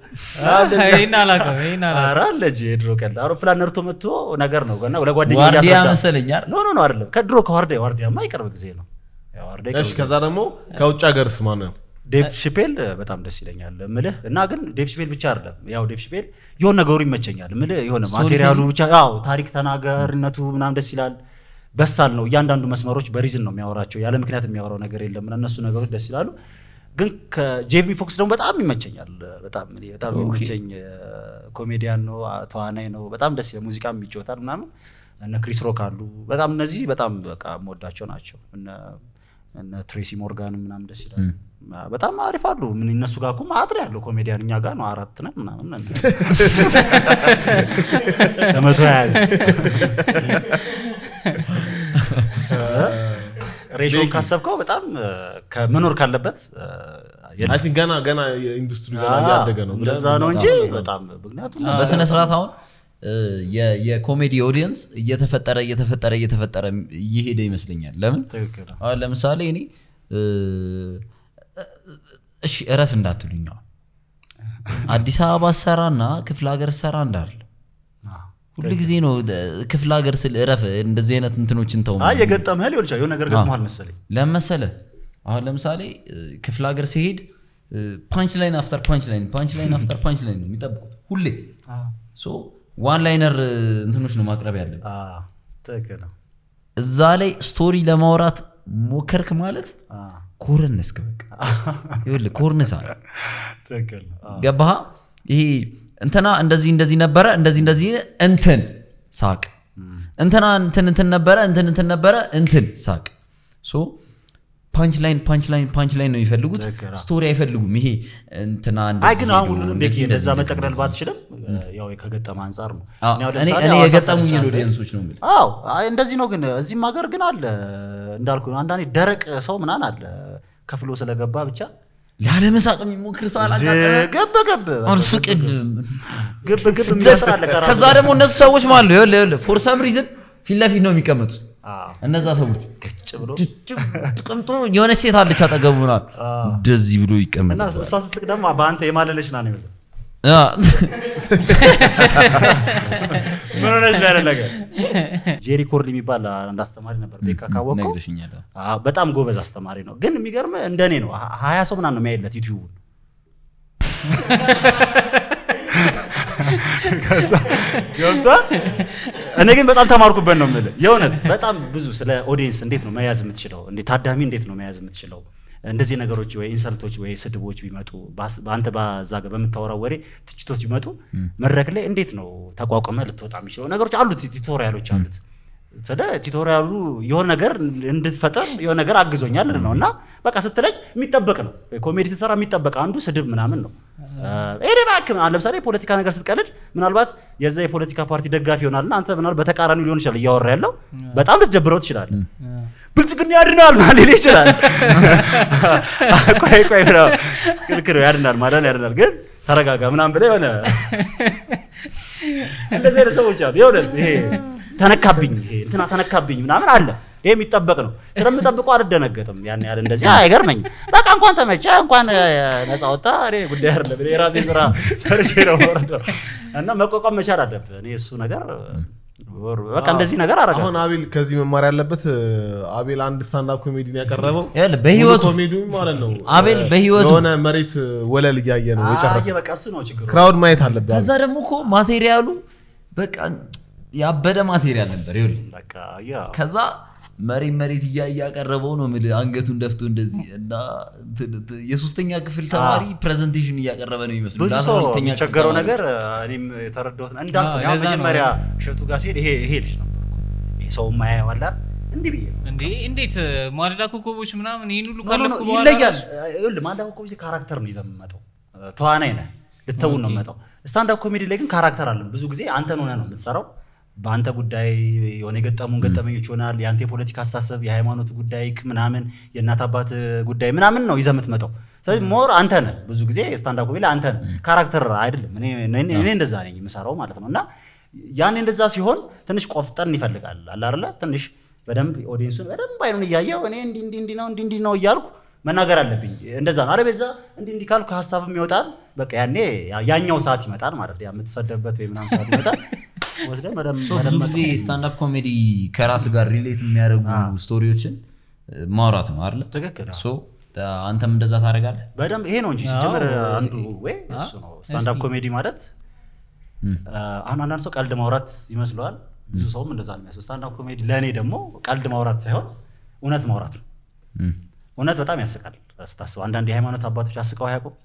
አለ እንጂ ቀልድ አውሮፕላን መጥቶ ነገር ነው ለጓደኛ ዋርዲያ መሰለኝ ኖ ኖ ኖ አይደለም ከድሮ ከዋርዲያ ዋርዲያማ ጊዜ ነው። ከዛ ደግሞ ከውጭ ሀገርስ ዴቭ ሽፔል በጣም ደስ ይለኛል ምልህ እና ግን ዴቭ ሽፔል ብቻ አይደለም። ያው ዴቭ ሽፔል የሆነ ነገሩ ይመቸኛል ምልህ የሆነ ማቴሪያሉ ብቻ ያው ታሪክ ተናገርነቱ ምናም ደስ ይላል። በሳል ነው። እያንዳንዱ መስመሮች በሪዝን ነው የሚያወራቸው። ያለ ምክንያት የሚያወራው ነገር የለም። እነሱ ነገሮች ደስ ይላሉ። ግን ከጄሚ ፎክስ ደግሞ በጣም ይመቸኛል። በጣም በጣም የሚመቸኝ ኮሜዲያን ነው፣ ተዋናይ ነው። በጣም ደስ ይላል። ሙዚቃም ይጫወታል ምናምን። እነ ክሪስ ሮክ አሉ። በጣም እነዚህ በጣም በቃ የምወዳቸው ናቸው። ትሬሲ ሞርጋን ምናምን ደስ ይላል። በጣም አሪፍ አሉ። ምን እነሱ ጋር ኩም ማጥሪ ያለው ኮሜዲያን እኛ ጋር ነው አራት ነን ምናምን ለመቶ ያዝ ሬሽዮን ካሰብከው በጣም መኖር ካለበት ገና ገና ኢንዱስትሪ ገና እያደገ ነው። ነው እንጂ በጣም ምክንያቱም በስነስርዓት አሁን የኮሜዲ ኦዲየንስ እየተፈጠረ እየተፈጠረ እየተፈጠረ እየሄደ ይመስለኛል። ለምን አሁን ለምሳሌ እኔ እሺ እረፍ እንዳትሉኝ አዲስ አበባ ሰራ ሰራና ክፍለ ሀገር ሰራ እንዳል ሁሉ ጊዜ ነው ክፍለ ሀገር ስል እረፍ እንደዚህ አይነት እንትኖችን ተው የገጠመህ ሊሆን ይችላል። ነገር ገጥመል መሰለኝ። ለመሰለ አሁን ለምሳሌ ክፍለ ሀገር ሲሄድ ፓንች ላይን አፍተር ፓንች ላይን ፓንች ላይን አፍተር ፓንች ላይን ነው የሚጠብቁት ሁሌ ዋን ላይነር እንትኖች ነው ማቅረብ ያለብህ። ትክክል ነው። እዛ ላይ ስቶሪ ለማውራት ሞከርክ ማለት ኮርነስክ፣ በቃ ይኸውልህ ኮርነስ አለ። ትክክል ገባህ? ይሄ እንትና እንደዚህ እንደዚህ ነበረ እንደዚህ እንደዚህ እንትን ሳቅ እንትና እንትን እንትን ነበረ እንትን እንትን ነበረ እንትን ሳቅ ሶ ፓንች ላይን ፓንች ላይን ፓንች ላይን ነው የሚፈልጉት ስቶሪ አይፈልጉም ይሄ እንትና አይ ግን አሁን ሁሉንም ቤኪ እንደዛ መጠቅለል ባትችልም ያው ከገጠመ አንጻር ነው እኔ የገጠሙኝን ኦዲየንሶች ነው የሚል አዎ እንደዚህ ነው ግን እዚህም ሀገር ግን አለ እንዳልኩ አንዳንዴ ደረቅ ሰው ምናን አለ ከፍሎ ስለገባ ብቻ ያለመሳቅ የሚሞክር ሰው አላገበ ገብ አርስቅል ግብ ግብ የሚያስራለ ከዛ ደግሞ እነሱ ሰዎች ማለት ፎር ሰም ሪዝን ፊት ለፊት ነው የሚቀመጡት እነዛ ሰዎች ጥቅምጦ የሆነች ሴት አለች አጠገቡ ናል እንደዚህ ብሎ ይቀመጥ እሷ ስትስቅ ደግሞ በአንተ የማለለች ና ነው ይመስላል ምን ሆነች ነው ያደለገ ጄሪ ኮርድ የሚባል አንድ አስተማሪ ነበር ቤካ ካወቀው በጣም ጎበዝ አስተማሪ ነው ግን የሚገርም እንደኔ ነው ሀያ ሰው ምናምን ነው የሚያየለት ዩትዩቡን ገብቷ እኔ ግን በጣም ተማርኩበት ነው የምልህ። የእውነት በጣም ብዙ ስለ ኦዲየንስ እንዴት ነው መያዝ የምትችለው? እንዴት ታዳሚ እንዴት ነው መያዝ የምትችለው? እንደዚህ ነገሮች ወይ ኢንሰልቶች ወይ ስድቦች ቢመጡ በአንተ ባዛ በምታወራው ወሬ ትችቶች ቢመጡ መድረክ ላይ እንዴት ነው ተቋቁመ ልትወጣ የሚችለው? ነገሮች አሉት፣ ቲቶሪያሎች አሉት። ስለ ቲቶሪያሉ የሆነ ነገር እንድትፈጠር የሆነ ነገር አግዞኛል ነው እና በቃ ስትለኝ የሚጠበቅ ነው። ኮሜዲ ስትሰራ የሚጠበቅ አንዱ ስድብ ምናምን ነው ይሄ እባክህ ለምሳሌ የፖለቲካ ነገር ስትቀልድ ምናልባት የዛ የፖለቲካ ፓርቲ ደጋፊ ይሆናልና አንተ ምናልባት በተቃራኒ ሊሆን ይችላል እያወራ ያለው በጣም ልትጀብረው ትችላለህ። ብልጽግና ያድናል ማለት ሊል ይችላል። ቆይ ቆይ ነው ክልክል ያድናል ማለት ያድናል ግን ተረጋጋ ምናምን ብለ የሆነ እንደዚህ አይነት ሰዎች አሉ። የእውነት ይሄ ተነካብኝ፣ ይሄ እንትና ተነካብኝ ምናምን አለ ይሄ የሚጠበቅ ነው። ስለምጠብቀው አልደነገጥም። ያን ያህል እንደዚህ አይገርመኝም። በቃ እንኳን ተመቸ፣ እንኳን ነፃ ወጣ ጉዳይ አይደለም። የራሴ ስራ ሰርቼ ነው ወረደው እና መቋቋም መቻል አለብህ። እኔ እሱ ነገር በቃ እንደዚህ ነገር አረገ። አሁን አቤል ከዚህ መማር ያለበት አቤል አንድ ስታንዳፕ ኮሜዲን ያቀረበው ያለ በህይወቱ ኮሜዲ ማለት ነው። አቤል በህይወቱ የሆነ መሬት ወለል እያየ ነው የጨረሰው። ክራውድ ማየት አለበት። ከዛ ደግሞ እኮ ማቴሪያሉ በቃ ያበደ ማቴሪያል ነበር። ይኸውልህ ከዛ መሬት መሬት እያየ ያቀረበው ነው ምል አንገቱን ደፍቶ እንደዚህ እና የሶስተኛ ክፍል ተማሪ ፕሬዘንቴሽን እያቀረበ ነው ይመስሉ ብዙ ሰው የሚቸገረው ነገር እኔም የተረዳሁት እንዳልኩ መጀመሪያ እሸቱ ጋር ሲሄድ ይሄ ይሄ ልጅ ነበር ይሄ ሰው ማያየዋላ እንዲህ ብዬ እንዴ እንዴት ማለዳ ኮከቦች ምናምን ይህን ሁሉ ካለፍኩ በኋላ ይለያል። ማለዳ ኮከቦች ካራክተር ነው ይዘህ የምትመጣው፣ ተዋናይ ነህ፣ ልተውን ነው የምትመጣው። ስታንዳፕ ኮሜዲ ላይ ግን ካራክተር አለን። ብዙ ጊዜ አንተን ሆነ ነው የምትሰራው። በአንተ ጉዳይ የሆነ የገጠሙን ገጠመኞች ይሆናል። የአንተ የፖለቲካ አስተሳሰብ፣ የሃይማኖት ጉዳይ ምናምን፣ የእናት አባት ጉዳይ ምናምን ነው ይዘህ የምትመጣው። ስለዚህ ሞር አንተ ነህ ብዙ ጊዜ ስታንዳፕ ኮሜዲ አንተ ነህ፣ ካራክተር አይደለም። እኔ እንደዛ ነኝ የምሰራው ማለት ነው። እና ያን እንደዛ ሲሆን ትንሽ ቆፍጠን ይፈልጋል አላርለ ትንሽ በደንብ ኦዲየንሱን በደንብ አይኑን እያየው እኔ እንዲህ እንዲህ ነው እንዲህ እንዲህ ነው እያልኩ መናገር አለብኝ። እንደዛ ነው አለበዛ እንዲህ እንዲህ ካልኩ ሀሳብም ይወጣል። በቃ ያኔ ያኛው ሰዓት ይመጣል ማለት ነው። የምትሰደብበት ወይ ምናምን ሰዓት ይመጣል ብዙ ጊዜ ስታንዳፕ ኮሜዲ ከራስ ጋር ሪሌት የሚያደርጉ ስቶሪዎችን ማውራት ነው አለ አንተም እንደዛ ታደርጋለህ በደንብ ይሄ ነው እንጂ ሲጀምር አንዱ ወይ እሱ ነው ስታንዳፕ ኮሜዲ ማለት አሁን አንዳንድ ሰው ቀልድ ማውራት ይመስለዋል ብዙ ሰውም እንደዛ የሚያስ ስታንዳፕ ኮሜዲ ለእኔ ደግሞ ቀልድ ማውራት ሳይሆን እውነት ማውራት ነው እውነት በጣም ያስቃል ስታስበው አንዳንድ የሃይማኖት አባቶች አስቀው አያውቁም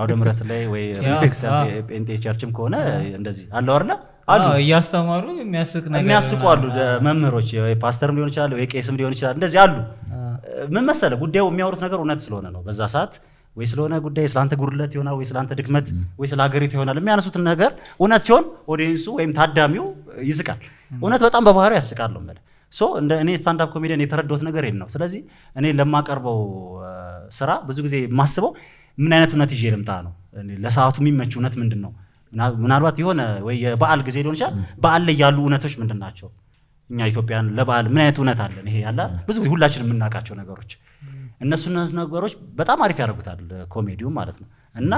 አውደ ምረት ላይ ወይ ቸርችም ከሆነ እንደዚህ አለው አለ አሉ እያስተማሩ የሚያስቁ አሉ መምህሮች፣ ፓስተርም ሊሆን ይችላል ወይ ቄስም ሊሆን ይችላል። እንደዚህ አሉ። ምን መሰለ ጉዳዩ የሚያወሩት ነገር እውነት ስለሆነ ነው በዛ ሰዓት ወይ ስለሆነ ጉዳይ ስለአንተ ጉድለት ይሆናል፣ ወይ ስለአንተ ድክመት፣ ወይ ስለ ሀገሪቱ ይሆናል። የሚያነሱት ነገር እውነት ሲሆን ኦዲየንሱ ወይም ታዳሚው ይስቃል። እውነት በጣም በባህሪ ያስቃል ነው ሶ እንደ እኔ ስታንዳፕ ኮሜዲያን የተረዳሁት ነገር ይሄን ነው። ስለዚህ እኔ ለማቀርበው ስራ ብዙ ጊዜ የማስበው ምን አይነት እውነት ይዤ ልምጣ ነው ለሰዓቱ የሚመች እውነት ምንድን ነው? ምናልባት የሆነ ወይ የበዓል ጊዜ ሊሆን ይችላል። በዓል ላይ ያሉ እውነቶች ምንድን ናቸው? እኛ ኢትዮጵያን ለበዓል ምን አይነት እውነት አለን? ይሄ ያለ ብዙ ጊዜ ሁላችን የምናውቃቸው ነገሮች እነሱ ነገሮች በጣም አሪፍ ያደርጉታል ኮሜዲውም ማለት ነው። እና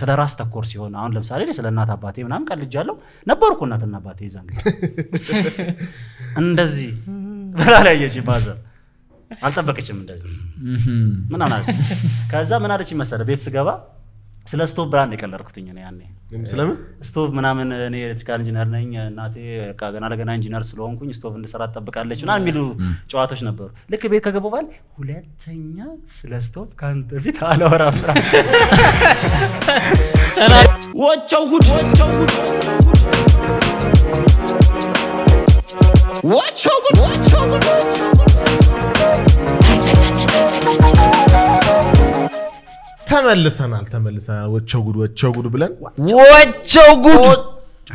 ስለ ራስ ተኮር ሲሆን አሁን ለምሳሌ ስለ እናት አባቴ ምናምን ቀልጃለሁ ነበር እኮ እናትና አባቴ ይዛን ጊዜ እንደዚህ በላ ላይ ማዘር አልጠበቀችም እንደዚህ ምን አለች። ከዛ ምን አለች መሰለ ቤት ስገባ ስለ ስቶቭ ብራንድ የቀለድኩትኝ ነው ያኔ። ስለምን ስቶቭ ምናምን እኔ ኤሌክትሪካል ኢንጂነር ነኝ እናቴ ገና ለገና ኢንጂነር ስለሆንኩኝ ስቶቭ እንድሰራ ትጠብቃለች ምናምን የሚሉ ጨዋታዎች ነበሩ። ልክ ቤት ከገባሁ በኋላ ሁለተኛ ስለ ስቶቭ ከአንተ ፊት አላወራም። ወቸው ጉድ ወቸው ጉድ ወቸው ጉድ ወቸው ጉድ ተመልሰናል ተመልሰናል። ወቸው ጉድ ወቸው ጉድ ብለን ወቸው ጉድ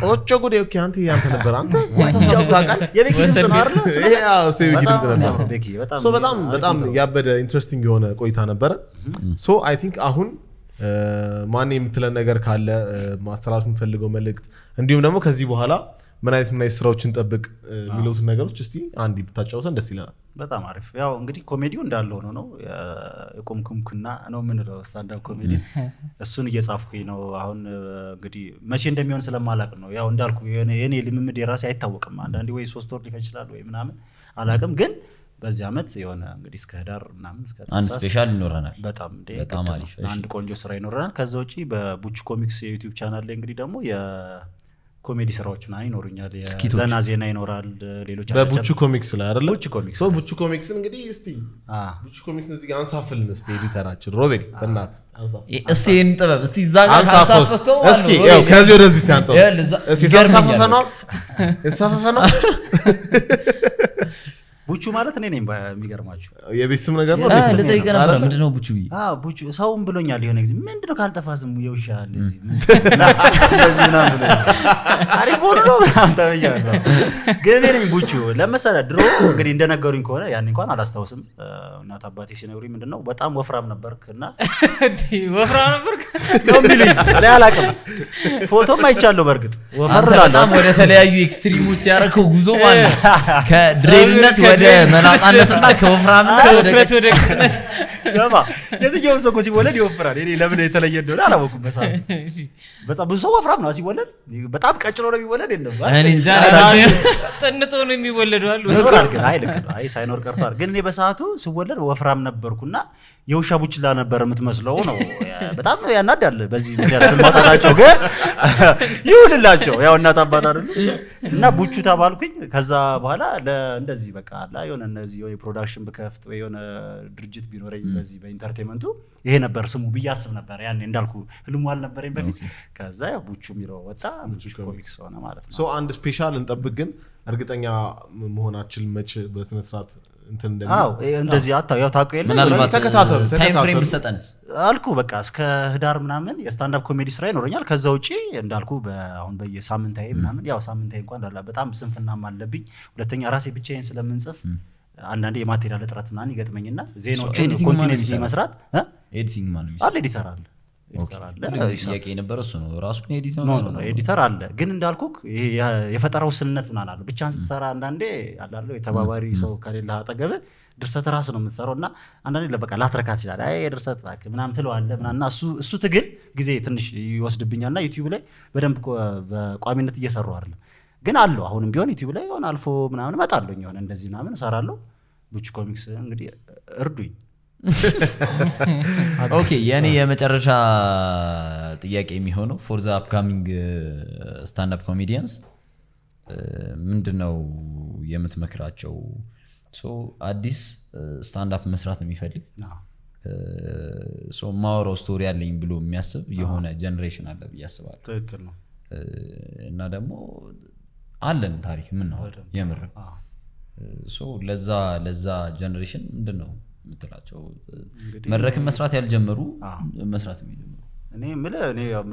ወቸው ጉድ ኦኬ። አንተ ያንተ ነበር አንተ ወቸው ታውቃለህ። የቤኪ ድምፅ በጣም በጣም ያበደ ኢንትረስቲንግ የሆነ ቆይታ ነበረ። ሶ አይ ቲንክ አሁን ማን የምትለን ነገር ካለ ማስተላለፍ የምፈልገው መልእክት እንዲሁም ደግሞ ከዚህ በኋላ ምን አይነት ምን አይነት ስራዎችን ጠብቅ የሚለውትን ነገሮች እስቲ አንድ ብታጫውሰን ደስ ይለናል። በጣም አሪፍ። ያው እንግዲህ ኮሜዲው እንዳለ ሆኖ ነው የቆምኩምኩና ነው የምንለው ስታንዳፕ ኮሜዲ። እሱን እየጻፍኩኝ ነው አሁን። እንግዲህ መቼ እንደሚሆን ስለማላቅ ነው ያው እንዳልኩ የኔ ልምምድ የራሴ አይታወቅም። አንዳንዴ ወይ ሶስት ወር ሊፈጅ ይችላል ወይ ምናምን አላቅም ግን በዚህ ዓመት የሆነ እንግዲህ እስከ ህዳር ምናምን አንድ ስፔሻል ይኖረናል። በጣም አንድ ቆንጆ ስራ ይኖረናል። ከዛ ውጭ በቡች ኮሚክስ የዩቲዩብ ቻናል ላይ እንግዲህ ደግሞ ኮሜዲ ስራዎች ምናምን ይኖሩኛል። ዘና ዜና ይኖራል። ሌሎች በቡቹ ኮሚክስ ላይ አይደለ? ቡቹ ኮሚክስ ቡቹ ኮሚክስን እንግዲህ እስቲ ቡቹ ኮሚክስን እዚህ አንሳፍልን እስቲ ኤዲተራችን ሮቤል በእናትህ እስቲ ይህን ጥበብ እስቲ እዛ ጋር አንሳፈው እስኪ ያው ከዚህ ወደዚህ እስቲ አንጠው እስቲ ተንሳፈፈ ነው እንሳፈፈ ነው ቡቹ ማለት እኔ ነኝ። የሚገርማችሁ የቤት ስም ነገር ነው። ልጠይቀ ነበረ ምንድነው ቡቹ ቡቹ ሰውም ብሎኛል የሆነ ጊዜ ምንድነው ካልጠፋ ስሙ የውሻ አሪፍ ሆኑ ነው በጣም ተብያለሁ። ግን እኔ ነኝ ቡቹ ለመሰለ ድሮ እንግዲህ እንደነገሩኝ ከሆነ ያን እንኳን አላስታውስም። እናት አባቴ ሲነግሩኝ ምንድነው በጣም ወፍራም ነበርክ እና ወፍራም ነበርክ ነው የሚሉኝ። አላቅም ፎቶም አይቻለሁ። በእርግጥ ወፈር ላለ ወደ ተለያዩ ኤክስትሪሞች ያረከው ጉዞ ማለት ከድሬድነት ወደ መላጣነትና ከወፍራምነት ወደ ቅነት ሰማ የትኛውም ሰው እኮ ሲወለድ ይወፍራል። እኔ ለምን የተለየ እንደሆነ አላወቁም። በሰዓቱ በጣም ብዙ ሰው ወፍራም ነው ሲወለድ፣ በጣም ቀጭኖ ነው የሚወለድ የለም። እንጃ ጥንጦ ነው የሚወለዱ አሉ። ግን አይ ልክ ነው። አይ ሳይኖር ቀርቷል። ግን እኔ በሰዓቱ ስወለድ ወፍራም ነበርኩና የውሻ ቡችላ ነበር የምትመስለው ነው። በጣም ያናዳል። በዚህ ምክንያት ስማጣታቸው ግን ይሁንላቸው፣ ያው እናት አባት አይደሉ እና ቡቹ ተባልኩኝ። ከዛ በኋላ እንደዚህ በቃ አላ የሆነ እነዚህ የፕሮዳክሽን ብከፍት ወይ የሆነ ድርጅት ቢኖረኝ በዚህ በኢንተርቴንመንቱ ይሄ ነበር ስሙ ብዬ አስብ ነበር። ያኔ እንዳልኩ ህልሙ አልነበረኝ በፊት። ከዛ ያው ቡቹ የሚለው ወጣ፣ ኮሚክስ ሆነ ማለት ነው። አንድ ስፔሻል እንጠብቅ ግን እርግጠኛ መሆናችን መች በስነስርዓት እንደዚህ ያው ታውቁ የለም ሰጠንስ አልኩ በቃ እስከ ህዳር ምናምን የስታንዳፕ ኮሜዲ ስራ ይኖረኛል። ከዛ ውጭ እንዳልኩ አሁን በየሳምንታዊ ምናምን ያው ሳምንታዊ እንኳን እንዳለ በጣም ስንፍናም አለብኝ። ሁለተኛ ራሴ ብቻዬን ስለምንጽፍ አንዳንዴ የማቴሪያል እጥረት ምናምን ይገጥመኝና ዜናዎችን ኮንቲኒስ መስራት ኤዲቲንግ ኤዲተር አለ ጥያቄ የነበረ እሱ ነው። ራሱ ኤዲተር አለ፣ ግን እንዳልኩክ የፈጠራው ውስንነት ምናን አለ። ብቻን ስትሰራ አንዳንዴ አላለው የተባባሪ ሰው ከሌለ አጠገብ ድርሰት ራስ ነው የምትሰራው እና አንዳንዴ ለበቃ ላትረካ ትችላለህ። አይ የድርሰት ራክ ምናም ትለው አለ ምናና እሱ እሱ ትግል ጊዜ ትንሽ ይወስድብኛል ና ዩቲዩብ ላይ በደንብ በቋሚነት እየሰሩ አይደለም፣ ግን አለው አሁንም ቢሆን ዩቲዩብ ላይ የሆነ አልፎ ምናምን እመጣለሁ የሆነ እንደዚህ ምናምን እሰራለሁ። ቡች ኮሚክስ እንግዲህ እርዱኝ ኦኬ የእኔ የመጨረሻ ጥያቄ የሚሆነው ፎር ዘ አፕካሚንግ ስታንዳፕ ኮሜዲያንስ ምንድን ነው የምትመክራቸው አዲስ ስታንዳፕ uh, መስራት የሚፈልግ uh, ማወራው ስቶሪ አለኝ ብሎ የሚያስብ የሆነ ጀኔሬሽን አለ ብያስባል ትክክል ነው uh, እና ደግሞ አለን ታሪክ የምናወራ የምር ለዛ ለዛ ጀኔሬሽን ምንድን ነው ምትላቸው መድረክን መስራት ያልጀመሩ መስራት የሚጀምሩ እኔ የምልህ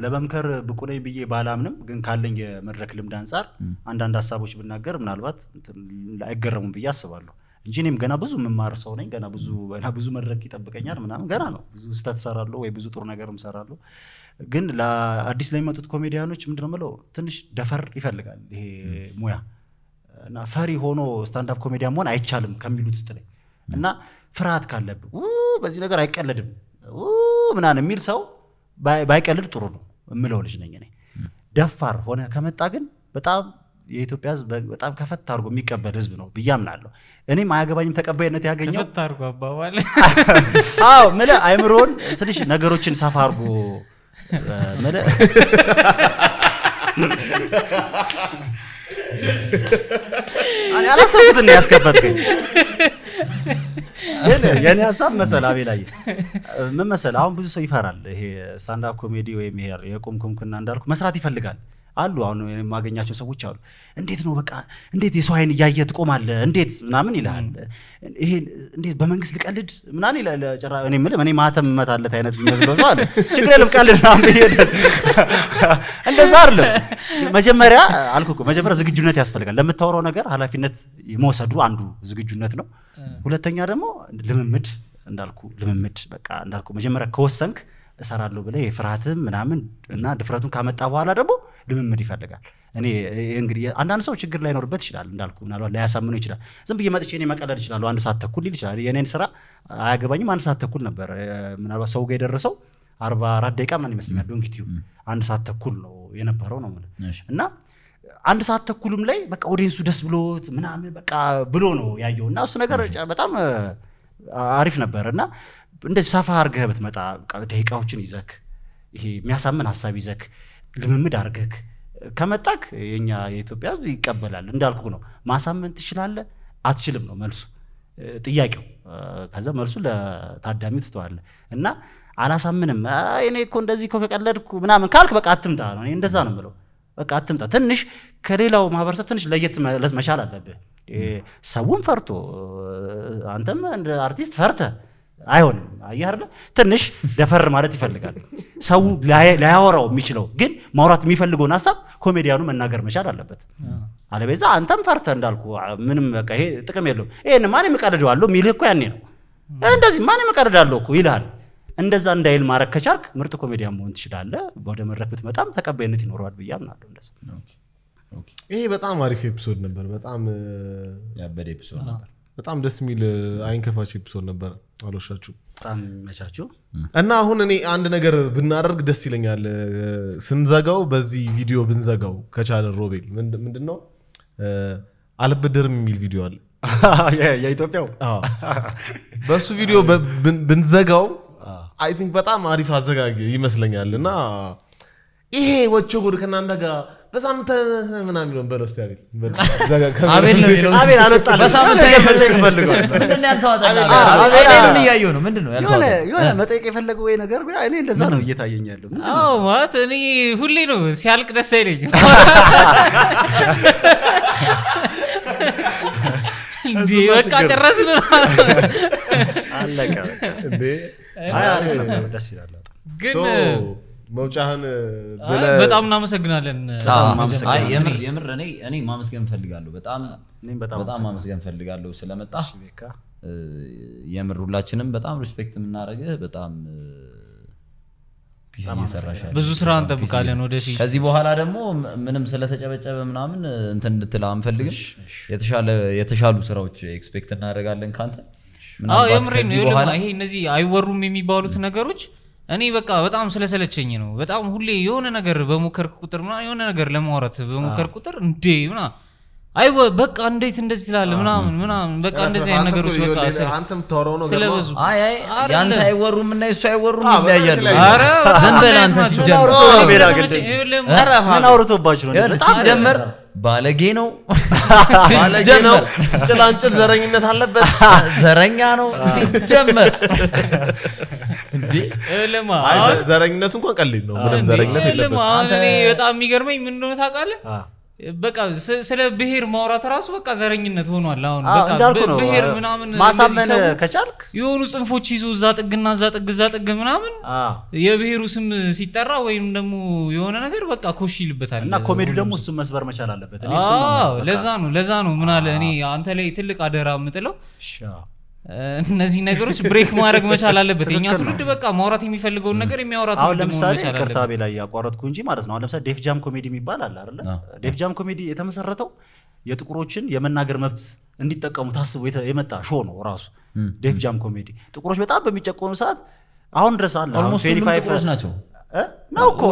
ለመምከር ብቁ ነኝ ብዬ ባላምንም ግን ካለኝ የመድረክ ልምድ አንጻር አንዳንድ ሀሳቦች ብናገር ምናልባት አይገረሙም ብዬ አስባለሁ እንጂ እኔም ገና ብዙ የምማር ሰው ነኝ። ገና ብዙ ገና ብዙ መድረክ ይጠብቀኛል ምናምን ገና ነው። ብዙ ስተት ሰራለሁ ወይ ብዙ ጥሩ ነገር ሰራለሁ ግን ለአዲስ ለሚመጡት ኮሜዲያኖች ምንድነው ምለው ትንሽ ደፈር ይፈልጋል ይሄ ሙያ እና ፈሪ ሆኖ ስታንዳፕ ኮሜዲያን መሆን አይቻልም ከሚሉት ውስጥ ላይ እና ፍርሃት ካለብ በዚህ ነገር አይቀለድም ምናን የሚል ሰው ባይቀልድ ጥሩ ነው የምለው ልጅ ነኝ እኔ። ደፋር ሆነ ከመጣ ግን በጣም የኢትዮጵያ ሕዝብ በጣም ከፈት አድርጎ የሚቀበል ሕዝብ ነው ብዬ አምናለሁ። እኔም አያገባኝም ተቀባይነት ያገኘው ከፈት አድርጎ አባባል። አዎ አይምሮን ትንሽ ነገሮችን ሰፋ አድርጎ የምልህ አላሰብኩት ግን የኔ ሀሳብ መሰል አቤ ላይ ምን መሰል አሁን ብዙ ሰው ይፈራል። ይሄ ስታንዳፕ ኮሜዲ ወይም ይሄ የቁምኩምኩና እንዳልኩ መስራት ይፈልጋል አሉ። አሁን የማገኛቸው ሰዎች አሉ። እንዴት ነው በቃ እንዴት የሰው አይን እያየ ትቆማለ? እንዴት ምናምን ይልል። ይሄ እንዴት በመንግስት ልቀልድ ምናን ይላል። ጭራ እኔ የምልህ እኔ ማህተም መታለት አይነት የሚመስለው ሰው አለ። ችግር የለም ቀልድ ምናምን ብሄደል። እንደዛ አይደለም። መጀመሪያ አልኩ እኮ መጀመሪያ ዝግጁነት ያስፈልጋል። ለምታወራው ነገር ኃላፊነት የመውሰዱ አንዱ ዝግጁነት ነው። ሁለተኛ ደግሞ ልምምድ እንዳልኩ ልምምድ በቃ እንዳልኩ መጀመሪያ ከወሰንክ እሰራለሁ ብለ የፍርሃትም ምናምን እና ድፍረቱን ካመጣ በኋላ ደግሞ ልምምድ ይፈልጋል። እኔ እንግዲህ አንዳንድ ሰው ችግር ላይኖርበት ይችላል እንዳልኩ ምናልባት ላያሳምኑ ይችላል። ዝም ብዬ መጥቼ እኔ መቀለድ ይችላሉ። አንድ ሰዓት ተኩል ሊል ይችላል። የእኔን ስራ አያገባኝም። አንድ ሰዓት ተኩል ነበር ምናልባት ሰው ጋር የደረሰው አርባ አራት ደቂቃ ምናምን ይመስለኛል። ዶንኪቲዩ አንድ ሰዓት ተኩል ነው የነበረው ነው እና አንድ ሰዓት ተኩልም ላይ በቃ ኦዲየንሱ ደስ ብሎት ምናምን በቃ ብሎ ነው ያየው እና እሱ ነገር በጣም አሪፍ ነበር እና እንደዚህ ሰፋ አርገህ ብትመጣ ደቂቃዎችን ይዘክ ይሄ የሚያሳምን ሀሳብ ይዘክ ልምምድ አርገክ ከመጣክ የኛ የኢትዮጵያ ህዝብ ይቀበላል። እንዳልኩ ነው ማሳመን ትችላለ አትችልም ነው መልሱ ጥያቄው። ከዛ መልሱ ለታዳሚ ትተዋለ እና አላሳምንም እኔ እኮ እንደዚህ እኮ ከቀለድኩ ምናምን ካልክ በቃ አትምጣ ነው። እንደዛ ነው የምለው። በቃ አትምጣ። ትንሽ ከሌላው ማህበረሰብ ትንሽ ለየት መቻል አለብህ። ሰውም ፈርቶ አንተም እንደ አርቲስት ፈርተህ አይሆንም። አየህ አይደለ? ትንሽ ደፈር ማለት ይፈልጋል ሰው ላያወራው የሚችለው ግን ማውራት የሚፈልገውን ሀሳብ ኮሜዲያኑ መናገር መቻል አለበት። አለበዛ አንተም ፈርተህ እንዳልኩ ምንም በቃ ይሄ ጥቅም የለውም። ይሄን ማን የምቀልደዋለሁ የሚልህ እኮ ያኔ ነው። እንደዚህ ማን የምቀልዳለሁ እኮ ይልሃል። እንደዛ እንዳይል ማድረግ ከቻልክ ምርጥ ኮሜዲያን መሆን ትችላለህ። ወደ መድረክ ብትመጣም ተቀባይነት ይኖረዋል ብዬ አምናለሁ። እንደዛ ይሄ በጣም አሪፍ ኤፒሶድ ነበር። በጣም ያበደ ኤፒሶድ ነበር። በጣም ደስ የሚል አይንከፋች ኤፒሶድ ነበረ። አሎሻችሁ በጣም መቻችሁ እና አሁን እኔ አንድ ነገር ብናደርግ ደስ ይለኛል። ስንዘጋው በዚህ ቪዲዮ ብንዘጋው ከቻለ ሮቤል፣ ምንድን ነው አልበደርም የሚል ቪዲዮ አለ የኢትዮጵያው። በእሱ ቪዲዮ ብንዘጋው አይ ቲንክ በጣም አሪፍ አዘጋጊ ይመስለኛል። እና ይሄ ወቸ ጉድ ከእናንተ ጋር በሳምንት ምናምን ይሆን በለው እስኪ አቤል አቤል በሳምንት መጠየቅ ፈልገዋል። ምንድን ነው ያልተዋጠልህ? አይኑን እያየሁ ነው። ምንድን ነው የሆነ መጠየቅ የፈለገው ወይ ነገር እኔ እንደዛ ነው እየታየኝ ያለው ማለት እኔ ሁሌ ነው ሲያልቅ ደስ አይለኝም። በቃ ጨረስን አለቀ። ደስ ይላል ግን መውጫህን በጣም እናመሰግናለን። የምር እኔ ማመስገን እፈልጋለሁ በጣም ማመስገን እፈልጋለሁ ስለመጣ የምር ሁላችንም በጣም ሪስፔክት የምናደርግህ በጣም ብዙ ስራ እንጠብቃለን ወደ ከዚህ በኋላ ደግሞ ምንም ስለተጨበጨበ ምናምን እንትን እንድትል አንፈልግም። የተሻሉ ስራዎች ኤክስፔክት እናደርጋለን ከአንተ። ይሄ እነዚህ አይወሩም የሚባሉት ነገሮች እኔ በቃ በጣም ስለሰለቸኝ ነው። በጣም ሁሌ የሆነ ነገር በሞከርክ ቁጥር ምናምን የሆነ ነገር ለማውራት በሞከርክ ቁጥር እንዴ ምናምን አይ በቃ እንዴት እንደዚህ ትላለህ ምናምን ምናምን በቃ እንደዚህ አይነት ነገሮች በቃ አንተ የምታወራው ነው ስለበዙ አይ አይ ያንተ አይወሩም እና እሱ አይወሩም ይለያያሉ። ኧረ ዝም በል አንተ ሲጀምር ምን አውርቶባችሁ ነው ሲጀመር ባለጌ ነው ባለጌ ነው፣ ጭላንጭል ዘረኝነት አለበት፣ ዘረኛ ነው ሲጀመር ዘረኝነት እንኳን ቀልድ ነው። ምንም ዘረኝነት የለበትም። በጣም የሚገርመኝ ምን እንደሆነ ታውቃለህ? በቃ ስለ ብሄር ማውራት ራሱ በቃ ዘረኝነት ሆኗል። አሁን ብሄር ምናምን ማሳመን ከቻልክ የሆኑ ጽንፎች ይዞ እዛ ጥግና እዛ ጥግ እዛ ጥግ ምናምን የብሄሩ ስም ሲጠራ ወይም ደግሞ የሆነ ነገር በቃ ኮሽ ይልበታል። እና ኮሜዲ ደግሞ እሱ መስበር መቻል አለበት። ለዛ ነው ለዛ ነው ምናለ እኔ አንተ ላይ ትልቅ አደራ የምጥለው እነዚህ ነገሮች ብሬክ ማድረግ መቻል አለበት። የኛ ትውልድ በቃ ማውራት የሚፈልገውን ነገር የሚያወራ አሁን ለምሳሌ ቅርታ ቤ ላይ ያቋረጥኩ እንጂ ማለት ነው። አሁን ለምሳሌ ዴፍጃም ኮሜዲ የሚባል አለ አይደለ? ዴፍጃም ኮሜዲ የተመሰረተው የጥቁሮችን የመናገር መብት እንዲጠቀሙ ታስቦ የመጣ ሾ ነው ራሱ ዴፍጃም ኮሜዲ። ጥቁሮች በጣም በሚጨቆኑ ሰዓት አሁን ድረስ አለ ጥቁሮች ናቸው ነው እኮ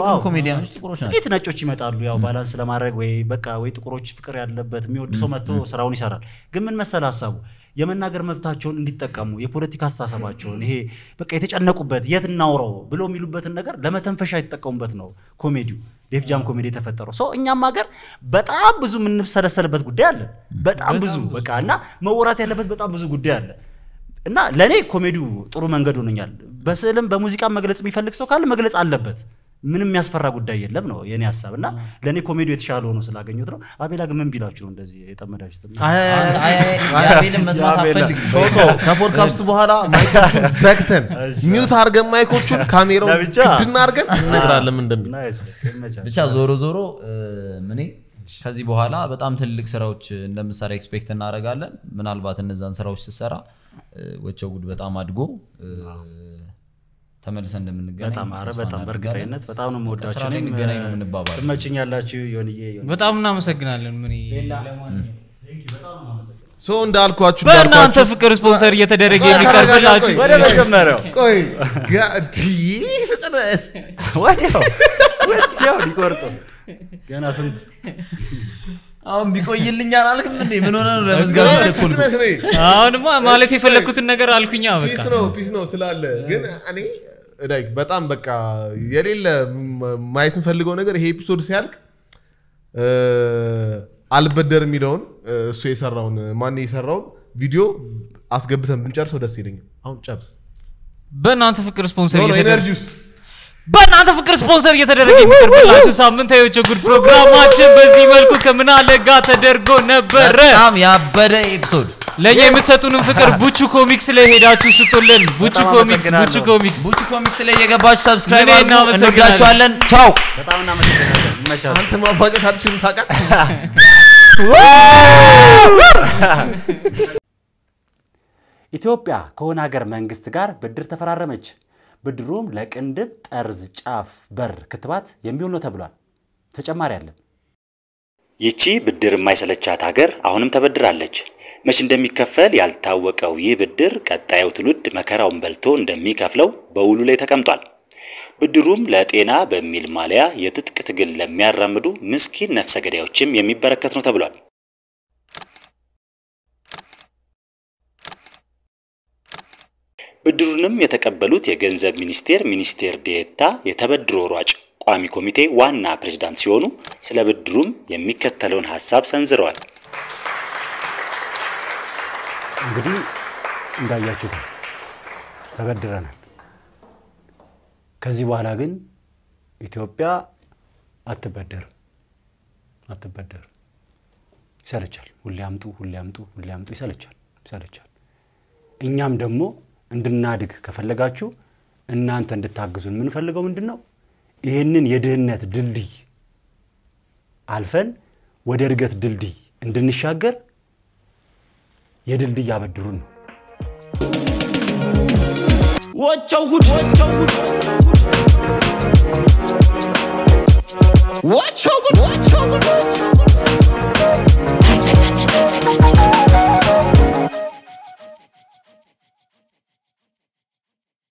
ጥቂት ነጮች ይመጣሉ ያው ባላንስ ለማድረግ ወይ በቃ ወይ ጥቁሮች ፍቅር ያለበት የሚወድ ሰው መጥቶ ስራውን ይሰራል። ግን ምን መሰለ ሀሳቡ የመናገር መብታቸውን እንዲጠቀሙ የፖለቲካ አስተሳሰባቸውን ይሄ በቃ የተጨነቁበት የት እናውረው ብሎ የሚሉበትን ነገር ለመተንፈሻ የተጠቀሙበት ነው ኮሜዲው ዴፍጃም ኮሜዲ የተፈጠረው ሰው። እኛም ሀገር በጣም ብዙ የምንሰለሰልበት ጉዳይ አለ። በጣም ብዙ በቃ እና መወራት ያለበት በጣም ብዙ ጉዳይ አለ እና ለእኔ ኮሜዲው ጥሩ መንገድ ሆኖኛል። በስዕልም በሙዚቃ መግለጽ የሚፈልግ ሰው ካለ መግለጽ አለበት። ምንም የሚያስፈራ ጉዳይ የለም ነው የኔ ሀሳብ እና ለእኔ ኮሜዲ የተሻለ ሆኖ ስላገኘት ነው። አቤላ ግን ምን ቢላችሁ ነው እንደዚህ የጠመዳችሁት? ከፖድካስቱ በኋላ ማይኮቹን ዘግተን ሚውት አርገን ማይኮቹን ካሜራው ድና አድርገን እነግራለን እንደሚል ብቻ ዞሮ ዞሮ ምኔ ከዚህ በኋላ በጣም ትልቅ ስራዎች እንደምሰራ ኤክስፔክት እናደርጋለን። ምናልባት እነዛን ስራዎች ስሰራ ወቸው ጉድ በጣም አድጎ ተመልሰ እንደምንገናኝ በጣም በእርግጠኝነት በጣም ነው እንገናኝ ነው የምንባባል። ዮንዬ በጣም እናመሰግናለን። ምን ሶ እንዳልኳችሁ በእናንተ ፍቅር ስፖንሰር እየተደረገ የሚቀርብላችሁ ወደ መጀመሪያው ቆይ ፍጥነት ወዲያው ሊቆርጡ ገና ስንት አሁን ምን ሆነ ነው ለመዝጋት ማለት የፈለግኩትን ነገር አልኩኛ። በቃ ፒስ ነው ፒስ ነው ግን እኔ ላይክ በጣም በቃ የሌለ ማየት የምፈልገው ነገር ይሄ ኤፒሶድ ሲያልቅ አልበደር የሚለውን እሱ የሰራውን ማን የሰራውን ቪዲዮ አስገብተን ብንጨርሰው ደስ ይለኛል። አሁን ጨርስ። በእናንተ ፍቅር ስፖንሰር ኤነርጂስ በእናንተ ፍቅር ስፖንሰር እየተደረገ የሚቀርብላችሁ ሳምንታዊ የጉድ ፕሮግራማችን በዚህ መልኩ ከምናለጋ ተደርጎ ነበረ። በጣም ያበደ ኤፒሶድ ለእኛ የምትሰጡንም ፍቅር ቡቹ ኮሚክስ ላይ ሄዳችሁ ስጡልን። ቡቹ ኮሚክስ ቡቹ ኮሚክስ ቡቹ ኮሚክስ ላይ የገባችሁ ሰብስክራይብ አድርጉ። እንወዳችኋለን። ቻው። አንተ ማፋቀስ አልችልም ታውቃለህ። ኢትዮጵያ ከሆነ ሀገር መንግስት ጋር ብድር ተፈራረመች። ብድሩም ለቅንድብ ጠርዝ ጫፍ በር ክትባት የሚውል ነው ተብሏል። ተጨማሪ አለን። ይቺ ብድር የማይሰለቻት ሀገር አሁንም ተበድራለች። መች እንደሚከፈል ያልታወቀው ይህ ብድር ቀጣዩ ትውልድ መከራውን በልቶ እንደሚከፍለው በውሉ ላይ ተቀምጧል። ብድሩም ለጤና በሚል ማሊያ የትጥቅ ትግል ለሚያራምዱ ምስኪን ነፍሰ ገዳዮችም የሚበረከት ነው ተብሏል። ብድሩንም የተቀበሉት የገንዘብ ሚኒስቴር ሚኒስቴር ዴታ የተበድሮ ሯጭ ቋሚ ኮሚቴ ዋና ፕሬዝዳንት ሲሆኑ ስለ ብድሩም የሚከተለውን ሀሳብ ሰንዝረዋል። እንግዲህ እንዳያችሁት ተበድረናል። ከዚህ በኋላ ግን ኢትዮጵያ አትበደር አትበደር፣ ይሰለቻል። ሁሌ አምጡ ሁሌ አምጡ ሁሌ አምጡ ይሰለቻል ይሰለቻል። እኛም ደግሞ እንድናድግ ከፈለጋችሁ እናንተ እንድታግዙን የምንፈልገው ምንድን ነው? ይህንን የድህነት ድልድይ አልፈን ወደ እድገት ድልድይ እንድንሻገር የድልድይ አበድሩን ነው። ወቸው ጉድ ወቸው ጉድ ወቸው ጉድ ወቸው ጉድ